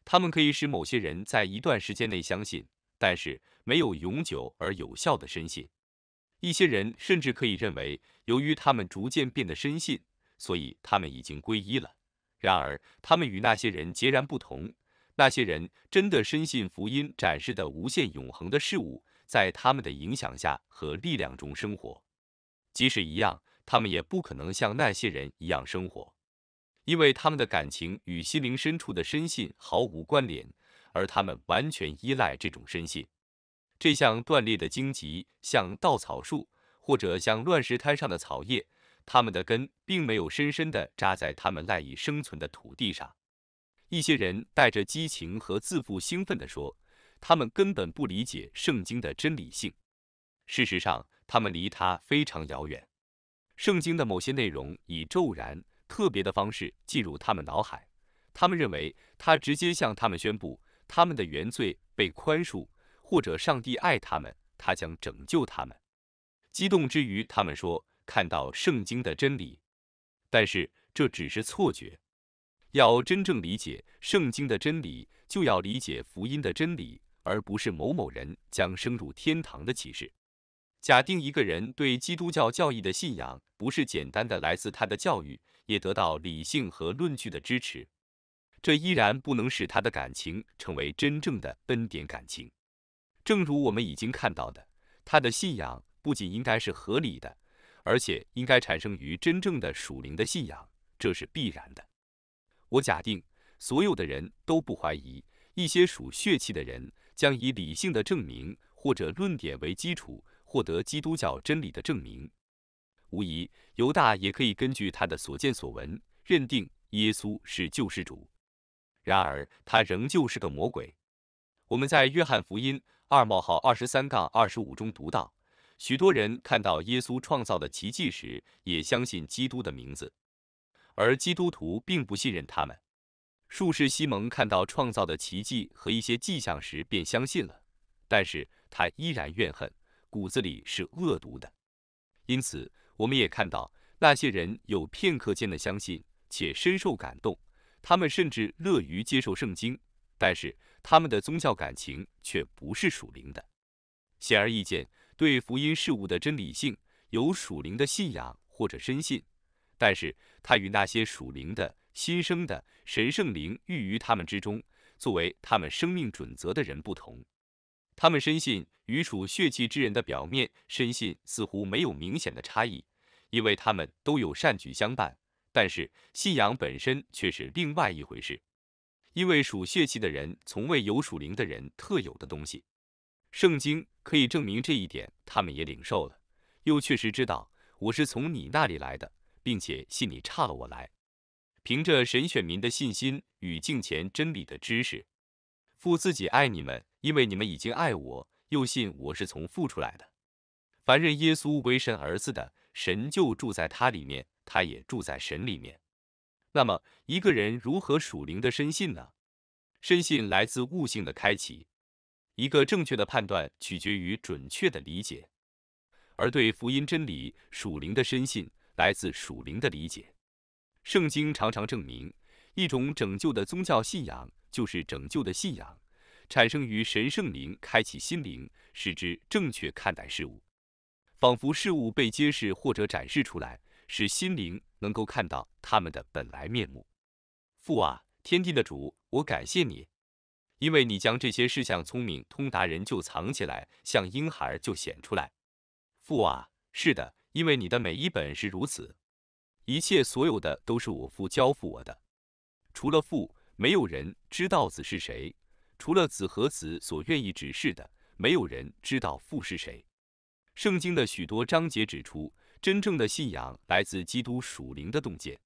它们可以使某些人在一段时间内相信。但是没有永久而有效的深信，一些人甚至可以认为，由于他们逐渐变得深信，所以他们已经皈依了。然而，他们与那些人截然不同。那些人真的深信福音展示的无限永恒的事物，在他们的影响下和力量中生活。即使一样，他们也不可能像那些人一样生活，因为他们的感情与心灵深处的深信毫无关联。而他们完全依赖这种深信，这像断裂的荆棘，像稻草树，或者像乱石滩上的草叶，他们的根并没有深深地扎在他们赖以生存的土地上。一些人带着激情和自负，兴奋地说，他们根本不理解圣经的真理性。事实上，他们离它非常遥远。圣经的某些内容以骤然特别的方式进入他们脑海，他们认为他直接向他们宣布。他们的原罪被宽恕，或者上帝爱他们，他将拯救他们。激动之余，他们说看到圣经的真理，但是这只是错觉。要真正理解圣经的真理，就要理解福音的真理，而不是某某人将升入天堂的启示。假定一个人对基督教教义的信仰不是简单的来自他的教育，也得到理性和论据的支持。这依然不能使他的感情成为真正的恩典感情。正如我们已经看到的，他的信仰不仅应该是合理的，而且应该产生于真正的属灵的信仰，这是必然的。我假定所有的人都不怀疑，一些属血气的人将以理性的证明或者论点为基础获得基督教真理的证明。无疑，犹大也可以根据他的所见所闻认定耶稣是救世主。然而，他仍旧是个魔鬼。我们在《约翰福音》二冒号二十三杠二十五中读到，许多人看到耶稣创造的奇迹时，也相信基督的名字，而基督徒并不信任他们。术士西蒙看到创造的奇迹和一些迹象时便相信了，但是他依然怨恨，骨子里是恶毒的。因此，我们也看到那些人有片刻间的相信，且深受感动。他们甚至乐于接受圣经，但是他们的宗教感情却不是属灵的。显而易见，对福音事物的真理性有属灵的信仰或者深信，但是他与那些属灵的、新生的、神圣灵寓于他们之中作为他们生命准则的人不同。他们深信与属血气之人的表面深信似乎没有明显的差异，因为他们都有善举相伴。但是信仰本身却是另外一回事，因为属血气的人从未有属灵的人特有的东西。圣经可以证明这一点，他们也领受了，又确实知道我是从你那里来的，并且信你差了我来。凭着神选民的信心与敬前真理的知识，父自己爱你们，因为你们已经爱我，又信我是从父出来的。凡认耶稣为神儿子的，神就住在他里面。他也住在神里面。那么，一个人如何属灵的深信呢？深信来自悟性的开启。一个正确的判断取决于准确的理解，而对福音真理属灵的深信来自属灵的理解。圣经常常证明，一种拯救的宗教信仰就是拯救的信仰，产生于神圣灵开启心灵，使之正确看待事物，仿佛事物被揭示或者展示出来。使心灵能够看到他们的本来面目。父啊，天地的主，我感谢你，因为你将这些事向聪明通达人就藏起来，像婴孩就显出来。父啊，是的，因为你的每一本是如此。一切所有的都是我父交付我的。除了父，没有人知道子是谁；除了子和子所愿意指示的，没有人知道父是谁。圣经的许多章节指出。真正的信仰来自基督属灵的洞见。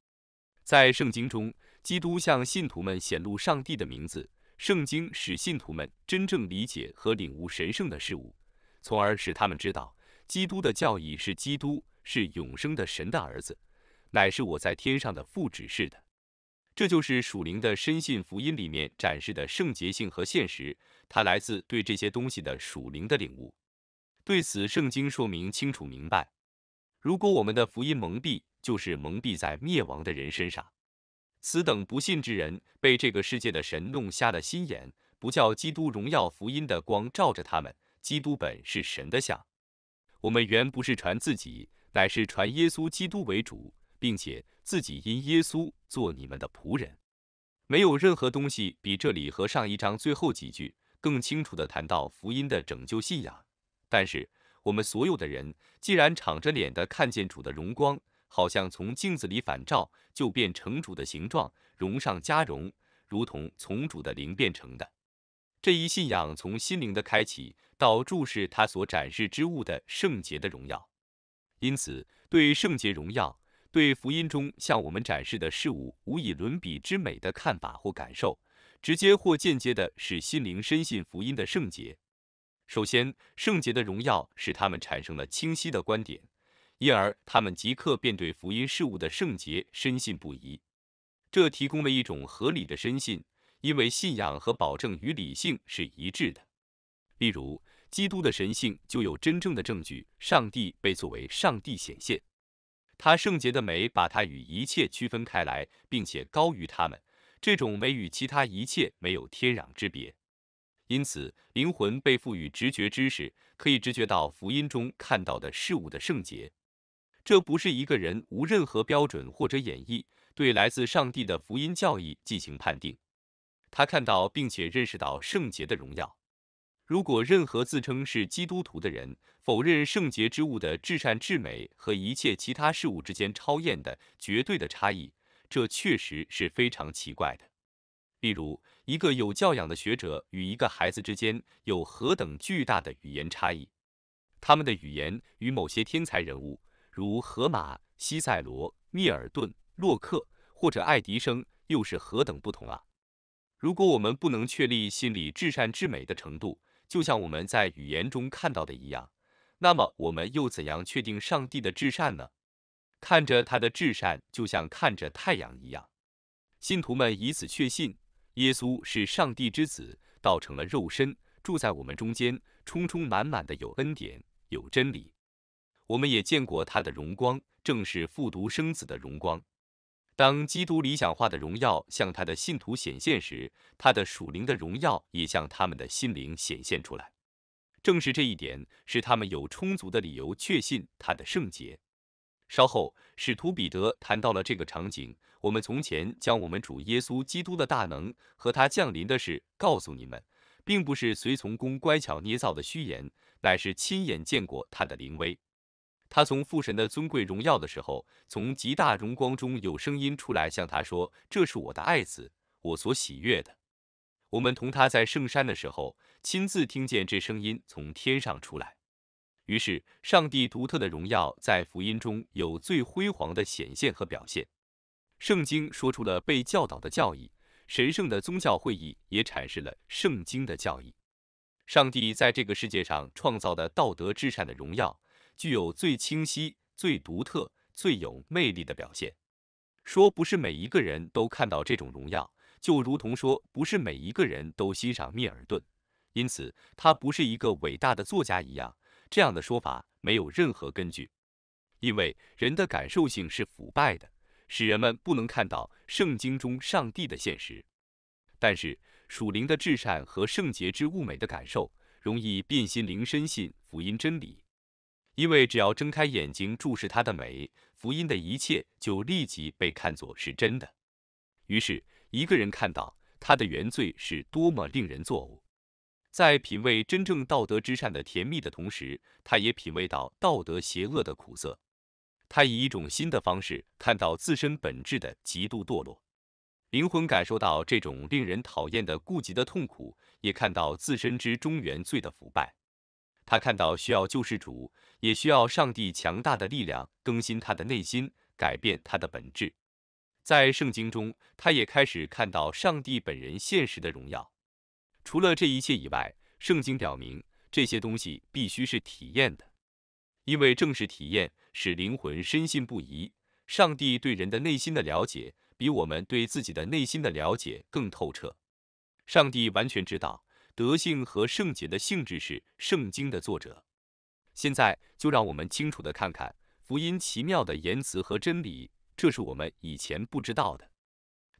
在圣经中，基督向信徒们显露上帝的名字，圣经使信徒们真正理解和领悟神圣的事物，从而使他们知道基督的教义是基督是永生的神的儿子，乃是我在天上的父指示的。这就是属灵的深信福音里面展示的圣洁性和现实，它来自对这些东西的属灵的领悟。对此，圣经说明清楚明白。如果我们的福音蒙蔽，就是蒙蔽在灭亡的人身上。此等不信之人，被这个世界的神弄瞎了心眼，不叫基督荣耀福音的光照着他们。基督本是神的像。我们原不是传自己，乃是传耶稣基督为主，并且自己因耶稣做你们的仆人。没有任何东西比这里和上一章最后几句更清楚地谈到福音的拯救信仰，但是。我们所有的人，既然敞着脸的看见主的荣光，好像从镜子里反照，就变成主的形状，荣上加荣，如同从主的灵变成的。这一信仰从心灵的开启，到注视他所展示之物的圣洁的荣耀。因此，对圣洁荣耀、对福音中向我们展示的事物无以伦比之美的看法或感受，直接或间接的使心灵深信福音的圣洁。首先，圣洁的荣耀使他们产生了清晰的观点，因而他们即刻便对福音事物的圣洁深信不疑。这提供了一种合理的深信，因为信仰和保证与理性是一致的。例如，基督的神性就有真正的证据：上帝被作为上帝显现，他圣洁的美把他与一切区分开来，并且高于他们。这种美与其他一切没有天壤之别。因此，灵魂被赋予直觉知识，可以直觉到福音中看到的事物的圣洁。这不是一个人无任何标准或者演绎对来自上帝的福音教义进行判定。他看到并且认识到圣洁的荣耀。如果任何自称是基督徒的人否认圣洁之物的至善至美和一切其他事物之间超验的绝对的差异，这确实是非常奇怪的。例如，一个有教养的学者与一个孩子之间有何等巨大的语言差异？他们的语言与某些天才人物，如荷马、西塞罗、密尔顿、洛克或者爱迪生，又是何等不同啊！如果我们不能确立心理至善至美的程度，就像我们在语言中看到的一样，那么我们又怎样确定上帝的至善呢？看着他的至善，就像看着太阳一样，信徒们以此确信。耶稣是上帝之子，道成了肉身，住在我们中间，充充满满的有恩典，有真理。我们也见过他的荣光，正是复读生子的荣光。当基督理想化的荣耀向他的信徒显现时，他的属灵的荣耀也向他们的心灵显现出来。正是这一点，使他们有充足的理由确信他的圣洁。稍后，使徒彼得谈到了这个场景。我们从前将我们主耶稣基督的大能和他降临的事告诉你们，并不是随从宫乖巧捏造的虚言，乃是亲眼见过他的灵威。他从父神的尊贵荣耀的时候，从极大荣光中有声音出来向他说：“这是我的爱子，我所喜悦的。”我们同他在圣山的时候，亲自听见这声音从天上出来。于是，上帝独特的荣耀在福音中有最辉煌的显现和表现。圣经说出了被教导的教义，神圣的宗教会议也阐释了圣经的教义。上帝在这个世界上创造的道德至善的荣耀，具有最清晰、最独特、最有魅力的表现。说不是每一个人都看到这种荣耀，就如同说不是每一个人都欣赏密尔顿，因此他不是一个伟大的作家一样。这样的说法没有任何根据，因为人的感受性是腐败的。使人们不能看到圣经中上帝的现实，但是属灵的至善和圣洁之物美的感受，容易辨心灵深信福音真理。因为只要睁开眼睛注视它的美，福音的一切就立即被看作是真的。于是，一个人看到他的原罪是多么令人作呕，在品味真正道德之善的甜蜜的同时，他也品味到道德邪恶的苦涩。他以一种新的方式看到自身本质的极度堕落，灵魂感受到这种令人讨厌的顾及的痛苦，也看到自身之中原罪的腐败。他看到需要救世主，也需要上帝强大的力量更新他的内心，改变他的本质。在圣经中，他也开始看到上帝本人现实的荣耀。除了这一切以外，圣经表明这些东西必须是体验的。因为正是体验使灵魂深信不疑，上帝对人的内心的了解比我们对自己的内心的了解更透彻。上帝完全知道德性和圣洁的性质是圣经的作者。现在就让我们清楚的看看福音奇妙的言辞和真理，这是我们以前不知道的。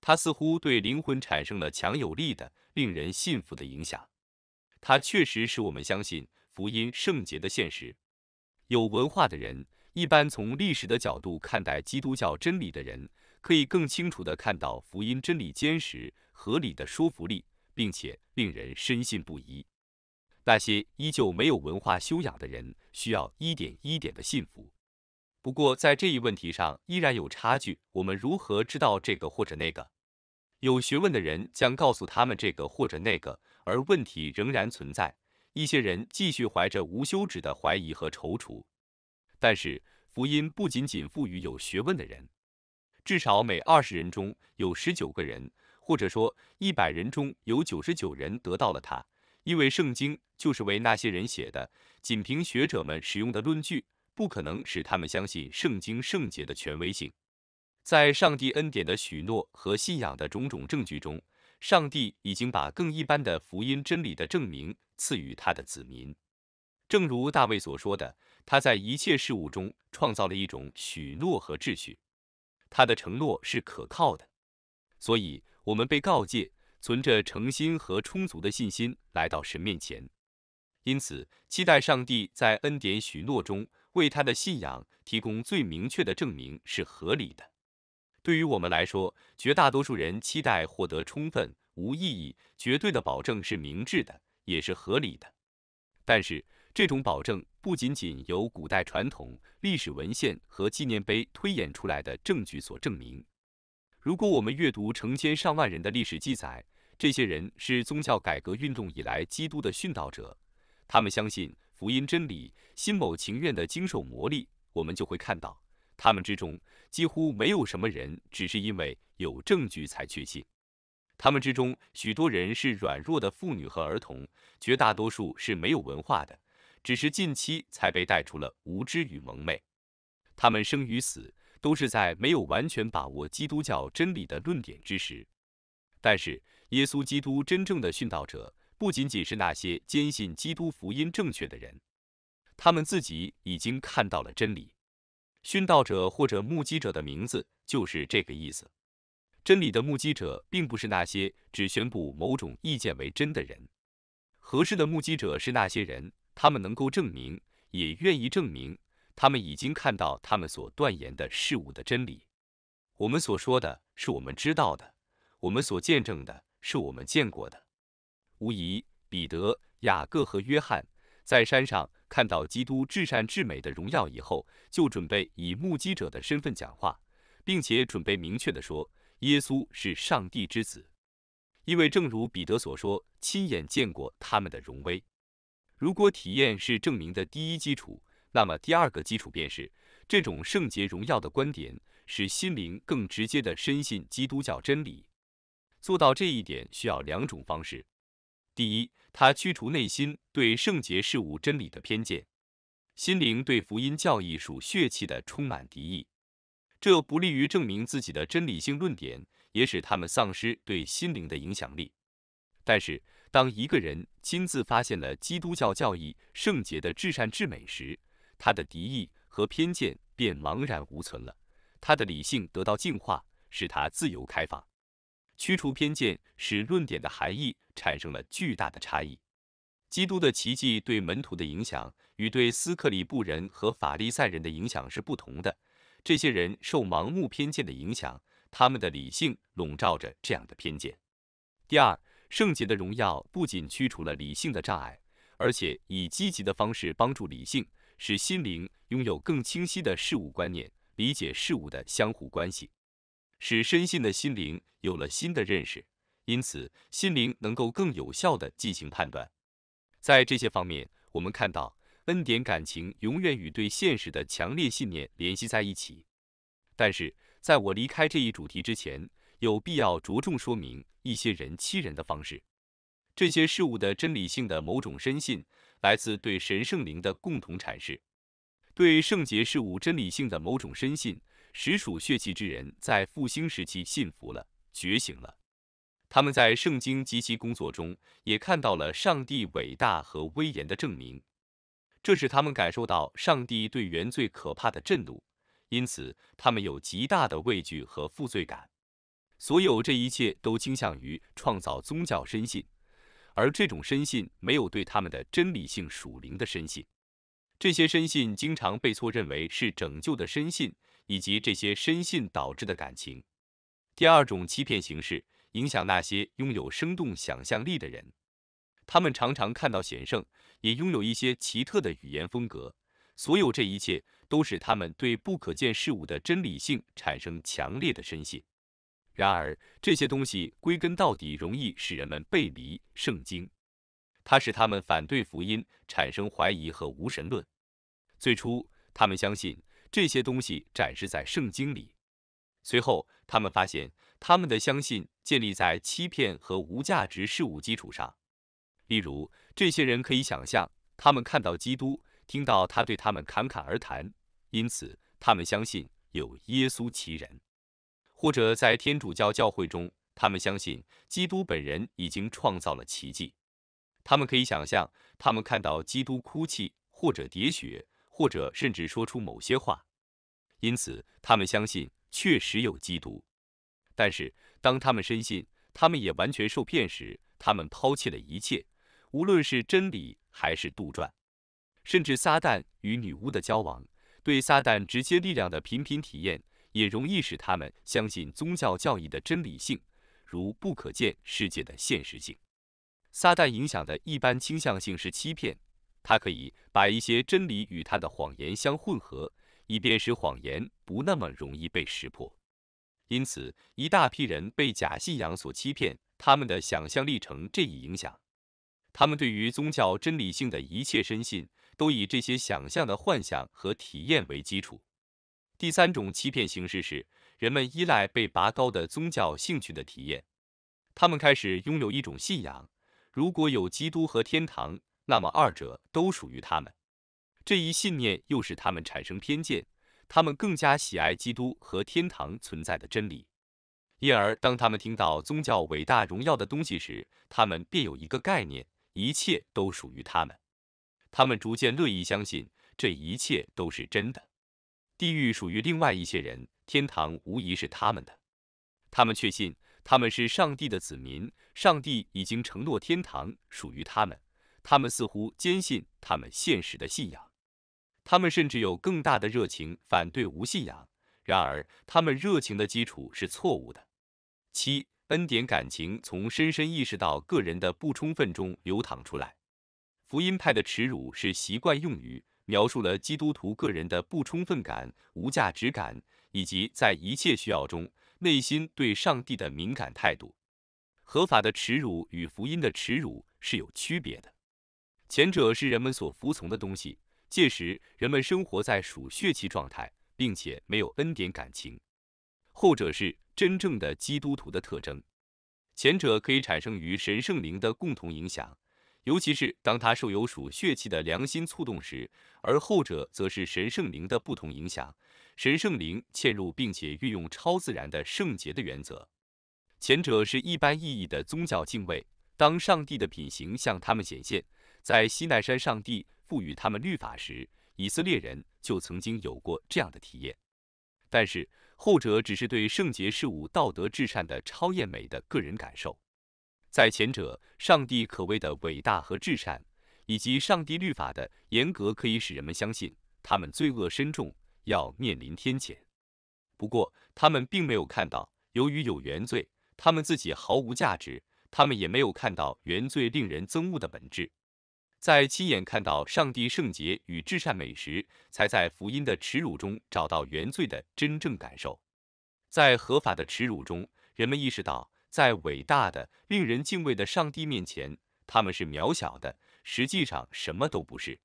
它似乎对灵魂产生了强有力的、令人信服的影响。它确实使我们相信福音圣洁的现实。有文化的人一般从历史的角度看待基督教真理的人，可以更清楚地看到福音真理坚实、合理的说服力，并且令人深信不疑。那些依旧没有文化修养的人，需要一点一点的信服。不过，在这一问题上依然有差距。我们如何知道这个或者那个？有学问的人将告诉他们这个或者那个，而问题仍然存在。一些人继续怀着无休止的怀疑和踌躇，但是福音不仅仅赋予有学问的人，至少每二十人中有十九个人，或者说一百人中有九十九人得到了它，因为圣经就是为那些人写的。仅凭学者们使用的论据，不可能使他们相信圣经圣洁的权威性。在上帝恩典的许诺和信仰的种种证据中。上帝已经把更一般的福音真理的证明赐予他的子民，正如大卫所说的，他在一切事物中创造了一种许诺和秩序，他的承诺是可靠的，所以我们被告诫存着诚心和充足的信心来到神面前，因此期待上帝在恩典许诺中为他的信仰提供最明确的证明是合理的。对于我们来说，绝大多数人期待获得充分、无意义、绝对的保证是明智的，也是合理的。但是，这种保证不仅仅由古代传统、历史文献和纪念碑推演出来的证据所证明。如果我们阅读成千上万人的历史记载，这些人是宗教改革运动以来基督的殉道者，他们相信福音真理，心某情愿的经受磨砺，我们就会看到他们之中。几乎没有什么人只是因为有证据才确信。他们之中许多人是软弱的妇女和儿童，绝大多数是没有文化的，只是近期才被带出了无知与蒙昧。他们生与死都是在没有完全把握基督教真理的论点之时。但是，耶稣基督真正的殉道者不仅仅是那些坚信基督福音正确的人，他们自己已经看到了真理。殉道者或者目击者的名字就是这个意思。真理的目击者并不是那些只宣布某种意见为真的人，合适的目击者是那些人，他们能够证明，也愿意证明，他们已经看到他们所断言的事物的真理。我们所说的是我们知道的，我们所见证的是我们见过的。无疑，彼得、雅各和约翰。在山上看到基督至善至美的荣耀以后，就准备以目击者的身份讲话，并且准备明确地说耶稣是上帝之子，因为正如彼得所说，亲眼见过他们的荣威。如果体验是证明的第一基础，那么第二个基础便是这种圣洁荣耀的观点，使心灵更直接地深信基督教真理。做到这一点需要两种方式。第一，他驱除内心对圣洁事物真理的偏见，心灵对福音教义属血气的充满敌意，这不利于证明自己的真理性论点，也使他们丧失对心灵的影响力。但是，当一个人亲自发现了基督教教义圣洁的至善至美时，他的敌意和偏见便茫然无存了，他的理性得到净化，使他自由开放。驱除偏见，使论点的含义产生了巨大的差异。基督的奇迹对门徒的影响与对斯克里布人和法利赛人的影响是不同的。这些人受盲目偏见的影响，他们的理性笼罩着这样的偏见。第二，圣洁的荣耀不仅驱除了理性的障碍，而且以积极的方式帮助理性，使心灵拥有更清晰的事物观念，理解事物的相互关系。使深信的心灵有了新的认识，因此心灵能够更有效地进行判断。在这些方面，我们看到恩典感情永远与对现实的强烈信念联系在一起。但是，在我离开这一主题之前，有必要着重说明一些人欺人的方式。这些事物的真理性的某种深信，来自对神圣灵的共同阐释，对圣洁事物真理性的某种深信。实属血气之人，在复兴时期信服了、觉醒了。他们在圣经及其工作中也看到了上帝伟大和威严的证明，这使他们感受到上帝对原罪可怕的震怒，因此他们有极大的畏惧和负罪感。所有这一切都倾向于创造宗教深信，而这种深信没有对他们的真理性属灵的深信。这些深信经常被错认为是拯救的深信。以及这些深信导致的感情。第二种欺骗形式影响那些拥有生动想象力的人，他们常常看到显圣，也拥有一些奇特的语言风格。所有这一切都使他们对不可见事物的真理性产生强烈的深信。然而，这些东西归根到底容易使人们背离圣经，它使他们反对福音，产生怀疑和无神论。最初，他们相信。这些东西展示在圣经里。随后，他们发现他们的相信建立在欺骗和无价值事物基础上。例如，这些人可以想象他们看到基督，听到他对他们侃侃而谈，因此他们相信有耶稣其人。或者在天主教教会中，他们相信基督本人已经创造了奇迹。他们可以想象他们看到基督哭泣或者喋血。或者甚至说出某些话，因此他们相信确实有基督。但是当他们深信他们也完全受骗时，他们抛弃了一切，无论是真理还是杜撰，甚至撒旦与女巫的交往，对撒旦直接力量的频频体验，也容易使他们相信宗教教义的真理性，如不可见世界的现实性。撒旦影响的一般倾向性是欺骗。他可以把一些真理与他的谎言相混合，以便使谎言不那么容易被识破。因此，一大批人被假信仰所欺骗，他们的想象力成这一影响。他们对于宗教真理性的一切深信，都以这些想象的幻想和体验为基础。第三种欺骗形式是，人们依赖被拔高的宗教兴趣的体验。他们开始拥有一种信仰：如果有基督和天堂。那么二者都属于他们。这一信念又使他们产生偏见，他们更加喜爱基督和天堂存在的真理。因而，当他们听到宗教伟大荣耀的东西时，他们便有一个概念：一切都属于他们。他们逐渐乐意相信这一切都是真的。地狱属于另外一些人，天堂无疑是他们的。他们确信他们是上帝的子民，上帝已经承诺天堂属于他们。他们似乎坚信他们现实的信仰，他们甚至有更大的热情反对无信仰。然而，他们热情的基础是错误的。七恩典感情从深深意识到个人的不充分中流淌出来。福音派的耻辱是习惯用语，描述了基督徒个人的不充分感、无价值感，以及在一切需要中内心对上帝的敏感态度。合法的耻辱与福音的耻辱是有区别的。前者是人们所服从的东西，届时人们生活在属血气状态，并且没有恩典感情；后者是真正的基督徒的特征。前者可以产生于神圣灵的共同影响，尤其是当它受有属血气的良心触动时，而后者则是神圣灵的不同影响。神圣灵嵌入并且运用超自然的圣洁的原则。前者是一般意义的宗教敬畏，当上帝的品行向他们显现。在西奈山上，帝赋予他们律法时，以色列人就曾经有过这样的体验。但是后者只是对圣洁事物、道德至善的超艳美的个人感受。在前者，上帝可谓的伟大和至善，以及上帝律法的严格，可以使人们相信他们罪恶深重，要面临天谴。不过他们并没有看到，由于有原罪，他们自己毫无价值。他们也没有看到原罪令人憎恶的本质。在亲眼看到上帝圣洁与至善美时，才在福音的耻辱中找到原罪的真正感受。在合法的耻辱中，人们意识到，在伟大的、令人敬畏的上帝面前，他们是渺小的，实际上什么都不是。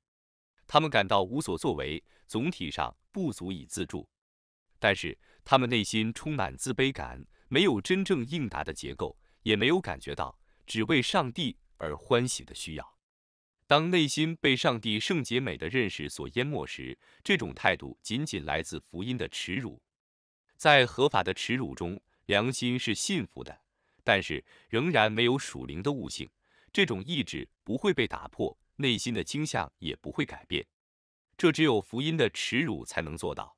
他们感到无所作为，总体上不足以自助。但是，他们内心充满自卑感，没有真正应答的结构，也没有感觉到只为上帝而欢喜的需要。当内心被上帝圣洁美的认识所淹没时，这种态度仅仅来自福音的耻辱。在合法的耻辱中，良心是信服的，但是仍然没有属灵的悟性。这种意志不会被打破，内心的倾向也不会改变。这只有福音的耻辱才能做到。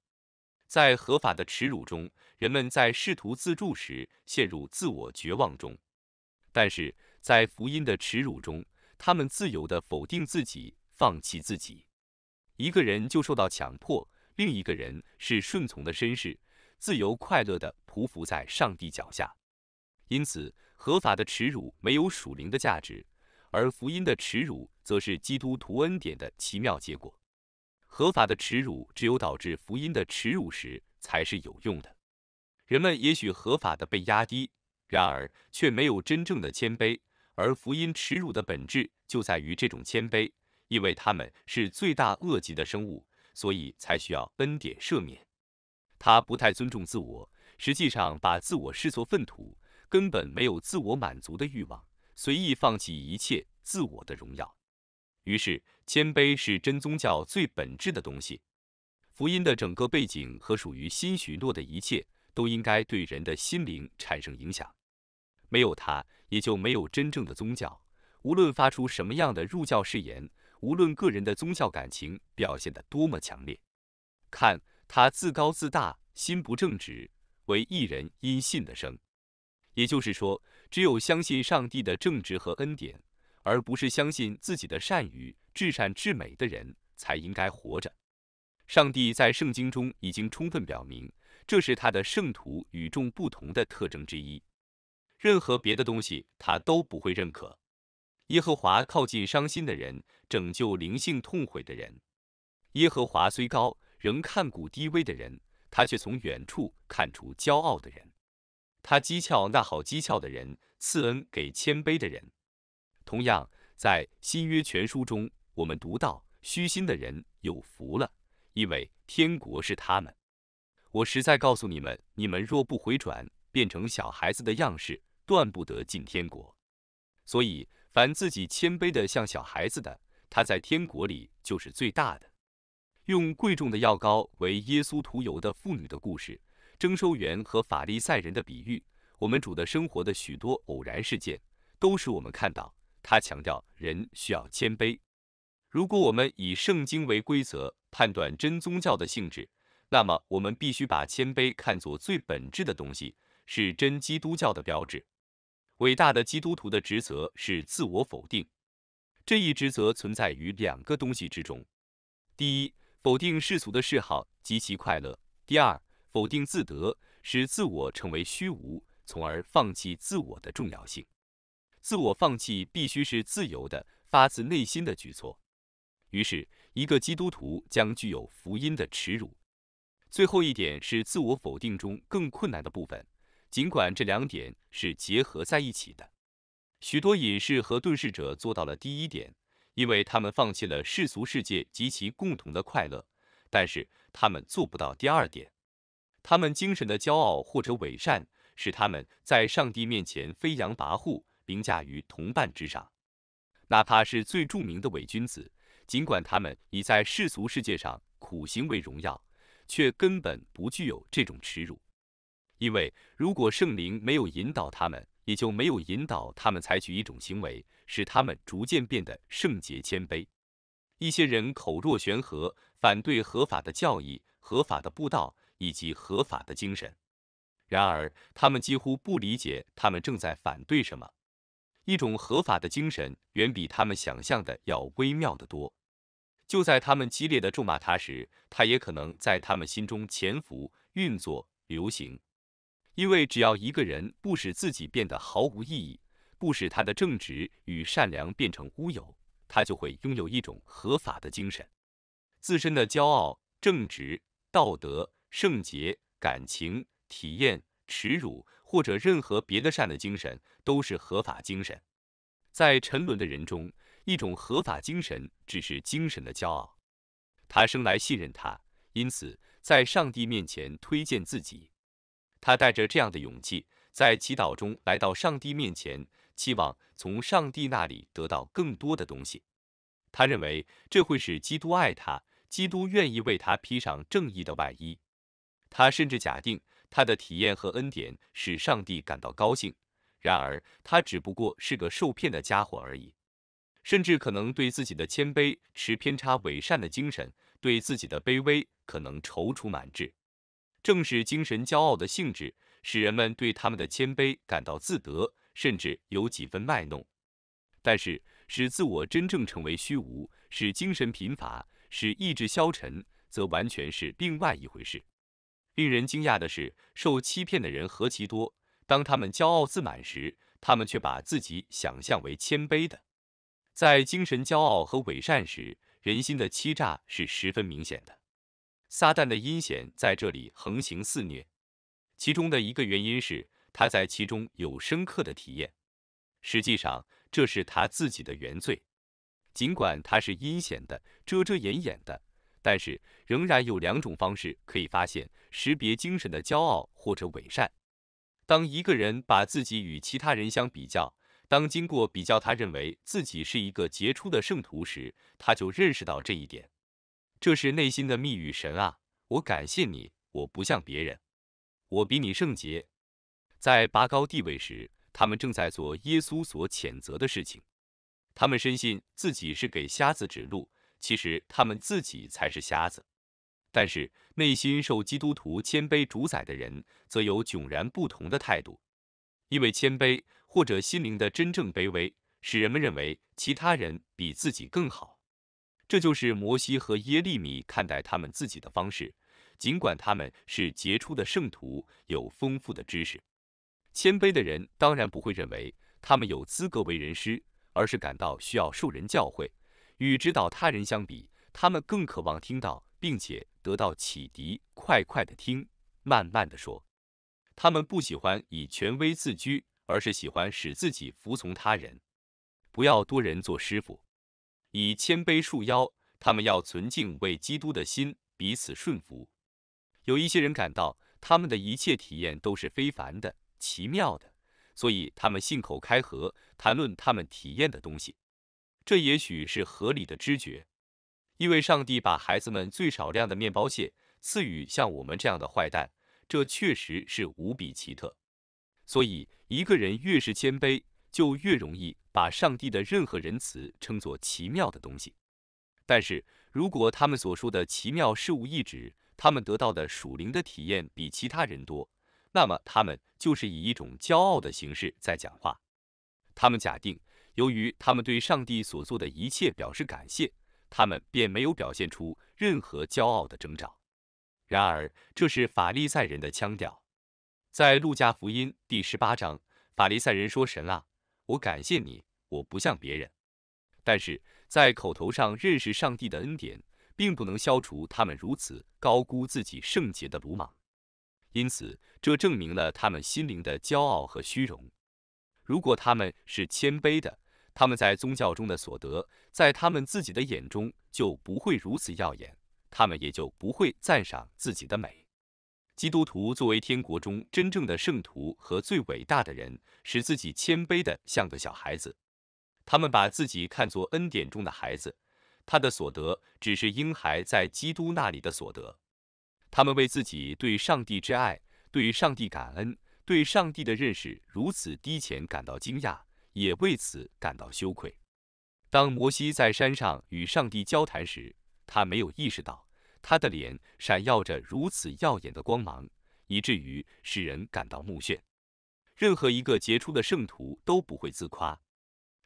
在合法的耻辱中，人们在试图自助时陷入自我绝望中，但是在福音的耻辱中。他们自由地否定自己，放弃自己，一个人就受到强迫，另一个人是顺从的绅士，自由快乐地匍匐在上帝脚下。因此，合法的耻辱没有属灵的价值，而福音的耻辱则是基督徒恩典的奇妙结果。合法的耻辱只有导致福音的耻辱时才是有用的。人们也许合法的被压低，然而却没有真正的谦卑。而福音耻辱的本质就在于这种谦卑，因为他们是罪大恶极的生物，所以才需要恩典赦免。他不太尊重自我，实际上把自我视作粪土，根本没有自我满足的欲望，随意放弃一切自我的荣耀。于是，谦卑是真宗教最本质的东西。福音的整个背景和属于新许诺的一切，都应该对人的心灵产生影响。没有它。也就没有真正的宗教。无论发出什么样的入教誓言，无论个人的宗教感情表现得多么强烈，看他自高自大、心不正直，为一人因信的生。也就是说，只有相信上帝的正直和恩典，而不是相信自己的善于至善至美的人，才应该活着。上帝在圣经中已经充分表明，这是他的圣徒与众不同的特征之一。任何别的东西他都不会认可。耶和华靠近伤心的人，拯救灵性痛悔的人。耶和华虽高，仍看顾低微的人，他却从远处看出骄傲的人。他讥诮那好讥诮的人，赐恩给谦卑的人。同样，在新约全书中，我们读到虚心的人有福了，因为天国是他们我实在告诉你们，你们若不回转，变成小孩子的样式，断不得进天国，所以凡自己谦卑的像小孩子的，他在天国里就是最大的。用贵重的药膏为耶稣涂油的妇女的故事，征收员和法利赛人的比喻，我们主的生活的许多偶然事件，都使我们看到他强调人需要谦卑。如果我们以圣经为规则判断真宗教的性质，那么我们必须把谦卑看作最本质的东西，是真基督教的标志。伟大的基督徒的职责是自我否定，这一职责存在于两个东西之中：第一，否定世俗的嗜好及其快乐；第二，否定自得，使自我成为虚无，从而放弃自我的重要性。自我放弃必须是自由的、发自内心的举措。于是，一个基督徒将具有福音的耻辱。最后一点是自我否定中更困难的部分。尽管这两点是结合在一起的，许多隐士和遁世者做到了第一点，因为他们放弃了世俗世界及其共同的快乐，但是他们做不到第二点。他们精神的骄傲或者伪善，使他们在上帝面前飞扬跋扈，凌驾于同伴之上。哪怕是最著名的伪君子，尽管他们以在世俗世界上苦行为荣耀，却根本不具有这种耻辱。因为如果圣灵没有引导他们，也就没有引导他们采取一种行为，使他们逐渐变得圣洁谦卑。一些人口若悬河，反对合法的教义、合法的布道以及合法的精神。然而，他们几乎不理解他们正在反对什么。一种合法的精神远比他们想象的要微妙得多。就在他们激烈的咒骂他时，他也可能在他们心中潜伏、运作、流行。因为只要一个人不使自己变得毫无意义，不使他的正直与善良变成乌有，他就会拥有一种合法的精神。自身的骄傲、正直、道德、圣洁、感情体验、耻辱或者任何别的善的精神都是合法精神。在沉沦的人中，一种合法精神只是精神的骄傲。他生来信任他，因此在上帝面前推荐自己。他带着这样的勇气，在祈祷中来到上帝面前，期望从上帝那里得到更多的东西。他认为这会使基督爱他，基督愿意为他披上正义的外衣。他甚至假定他的体验和恩典使上帝感到高兴。然而，他只不过是个受骗的家伙而已，甚至可能对自己的谦卑持偏差伪善的精神，对自己的卑微可能踌躇满志。正是精神骄傲的性质，使人们对他们的谦卑感到自得，甚至有几分卖弄。但是，使自我真正成为虚无，使精神贫乏，使意志消沉，则完全是另外一回事。令人惊讶的是，受欺骗的人何其多！当他们骄傲自满时，他们却把自己想象为谦卑的。在精神骄傲和伪善时，人心的欺诈是十分明显的。撒旦的阴险在这里横行肆虐，其中的一个原因是他在其中有深刻的体验。实际上，这是他自己的原罪。尽管他是阴险的、遮遮掩掩的，但是仍然有两种方式可以发现、识别精神的骄傲或者伪善。当一个人把自己与其他人相比较，当经过比较，他认为自己是一个杰出的圣徒时，他就认识到这一点。这是内心的密语神啊！我感谢你，我不像别人，我比你圣洁。在拔高地位时，他们正在做耶稣所谴责的事情。他们深信自己是给瞎子指路，其实他们自己才是瞎子。但是内心受基督徒谦卑主宰的人，则有迥然不同的态度，因为谦卑或者心灵的真正卑微，使人们认为其他人比自己更好。这就是摩西和耶利米看待他们自己的方式，尽管他们是杰出的圣徒，有丰富的知识。谦卑的人当然不会认为他们有资格为人师，而是感到需要受人教诲。与指导他人相比，他们更渴望听到并且得到启迪。快快的听，慢慢的说。他们不喜欢以权威自居，而是喜欢使自己服从他人。不要多人做师傅。以谦卑束腰，他们要存敬畏基督的心，彼此顺服。有一些人感到他们的一切体验都是非凡的、奇妙的，所以他们信口开河谈论他们体验的东西。这也许是合理的知觉，因为上帝把孩子们最少量的面包屑赐予像我们这样的坏蛋，这确实是无比奇特。所以，一个人越是谦卑，就越容易。把上帝的任何仁慈称作奇妙的东西，但是如果他们所说的奇妙事物一指他们得到的属灵的体验比其他人多，那么他们就是以一种骄傲的形式在讲话。他们假定，由于他们对上帝所做的一切表示感谢，他们便没有表现出任何骄傲的征兆。然而，这是法利赛人的腔调。在路加福音第十八章，法利赛人说：“神啊。”我感谢你，我不像别人，但是在口头上认识上帝的恩典，并不能消除他们如此高估自己圣洁的鲁莽，因此这证明了他们心灵的骄傲和虚荣。如果他们是谦卑的，他们在宗教中的所得，在他们自己的眼中就不会如此耀眼，他们也就不会赞赏自己的美。基督徒作为天国中真正的圣徒和最伟大的人，使自己谦卑的像个小孩子。他们把自己看作恩典中的孩子，他的所得只是婴孩在基督那里的所得。他们为自己对上帝之爱、对上帝感恩、对上帝的认识如此低浅感到惊讶，也为此感到羞愧。当摩西在山上与上帝交谈时，他没有意识到。他的脸闪耀着如此耀眼的光芒，以至于使人感到目眩。任何一个杰出的圣徒都不会自夸，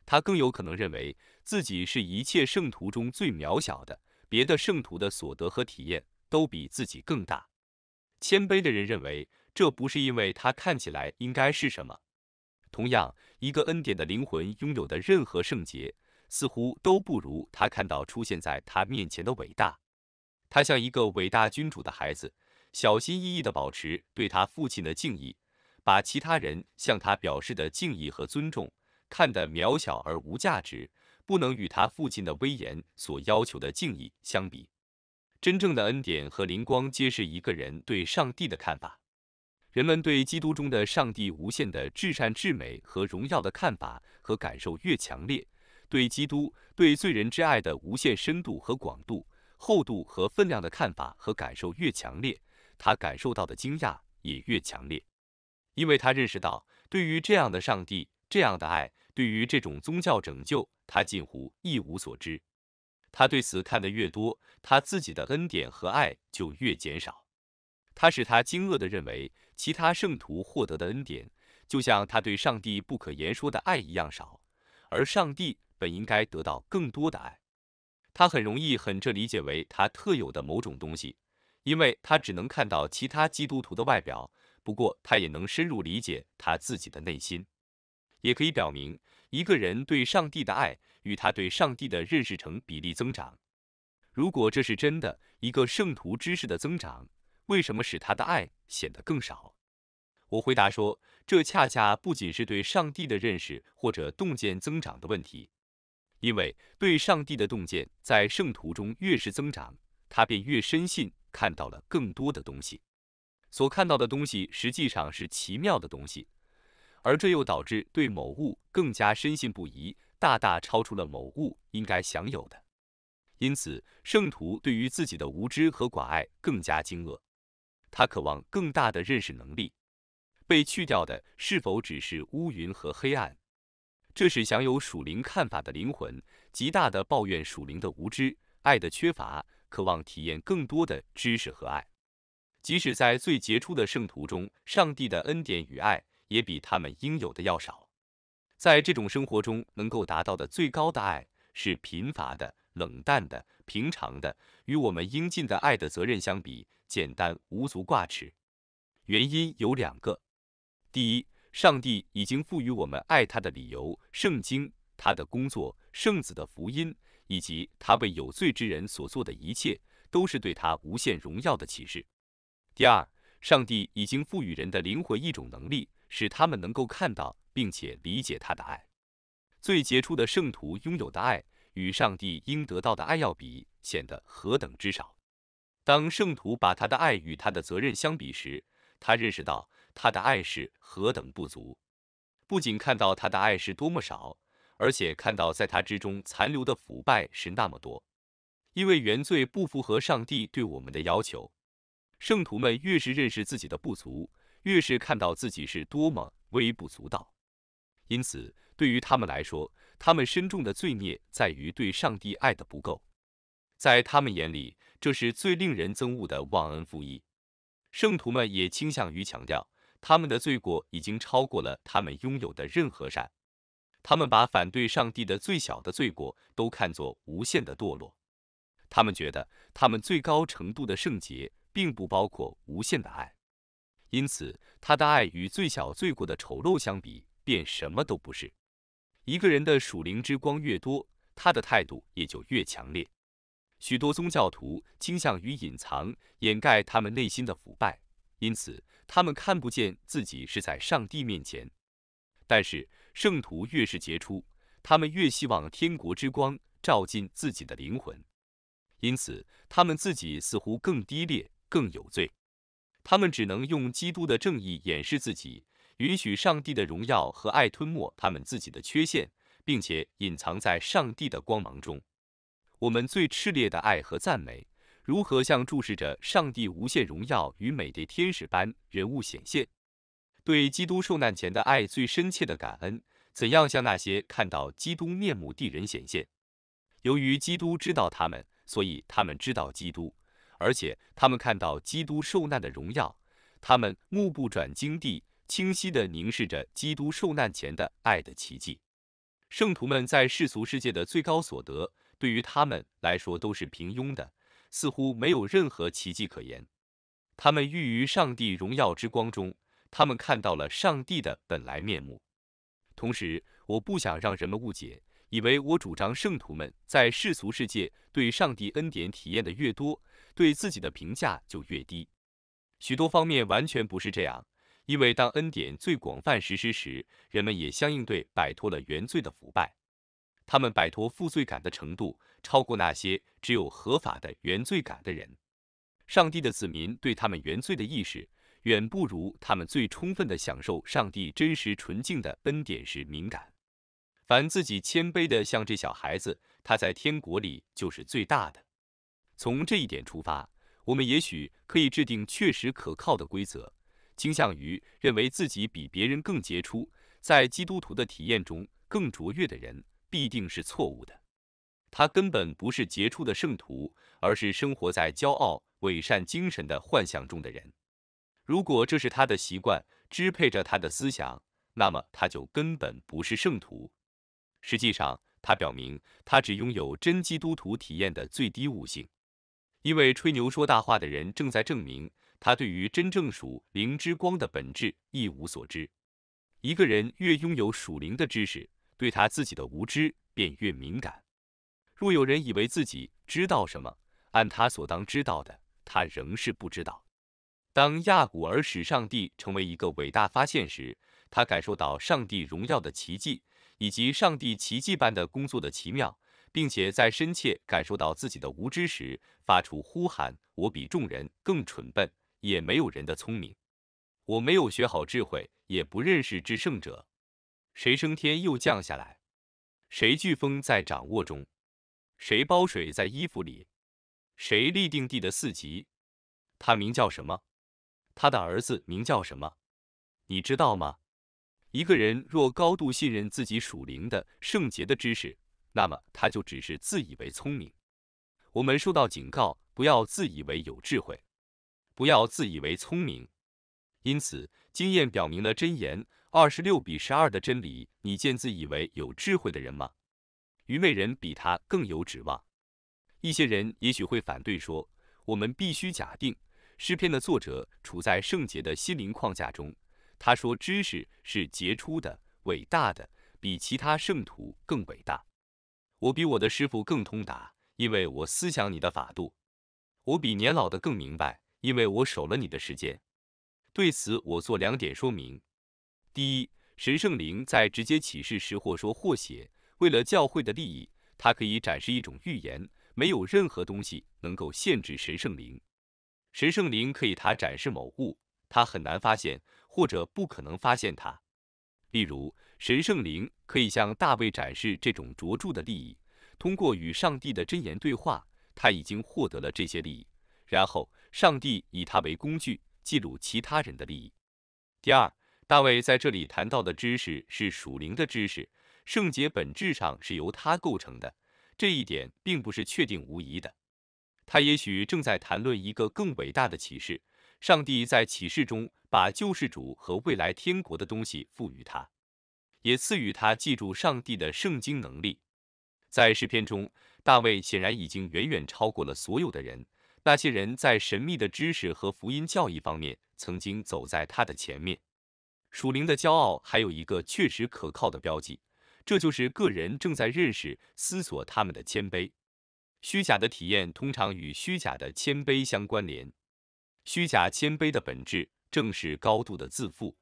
他更有可能认为自己是一切圣徒中最渺小的，别的圣徒的所得和体验都比自己更大。谦卑的人认为，这不是因为他看起来应该是什么。同样，一个恩典的灵魂拥有的任何圣洁，似乎都不如他看到出现在他面前的伟大。他像一个伟大君主的孩子，小心翼翼地保持对他父亲的敬意，把其他人向他表示的敬意和尊重看得渺小而无价值，不能与他父亲的威严所要求的敬意相比。真正的恩典和灵光皆是一个人对上帝的看法。人们对基督中的上帝无限的至善至美和荣耀的看法和感受越强烈，对基督对罪人之爱的无限深度和广度。厚度和分量的看法和感受越强烈，他感受到的惊讶也越强烈，因为他认识到，对于这样的上帝、这样的爱、对于这种宗教拯救，他近乎一无所知。他对此看得越多，他自己的恩典和爱就越减少。他使他惊愕地认为，其他圣徒获得的恩典，就像他对上帝不可言说的爱一样少，而上帝本应该得到更多的爱。他很容易很这理解为他特有的某种东西，因为他只能看到其他基督徒的外表。不过他也能深入理解他自己的内心。也可以表明，一个人对上帝的爱与他对上帝的认识成比例增长。如果这是真的，一个圣徒知识的增长，为什么使他的爱显得更少？我回答说，这恰恰不仅是对上帝的认识或者洞见增长的问题。因为对上帝的洞见在圣徒中越是增长，他便越深信看到了更多的东西。所看到的东西实际上是奇妙的东西，而这又导致对某物更加深信不疑，大大超出了某物应该享有的。因此，圣徒对于自己的无知和寡爱更加惊愕，他渴望更大的认识能力。被去掉的是否只是乌云和黑暗？这是享有属灵看法的灵魂极大的抱怨属灵的无知、爱的缺乏，渴望体验更多的知识和爱。即使在最杰出的圣徒中，上帝的恩典与爱也比他们应有的要少。在这种生活中能够达到的最高的爱是贫乏的、冷淡的、平常的，与我们应尽的爱的责任相比，简单无足挂齿。原因有两个：第一，上帝已经赋予我们爱他的理由：圣经、他的工作、圣子的福音，以及他为有罪之人所做的一切，都是对他无限荣耀的启示。第二，上帝已经赋予人的灵魂一种能力，使他们能够看到并且理解他的爱。最杰出的圣徒拥有的爱，与上帝应得到的爱要比显得何等之少。当圣徒把他的爱与他的责任相比时，他认识到。他的爱是何等不足！不仅看到他的爱是多么少，而且看到在他之中残留的腐败是那么多。因为原罪不符合上帝对我们的要求，圣徒们越是认识自己的不足，越是看到自己是多么微不足道。因此，对于他们来说，他们深重的罪孽在于对上帝爱的不够。在他们眼里，这是最令人憎恶的忘恩负义。圣徒们也倾向于强调。他们的罪过已经超过了他们拥有的任何善，他们把反对上帝的最小的罪过都看作无限的堕落。他们觉得他们最高程度的圣洁并不包括无限的爱，因此他的爱与最小罪过的丑陋相比便什么都不是。一个人的属灵之光越多，他的态度也就越强烈。许多宗教徒倾向于隐藏掩盖他们内心的腐败，因此。他们看不见自己是在上帝面前，但是圣徒越是杰出，他们越希望天国之光照进自己的灵魂，因此他们自己似乎更低劣、更有罪。他们只能用基督的正义掩饰自己，允许上帝的荣耀和爱吞没他们自己的缺陷，并且隐藏在上帝的光芒中。我们最炽烈的爱和赞美。如何像注视着上帝无限荣耀与美的天使般人物显现？对基督受难前的爱最深切的感恩，怎样向那些看到基督面目的人显现？由于基督知道他们，所以他们知道基督，而且他们看到基督受难的荣耀，他们目不转睛地、清晰地凝视着基督受难前的爱的奇迹。圣徒们在世俗世界的最高所得，对于他们来说都是平庸的。似乎没有任何奇迹可言。他们寓于上帝荣耀之光中，他们看到了上帝的本来面目。同时，我不想让人们误解，以为我主张圣徒们在世俗世界对上帝恩典体验的越多，对自己的评价就越低。许多方面完全不是这样，因为当恩典最广泛实施时，人们也相应对摆脱了原罪的腐败。他们摆脱负罪感的程度，超过那些只有合法的原罪感的人。上帝的子民对他们原罪的意识，远不如他们最充分的享受上帝真实纯净的恩典时敏感。凡自己谦卑的像这小孩子，他在天国里就是最大的。从这一点出发，我们也许可以制定确实可靠的规则。倾向于认为自己比别人更杰出，在基督徒的体验中更卓越的人。必定是错误的。他根本不是杰出的圣徒，而是生活在骄傲、伪善精神的幻想中的人。如果这是他的习惯支配着他的思想，那么他就根本不是圣徒。实际上，他表明他只拥有真基督徒体验的最低悟性，因为吹牛说大话的人正在证明他对于真正属灵之光的本质一无所知。一个人越拥有属灵的知识，对他自己的无知便越敏感。若有人以为自己知道什么，按他所当知道的，他仍是不知道。当亚古尔使上帝成为一个伟大发现时，他感受到上帝荣耀的奇迹以及上帝奇迹般的工作的奇妙，并且在深切感受到自己的无知时，发出呼喊：“我比众人更蠢笨，也没有人的聪明。我没有学好智慧，也不认识至圣者。”谁升天又降下来？谁飓风在掌握中？谁包水在衣服里？谁立定地的四级？他名叫什么？他的儿子名叫什么？你知道吗？一个人若高度信任自己属灵的圣洁的知识，那么他就只是自以为聪明。我们受到警告，不要自以为有智慧，不要自以为聪明。因此，经验表明了真言。二十六比十二的真理，你见自以为有智慧的人吗？愚昧人比他更有指望。一些人也许会反对说：我们必须假定诗篇的作者处在圣洁的心灵框架中。他说：“知识是杰出的、伟大的，比其他圣徒更伟大。我比我的师傅更通达，因为我思想你的法度；我比年老的更明白，因为我守了你的时间。”对此，我做两点说明。第一，神圣灵在直接启示时或说或写，为了教会的利益，它可以展示一种预言。没有任何东西能够限制神圣灵。神圣灵可以它展示某物，它很难发现或者不可能发现它。例如，神圣灵可以向大卫展示这种卓著的利益。通过与上帝的真言对话，他已经获得了这些利益。然后，上帝以他为工具记录其他人的利益。第二。大卫在这里谈到的知识是属灵的知识，圣洁本质上是由它构成的。这一点并不是确定无疑的。他也许正在谈论一个更伟大的启示，上帝在启示中把救世主和未来天国的东西赋予他，也赐予他记住上帝的圣经能力。在诗篇中，大卫显然已经远远超过了所有的人，那些人在神秘的知识和福音教义方面曾经走在他的前面。属灵的骄傲还有一个确实可靠的标记，这就是个人正在认识、思索他们的谦卑。虚假的体验通常与虚假的谦卑相关联。虚假谦卑的本质正是高度的自负。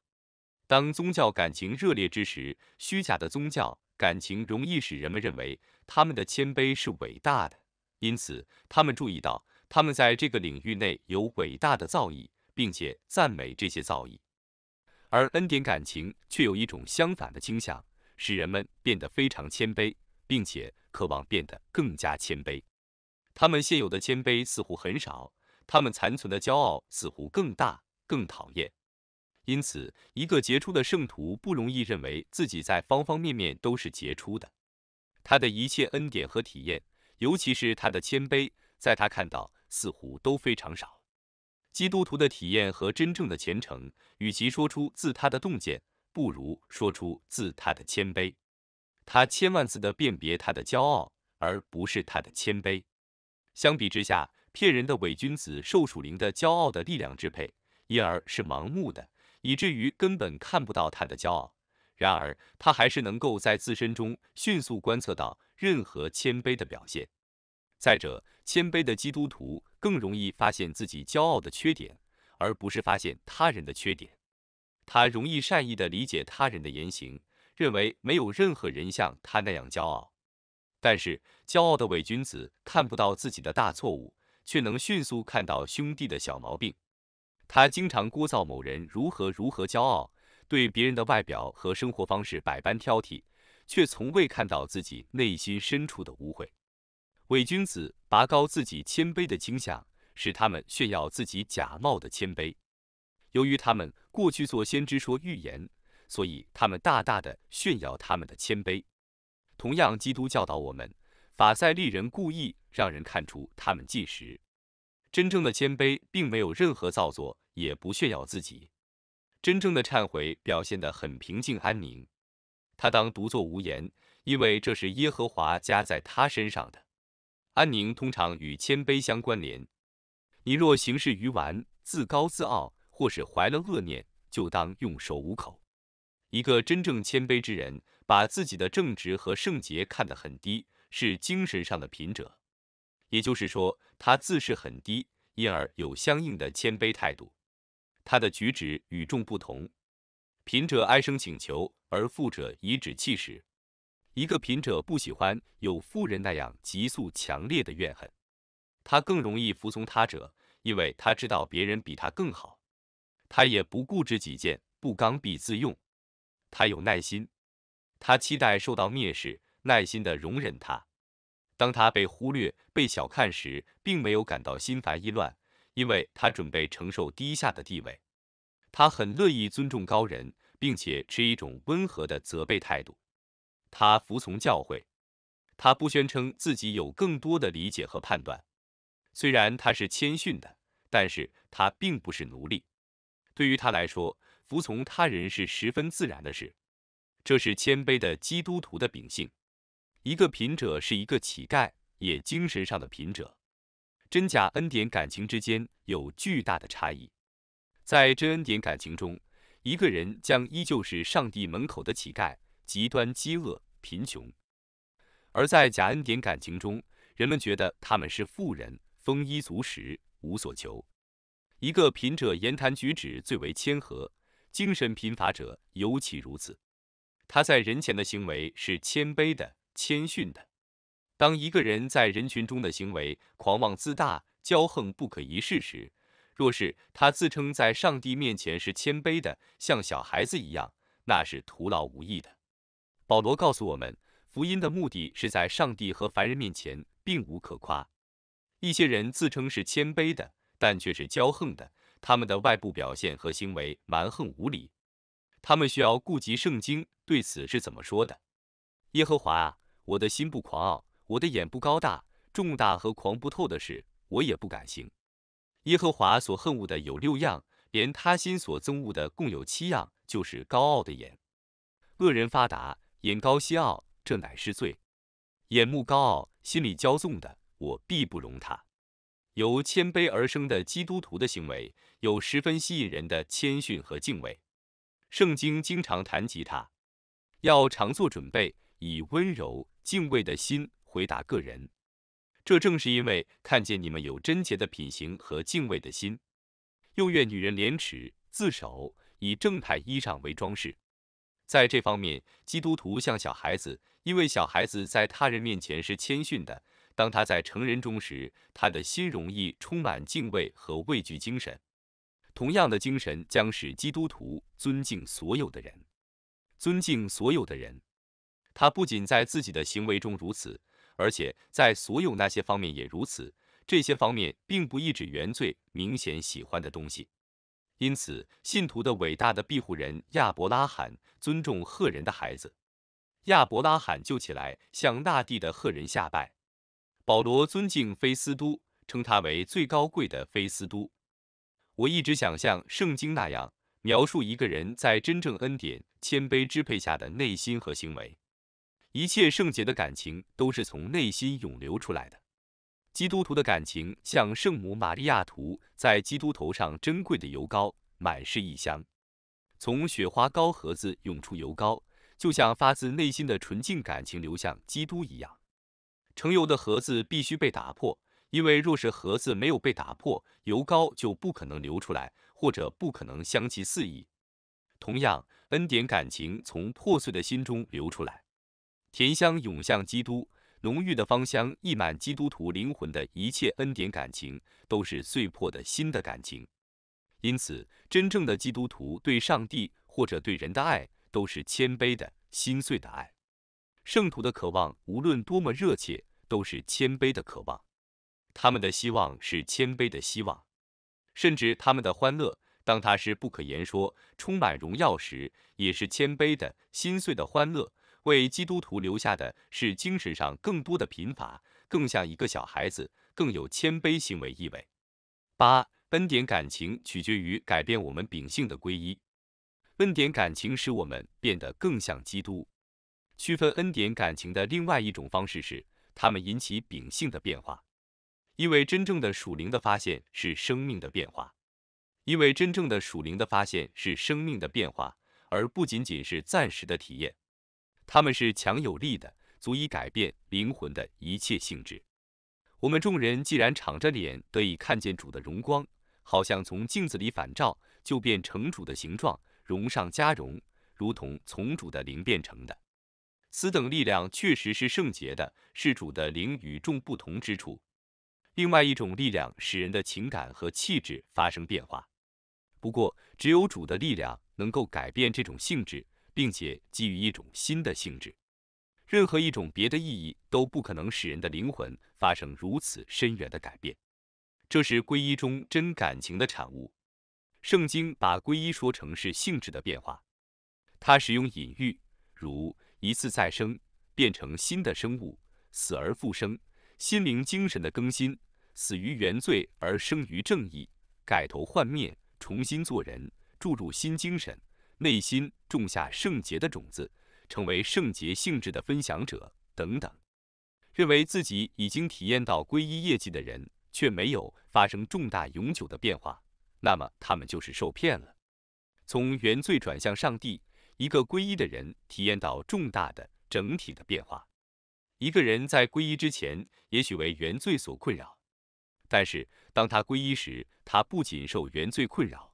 当宗教感情热烈之时，虚假的宗教感情容易使人们认为他们的谦卑是伟大的，因此他们注意到他们在这个领域内有伟大的造诣，并且赞美这些造诣。而恩典感情却有一种相反的倾向，使人们变得非常谦卑，并且渴望变得更加谦卑。他们现有的谦卑似乎很少，他们残存的骄傲似乎更大、更讨厌。因此，一个杰出的圣徒不容易认为自己在方方面面都是杰出的。他的一切恩典和体验，尤其是他的谦卑，在他看到似乎都非常少。基督徒的体验和真正的虔诚，与其说出自他的洞见，不如说出自他的谦卑。他千万次地辨别他的骄傲，而不是他的谦卑。相比之下，骗人的伪君子受属灵的骄傲的力量支配，因而是盲目的，以至于根本看不到他的骄傲。然而，他还是能够在自身中迅速观测到任何谦卑的表现。再者，谦卑的基督徒。更容易发现自己骄傲的缺点，而不是发现他人的缺点。他容易善意地理解他人的言行，认为没有任何人像他那样骄傲。但是，骄傲的伪君子看不到自己的大错误，却能迅速看到兄弟的小毛病。他经常聒噪某人如何如何骄傲，对别人的外表和生活方式百般挑剔，却从未看到自己内心深处的污秽。伪君子拔高自己谦卑的倾向，使他们炫耀自己假冒的谦卑。由于他们过去做先知说预言，所以他们大大的炫耀他们的谦卑。同样，基督教导我们，法赛利人故意让人看出他们计食。真正的谦卑并没有任何造作，也不炫耀自己。真正的忏悔表现得很平静安宁。他当独坐无言，因为这是耶和华加在他身上的。安宁通常与谦卑相关联。你若行事愚顽、自高自傲，或是怀了恶念，就当用手捂口。一个真正谦卑之人，把自己的正直和圣洁看得很低，是精神上的贫者。也就是说，他自视很低，因而有相应的谦卑态度。他的举止与众不同。贫者哀声请求，而富者颐指气使。一个贫者不喜欢有富人那样急速强烈的怨恨，他更容易服从他者，因为他知道别人比他更好。他也不固执己见，不刚愎自用。他有耐心，他期待受到蔑视，耐心的容忍他。当他被忽略、被小看时，并没有感到心烦意乱，因为他准备承受低下的地位。他很乐意尊重高人，并且持一种温和的责备态度。他服从教诲，他不宣称自己有更多的理解和判断。虽然他是谦逊的，但是他并不是奴隶。对于他来说，服从他人是十分自然的事。这是谦卑的基督徒的秉性。一个贫者是一个乞丐，也精神上的贫者。真假恩典感情之间有巨大的差异。在真恩典感情中，一个人将依旧是上帝门口的乞丐。极端饥饿、贫穷，而在贾恩典感情中，人们觉得他们是富人，丰衣足食，无所求。一个贫者言谈举止最为谦和，精神贫乏者尤其如此。他在人前的行为是谦卑的、谦逊的。当一个人在人群中的行为狂妄自大、骄横不可一世时，若是他自称在上帝面前是谦卑的，像小孩子一样，那是徒劳无益的。保罗告诉我们，福音的目的是在上帝和凡人面前，并无可夸。一些人自称是谦卑的，但却是骄横的。他们的外部表现和行为蛮横无理。他们需要顾及圣经对此是怎么说的。耶和华啊，我的心不狂傲，我的眼不高大。重大和狂不透的事，我也不敢行。耶和华所恨恶的有六样，连他心所憎恶的共有七样，就是高傲的眼，恶人发达。眼高心傲，这乃是罪。眼目高傲、心里骄纵的，我必不容他。由谦卑而生的基督徒的行为，有十分吸引人的谦逊和敬畏。圣经经常谈及他，要常做准备，以温柔、敬畏的心回答个人。这正是因为看见你们有贞洁的品行和敬畏的心，又愿女人廉耻自守，以正派衣裳为装饰。在这方面，基督徒像小孩子，因为小孩子在他人面前是谦逊的。当他在成人中时，他的心容易充满敬畏和畏惧精神。同样的精神将使基督徒尊敬所有的人，尊敬所有的人。他不仅在自己的行为中如此，而且在所有那些方面也如此。这些方面并不一指原罪明显喜欢的东西。因此，信徒的伟大的庇护人亚伯拉罕尊重赫人的孩子，亚伯拉罕就起来向那地的赫人下拜。保罗尊敬菲斯都，称他为最高贵的菲斯都。我一直想像圣经那样描述一个人在真正恩典谦卑支配下的内心和行为。一切圣洁的感情都是从内心涌流出来的。基督徒的感情像圣母玛利亚图在基督头上珍贵的油膏，满是异香。从雪花膏盒子涌出油膏，就像发自内心的纯净感情流向基督一样。盛油的盒子必须被打破，因为若是盒子没有被打破，油膏就不可能流出来，或者不可能香气四溢。同样，恩典感情从破碎的心中流出来，甜香涌向基督。浓郁的芳香溢满基督徒灵魂的一切恩典，感情都是碎破的心的感情。因此，真正的基督徒对上帝或者对人的爱都是谦卑的心碎的爱。圣徒的渴望无论多么热切，都是谦卑的渴望。他们的希望是谦卑的希望，甚至他们的欢乐，当他是不可言说、充满荣耀时，也是谦卑的心碎的欢乐。为基督徒留下的是精神上更多的贫乏，更像一个小孩子，更有谦卑行为意味。八恩典感情取决于改变我们秉性的皈依，恩典感情使我们变得更像基督。区分恩典感情的另外一种方式是，它们引起秉性的变化，因为真正的属灵的发现是生命的变化，因为真正的属灵的发现是生命的变化，而不仅仅是暂时的体验。他们是强有力的，足以改变灵魂的一切性质。我们众人既然敞着脸得以看见主的荣光，好像从镜子里反照，就变成主的形状，容上加容，如同从主的灵变成的。此等力量确实是圣洁的，是主的灵与众不同之处。另外一种力量使人的情感和气质发生变化，不过只有主的力量能够改变这种性质。并且基于一种新的性质，任何一种别的意义都不可能使人的灵魂发生如此深远的改变。这是皈依中真感情的产物。圣经把皈依说成是性质的变化，它使用隐喻，如一次再生，变成新的生物，死而复生，心灵精神的更新，死于原罪而生于正义，改头换面，重新做人，注入新精神。内心种下圣洁的种子，成为圣洁性质的分享者等等。认为自己已经体验到皈依业绩的人，却没有发生重大永久的变化，那么他们就是受骗了。从原罪转向上帝，一个皈依的人体验到重大的整体的变化。一个人在皈依之前，也许为原罪所困扰，但是当他皈依时，他不仅受原罪困扰。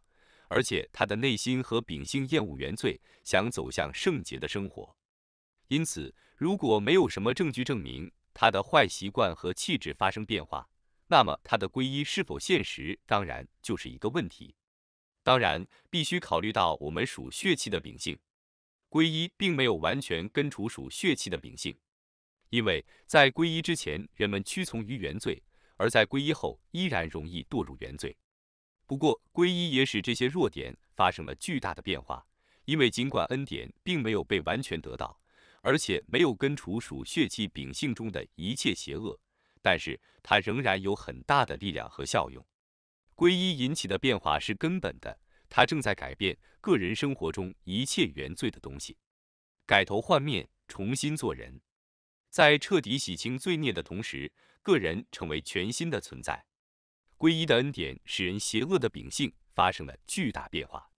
而且他的内心和秉性厌恶原罪，想走向圣洁的生活。因此，如果没有什么证据证明他的坏习惯和气质发生变化，那么他的皈依是否现实，当然就是一个问题。当然，必须考虑到我们属血气的秉性，皈依并没有完全根除属血气的秉性，因为在皈依之前，人们屈从于原罪，而在皈依后，依然容易堕入原罪。不过，皈依也使这些弱点发生了巨大的变化。因为尽管恩典并没有被完全得到，而且没有根除属血气秉性中的一切邪恶，但是它仍然有很大的力量和效用。皈依引起的变化是根本的，它正在改变个人生活中一切原罪的东西，改头换面，重新做人，在彻底洗清罪孽的同时，个人成为全新的存在。皈依的恩典使人邪恶的秉性发生了巨大变化，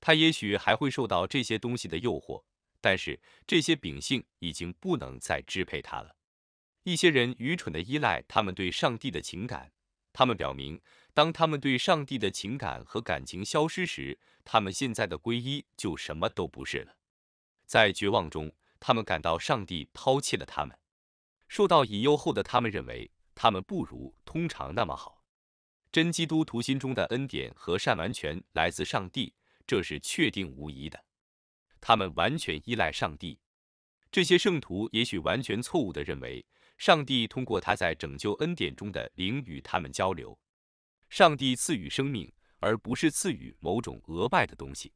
他也许还会受到这些东西的诱惑，但是这些秉性已经不能再支配他了。一些人愚蠢地依赖他们对上帝的情感，他们表明，当他们对上帝的情感和感情消失时，他们现在的皈依就什么都不是了。在绝望中，他们感到上帝抛弃了他们。受到引诱后的他们认为，他们不如通常那么好。真基督徒心中的恩典和善完全来自上帝，这是确定无疑的。他们完全依赖上帝。这些圣徒也许完全错误地认为，上帝通过他在拯救恩典中的灵与他们交流。上帝赐予生命，而不是赐予某种额外的东西。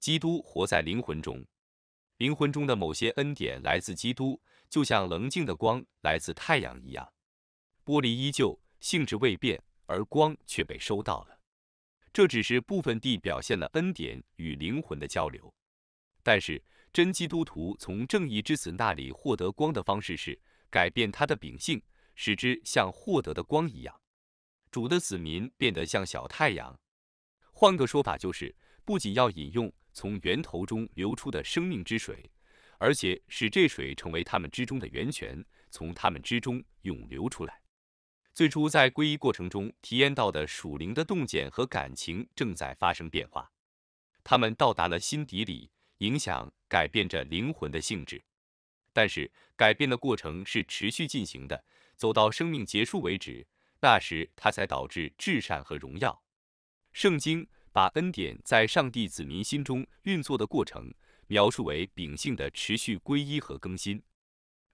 基督活在灵魂中，灵魂中的某些恩典来自基督，就像棱镜的光来自太阳一样，玻璃依旧，性质未变。而光却被收到了，这只是部分地表现了恩典与灵魂的交流。但是真基督徒从正义之子那里获得光的方式是改变他的秉性，使之像获得的光一样。主的子民变得像小太阳。换个说法就是，不仅要饮用从源头中流出的生命之水，而且使这水成为他们之中的源泉，从他们之中涌流出来。最初在皈依过程中体验到的属灵的洞见和感情正在发生变化，他们到达了心底里，影响改变着灵魂的性质。但是改变的过程是持续进行的，走到生命结束为止，那时它才导致至善和荣耀。圣经把恩典在上帝子民心中运作的过程描述为秉性的持续皈依和更新。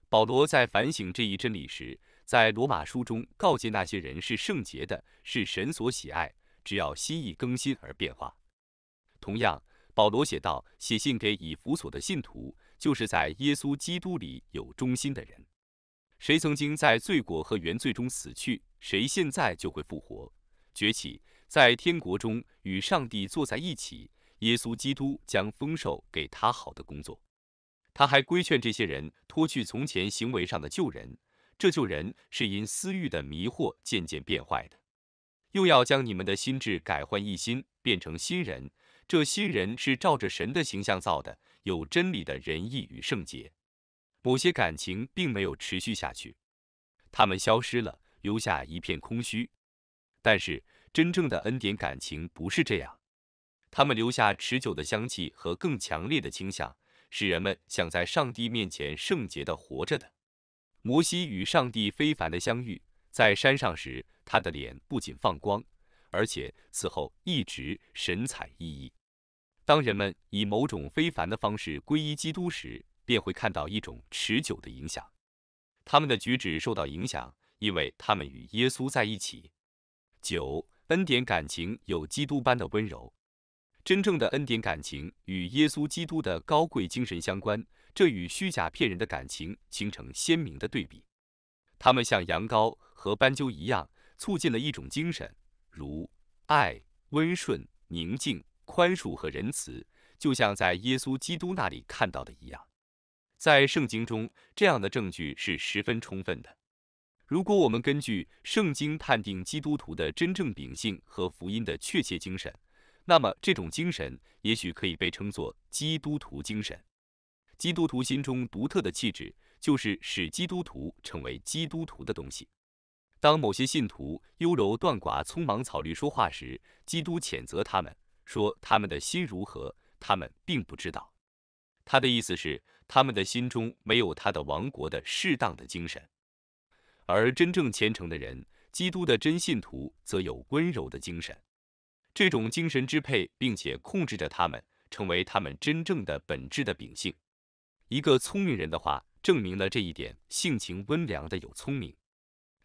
保罗在反省这一真理时。在罗马书中告诫那些人是圣洁的，是神所喜爱，只要心意更新而变化。同样，保罗写道，写信给以弗所的信徒，就是在耶稣基督里有忠心的人。谁曾经在罪过和原罪中死去，谁现在就会复活、崛起，在天国中与上帝坐在一起。耶稣基督将丰收给他好的工作。他还规劝这些人脱去从前行为上的旧人。这旧人是因私欲的迷惑渐渐变坏的，又要将你们的心智改换一心，变成新人。这新人是照着神的形象造的，有真理的仁义与圣洁。某些感情并没有持续下去，他们消失了，留下一片空虚。但是真正的恩典感情不是这样，他们留下持久的香气和更强烈的倾向，使人们想在上帝面前圣洁的活着的。摩西与上帝非凡的相遇，在山上时，他的脸不仅放光，而且此后一直神采奕奕。当人们以某种非凡的方式皈依基督时，便会看到一种持久的影响。他们的举止受到影响，因为他们与耶稣在一起。九恩典感情有基督般的温柔，真正的恩典感情与耶稣基督的高贵精神相关。这与虚假骗人的感情形成鲜明的对比。他们像羊羔和斑鸠一样，促进了一种精神，如爱、温顺、宁静、宽恕和仁慈，就像在耶稣基督那里看到的一样。在圣经中，这样的证据是十分充分的。如果我们根据圣经判定基督徒的真正秉性和福音的确切精神，那么这种精神也许可以被称作基督徒精神。基督徒心中独特的气质，就是使基督徒成为基督徒的东西。当某些信徒优柔断寡、匆忙草率说话时，基督谴责他们，说他们的心如何，他们并不知道。他的意思是，他们的心中没有他的王国的适当的精神。而真正虔诚的人，基督的真信徒，则有温柔的精神。这种精神支配并且控制着他们，成为他们真正的本质的秉性。一个聪明人的话证明了这一点。性情温良的有聪明。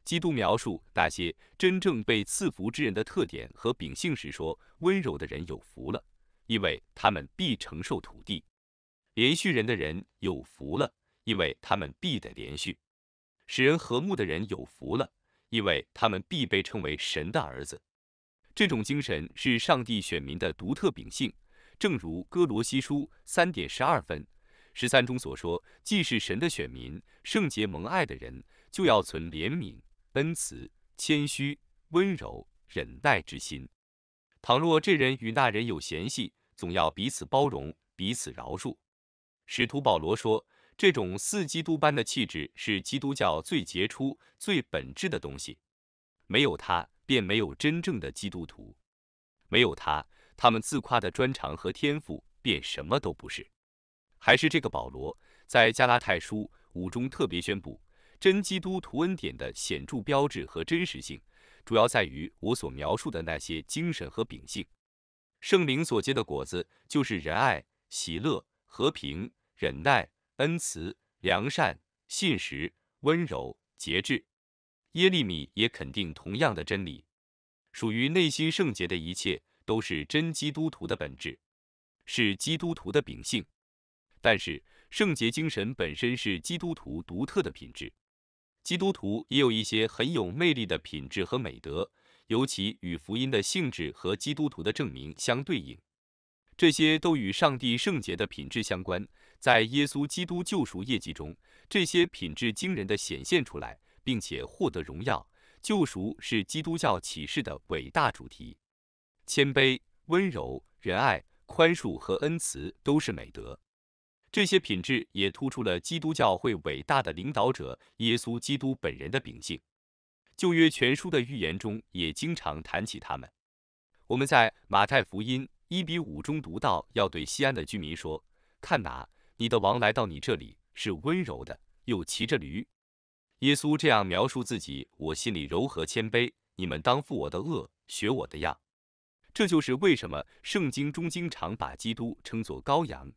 基督描述那些真正被赐福之人的特点和秉性时说：“温柔的人有福了，因为他们必承受土地；连续人的人有福了，因为他们必得连续；使人和睦的人有福了，因为他们必被称为神的儿子。”这种精神是上帝选民的独特秉性，正如哥罗西书三点十二分。十三中所说，既是神的选民、圣洁蒙爱的人，就要存怜悯、恩慈、谦虚、温柔、忍耐之心。倘若这人与那人有嫌隙，总要彼此包容，彼此饶恕。使徒保罗说，这种似基督般的气质是基督教最杰出、最本质的东西。没有他，便没有真正的基督徒；没有他，他们自夸的专长和天赋便什么都不是。还是这个保罗在加拉太书五中特别宣布，真基督徒恩典的显著标志和真实性，主要在于我所描述的那些精神和秉性。圣灵所结的果子就是仁爱、喜乐、和平、忍耐、恩慈、良善、信实、温柔、节制。耶利米也肯定同样的真理，属于内心圣洁的一切都是真基督徒的本质，是基督徒的秉性。但是圣洁精神本身是基督徒独特的品质，基督徒也有一些很有魅力的品质和美德，尤其与福音的性质和基督徒的证明相对应。这些都与上帝圣洁的品质相关。在耶稣基督救赎业绩中，这些品质惊人的显现出来，并且获得荣耀。救赎是基督教启示的伟大主题。谦卑、温柔、仁爱、宽恕和恩慈都是美德。这些品质也突出了基督教会伟大的领导者耶稣基督本人的秉性。旧约全书的预言中也经常谈起他们。我们在马太福音一比五中读到，要对西安的居民说：“看哪，你的王来到你这里，是温柔的，又骑着驴。”耶稣这样描述自己：“我心里柔和谦卑，你们当负我的恶，学我的样。”这就是为什么圣经中经常把基督称作羔羊。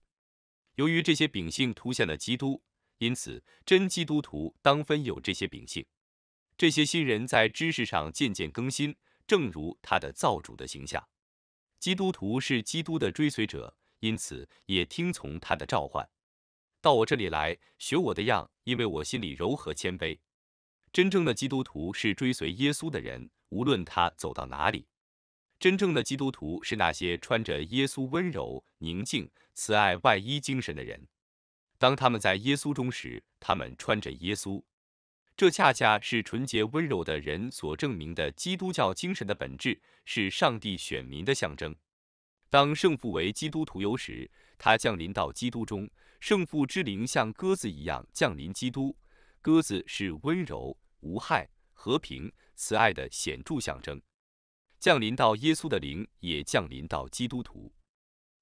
由于这些秉性凸现了基督，因此真基督徒当分有这些秉性。这些新人在知识上渐渐更新，正如他的造主的形象。基督徒是基督的追随者，因此也听从他的召唤，到我这里来学我的样，因为我心里柔和谦卑。真正的基督徒是追随耶稣的人，无论他走到哪里。真正的基督徒是那些穿着耶稣温柔、宁静、慈爱外衣精神的人。当他们在耶稣中时，他们穿着耶稣。这恰恰是纯洁、温柔的人所证明的基督教精神的本质，是上帝选民的象征。当圣父为基督徒游时，他降临到基督中。圣父之灵像鸽子一样降临基督。鸽子是温柔、无害、和平、慈爱的显著象征。降临到耶稣的灵也降临到基督徒，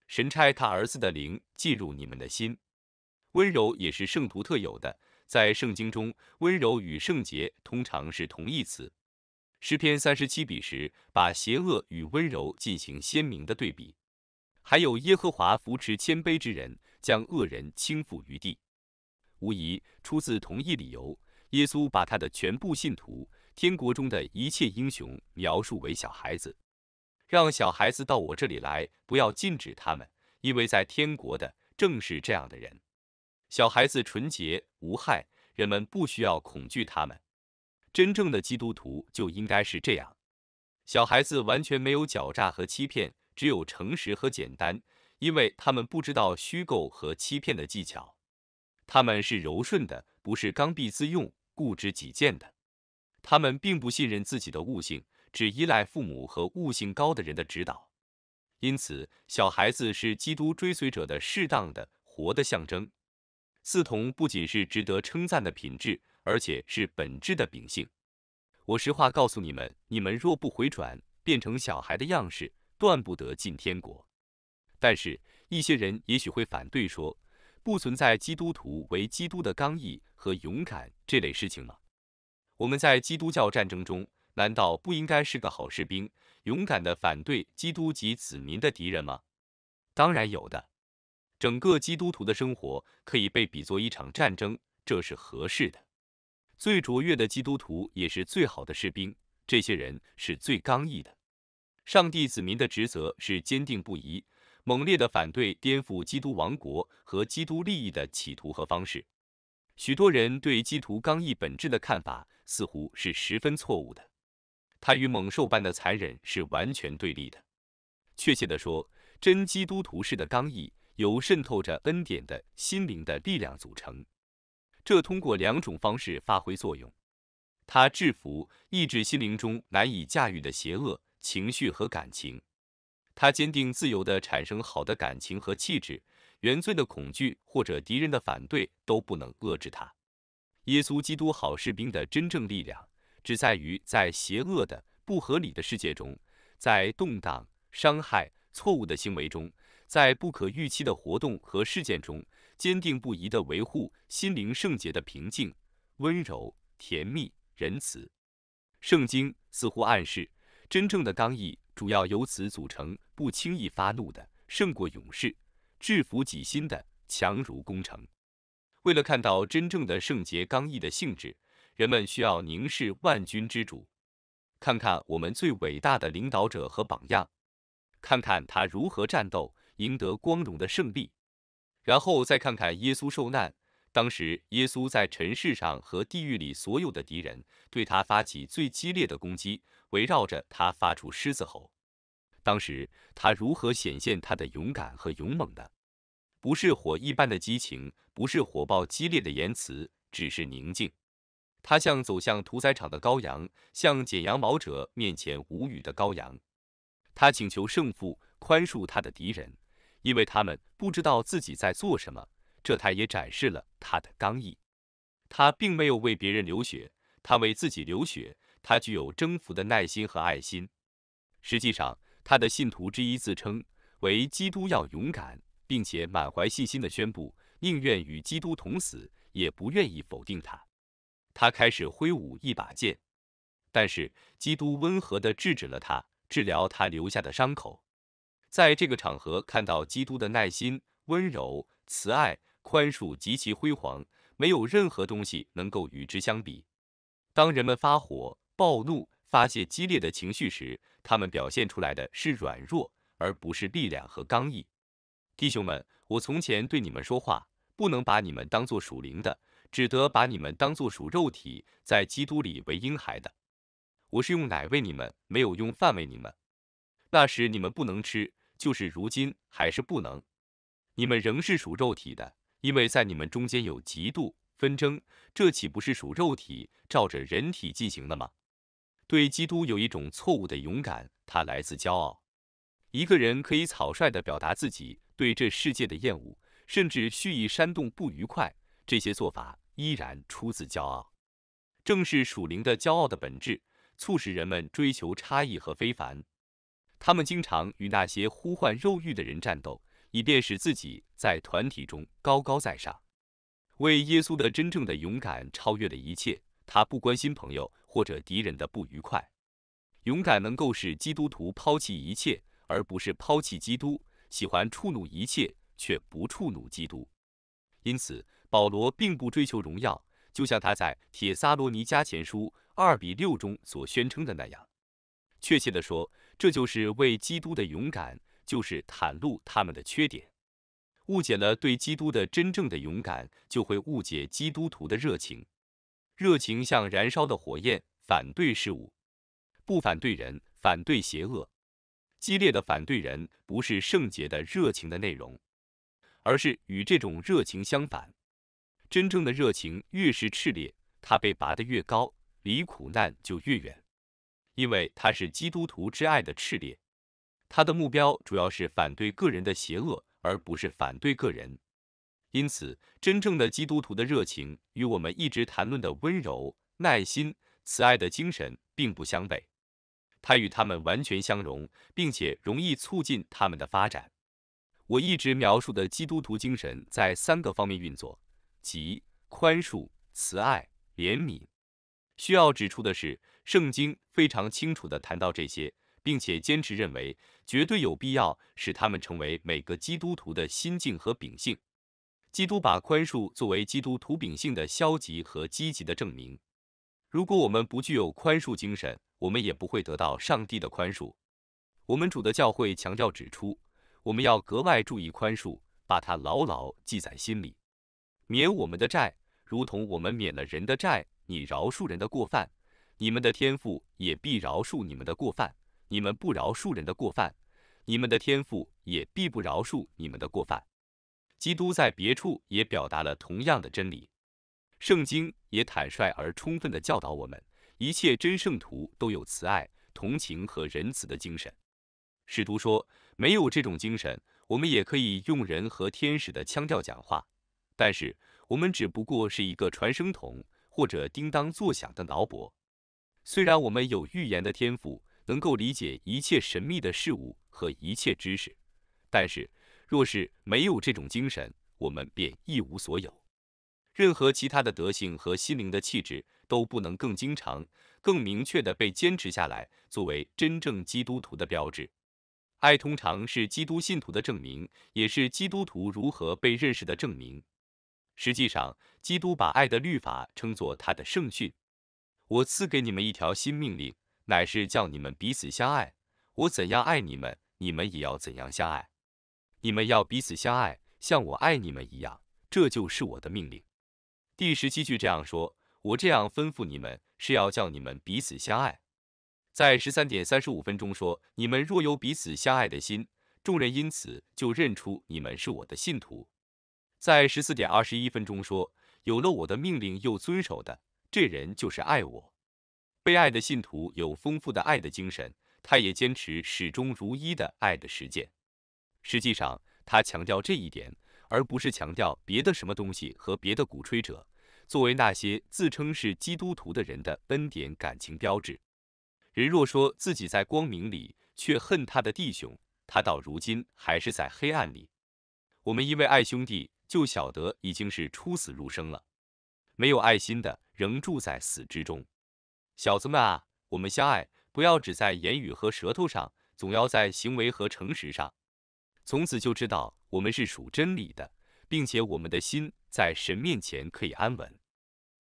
神差他儿子的灵进入你们的心。温柔也是圣徒特有的，在圣经中，温柔与圣洁通常是同义词。诗篇三十七比时把邪恶与温柔进行鲜明的对比。还有耶和华扶持谦卑之人，将恶人倾覆于地。无疑出自同一理由，耶稣把他的全部信徒。天国中的一切英雄描述为小孩子，让小孩子到我这里来，不要禁止他们，因为在天国的正是这样的人。小孩子纯洁无害，人们不需要恐惧他们。真正的基督徒就应该是这样。小孩子完全没有狡诈和欺骗，只有诚实和简单，因为他们不知道虚构和欺骗的技巧。他们是柔顺的，不是刚愎自用、固执己见的。他们并不信任自己的悟性，只依赖父母和悟性高的人的指导。因此，小孩子是基督追随者的适当的活的象征。四同不仅是值得称赞的品质，而且是本质的秉性。我实话告诉你们，你们若不回转变成小孩的样式，断不得进天国。但是，一些人也许会反对说，不存在基督徒为基督的刚毅和勇敢这类事情吗？我们在基督教战争中，难道不应该是个好士兵，勇敢的反对基督及子民的敌人吗？当然有的。整个基督徒的生活可以被比作一场战争，这是合适的。最卓越的基督徒也是最好的士兵，这些人是最刚毅的。上帝子民的职责是坚定不移、猛烈的反对颠覆基督王国和基督利益的企图和方式。许多人对基督刚毅本质的看法似乎是十分错误的，他与猛兽般的残忍是完全对立的。确切地说，真基督徒式的刚毅由渗透着恩典的心灵的力量组成，这通过两种方式发挥作用：他制服、抑制心灵中难以驾驭的邪恶情绪和感情；他坚定、自由地产生好的感情和气质。原罪的恐惧或者敌人的反对都不能遏制他。耶稣基督好士兵的真正力量，只在于在邪恶的、不合理的世界中，在动荡、伤害、错误的行为中，在不可预期的活动和事件中，坚定不移地维护心灵圣洁的平静、温柔、甜蜜、仁慈。圣经似乎暗示，真正的刚毅主要由此组成，不轻易发怒的，胜过勇士。制服己心的强如工程。为了看到真正的圣洁、刚毅的性质，人们需要凝视万军之主，看看我们最伟大的领导者和榜样，看看他如何战斗，赢得光荣的胜利。然后再看看耶稣受难。当时，耶稣在尘世上和地狱里所有的敌人对他发起最激烈的攻击，围绕着他发出狮子吼。当时他如何显现他的勇敢和勇猛呢？不是火一般的激情，不是火爆激烈的言辞，只是宁静。他像走向屠宰场的羔羊，像剪羊毛者面前无语的羔羊。他请求胜负宽恕他的敌人，因为他们不知道自己在做什么。这他也展示了他的刚毅。他并没有为别人流血，他为自己流血。他具有征服的耐心和爱心。实际上。他的信徒之一自称为基督要勇敢，并且满怀信心地宣布，宁愿与基督同死，也不愿意否定他。他开始挥舞一把剑，但是基督温和地制止了他，治疗他留下的伤口。在这个场合，看到基督的耐心、温柔、慈爱、宽恕极其辉煌，没有任何东西能够与之相比。当人们发火、暴怒，发泄激烈的情绪时，他们表现出来的是软弱，而不是力量和刚毅。弟兄们，我从前对你们说话，不能把你们当作属灵的，只得把你们当作属肉体，在基督里为婴孩的。我是用奶喂你们，没有用饭喂你们。那时你们不能吃，就是如今还是不能。你们仍是属肉体的，因为在你们中间有嫉妒纷争，这岂不是属肉体，照着人体进行的吗？对基督有一种错误的勇敢，它来自骄傲。一个人可以草率的表达自己对这世界的厌恶，甚至蓄意煽动不愉快，这些做法依然出自骄傲。正是属灵的骄傲的本质，促使人们追求差异和非凡。他们经常与那些呼唤肉欲的人战斗，以便使自己在团体中高高在上。为耶稣的真正的勇敢超越了一切，他不关心朋友。或者敌人的不愉快，勇敢能够使基督徒抛弃一切，而不是抛弃基督；喜欢触怒一切，却不触怒基督。因此，保罗并不追求荣耀，就像他在《铁撒罗尼迦前书》二比六中所宣称的那样。确切地说，这就是为基督的勇敢，就是袒露他们的缺点。误解了对基督的真正的勇敢，就会误解基督徒的热情。热情像燃烧的火焰，反对事物，不反对人，反对邪恶。激烈的反对人，不是圣洁的热情的内容，而是与这种热情相反。真正的热情越是炽烈，它被拔得越高，离苦难就越远，因为它是基督徒之爱的炽烈。它的目标主要是反对个人的邪恶，而不是反对个人。因此，真正的基督徒的热情与我们一直谈论的温柔、耐心、慈爱的精神并不相悖，它与他们完全相融，并且容易促进他们的发展。我一直描述的基督徒精神在三个方面运作，即宽恕、慈爱、怜悯。需要指出的是，圣经非常清楚地谈到这些，并且坚持认为，绝对有必要使他们成为每个基督徒的心境和秉性。基督把宽恕作为基督徒秉性的消极和积极的证明。如果我们不具有宽恕精神，我们也不会得到上帝的宽恕。我们主的教会强调指出，我们要格外注意宽恕，把它牢牢记在心里。免我们的债，如同我们免了人的债；你饶恕人的过犯，你们的天赋也必饶恕你们的过犯；你们不饶恕人的过犯，你们的天赋也必不饶恕你们的过犯。基督在别处也表达了同样的真理。圣经也坦率而充分地教导我们，一切真圣徒都有慈爱、同情和仁慈的精神。使徒说，没有这种精神，我们也可以用人和天使的腔调讲话，但是我们只不过是一个传声筒或者叮当作响的劳伯。虽然我们有预言的天赋，能够理解一切神秘的事物和一切知识，但是。若是没有这种精神，我们便一无所有。任何其他的德性和心灵的气质都不能更经常、更明确地被坚持下来，作为真正基督徒的标志。爱通常是基督信徒的证明，也是基督徒如何被认识的证明。实际上，基督把爱的律法称作他的圣训。我赐给你们一条新命令，乃是叫你们彼此相爱。我怎样爱你们，你们也要怎样相爱。你们要彼此相爱，像我爱你们一样，这就是我的命令。第十七句这样说，我这样吩咐你们，是要叫你们彼此相爱。在十三点三十五分钟说，你们若有彼此相爱的心，众人因此就认出你们是我的信徒。在十四点二十一分钟说，有了我的命令又遵守的，这人就是爱我。被爱的信徒有丰富的爱的精神，他也坚持始终如一的爱的实践。实际上，他强调这一点，而不是强调别的什么东西和别的鼓吹者作为那些自称是基督徒的人的恩典感情标志。人若说自己在光明里，却恨他的弟兄，他到如今还是在黑暗里。我们因为爱兄弟，就晓得已经是出死入生了。没有爱心的，仍住在死之中。小子们啊，我们相爱，不要只在言语和舌头上，总要在行为和诚实上。从此就知道我们是属真理的，并且我们的心在神面前可以安稳。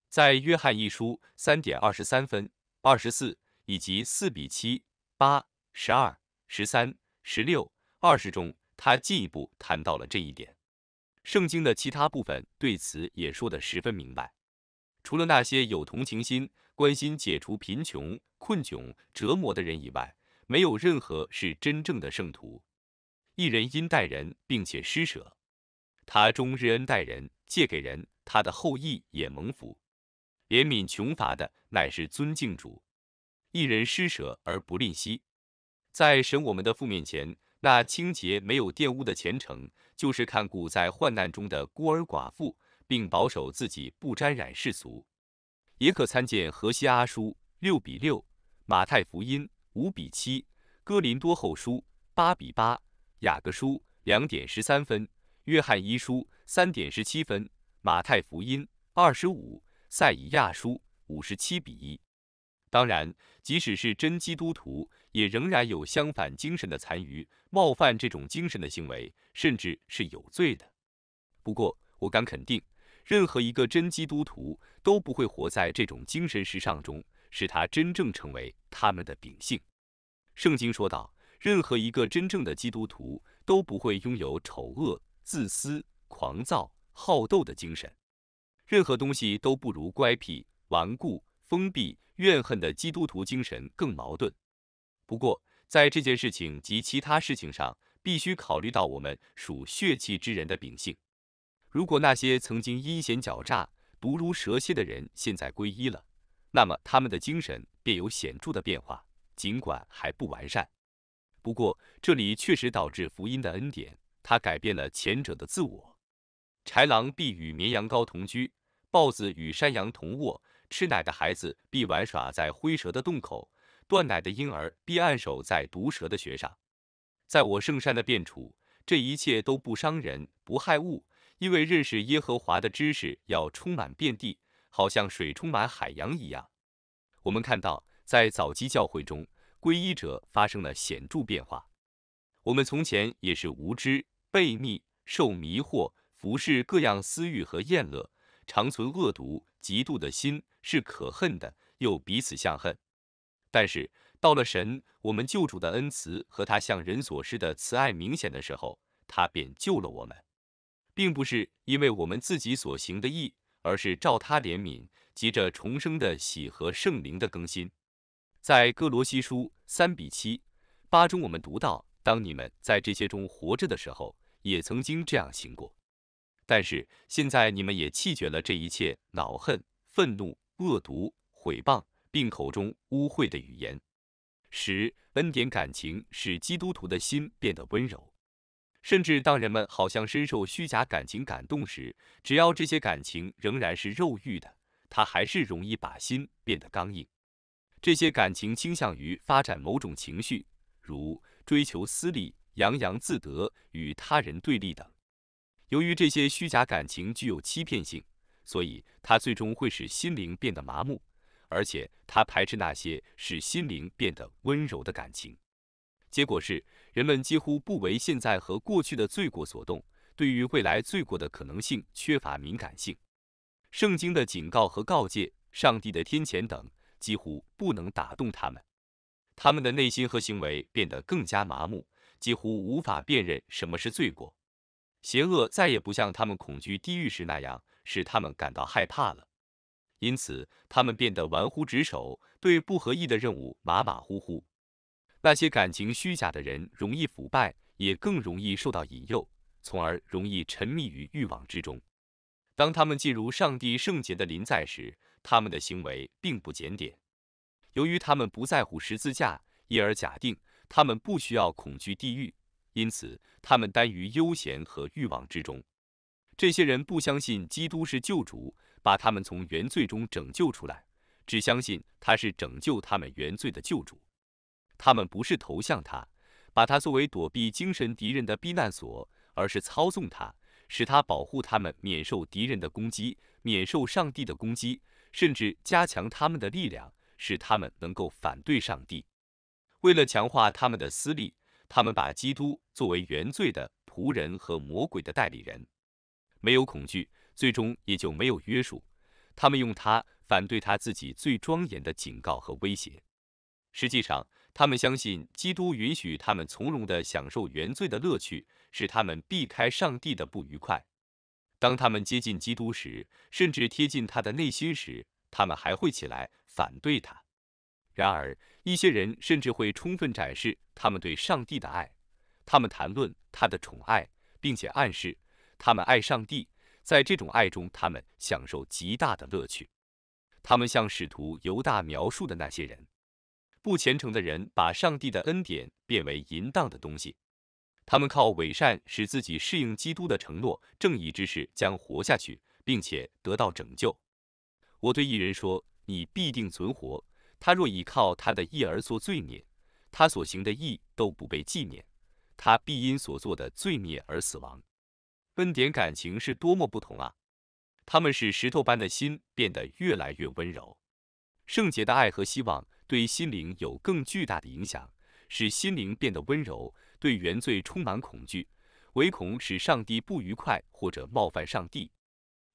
在约翰一书三点二十三分二十四以及四比七八十二十三十六二十中，他进一步谈到了这一点。圣经的其他部分对此也说得十分明白。除了那些有同情心、关心解除贫穷困窘折磨的人以外，没有任何是真正的圣徒。一人因待人，并且施舍，他终日恩待人，借给人，他的后裔也蒙福。怜悯穷乏的乃是尊敬主。一人施舍而不吝惜，在神我们的父面前，那清洁没有玷污的虔诚，就是看顾在患难中的孤儿寡妇，并保守自己不沾染世俗。也可参见《荷西阿书》六比六，《马太福音》五比七，《哥林多后书》八比八。雅各书两点十三分，约翰一书三点十七分，马太福音二十五，赛以亚书五十七比一。当然，即使是真基督徒，也仍然有相反精神的残余。冒犯这种精神的行为，甚至是有罪的。不过，我敢肯定，任何一个真基督徒都不会活在这种精神时尚中，使他真正成为他们的秉性。圣经说道：“任何一个真正的基督徒都不会拥有丑恶、自私、狂躁、好斗的精神。任何东西都不如乖僻、顽固、封闭、怨恨的基督徒精神更矛盾。不过，在这件事情及其他事情上，必须考虑到我们属血气之人的秉性。如果那些曾经阴险狡诈、毒如蛇蝎的人现在皈依了，那么他们的精神便有显著的变化，尽管还不完善。不过，这里确实导致福音的恩典，它改变了前者的自我。豺狼必与绵羊羔同居，豹子与山羊同卧，吃奶的孩子必玩耍在灰蛇的洞口，断奶的婴儿必按手在毒蛇的穴上。在我圣山的遍处，这一切都不伤人，不害物，因为认识耶和华的知识要充满遍地，好像水充满海洋一样。我们看到，在早期教会中。皈依者发生了显著变化。我们从前也是无知、悖逆、受迷惑、服侍各样私欲和厌乐，常存恶毒、嫉妒的心，是可恨的，又彼此相恨。但是到了神，我们救主的恩慈和他向人所示的慈爱明显的时候，他便救了我们，并不是因为我们自己所行的义，而是照他怜悯急着重生的喜和圣灵的更新。在哥罗西书三比七八中，我们读到：当你们在这些中活着的时候，也曾经这样行过。但是现在你们也弃绝了这一切恼恨、愤怒、恶毒、毁谤，并口中污秽的语言，使恩典感情使基督徒的心变得温柔。甚至当人们好像深受虚假感情感动时，只要这些感情仍然是肉欲的，他还是容易把心变得刚硬。这些感情倾向于发展某种情绪，如追求私利、洋洋自得、与他人对立等。由于这些虚假感情具有欺骗性，所以它最终会使心灵变得麻木，而且它排斥那些使心灵变得温柔的感情。结果是，人们几乎不为现在和过去的罪过所动，对于未来罪过的可能性缺乏敏感性。圣经的警告和告诫、上帝的天谴等。几乎不能打动他们，他们的内心和行为变得更加麻木，几乎无法辨认什么是罪过。邪恶再也不像他们恐惧地狱时那样使他们感到害怕了，因此他们变得玩忽职守，对不合意的任务马马虎虎。那些感情虚假的人容易腐败，也更容易受到引诱，从而容易沉迷于欲望之中。当他们进入上帝圣洁的临在时，他们的行为并不检点，由于他们不在乎十字架，因而假定他们不需要恐惧地狱，因此他们耽于悠闲和欲望之中。这些人不相信基督是救主，把他们从原罪中拯救出来，只相信他是拯救他们原罪的救主。他们不是投向他，把他作为躲避精神敌人的避难所，而是操纵他，使他保护他们免受敌人的攻击，免受上帝的攻击。甚至加强他们的力量，使他们能够反对上帝。为了强化他们的私利，他们把基督作为原罪的仆人和魔鬼的代理人。没有恐惧，最终也就没有约束。他们用他反对他自己最庄严的警告和威胁。实际上，他们相信基督允许他们从容地享受原罪的乐趣，使他们避开上帝的不愉快。当他们接近基督时，甚至贴近他的内心时，他们还会起来反对他。然而，一些人甚至会充分展示他们对上帝的爱，他们谈论他的宠爱，并且暗示他们爱上帝。在这种爱中，他们享受极大的乐趣。他们像使徒犹大描述的那些人，不虔诚的人把上帝的恩典变为淫荡的东西。他们靠伪善使自己适应基督的承诺，正义之士将活下去，并且得到拯救。我对一人说：“你必定存活。他若倚靠他的义而做罪孽，他所行的义都不被纪念，他必因所做的罪孽而死亡。”温点感情是多么不同啊！他们使石头般的心变得越来越温柔。圣洁的爱和希望对心灵有更巨大的影响，使心灵变得温柔。对原罪充满恐惧，唯恐使上帝不愉快或者冒犯上帝，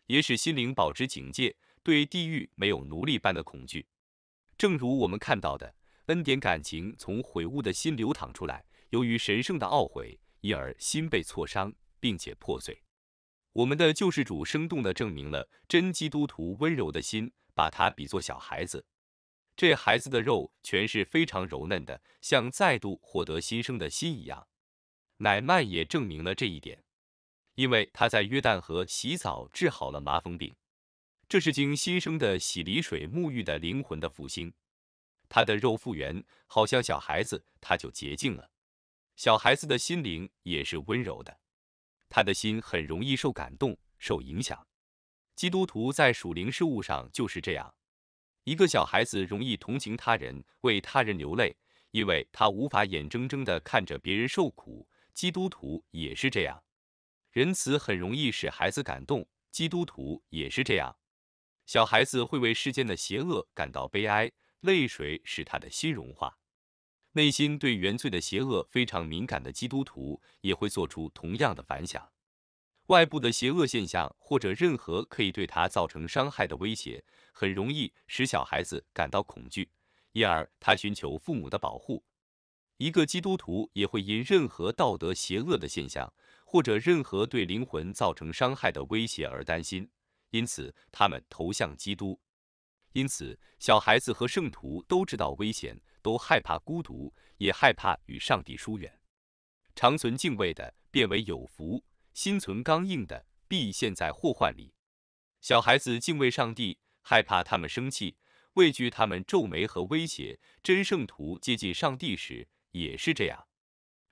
也使心灵保持警戒，对地狱没有奴隶般的恐惧。正如我们看到的，恩典感情从悔悟的心流淌出来，由于神圣的懊悔，因而心被挫伤并且破碎。我们的救世主生动的证明了真基督徒温柔的心，把他比作小孩子。这孩子的肉全是非常柔嫩的，像再度获得新生的心一样。乃曼也证明了这一点，因为他在约旦河洗澡治好了麻风病，这是经新生的洗礼水沐浴的灵魂的复兴。他的肉复原，好像小孩子，他就洁净了。小孩子的心灵也是温柔的，他的心很容易受感动、受影响。基督徒在属灵事物上就是这样。一个小孩子容易同情他人，为他人流泪，因为他无法眼睁睁的看着别人受苦。基督徒也是这样，仁慈很容易使孩子感动，基督徒也是这样。小孩子会为世间的邪恶感到悲哀，泪水使他的心融化。内心对原罪的邪恶非常敏感的基督徒也会做出同样的反响。外部的邪恶现象或者任何可以对他造成伤害的威胁，很容易使小孩子感到恐惧，因而他寻求父母的保护。一个基督徒也会因任何道德邪恶的现象或者任何对灵魂造成伤害的威胁而担心，因此他们投向基督。因此，小孩子和圣徒都知道危险，都害怕孤独，也害怕与上帝疏远。长存敬畏的，变为有福。心存刚硬的必陷在祸患里。小孩子敬畏上帝，害怕他们生气，畏惧他们皱眉和威胁。真圣徒接近上帝时也是这样。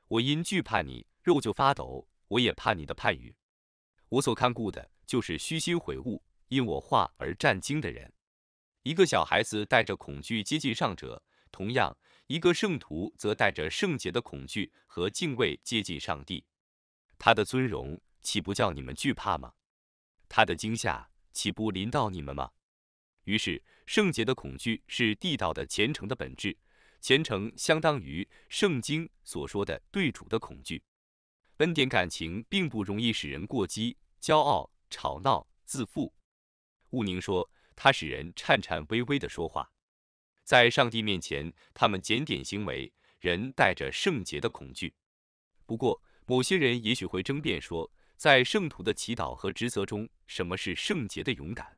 我因惧怕你，肉就发抖。我也怕你的判语。我所看顾的就是虚心悔悟，因我话而战惊的人。一个小孩子带着恐惧接近上者，同样，一个圣徒则带着圣洁的恐惧和敬畏接近上帝。他的尊荣岂不叫你们惧怕吗？他的惊吓岂不临到你们吗？于是，圣洁的恐惧是地道的虔诚的本质，虔诚相当于圣经所说的对主的恐惧。恩典感情并不容易使人过激、骄傲、吵闹、自负。勿宁说，它使人颤颤巍巍的说话。在上帝面前，他们检点行为，人带着圣洁的恐惧。不过。某些人也许会争辩说，在圣徒的祈祷和职责中，什么是圣洁的勇敢？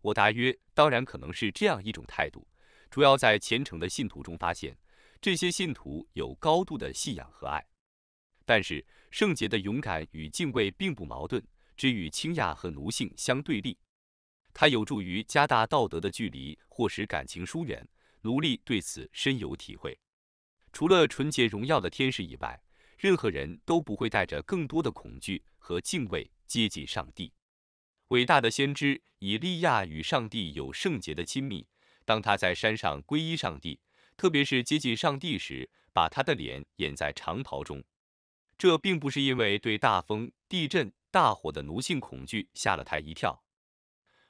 我答曰：当然可能是这样一种态度，主要在虔诚的信徒中发现。这些信徒有高度的信仰和爱。但是，圣洁的勇敢与敬畏并不矛盾，只与倾轧和奴性相对立。它有助于加大道德的距离或使感情疏远。奴隶对此深有体会。除了纯洁荣耀的天使以外，任何人都不会带着更多的恐惧和敬畏接近上帝。伟大的先知以利亚与上帝有圣洁的亲密。当他在山上皈依上帝，特别是接近上帝时，把他的脸掩在长袍中。这并不是因为对大风、地震、大火的奴性恐惧吓了他一跳，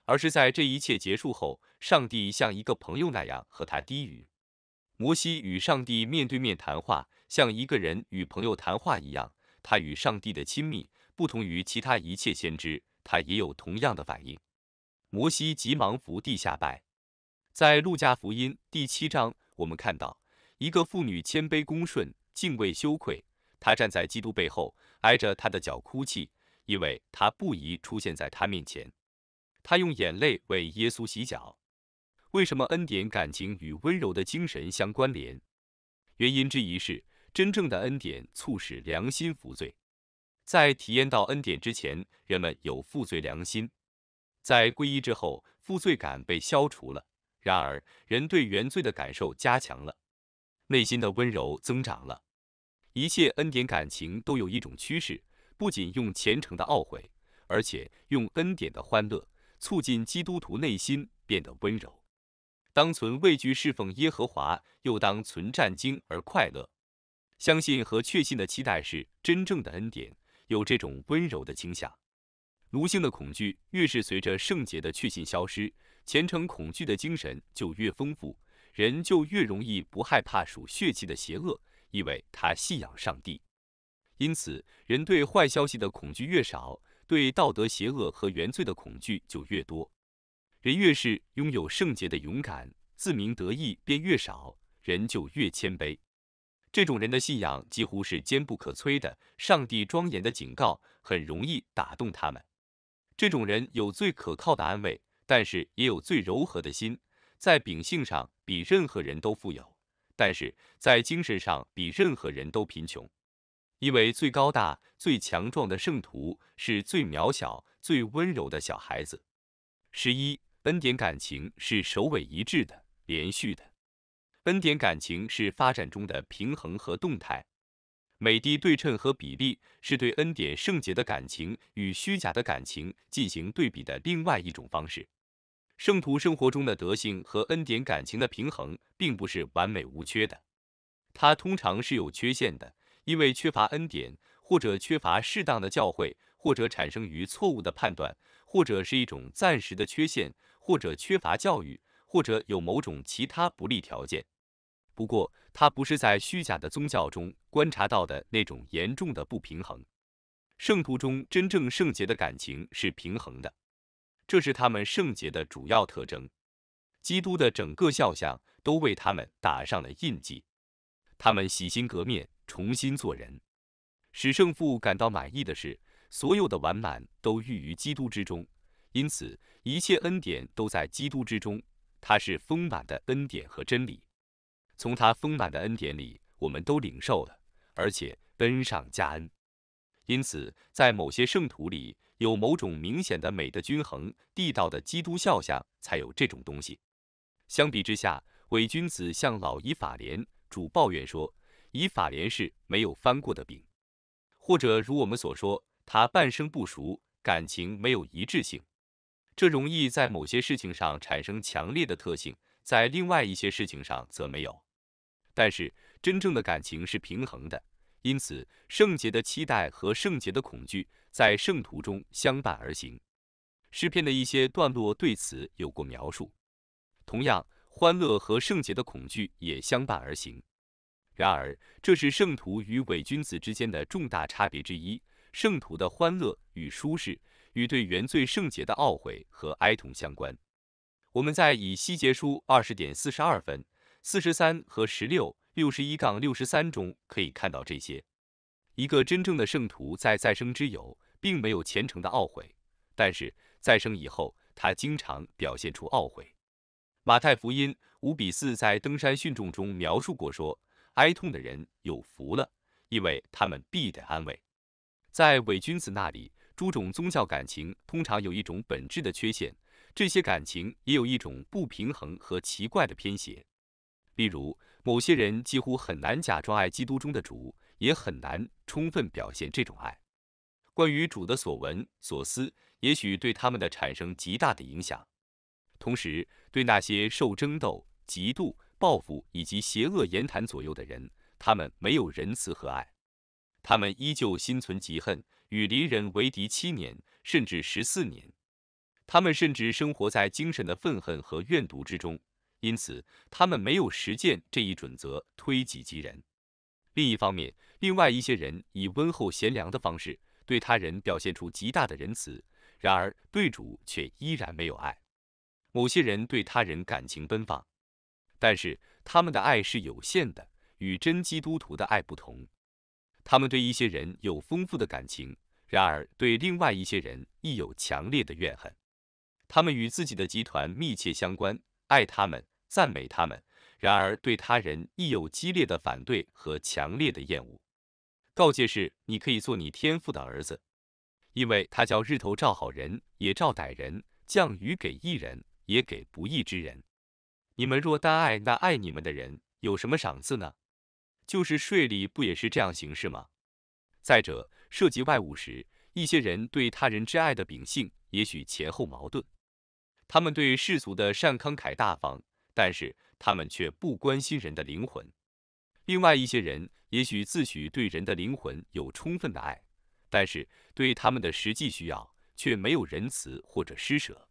而是在这一切结束后，上帝像一个朋友那样和他低语。摩西与上帝面对面谈话。像一个人与朋友谈话一样，他与上帝的亲密不同于其他一切先知，他也有同样的反应。摩西急忙伏地下拜。在路加福音第七章，我们看到一个妇女谦卑、恭顺、敬畏、羞愧，她站在基督背后，挨着他的脚哭泣，因为她不宜出现在他面前。她用眼泪为耶稣洗脚。为什么恩典、感情与温柔的精神相关联？原因之一是。真正的恩典促使良心服罪，在体验到恩典之前，人们有负罪良心；在皈依之后，负罪感被消除了。然而，人对原罪的感受加强了，内心的温柔增长了。一切恩典感情都有一种趋势，不仅用虔诚的懊悔，而且用恩典的欢乐促进基督徒内心变得温柔。当存畏惧侍奉耶和华，又当存战惊而快乐。相信和确信的期待是真正的恩典，有这种温柔的倾向。奴性的恐惧越是随着圣洁的确信消失，虔诚恐惧的精神就越丰富，人就越容易不害怕属血气的邪恶，因为他信仰上帝。因此，人对坏消息的恐惧越少，对道德邪恶和原罪的恐惧就越多。人越是拥有圣洁的勇敢，自鸣得意便越少，人就越谦卑。这种人的信仰几乎是坚不可摧的。上帝庄严的警告很容易打动他们。这种人有最可靠的安慰，但是也有最柔和的心。在秉性上比任何人都富有，但是在精神上比任何人都贫穷。因为最高大、最强壮的圣徒是最渺小、最温柔的小孩子。十一恩典感情是首尾一致的、连续的。恩典感情是发展中的平衡和动态，美的对称和比例是对恩典圣洁的感情与虚假的感情进行对比的另外一种方式。圣徒生活中的德性和恩典感情的平衡并不是完美无缺的，它通常是有缺陷的，因为缺乏恩典，或者缺乏适当的教诲，或者产生于错误的判断，或者是一种暂时的缺陷，或者缺乏教育，或者有某种其他不利条件。不过，他不是在虚假的宗教中观察到的那种严重的不平衡。圣徒中真正圣洁的感情是平衡的，这是他们圣洁的主要特征。基督的整个肖像都为他们打上了印记。他们洗心革面，重新做人。使圣父感到满意的是，所有的完满都寓于基督之中，因此一切恩典都在基督之中。他是丰满的恩典和真理。从他丰满的恩典里，我们都领受了，而且恩上加恩。因此，在某些圣徒里，有某种明显的美的均衡，地道的基督肖像才有这种东西。相比之下，伪君子像老伊法连主抱怨说：“以法连是没有翻过的饼，或者如我们所说，他半生不熟，感情没有一致性。这容易在某些事情上产生强烈的特性，在另外一些事情上则没有。”但是，真正的感情是平衡的，因此圣洁的期待和圣洁的恐惧在圣徒中相伴而行。诗篇的一些段落对此有过描述。同样，欢乐和圣洁的恐惧也相伴而行。然而，这是圣徒与伪君子之间的重大差别之一。圣徒的欢乐与舒适，与对原罪圣洁的懊悔和哀痛相关。我们在以西结书二十点四十二分。四十三和十六六十一杠六十三中可以看到这些。一个真正的圣徒在再生之友，并没有虔诚的懊悔，但是再生以后，他经常表现出懊悔。马太福音五比四在登山训众中描述过说，哀痛的人有福了，因为他们必得安慰。在伪君子那里，诸种宗教感情通常有一种本质的缺陷，这些感情也有一种不平衡和奇怪的偏斜。例如，某些人几乎很难假装爱基督中的主，也很难充分表现这种爱。关于主的所闻所思，也许对他们的产生极大的影响。同时，对那些受争斗、嫉妒、报复以及邪恶言谈左右的人，他们没有仁慈和爱，他们依旧心存嫉恨，与邻人为敌七年，甚至十四年。他们甚至生活在精神的愤恨和怨毒之中。因此，他们没有实践这一准则，推己及人。另一方面，另外一些人以温厚贤良的方式对他人表现出极大的仁慈，然而对主却依然没有爱。某些人对他人感情奔放，但是他们的爱是有限的，与真基督徒的爱不同。他们对一些人有丰富的感情，然而对另外一些人亦有强烈的怨恨。他们与自己的集团密切相关。爱他们，赞美他们；然而对他人亦有激烈的反对和强烈的厌恶。告诫是：你可以做你天赋的儿子，因为他叫日头照好人，也照歹人；降雨给义人，也给不义之人。你们若单爱那爱你们的人，有什么赏赐呢？就是税礼，不也是这样行事吗？再者，涉及外物时，一些人对他人之爱的秉性，也许前后矛盾。他们对世俗的善慷慨大方，但是他们却不关心人的灵魂。另外一些人也许自诩对人的灵魂有充分的爱，但是对他们的实际需要却没有仁慈或者施舍。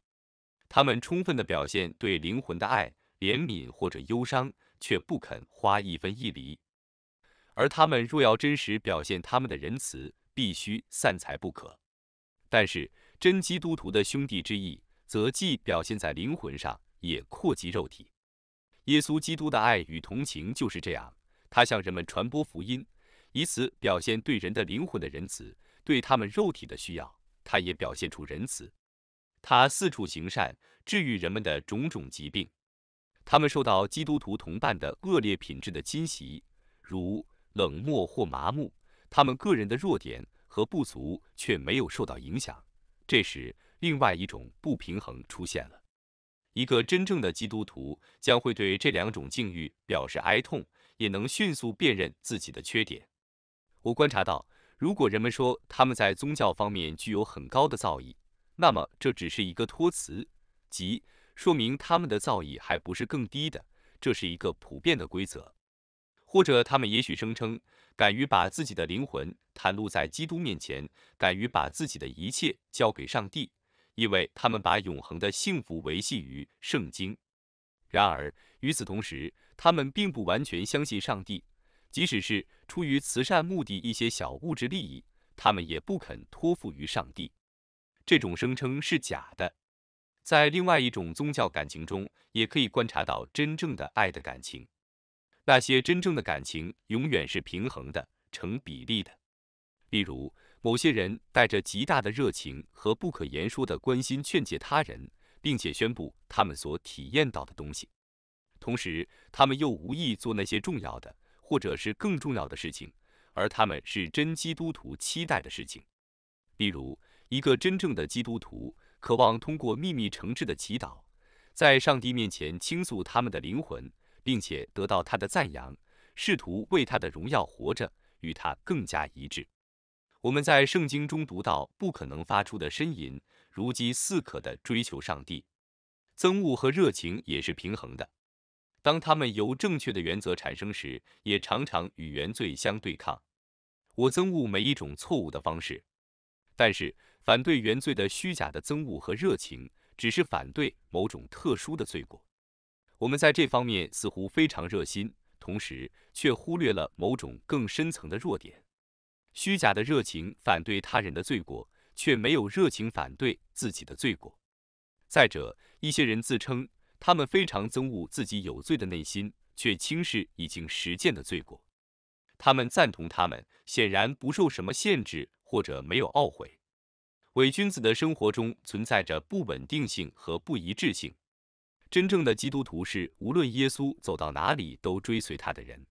他们充分的表现对灵魂的爱、怜悯或者忧伤，却不肯花一分一厘。而他们若要真实表现他们的仁慈，必须散财不可。但是真基督徒的兄弟之意则既表现在灵魂上，也扩及肉体。耶稣基督的爱与同情就是这样，他向人们传播福音，以此表现对人的灵魂的仁慈，对他们肉体的需要。他也表现出仁慈，他四处行善，治愈人们的种种疾病。他们受到基督徒同伴的恶劣品质的侵袭，如冷漠或麻木，他们个人的弱点和不足却没有受到影响。这时，另外一种不平衡出现了。一个真正的基督徒将会对这两种境遇表示哀痛，也能迅速辨认自己的缺点。我观察到，如果人们说他们在宗教方面具有很高的造诣，那么这只是一个托词，即说明他们的造诣还不是更低的。这是一个普遍的规则。或者他们也许声称，敢于把自己的灵魂袒露在基督面前，敢于把自己的一切交给上帝。因为他们把永恒的幸福维系于圣经，然而与此同时，他们并不完全相信上帝。即使是出于慈善目的，一些小物质利益，他们也不肯托付于上帝。这种声称是假的。在另外一种宗教感情中，也可以观察到真正的爱的感情。那些真正的感情永远是平衡的，成比例的。例如。某些人带着极大的热情和不可言说的关心劝诫他人，并且宣布他们所体验到的东西，同时他们又无意做那些重要的或者是更重要的事情，而他们是真基督徒期待的事情。例如，一个真正的基督徒渴望通过秘密诚挚的祈祷，在上帝面前倾诉他们的灵魂，并且得到他的赞扬，试图为他的荣耀活着，与他更加一致。我们在圣经中读到不可能发出的呻吟，如饥似渴地追求上帝。憎恶和热情也是平衡的。当它们由正确的原则产生时，也常常与原罪相对抗。我憎恶每一种错误的方式，但是反对原罪的虚假的憎恶和热情，只是反对某种特殊的罪过。我们在这方面似乎非常热心，同时却忽略了某种更深层的弱点。虚假的热情反对他人的罪过，却没有热情反对自己的罪过。再者，一些人自称他们非常憎恶自己有罪的内心，却轻视已经实践的罪过。他们赞同他们显然不受什么限制，或者没有懊悔。伪君子的生活中存在着不稳定性和不一致性。真正的基督徒是无论耶稣走到哪里都追随他的人。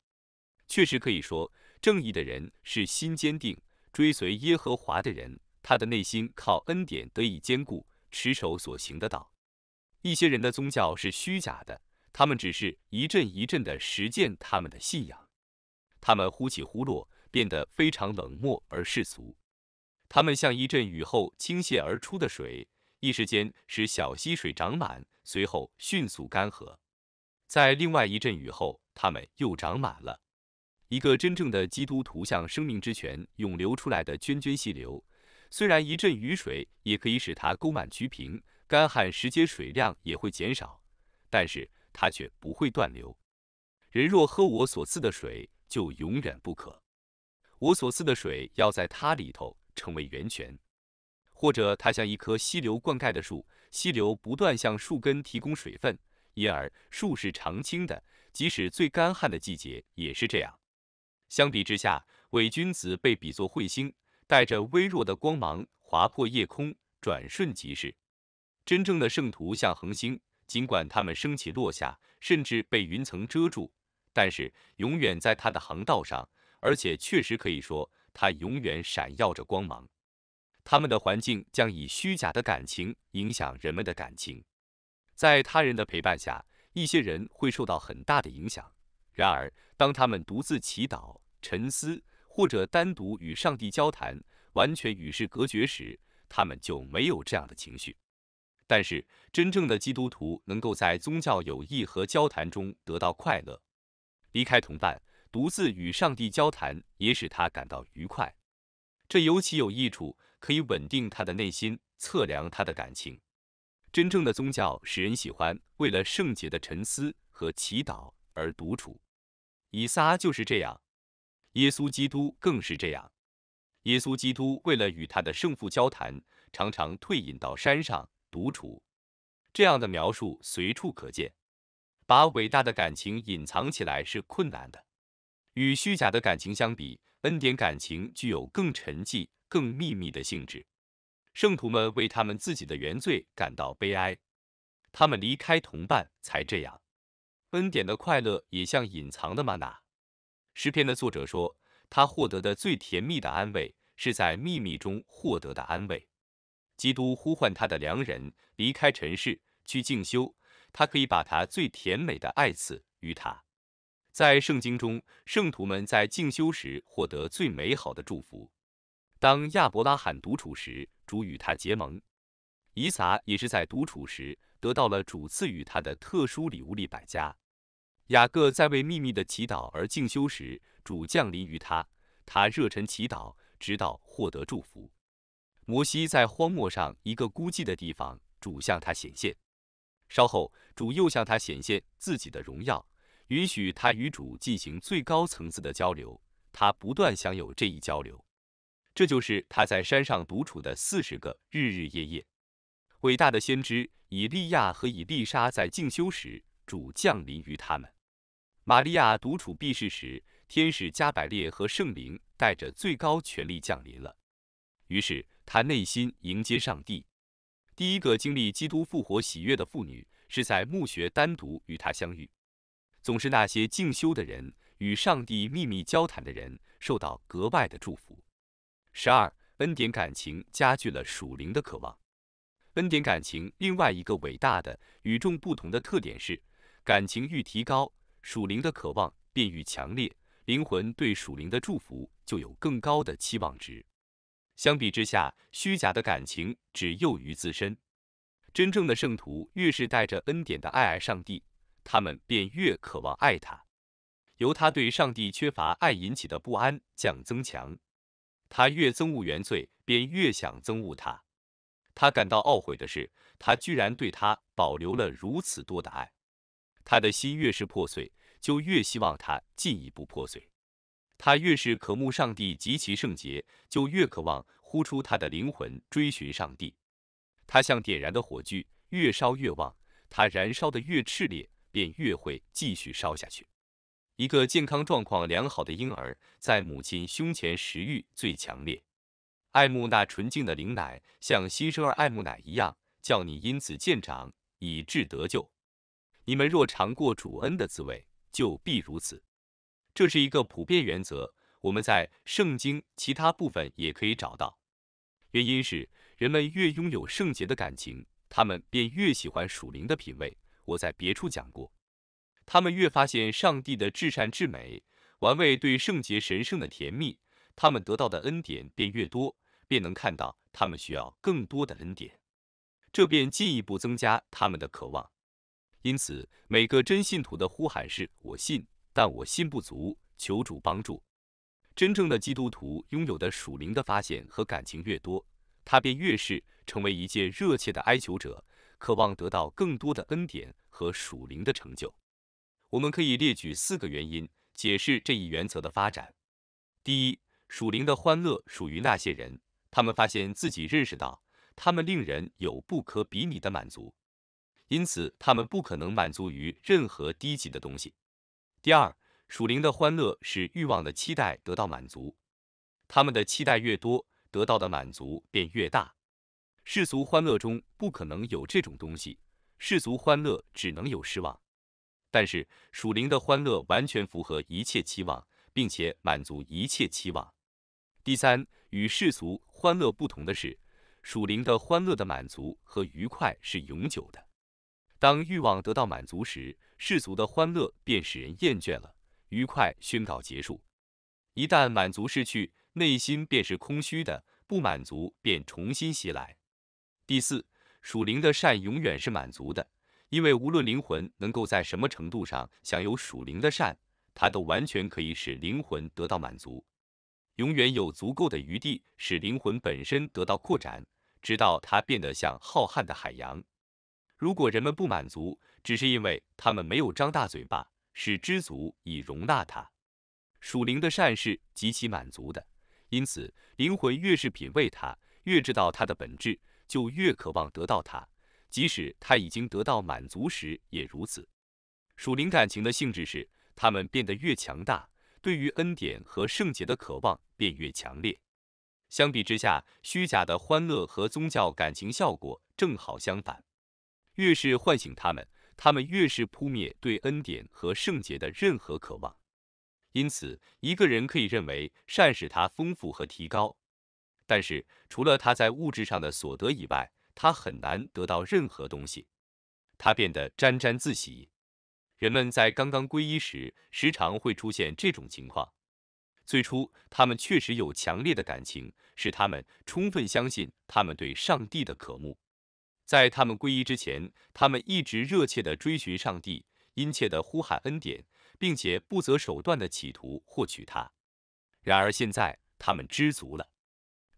确实可以说。正义的人是心坚定、追随耶和华的人，他的内心靠恩典得以坚固，持守所行的道。一些人的宗教是虚假的，他们只是一阵一阵地实践他们的信仰，他们忽起忽落，变得非常冷漠而世俗。他们像一阵雨后倾泻而出的水，一时间使小溪水涨满，随后迅速干涸。在另外一阵雨后，他们又涨满了。一个真正的基督徒向生命之泉涌流出来的涓涓细流，虽然一阵雨水也可以使它沟满渠平，干旱时节水量也会减少，但是它却不会断流。人若喝我所赐的水，就永远不渴。我所赐的水要在它里头成为源泉，或者它像一棵溪流灌溉的树，溪流不断向树根提供水分，因而树是常青的，即使最干旱的季节也是这样。相比之下，伪君子被比作彗星，带着微弱的光芒划破夜空，转瞬即逝；真正的圣徒像恒星，尽管他们升起落下，甚至被云层遮住，但是永远在他的航道上，而且确实可以说他永远闪耀着光芒。他们的环境将以虚假的感情影响人们的感情，在他人的陪伴下，一些人会受到很大的影响；然而，当他们独自祈祷，沉思或者单独与上帝交谈，完全与世隔绝时，他们就没有这样的情绪。但是，真正的基督徒能够在宗教友谊和交谈中得到快乐。离开同伴，独自与上帝交谈也使他感到愉快。这尤其有益处，可以稳定他的内心，测量他的感情。真正的宗教使人喜欢为了圣洁的沉思和祈祷而独处。以撒就是这样。耶稣基督更是这样。耶稣基督为了与他的圣父交谈，常常退隐到山上独处。这样的描述随处可见。把伟大的感情隐藏起来是困难的。与虚假的感情相比，恩典感情具有更沉寂、更秘密的性质。圣徒们为他们自己的原罪感到悲哀，他们离开同伴才这样。恩典的快乐也像隐藏的玛娜。诗篇的作者说，他获得的最甜蜜的安慰是在秘密中获得的安慰。基督呼唤他的良人离开尘世去静修，他可以把他最甜美的爱赐予他。在圣经中，圣徒们在静修时获得最美好的祝福。当亚伯拉罕独处时，主与他结盟；以撒也是在独处时得到了主赐予他的特殊礼物——利百加。雅各在为秘密的祈祷而静修时，主降临于他，他热忱祈祷，直到获得祝福。摩西在荒漠上一个孤寂的地方，主向他显现。稍后，主又向他显现自己的荣耀，允许他与主进行最高层次的交流。他不断享有这一交流，这就是他在山上独处的四十个日日夜夜。伟大的先知以利亚和以利沙在静修时，主降临于他们。玛利亚独处避世时，天使加百列和圣灵带着最高权力降临了。于是她内心迎接上帝。第一个经历基督复活喜悦的妇女是在墓穴单独与他相遇。总是那些静修的人与上帝秘密交谈的人受到格外的祝福。十二恩典感情加剧了属灵的渴望。恩典感情另外一个伟大的与众不同的特点是感情欲提高。属灵的渴望便愈强烈，灵魂对属灵的祝福就有更高的期望值。相比之下，虚假的感情只囿于自身。真正的圣徒越是带着恩典的爱爱上帝，他们便越渴望爱他。由他对上帝缺乏爱引起的不安将增强。他越憎恶原罪，便越想憎恶他。他感到懊悔的是，他居然对他保留了如此多的爱。他的心越是破碎，就越希望他进一步破碎；他越是渴慕上帝及其圣洁，就越渴望呼出他的灵魂追寻上帝。他像点燃的火炬，越烧越旺；他燃烧的越炽烈，便越会继续烧下去。一个健康状况良好的婴儿，在母亲胸前食欲最强烈，爱慕那纯净的灵奶，像新生儿爱慕奶一样，叫你因此渐长，以致得救。你们若尝过主恩的滋味，就必如此。这是一个普遍原则，我们在圣经其他部分也可以找到。原因是人们越拥有圣洁的感情，他们便越喜欢属灵的品味。我在别处讲过，他们越发现上帝的至善至美，玩味对圣洁神圣的甜蜜，他们得到的恩典便越多，便能看到他们需要更多的恩典，这便进一步增加他们的渴望。因此，每个真信徒的呼喊是：我信，但我信不足，求主帮助。真正的基督徒拥有的属灵的发现和感情越多，他便越是成为一介热切的哀求者，渴望得到更多的恩典和属灵的成就。我们可以列举四个原因，解释这一原则的发展。第一，属灵的欢乐属于那些人，他们发现自己认识到，他们令人有不可比拟的满足。因此，他们不可能满足于任何低级的东西。第二，属灵的欢乐是欲望的期待得到满足，他们的期待越多，得到的满足便越大。世俗欢乐中不可能有这种东西，世俗欢乐只能有失望。但是，属灵的欢乐完全符合一切期望，并且满足一切期望。第三，与世俗欢乐不同的是，属灵的欢乐的满足和愉快是永久的。当欲望得到满足时，世俗的欢乐便使人厌倦了，愉快宣告结束。一旦满足失去，内心便是空虚的，不满足便重新袭来。第四，属灵的善永远是满足的，因为无论灵魂能够在什么程度上享有属灵的善，它都完全可以使灵魂得到满足，永远有足够的余地使灵魂本身得到扩展，直到它变得像浩瀚的海洋。如果人们不满足，只是因为他们没有张大嘴巴，使知足以容纳它。属灵的善是极其满足的，因此灵魂越是品味它，越知道它的本质，就越渴望得到它。即使他已经得到满足时也如此。属灵感情的性质是，他们变得越强大，对于恩典和圣洁的渴望便越强烈。相比之下，虚假的欢乐和宗教感情效果正好相反。越是唤醒他们，他们越是扑灭对恩典和圣洁的任何渴望。因此，一个人可以认为善使他丰富和提高，但是除了他在物质上的所得以外，他很难得到任何东西。他变得沾沾自喜。人们在刚刚皈依时，时常会出现这种情况。最初，他们确实有强烈的感情，使他们充分相信他们对上帝的渴慕。在他们皈依之前，他们一直热切地追寻上帝，殷切地呼喊恩典，并且不择手段地企图获取它。然而现在，他们知足了，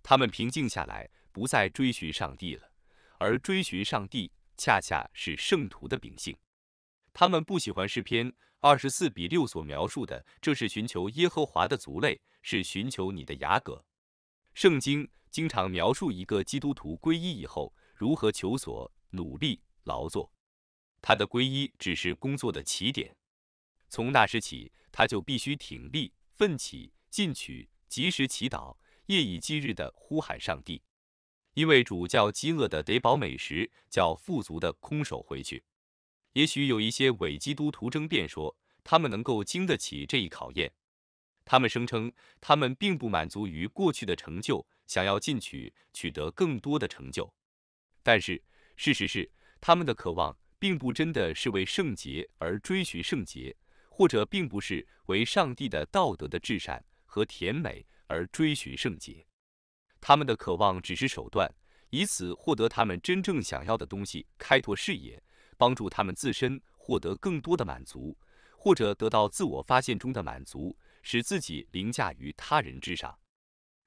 他们平静下来，不再追寻上帝了。而追寻上帝，恰恰是圣徒的秉性。他们不喜欢诗篇二十四比六所描述的，这是寻求耶和华的族类，是寻求你的雅各。圣经经常描述一个基督徒皈依以后。如何求索、努力劳作？他的皈依只是工作的起点。从那时起，他就必须挺立、奋起、进取，及时祈祷，夜以继日地呼喊上帝。因为主叫饥饿的得饱美食，叫富足的空手回去。也许有一些伪基督徒争辩说，他们能够经得起这一考验。他们声称，他们并不满足于过去的成就，想要进取，取得更多的成就。但是，事实是，他们的渴望并不真的是为圣洁而追寻圣洁，或者并不是为上帝的道德的至善和甜美而追寻圣洁。他们的渴望只是手段，以此获得他们真正想要的东西，开拓视野，帮助他们自身获得更多的满足，或者得到自我发现中的满足，使自己凌驾于他人之上。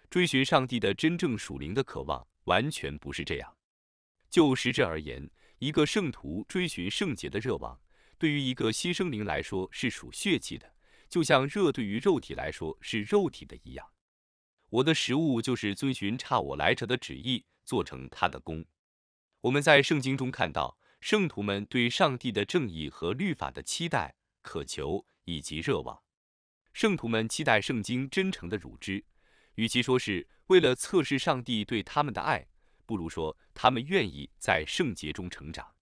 追寻上帝的真正属灵的渴望，完全不是这样。就实质而言，一个圣徒追寻圣洁的热望，对于一个新生灵来说是属血气的，就像热对于肉体来说是肉体的一样。我的食物就是遵循差我来者的旨意，做成他的功。我们在圣经中看到，圣徒们对上帝的正义和律法的期待、渴求以及热望。圣徒们期待圣经真诚的乳汁，与其说是为了测试上帝对他们的爱。不如说，他们愿意在圣洁中成长。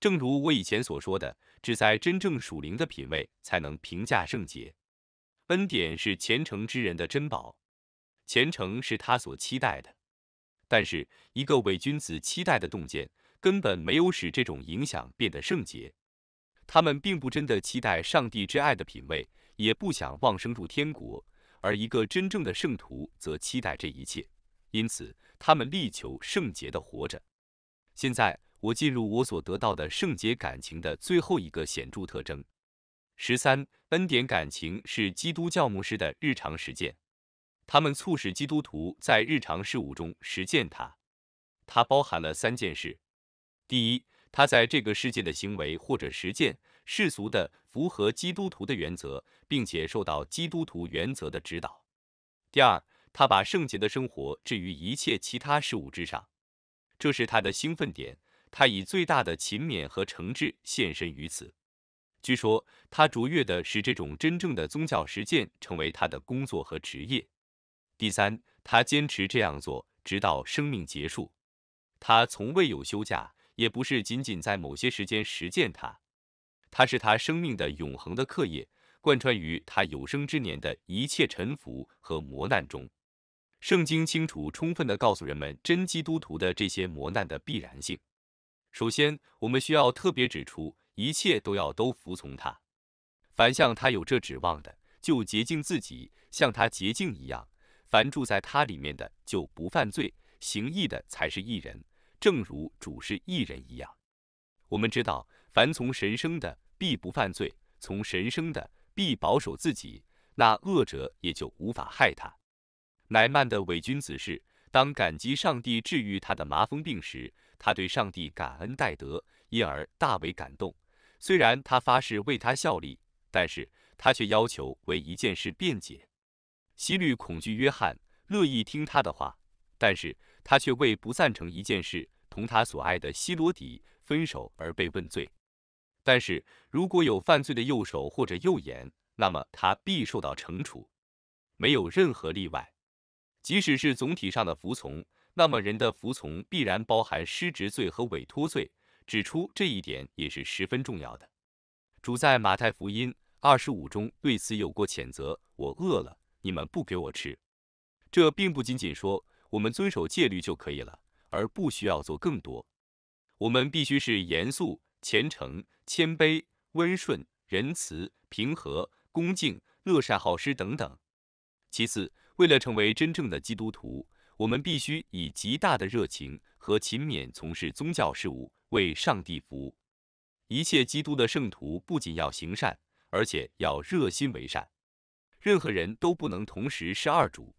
正如我以前所说的，只在真正属灵的品位才能评价圣洁。恩典是虔诚之人的珍宝，虔诚是他所期待的。但是，一个伪君子期待的洞见根本没有使这种影响变得圣洁。他们并不真的期待上帝之爱的品味，也不想望生入天国。而一个真正的圣徒则期待这一切。因此，他们力求圣洁的活着。现在，我进入我所得到的圣洁感情的最后一个显著特征：十三恩典感情是基督教牧师的日常实践，他们促使基督徒在日常事务中实践它。它包含了三件事：第一，他在这个世界的行为或者实践世俗的符合基督徒的原则，并且受到基督徒原则的指导；第二，他把圣洁的生活置于一切其他事物之上，这是他的兴奋点。他以最大的勤勉和诚挚献身于此。据说他卓越的使这种真正的宗教实践成为他的工作和职业。第三，他坚持这样做直到生命结束。他从未有休假，也不是仅仅在某些时间实践它。它是他生命的永恒的课业，贯穿于他有生之年的一切沉浮和磨难中。圣经清楚充分地告诉人们，真基督徒的这些磨难的必然性。首先，我们需要特别指出，一切都要都服从他。凡向他有这指望的，就洁净自己，像他洁净一样；凡住在他里面的，就不犯罪。行义的才是义人，正如主是义人一样。我们知道，凡从神生的，必不犯罪；从神生的，必保守自己。那恶者也就无法害他。乃曼的伪君子是当感激上帝治愈他的麻风病时，他对上帝感恩戴德，因而大为感动。虽然他发誓为他效力，但是他却要求为一件事辩解。希律恐惧约翰，乐意听他的话，但是他却为不赞成一件事同他所爱的西罗底分手而被问罪。但是如果有犯罪的右手或者右眼，那么他必受到惩处，没有任何例外。即使是总体上的服从，那么人的服从必然包含失职罪和委托罪，指出这一点也是十分重要的。主在马太福音二十五中对此有过谴责：“我饿了，你们不给我吃。”这并不仅仅说我们遵守戒律就可以了，而不需要做更多。我们必须是严肃、虔诚、谦卑、温顺、仁慈、平和、恭敬、乐善好施等等。其次。为了成为真正的基督徒，我们必须以极大的热情和勤勉从事宗教事务，为上帝服务。一切基督的圣徒不仅要行善，而且要热心为善。任何人都不能同时是二主，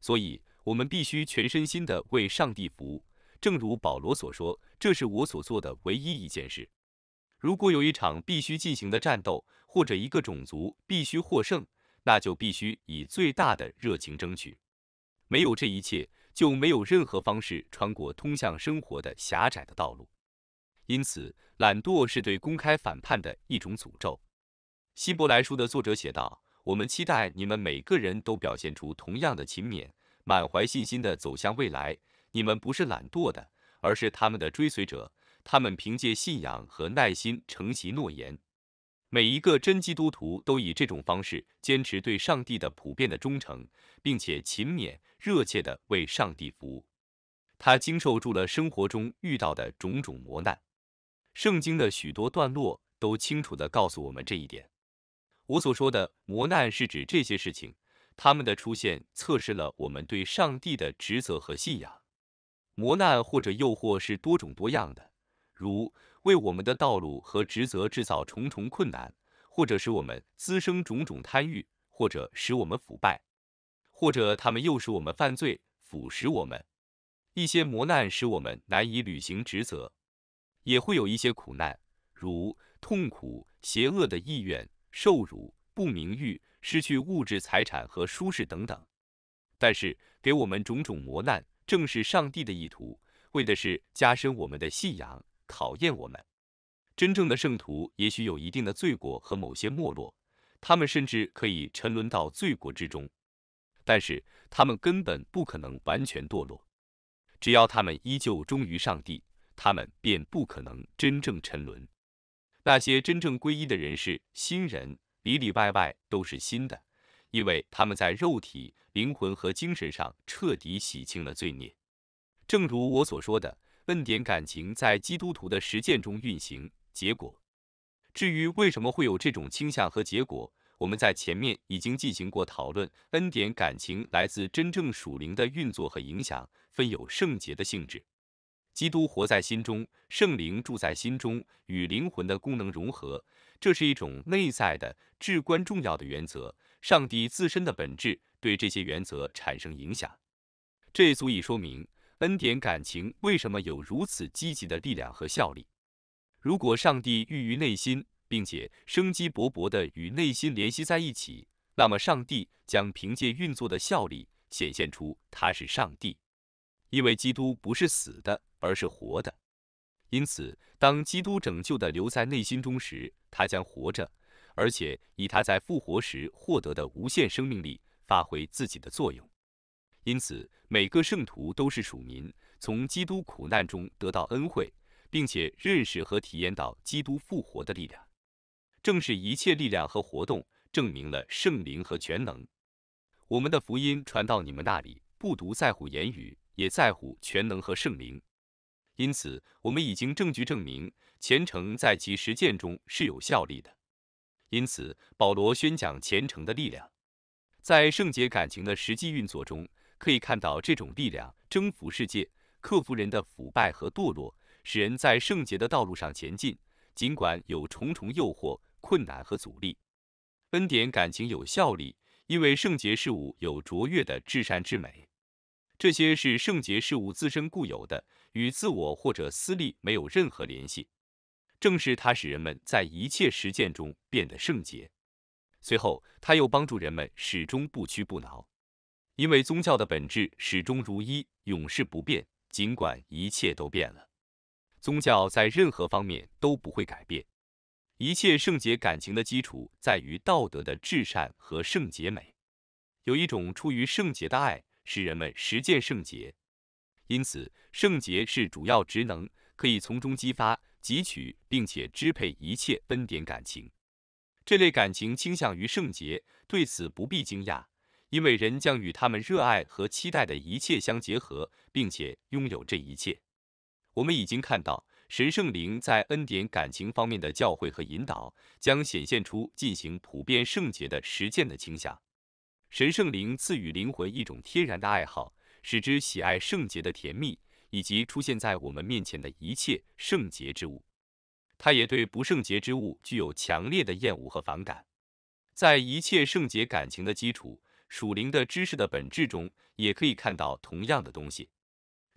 所以我们必须全身心地为上帝服务。正如保罗所说，这是我所做的唯一一件事。如果有一场必须进行的战斗，或者一个种族必须获胜，那就必须以最大的热情争取，没有这一切，就没有任何方式穿过通向生活的狭窄的道路。因此，懒惰是对公开反叛的一种诅咒。希伯来书的作者写道：“我们期待你们每个人都表现出同样的勤勉，满怀信心地走向未来。你们不是懒惰的，而是他们的追随者。他们凭借信仰和耐心承袭诺言。”每一个真基督徒都以这种方式坚持对上帝的普遍的忠诚，并且勤勉热切地为上帝服务。他经受住了生活中遇到的种种磨难。圣经的许多段落都清楚地告诉我们这一点。我所说的磨难是指这些事情，他们的出现测试了我们对上帝的职责和信仰。磨难或者诱惑是多种多样的，如。为我们的道路和职责制造重重困难，或者使我们滋生种种贪欲，或者使我们腐败，或者他们诱使我们犯罪，腐蚀我们。一些磨难使我们难以履行职责，也会有一些苦难，如痛苦、邪恶的意愿、受辱、不名誉、失去物质财产和舒适等等。但是，给我们种种磨难，正是上帝的意图，为的是加深我们的信仰。考验我们，真正的圣徒也许有一定的罪过和某些没落，他们甚至可以沉沦到罪过之中，但是他们根本不可能完全堕落。只要他们依旧忠于上帝，他们便不可能真正沉沦。那些真正皈依的人士，新人里里外外都是新的，因为他们在肉体、灵魂和精神上彻底洗清了罪孽。正如我所说的。恩典感情在基督徒的实践中运行，结果。至于为什么会有这种倾向和结果，我们在前面已经进行过讨论。恩典感情来自真正属灵的运作和影响，分有圣洁的性质。基督活在心中，圣灵住在心中，与灵魂的功能融合，这是一种内在的至关重要的原则。上帝自身的本质对这些原则产生影响，这足以说明。恩典感情为什么有如此积极的力量和效力？如果上帝寓于内心，并且生机勃勃地与内心联系在一起，那么上帝将凭借运作的效力显现出他是上帝。因为基督不是死的，而是活的。因此，当基督拯救的留在内心中时，他将活着，而且以他在复活时获得的无限生命力发挥自己的作用。因此，每个圣徒都是属民，从基督苦难中得到恩惠，并且认识和体验到基督复活的力量。正是一切力量和活动证明了圣灵和全能。我们的福音传到你们那里，不独在乎言语，也在乎全能和圣灵。因此，我们已经证据证明，虔诚在其实践中是有效力的。因此，保罗宣讲虔诚的力量，在圣洁感情的实际运作中。可以看到这种力量征服世界，克服人的腐败和堕落，使人在圣洁的道路上前进，尽管有重重诱惑、困难和阻力。恩典感情有效力，因为圣洁事物有卓越的至善至美，这些是圣洁事物自身固有的，与自我或者私利没有任何联系。正是它使人们在一切实践中变得圣洁，随后它又帮助人们始终不屈不挠。因为宗教的本质始终如一，永世不变。尽管一切都变了，宗教在任何方面都不会改变。一切圣洁感情的基础在于道德的至善和圣洁美。有一种出于圣洁的爱，使人们实践圣洁。因此，圣洁是主要职能，可以从中激发、汲取，并且支配一切分点感情。这类感情倾向于圣洁，对此不必惊讶。因为人将与他们热爱和期待的一切相结合，并且拥有这一切。我们已经看到，神圣灵在恩典感情方面的教诲和引导，将显现出进行普遍圣洁的实践的倾向。神圣灵赐予灵魂一种天然的爱好，使之喜爱圣洁的甜蜜，以及出现在我们面前的一切圣洁之物。他也对不圣洁之物具有强烈的厌恶和反感。在一切圣洁感情的基础。属灵的知识的本质中，也可以看到同样的东西。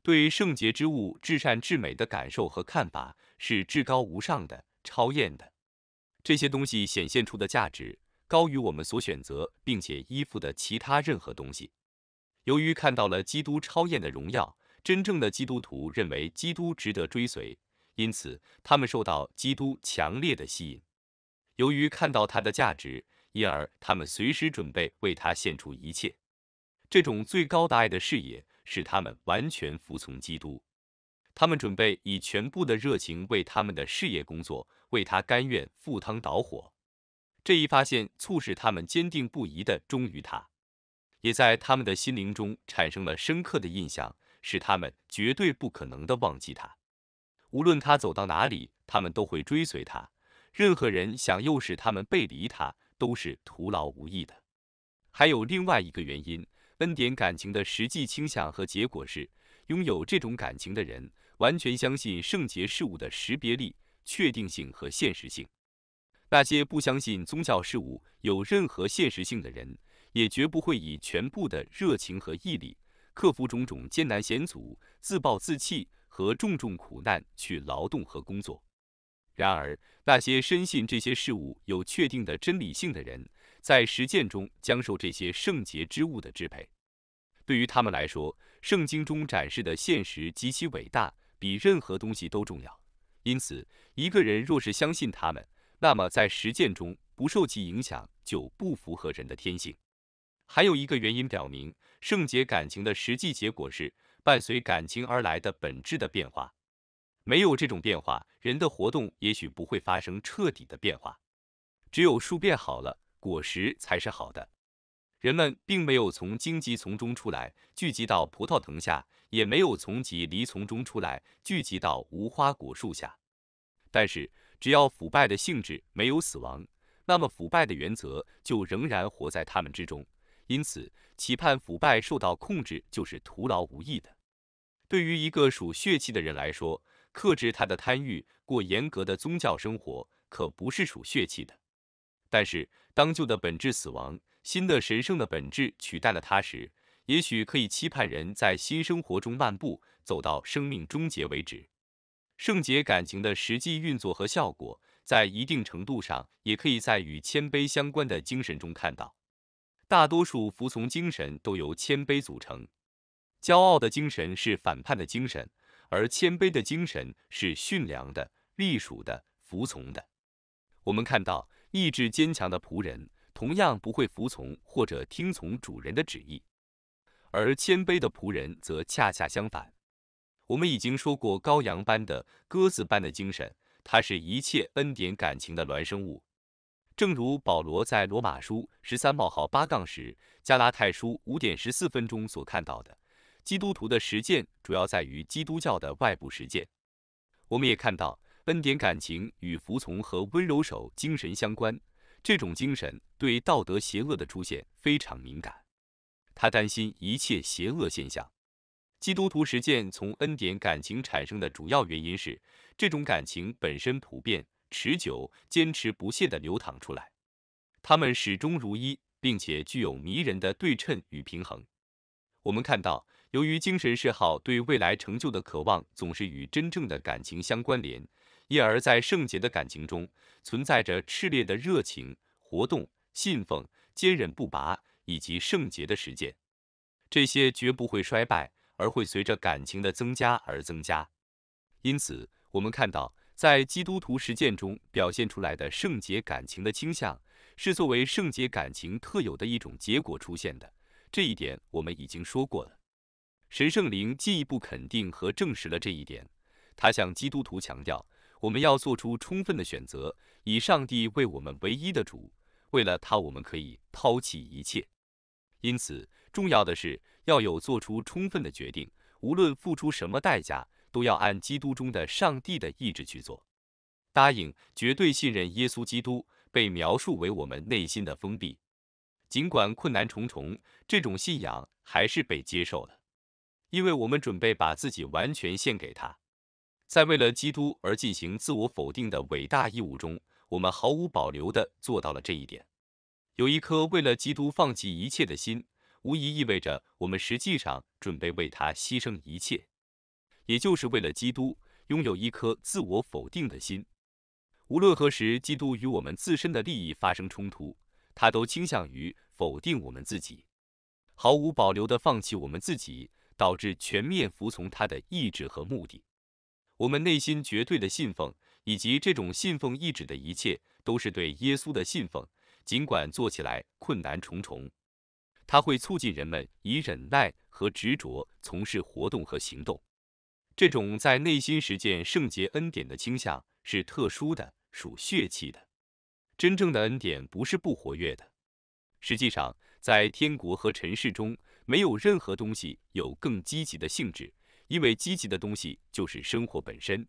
对圣洁之物、至善至美的感受和看法是至高无上的、超验的。这些东西显现出的价值高于我们所选择并且依附的其他任何东西。由于看到了基督超验的荣耀，真正的基督徒认为基督值得追随，因此他们受到基督强烈的吸引。由于看到它的价值。因而，他们随时准备为他献出一切。这种最高的爱的事业使他们完全服从基督。他们准备以全部的热情为他们的事业工作，为他甘愿赴汤蹈火。这一发现促使他们坚定不移地忠于他，也在他们的心灵中产生了深刻的印象，使他们绝对不可能的忘记他。无论他走到哪里，他们都会追随他。任何人想诱使他们背离他。都是徒劳无益的。还有另外一个原因，恩典感情的实际倾向和结果是，拥有这种感情的人完全相信圣洁事物的识别力、确定性和现实性；那些不相信宗教事物有任何现实性的人，也绝不会以全部的热情和毅力克服种种艰难险阻、自暴自弃和重重苦难去劳动和工作。然而，那些深信这些事物有确定的真理性的人，在实践中将受这些圣洁之物的支配。对于他们来说，圣经中展示的现实极其伟大，比任何东西都重要。因此，一个人若是相信他们，那么在实践中不受其影响就不符合人的天性。还有一个原因表明，圣洁感情的实际结果是伴随感情而来的本质的变化。没有这种变化，人的活动也许不会发生彻底的变化。只有树变好了，果实才是好的。人们并没有从荆棘丛中出来，聚集到葡萄藤下，也没有从棘梨丛中出来，聚集到无花果树下。但是，只要腐败的性质没有死亡，那么腐败的原则就仍然活在他们之中。因此，期盼腐败受到控制就是徒劳无益的。对于一个属血气的人来说，克制他的贪欲，过严格的宗教生活，可不是属血气的。但是，当旧的本质死亡，新的神圣的本质取代了他时，也许可以期盼人在新生活中漫步，走到生命终结为止。圣洁感情的实际运作和效果，在一定程度上也可以在与谦卑相关的精神中看到。大多数服从精神都由谦卑组成。骄傲的精神是反叛的精神。而谦卑的精神是驯良的、隶属的、服从的。我们看到意志坚强的仆人同样不会服从或者听从主人的旨意，而谦卑的仆人则恰恰相反。我们已经说过，羔羊般的、鸽子般的精神，它是一切恩典感情的孪生物。正如保罗在罗马书十三冒号八杠时，加拉太书五点十四分钟所看到的。基督徒的实践主要在于基督教的外部实践。我们也看到，恩典感情与服从和温柔守精神相关。这种精神对道德邪恶的出现非常敏感。他担心一切邪恶现象。基督徒实践从恩典感情产生的主要原因是，这种感情本身普遍、持久、坚持不懈地流淌出来。它们始终如一，并且具有迷人的对称与平衡。我们看到。由于精神嗜好对未来成就的渴望总是与真正的感情相关联，因而，在圣洁的感情中存在着炽烈的热情、活动、信奉、坚韧不拔以及圣洁的实践，这些绝不会衰败，而会随着感情的增加而增加。因此，我们看到，在基督徒实践中表现出来的圣洁感情的倾向，是作为圣洁感情特有的一种结果出现的。这一点我们已经说过了。神圣灵进一步肯定和证实了这一点。他向基督徒强调，我们要做出充分的选择，以上帝为我们唯一的主，为了他，我们可以抛弃一切。因此，重要的是要有做出充分的决定，无论付出什么代价，都要按基督中的上帝的意志去做。答应、绝对信任耶稣基督，被描述为我们内心的封闭。尽管困难重重，这种信仰还是被接受了。因为我们准备把自己完全献给他，在为了基督而进行自我否定的伟大义务中，我们毫无保留地做到了这一点。有一颗为了基督放弃一切的心，无疑意味着我们实际上准备为他牺牲一切，也就是为了基督拥有一颗自我否定的心。无论何时基督与我们自身的利益发生冲突，他都倾向于否定我们自己，毫无保留地放弃我们自己。导致全面服从他的意志和目的。我们内心绝对的信奉，以及这种信奉意志的一切，都是对耶稣的信奉。尽管做起来困难重重，它会促进人们以忍耐和执着从事活动和行动。这种在内心实践圣洁恩典的倾向是特殊的，属血气的。真正的恩典不是不活跃的。实际上，在天国和尘世中。没有任何东西有更积极的性质，因为积极的东西就是生活本身。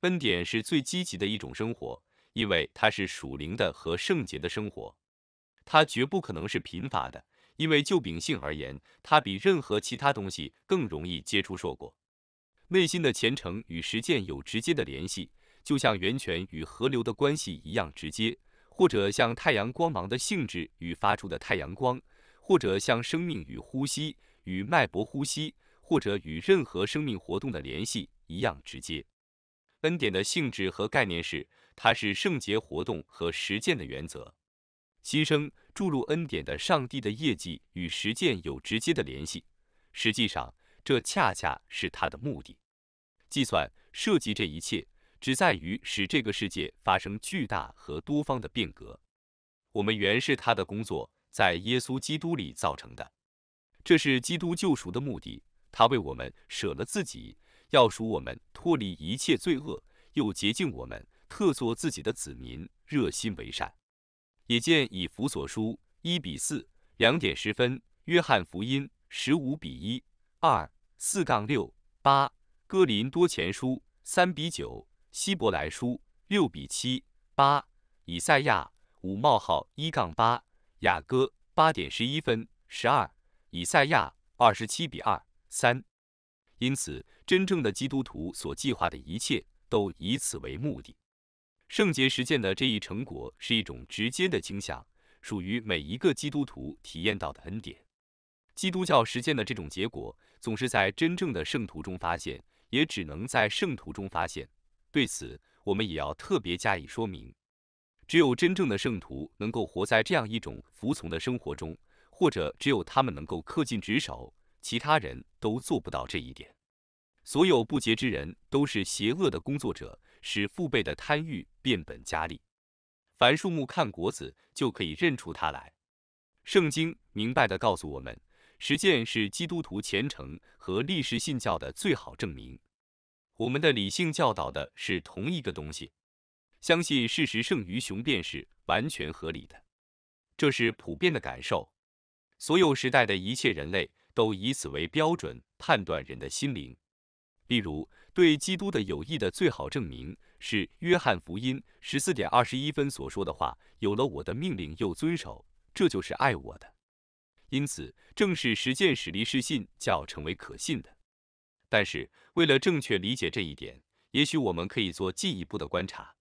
恩典是最积极的一种生活，因为它是属灵的和圣洁的生活，它绝不可能是贫乏的，因为就秉性而言，它比任何其他东西更容易结出硕果。内心的虔诚与实践有直接的联系，就像源泉与河流的关系一样直接，或者像太阳光芒的性质与发出的太阳光。或者像生命与呼吸与脉搏呼吸，或者与任何生命活动的联系一样直接。恩典的性质和概念是，它是圣洁活动和实践的原则。牺牲注入恩典的上帝的业绩与实践有直接的联系，实际上，这恰恰是它的目的。计算设计这一切，只在于使这个世界发生巨大和多方的变革。我们原是他的工作。在耶稣基督里造成的，这是基督救赎的目的。他为我们舍了自己，要赎我们脱离一切罪恶，又洁净我们，特作自己的子民，热心为善。也见以弗所书一比四两点十分，约翰福音十五比一二四杠六八，哥林多前书三比九，希伯来书六比七八，以赛亚五冒号一杠八。雅歌八点十一分十二，以赛亚二十七比二三。因此，真正的基督徒所计划的一切都以此为目的。圣洁实践的这一成果是一种直接的倾向，属于每一个基督徒体验到的恩典。基督教实践的这种结果总是在真正的圣徒中发现，也只能在圣徒中发现。对此，我们也要特别加以说明。只有真正的圣徒能够活在这样一种服从的生活中，或者只有他们能够恪尽职守，其他人都做不到这一点。所有不洁之人都是邪恶的工作者，使父辈的贪欲变本加厉。凡树木看果子就可以认出他来。圣经明白地告诉我们，实践是基督徒虔诚和历史信教的最好证明。我们的理性教导的是同一个东西。相信事实胜于雄辩是完全合理的，这是普遍的感受。所有时代的一切人类都以此为标准判断人的心灵。例如，对基督的友谊的最好证明是《约翰福音》十四点二十一分所说的话：“有了我的命令又遵守，这就是爱我的。”因此，正是实践使立誓信教成为可信的。但是，为了正确理解这一点，也许我们可以做进一步的观察。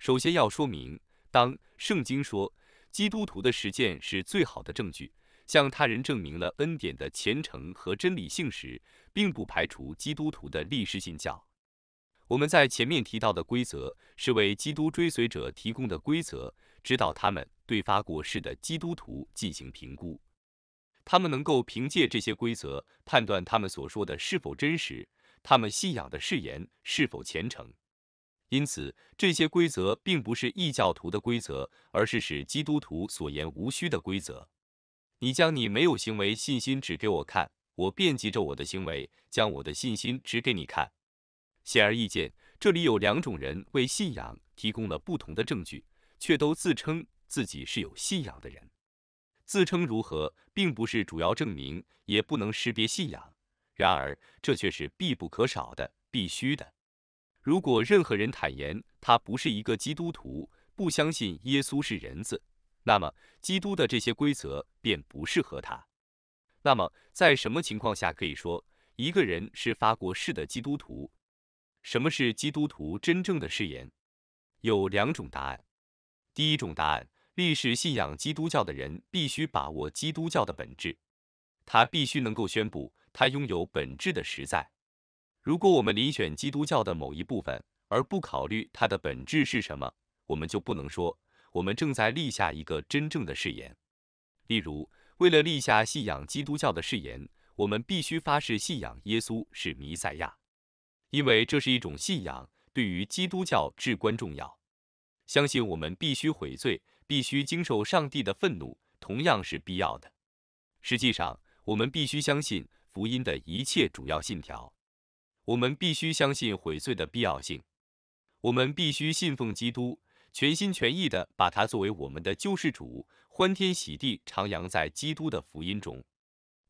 首先要说明，当圣经说基督徒的实践是最好的证据，向他人证明了恩典的虔诚和真理性时，并不排除基督徒的历史信教。我们在前面提到的规则是为基督追随者提供的规则，指导他们对发过誓的基督徒进行评估。他们能够凭借这些规则判断他们所说的是否真实，他们信仰的誓言是否虔诚。因此，这些规则并不是异教徒的规则，而是使基督徒所言无虚的规则。你将你没有行为信心指给我看，我遍计着我的行为，将我的信心指给你看。显而易见，这里有两种人为信仰提供了不同的证据，却都自称自己是有信仰的人。自称如何，并不是主要证明，也不能识别信仰。然而，这却是必不可少的，必须的。如果任何人坦言他不是一个基督徒，不相信耶稣是人子，那么基督的这些规则便不适合他。那么，在什么情况下可以说一个人是发过誓的基督徒？什么是基督徒真正的誓言？有两种答案。第一种答案：历史信仰基督教的人必须把握基督教的本质，他必须能够宣布他拥有本质的实在。如果我们遴选基督教的某一部分，而不考虑它的本质是什么，我们就不能说我们正在立下一个真正的誓言。例如，为了立下信仰基督教的誓言，我们必须发誓信仰耶稣是弥赛亚，因为这是一种信仰对于基督教至关重要。相信我们必须悔罪，必须经受上帝的愤怒，同样是必要的。实际上，我们必须相信福音的一切主要信条。我们必须相信悔罪的必要性，我们必须信奉基督，全心全意地把它作为我们的救世主，欢天喜地徜徉在基督的福音中。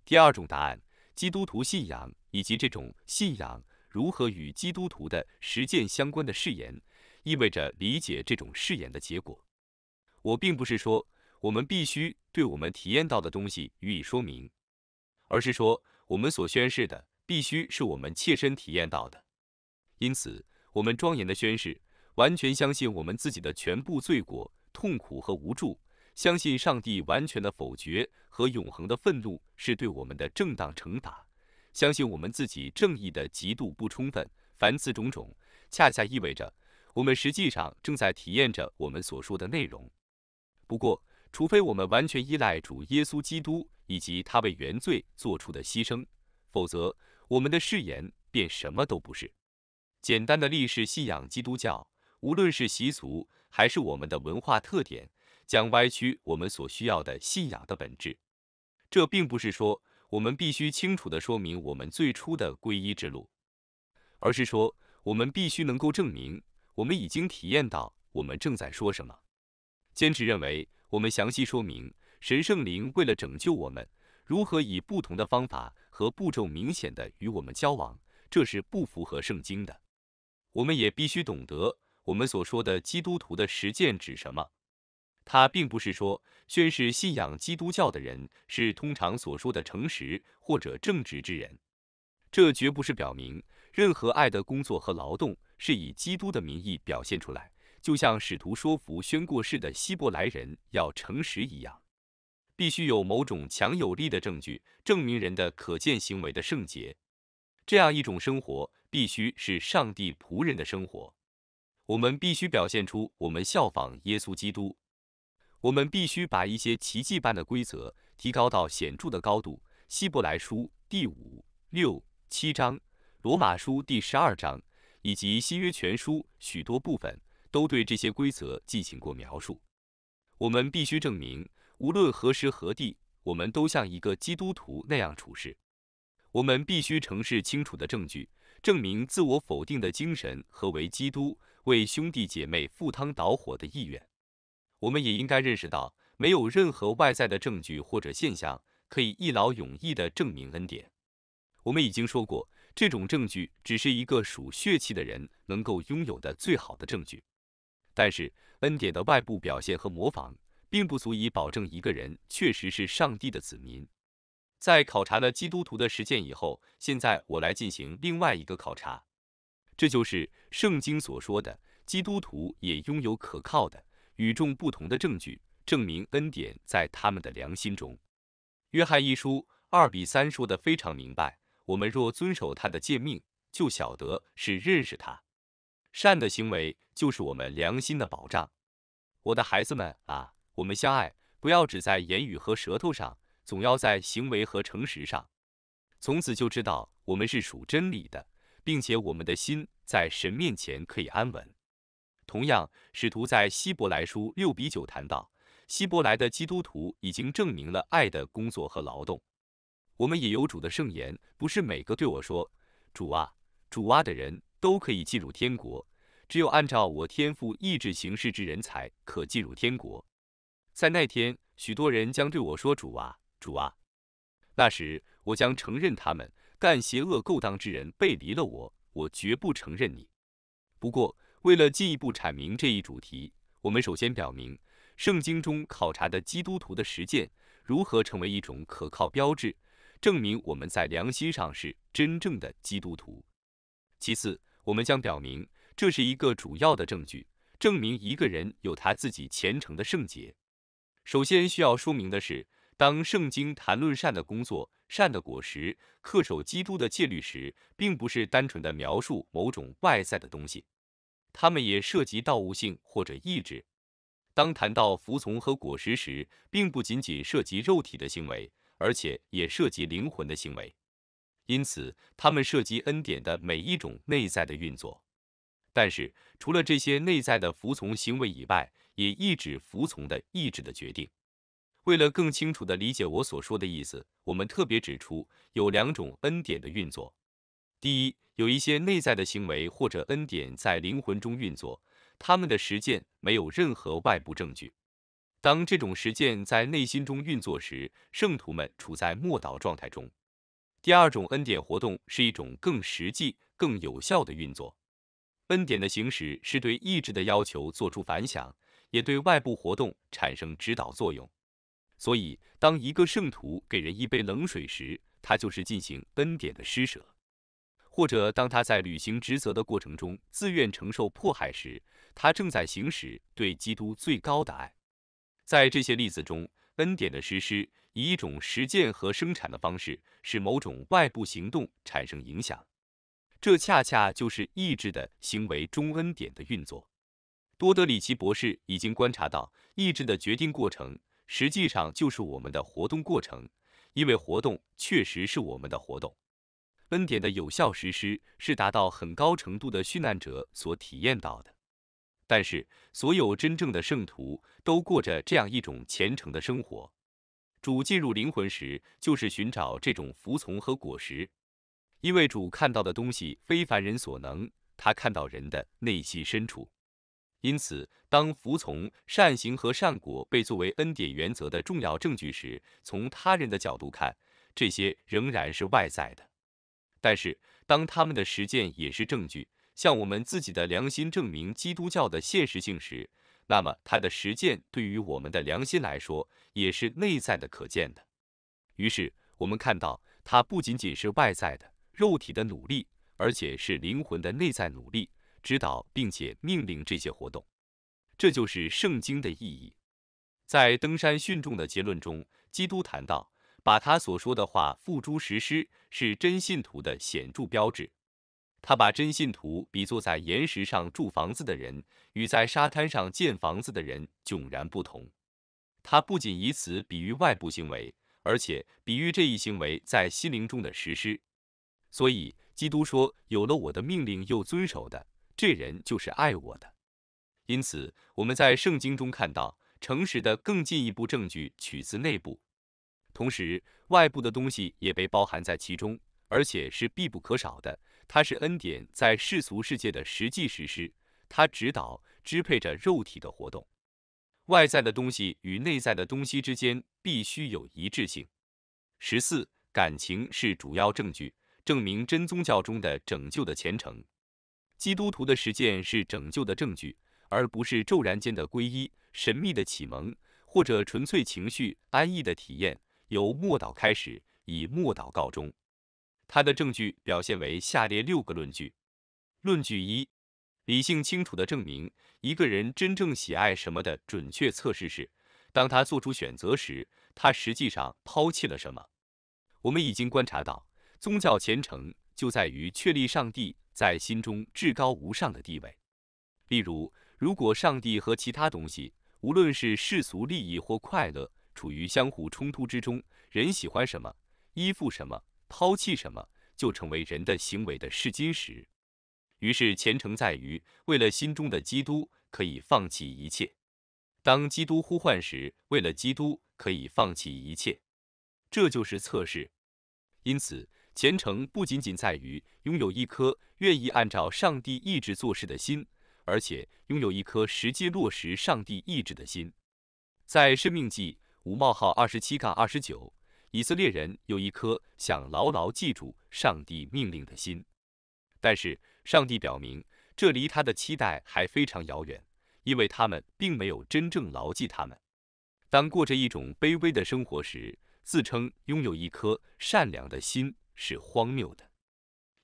第二种答案，基督徒信仰以及这种信仰如何与基督徒的实践相关的誓言，意味着理解这种誓言的结果。我并不是说我们必须对我们体验到的东西予以说明，而是说我们所宣誓的。必须是我们切身体验到的，因此我们庄严的宣誓，完全相信我们自己的全部罪过、痛苦和无助，相信上帝完全的否决和永恒的愤怒是对我们的正当惩罚，相信我们自己正义的极度不充分。凡此种种，恰恰意味着我们实际上正在体验着我们所说的内容。不过，除非我们完全依赖主耶稣基督以及他为原罪做出的牺牲，否则。我们的誓言便什么都不是。简单的历史信仰基督教，无论是习俗还是我们的文化特点，将歪曲我们所需要的信仰的本质。这并不是说我们必须清楚地说明我们最初的皈依之路，而是说我们必须能够证明我们已经体验到我们正在说什么。坚持认为我们详细说明神圣灵为了拯救我们，如何以不同的方法。和步骤明显的与我们交往，这是不符合圣经的。我们也必须懂得，我们所说的基督徒的实践指什么。他并不是说，宣誓信仰基督教的人是通常所说的诚实或者正直之人。这绝不是表明任何爱的工作和劳动是以基督的名义表现出来，就像使徒说服宣过誓的希伯来人要诚实一样。必须有某种强有力的证据证明人的可见行为的圣洁，这样一种生活必须是上帝仆人的生活。我们必须表现出我们效仿耶稣基督。我们必须把一些奇迹般的规则提高到显著的高度。希伯来书第五、六、七章，罗马书第十二章，以及新约全书许多部分都对这些规则进行过描述。我们必须证明。无论何时何地，我们都像一个基督徒那样处事。我们必须呈示清楚的证据，证明自我否定的精神和为基督、为兄弟姐妹赴汤蹈火的意愿。我们也应该认识到，没有任何外在的证据或者现象可以一劳永逸地证明恩典。我们已经说过，这种证据只是一个属血气的人能够拥有的最好的证据。但是，恩典的外部表现和模仿。并不足以保证一个人确实是上帝的子民。在考察了基督徒的实践以后，现在我来进行另外一个考察，这就是圣经所说的基督徒也拥有可靠的、与众不同的证据，证明恩典在他们的良心中。约翰一书二比三说的非常明白：我们若遵守他的诫命，就晓得是认识他。善的行为就是我们良心的保障。我的孩子们啊！我们相爱，不要只在言语和舌头上，总要在行为和诚实上。从此就知道我们是属真理的，并且我们的心在神面前可以安稳。同样，使徒在希伯来书六比九谈到，希伯来的基督徒已经证明了爱的工作和劳动。我们也有主的圣言，不是每个对我说“主啊，主啊”的人都可以进入天国，只有按照我天赋意志行事之人才可进入天国。在那天，许多人将对我说：“主啊，主啊！”那时，我将承认他们干邪恶勾当之人背离了我，我绝不承认你。不过，为了进一步阐明这一主题，我们首先表明圣经中考察的基督徒的实践如何成为一种可靠标志，证明我们在良心上是真正的基督徒。其次，我们将表明这是一个主要的证据，证明一个人有他自己虔诚的圣洁。首先需要说明的是，当圣经谈论善的工作、善的果实、恪守基督的戒律时，并不是单纯的描述某种外在的东西，它们也涉及道悟性或者意志。当谈到服从和果实时，并不仅仅涉及肉体的行为，而且也涉及灵魂的行为，因此他们涉及恩典的每一种内在的运作。但是，除了这些内在的服从行为以外，也意志服从的意志的决定。为了更清楚地理解我所说的意思，我们特别指出有两种恩典的运作。第一，有一些内在的行为或者恩典在灵魂中运作，他们的实践没有任何外部证据。当这种实践在内心中运作时，圣徒们处在默祷状态中。第二种恩典活动是一种更实际、更有效的运作。恩典的行使是对意志的要求做出反响。也对外部活动产生指导作用。所以，当一个圣徒给人一杯冷水时，他就是进行恩典的施舍；或者当他在履行职责的过程中自愿承受迫害时，他正在行使对基督最高的爱。在这些例子中，恩典的实施以一种实践和生产的方式，使某种外部行动产生影响。这恰恰就是意志的行为中恩典的运作。多德里奇博士已经观察到，意志的决定过程实际上就是我们的活动过程，因为活动确实是我们的活动。恩典的有效实施是达到很高程度的殉难者所体验到的，但是所有真正的圣徒都过着这样一种虔诚的生活。主进入灵魂时，就是寻找这种服从和果实，因为主看到的东西非凡人所能，他看到人的内心深处。因此，当服从善行和善果被作为恩典原则的重要证据时，从他人的角度看，这些仍然是外在的；但是，当他们的实践也是证据，向我们自己的良心证明基督教的现实性时，那么他的实践对于我们的良心来说也是内在的、可见的。于是，我们看到，他不仅仅是外在的肉体的努力，而且是灵魂的内在努力。指导并且命令这些活动，这就是圣经的意义。在登山训众的结论中，基督谈到把他所说的话付诸实施是真信徒的显著标志。他把真信徒比作在岩石上住房子的人，与在沙滩上建房子的人迥然不同。他不仅以此比喻外部行为，而且比喻这一行为在心灵中的实施。所以，基督说：“有了我的命令又遵守的。”这人就是爱我的，因此我们在圣经中看到，诚实的更进一步证据取自内部，同时外部的东西也被包含在其中，而且是必不可少的。它是恩典在世俗世界的实际实施，它指导支配着肉体的活动。外在的东西与内在的东西之间必须有一致性。十四，感情是主要证据，证明真宗教中的拯救的前程。基督徒的实践是拯救的证据，而不是骤然间的皈依、神秘的启蒙或者纯粹情绪安逸的体验。由默祷开始，以默祷告终。他的证据表现为下列六个论据：论据一，理性清楚地证明，一个人真正喜爱什么的准确测试是，当他做出选择时，他实际上抛弃了什么。我们已经观察到，宗教虔诚就在于确立上帝。在心中至高无上的地位。例如，如果上帝和其他东西，无论是世俗利益或快乐，处于相互冲突之中，人喜欢什么，依附什么，抛弃什么，就成为人的行为的试金石。于是，虔诚在于为了心中的基督可以放弃一切。当基督呼唤时，为了基督可以放弃一切。这就是测试。因此。虔诚不仅仅在于拥有一颗愿意按照上帝意志做事的心，而且拥有一颗实际落实上帝意志的心。在申命记五冒号二十七杠二十九，以色列人有一颗想牢牢记住上帝命令的心，但是上帝表明这离他的期待还非常遥远，因为他们并没有真正牢记他们。当过着一种卑微的生活时，自称拥有一颗善良的心。是荒谬的，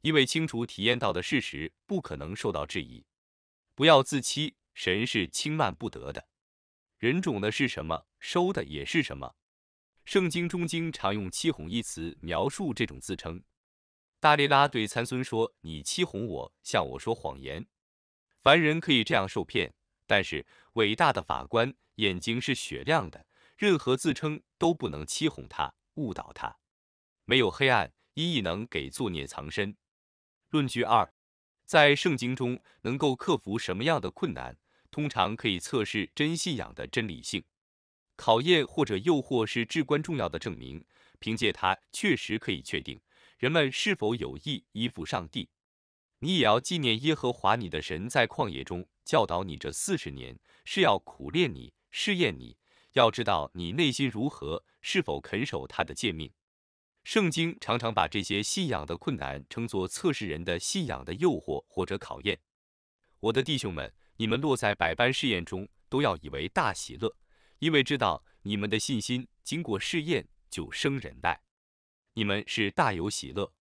因为清楚体验到的事实不可能受到质疑。不要自欺，神是轻慢不得的。人种的是什么，收的也是什么。圣经中经常用欺哄一词描述这种自称。大利拉对参孙说：“你欺哄我，向我说谎言。”凡人可以这样受骗，但是伟大的法官眼睛是雪亮的，任何自称都不能欺哄他、误导他。没有黑暗。一异能给作孽藏身。论据二，在圣经中能够克服什么样的困难，通常可以测试真信仰的真理性。考验或者诱惑是至关重要的证明，凭借它确实可以确定人们是否有意依附上帝。你也要纪念耶和华你的神在旷野中教导你这四十年，是要苦练你，试验你，要知道你内心如何，是否肯守他的诫命。圣经常常把这些信仰的困难称作测试人的信仰的诱惑或者考验。我的弟兄们，你们落在百般试验中，都要以为大喜乐，因为知道你们的信心经过试验，就生忍耐。你们是大有喜乐。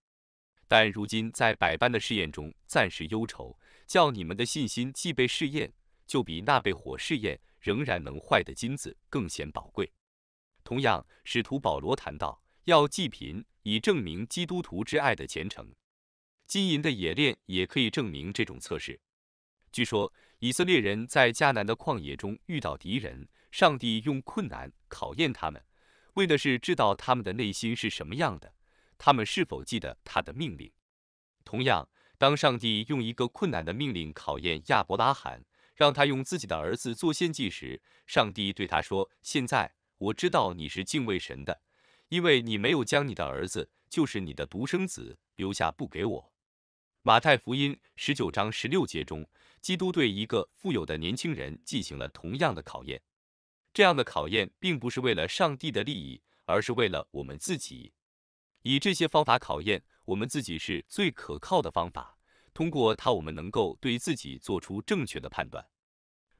但如今在百般的试验中暂时忧愁，叫你们的信心既被试验，就比那被火试验仍然能坏的金子更显宝贵。同样，使徒保罗谈到。要祭品以证明基督徒之爱的虔诚，金银的冶炼也可以证明这种测试。据说以色列人在迦南的旷野中遇到敌人，上帝用困难考验他们，为的是知道他们的内心是什么样的，他们是否记得他的命令。同样，当上帝用一个困难的命令考验亚伯拉罕，让他用自己的儿子做献祭时，上帝对他说：“现在我知道你是敬畏神的。”因为你没有将你的儿子，就是你的独生子留下不给我。马太福音十九章十六节中，基督对一个富有的年轻人进行了同样的考验。这样的考验并不是为了上帝的利益，而是为了我们自己。以这些方法考验我们自己是最可靠的方法。通过它，我们能够对自己做出正确的判断。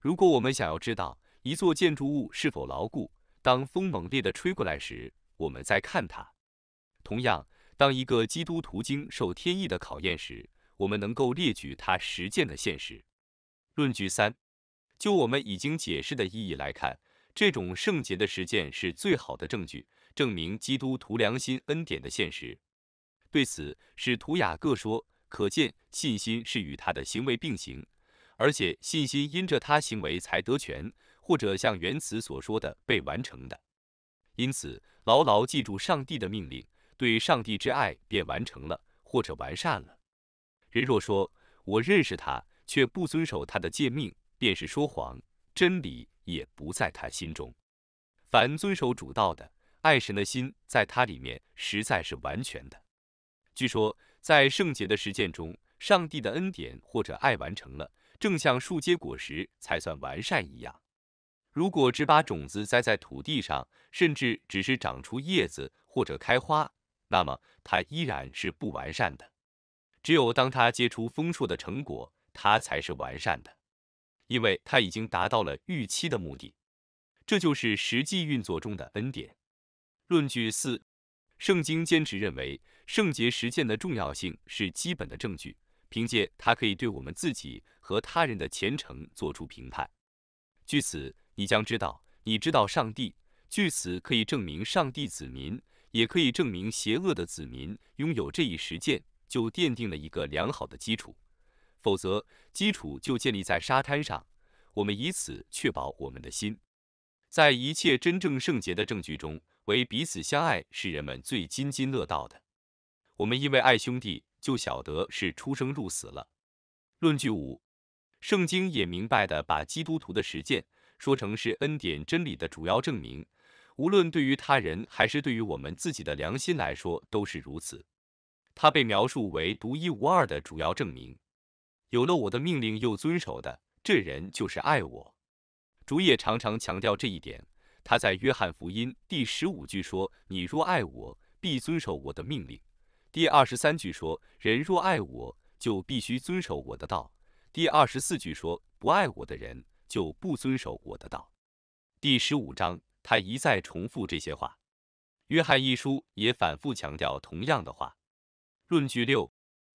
如果我们想要知道一座建筑物是否牢固，当风猛烈地吹过来时，我们在看他。同样，当一个基督徒经受天意的考验时，我们能够列举他实践的现实。论据三，就我们已经解释的意义来看，这种圣洁的实践是最好的证据，证明基督徒良心恩典的现实。对此，使徒雅各说：“可见，信心是与他的行为并行，而且信心因着他行为才得权，或者像原词所说的被完成的。因此。”牢牢记住上帝的命令，对上帝之爱便完成了或者完善了。人若说我认识他，却不遵守他的诫命，便是说谎，真理也不在他心中。凡遵守主道的，爱神的心在他里面实在是完全的。据说在圣洁的实践中，上帝的恩典或者爱完成了，正像树结果实才算完善一样。如果只把种子栽在土地上，甚至只是长出叶子或者开花，那么它依然是不完善的。只有当它结出丰硕的成果，它才是完善的，因为它已经达到了预期的目的。这就是实际运作中的恩典。论据四，圣经坚持认为圣洁实践的重要性是基本的证据，凭借它可以对我们自己和他人的虔诚做出评判。据此。你将知道，你知道上帝，据此可以证明上帝子民，也可以证明邪恶的子民拥有这一实践，就奠定了一个良好的基础。否则，基础就建立在沙滩上。我们以此确保我们的心，在一切真正圣洁的证据中，为彼此相爱是人们最津津乐道的。我们因为爱兄弟，就晓得是出生入死了。论据五，圣经也明白的把基督徒的实践。说成是恩典真理的主要证明，无论对于他人还是对于我们自己的良心来说都是如此。他被描述为独一无二的主要证明。有了我的命令又遵守的，这人就是爱我。主也常常强调这一点。他在约翰福音第十五句说：“你若爱我，必遵守我的命令。”第二十三句说：“人若爱我，就必须遵守我的道。”第二十四句说：“不爱我的人。”就不遵守我的道。第十五章，他一再重复这些话。约翰一书也反复强调同样的话。论据六，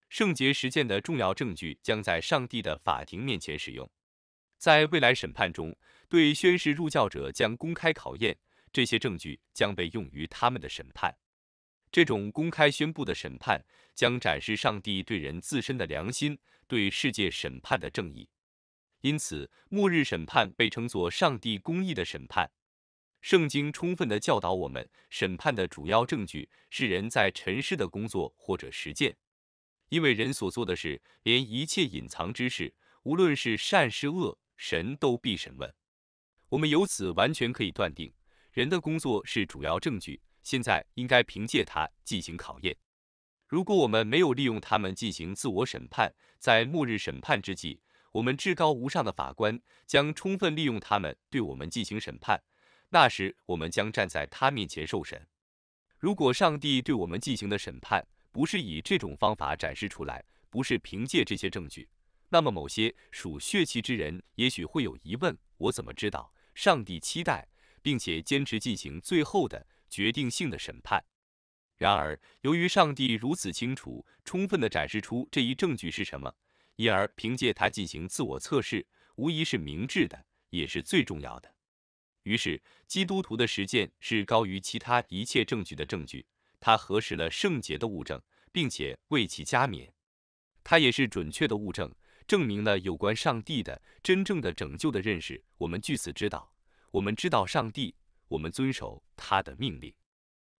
圣洁实践的重要证据将在上帝的法庭面前使用。在未来审判中，对宣誓入教者将公开考验，这些证据将被用于他们的审判。这种公开宣布的审判将展示上帝对人自身的良心、对世界审判的正义。因此，末日审判被称作上帝公义的审判。圣经充分地教导我们，审判的主要证据是人在尘世的工作或者实践，因为人所做的事，连一切隐藏之事，无论是善是恶，神都必审问。我们由此完全可以断定，人的工作是主要证据，现在应该凭借它进行考验。如果我们没有利用它们进行自我审判，在末日审判之际。我们至高无上的法官将充分利用他们对我们进行审判，那时我们将站在他面前受审。如果上帝对我们进行的审判不是以这种方法展示出来，不是凭借这些证据，那么某些属血气之人也许会有疑问：我怎么知道上帝期待并且坚持进行最后的决定性的审判？然而，由于上帝如此清楚、充分地展示出这一证据是什么。因而，凭借它进行自我测试，无疑是明智的，也是最重要的。于是，基督徒的实践是高于其他一切证据的证据。他核实了圣洁的物证，并且为其加冕。他也是准确的物证，证明了有关上帝的真正的拯救的认识。我们据此知道，我们知道上帝，我们遵守他的命令。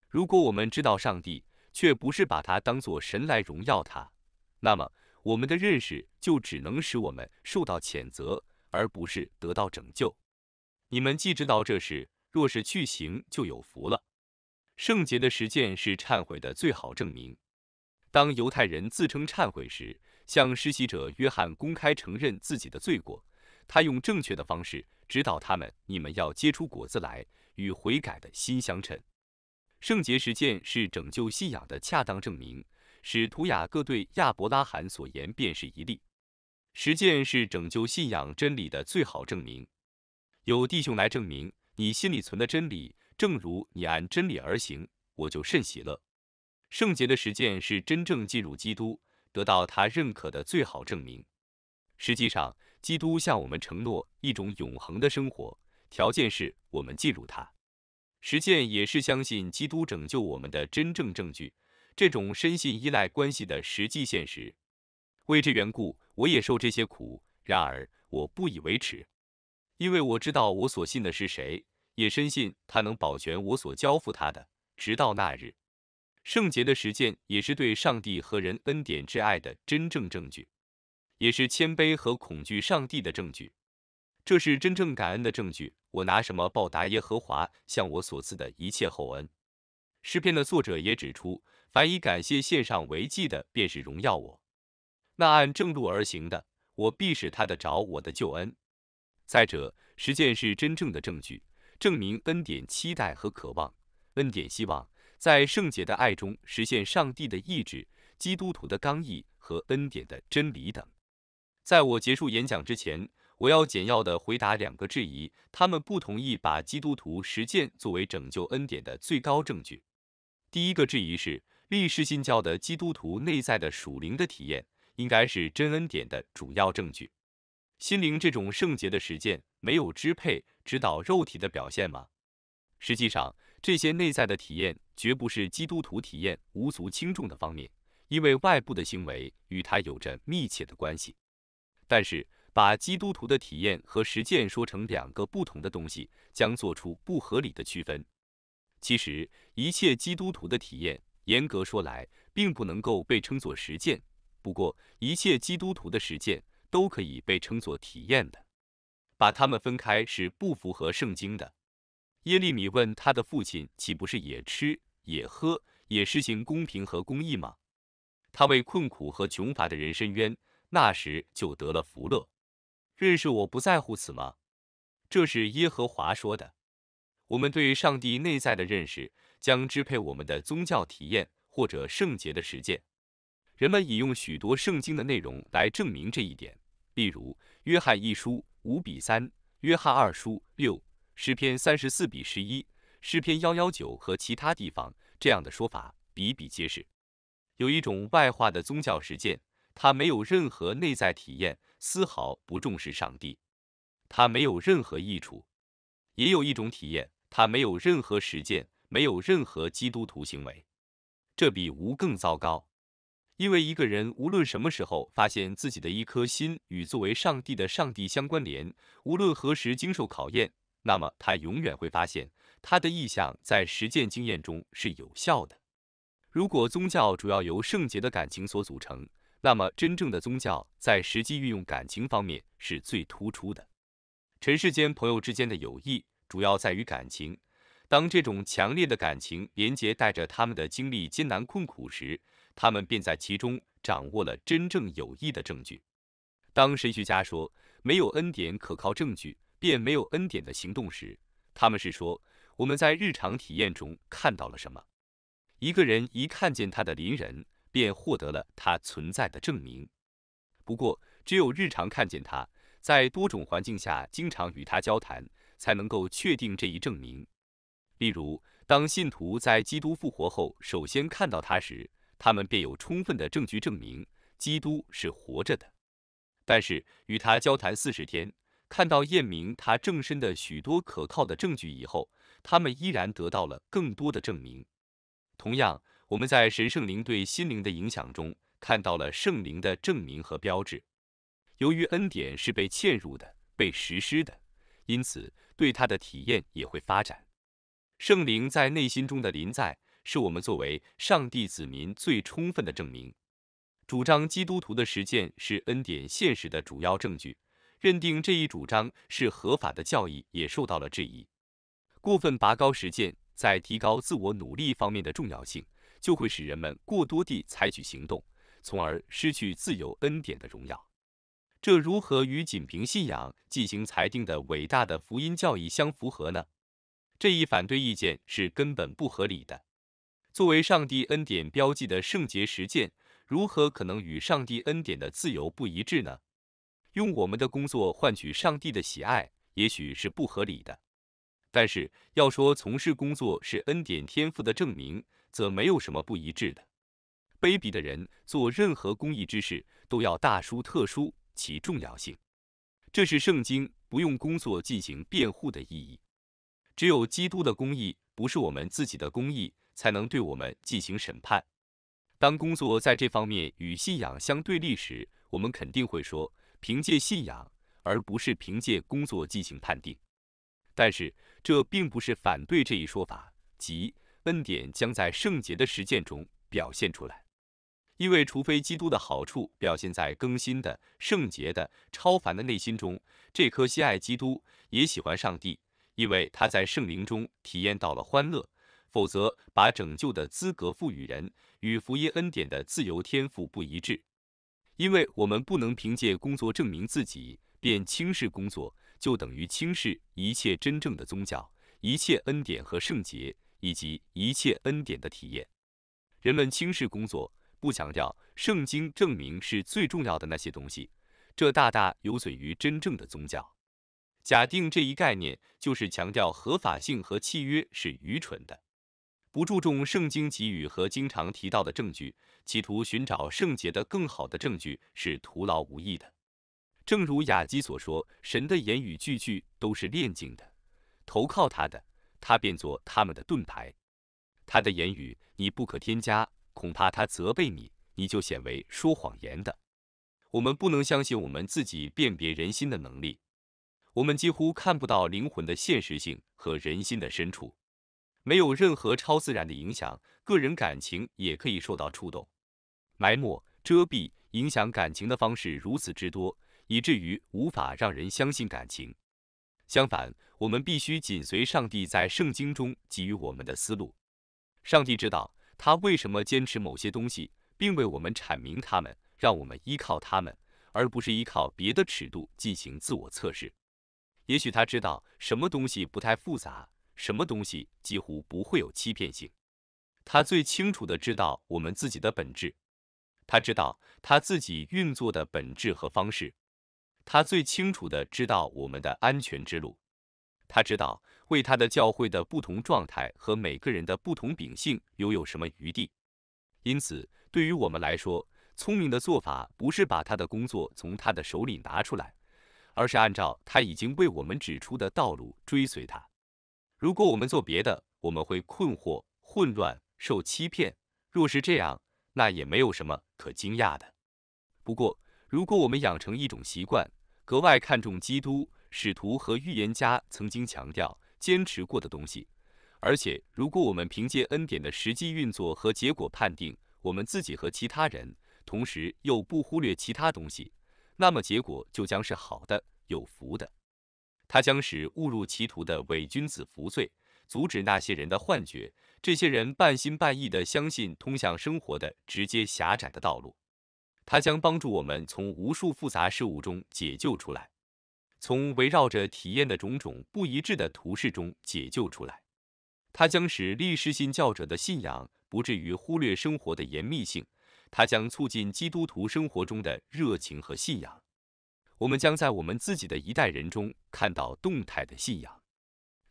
如果我们知道上帝，却不是把他当作神来荣耀他，那么。我们的认识就只能使我们受到谴责，而不是得到拯救。你们既知道这事，若是去行，就有福了。圣洁的实践是忏悔的最好证明。当犹太人自称忏悔时，向施洗者约翰公开承认自己的罪过，他用正确的方式指导他们：你们要结出果子来，与悔改的心相称。圣洁实践是拯救信仰的恰当证明。使图雅各对亚伯拉罕所言便是一例。实践是拯救信仰真理的最好证明。有弟兄来证明你心里存的真理，正如你按真理而行，我就甚喜乐。圣洁的实践是真正进入基督、得到他认可的最好证明。实际上，基督向我们承诺一种永恒的生活，条件是我们进入他。实践也是相信基督拯救我们的真正证据。这种深信依赖关系的实际现实，为这缘故，我也受这些苦。然而，我不以为耻，因为我知道我所信的是谁，也深信他能保全我所交付他的，直到那日。圣洁的实践也是对上帝和人恩典之爱的真正证据，也是谦卑和恐惧上帝的证据。这是真正感恩的证据。我拿什么报答耶和华向我所赐的一切厚恩？诗篇的作者也指出。凡以感谢献上为祭的，便是荣耀我；那按正路而行的，我必使他的找我的救恩。再者，实践是真正的证据，证明恩典期待和渴望，恩典希望在圣洁的爱中实现上帝的意志、基督徒的刚毅和恩典的真理等。在我结束演讲之前，我要简要的回答两个质疑：他们不同意把基督徒实践作为拯救恩典的最高证据。第一个质疑是。立世信教的基督徒内在的属灵的体验，应该是真恩典的主要证据。心灵这种圣洁的实践，没有支配、指导肉体的表现吗？实际上，这些内在的体验绝不是基督徒体验无足轻重的方面，因为外部的行为与它有着密切的关系。但是，把基督徒的体验和实践说成两个不同的东西，将做出不合理的区分。其实，一切基督徒的体验。严格说来，并不能够被称作实践。不过，一切基督徒的实践都可以被称作体验的。把它们分开是不符合圣经的。耶利米问他的父亲：“岂不是也吃也喝，也实行公平和公义吗？他为困苦和穷乏的人伸冤，那时就得了福乐。认识我不在乎此吗？”这是耶和华说的。我们对上帝内在的认识。将支配我们的宗教体验或者圣洁的实践。人们引用许多圣经的内容来证明这一点，例如《约翰一书》五比三，《约翰二书》六，《诗篇》三十四比十一，《诗篇》幺幺九和其他地方，这样的说法比比皆是。有一种外化的宗教实践，它没有任何内在体验，丝毫不重视上帝，它没有任何益处。也有一种体验，它没有任何实践。没有任何基督徒行为，这比无更糟糕。因为一个人无论什么时候发现自己的一颗心与作为上帝的上帝相关联，无论何时经受考验，那么他永远会发现他的意向在实践经验中是有效的。如果宗教主要由圣洁的感情所组成，那么真正的宗教在实际运用感情方面是最突出的。尘世间朋友之间的友谊主要在于感情。当这种强烈的感情连接带着他们的经历艰难困苦时，他们便在其中掌握了真正有益的证据。当神学家说没有恩典可靠证据，便没有恩典的行动时，他们是说我们在日常体验中看到了什么？一个人一看见他的邻人，便获得了他存在的证明。不过，只有日常看见他，在多种环境下经常与他交谈，才能够确定这一证明。例如，当信徒在基督复活后首先看到他时，他们便有充分的证据证明基督是活着的。但是，与他交谈四十天，看到验明他正身的许多可靠的证据以后，他们依然得到了更多的证明。同样，我们在神圣灵对心灵的影响中看到了圣灵的证明和标志。由于恩典是被嵌入的、被实施的，因此对他的体验也会发展。圣灵在内心中的临在，是我们作为上帝子民最充分的证明。主张基督徒的实践是恩典现实的主要证据，认定这一主张是合法的教义也受到了质疑。过分拔高实践在提高自我努力方面的重要性，就会使人们过多地采取行动，从而失去自由恩典的荣耀。这如何与仅凭信仰进行裁定的伟大的福音教义相符合呢？这一反对意见是根本不合理的。作为上帝恩典标记的圣洁实践，如何可能与上帝恩典的自由不一致呢？用我们的工作换取上帝的喜爱，也许是不合理的。但是要说从事工作是恩典天赋的证明，则没有什么不一致的。卑鄙的人做任何公益之事，都要大书特书其重要性。这是圣经不用工作进行辩护的意义。只有基督的公义，不是我们自己的公义，才能对我们进行审判。当工作在这方面与信仰相对立时，我们肯定会说，凭借信仰而不是凭借工作进行判定。但是，这并不是反对这一说法，即恩典将在圣洁的实践中表现出来。因为，除非基督的好处表现在更新的、圣洁的、超凡的内心中，这颗心爱基督，也喜欢上帝。因为他在圣灵中体验到了欢乐，否则把拯救的资格赋予人与福音恩典的自由天赋不一致。因为我们不能凭借工作证明自己，便轻视工作，就等于轻视一切真正的宗教、一切恩典和圣洁，以及一切恩典的体验。人们轻视工作，不强调圣经证明是最重要的那些东西，这大大有损于真正的宗教。假定这一概念就是强调合法性和契约是愚蠢的，不注重圣经给予和经常提到的证据，企图寻找圣洁的更好的证据是徒劳无益的。正如雅基所说，神的言语句句都是炼净的，投靠他的，他便做他们的盾牌。他的言语你不可添加，恐怕他责备你，你就显为说谎言的。我们不能相信我们自己辨别人心的能力。我们几乎看不到灵魂的现实性和人心的深处，没有任何超自然的影响，个人感情也可以受到触动。埋没、遮蔽、影响感情的方式如此之多，以至于无法让人相信感情。相反，我们必须紧随上帝在圣经中给予我们的思路。上帝知道他为什么坚持某些东西，并为我们阐明他们，让我们依靠他们，而不是依靠别的尺度进行自我测试。也许他知道什么东西不太复杂，什么东西几乎不会有欺骗性。他最清楚的知道我们自己的本质。他知道他自己运作的本质和方式。他最清楚的知道我们的安全之路。他知道为他的教会的不同状态和每个人的不同秉性留有什么余地。因此，对于我们来说，聪明的做法不是把他的工作从他的手里拿出来。而是按照他已经为我们指出的道路追随他。如果我们做别的，我们会困惑、混乱、受欺骗。若是这样，那也没有什么可惊讶的。不过，如果我们养成一种习惯，格外看重基督使徒和预言家曾经强调、坚持过的东西，而且如果我们凭借恩典的实际运作和结果判定我们自己和其他人，同时又不忽略其他东西，那么结果就将是好的，有福的。它将使误入歧途的伪君子服罪，阻止那些人的幻觉。这些人半信半疑地相信通向生活的直接狭窄的道路。它将帮助我们从无数复杂事物中解救出来，从围绕着体验的种种不一致的图示中解救出来。它将使历史信教者的信仰不至于忽略生活的严密性。它将促进基督徒生活中的热情和信仰。我们将在我们自己的一代人中看到动态的信仰。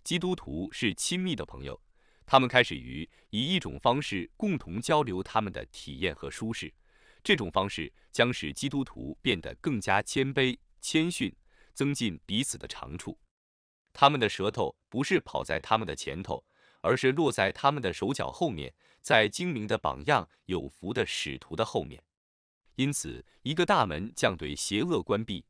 基督徒是亲密的朋友，他们开始于以一种方式共同交流他们的体验和舒适。这种方式将使基督徒变得更加谦卑、谦逊，增进彼此的长处。他们的舌头不是跑在他们的前头。而是落在他们的手脚后面，在精明的榜样、有福的使徒的后面。因此，一个大门将对邪恶关闭，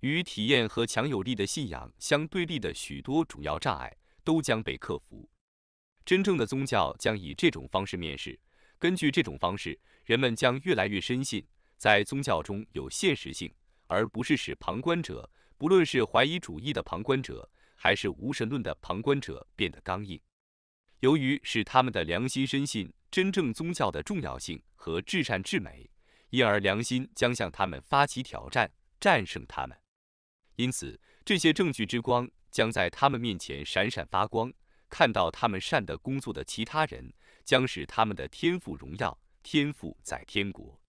与体验和强有力的信仰相对立的许多主要障碍都将被克服。真正的宗教将以这种方式面世。根据这种方式，人们将越来越深信，在宗教中有现实性，而不是使旁观者，不论是怀疑主义的旁观者还是无神论的旁观者，变得刚硬。由于使他们的良心深信真正宗教的重要性和至善至美，因而良心将向他们发起挑战，战胜他们。因此，这些证据之光将在他们面前闪闪发光。看到他们善的工作的其他人，将使他们的天赋荣耀，天赋在天国。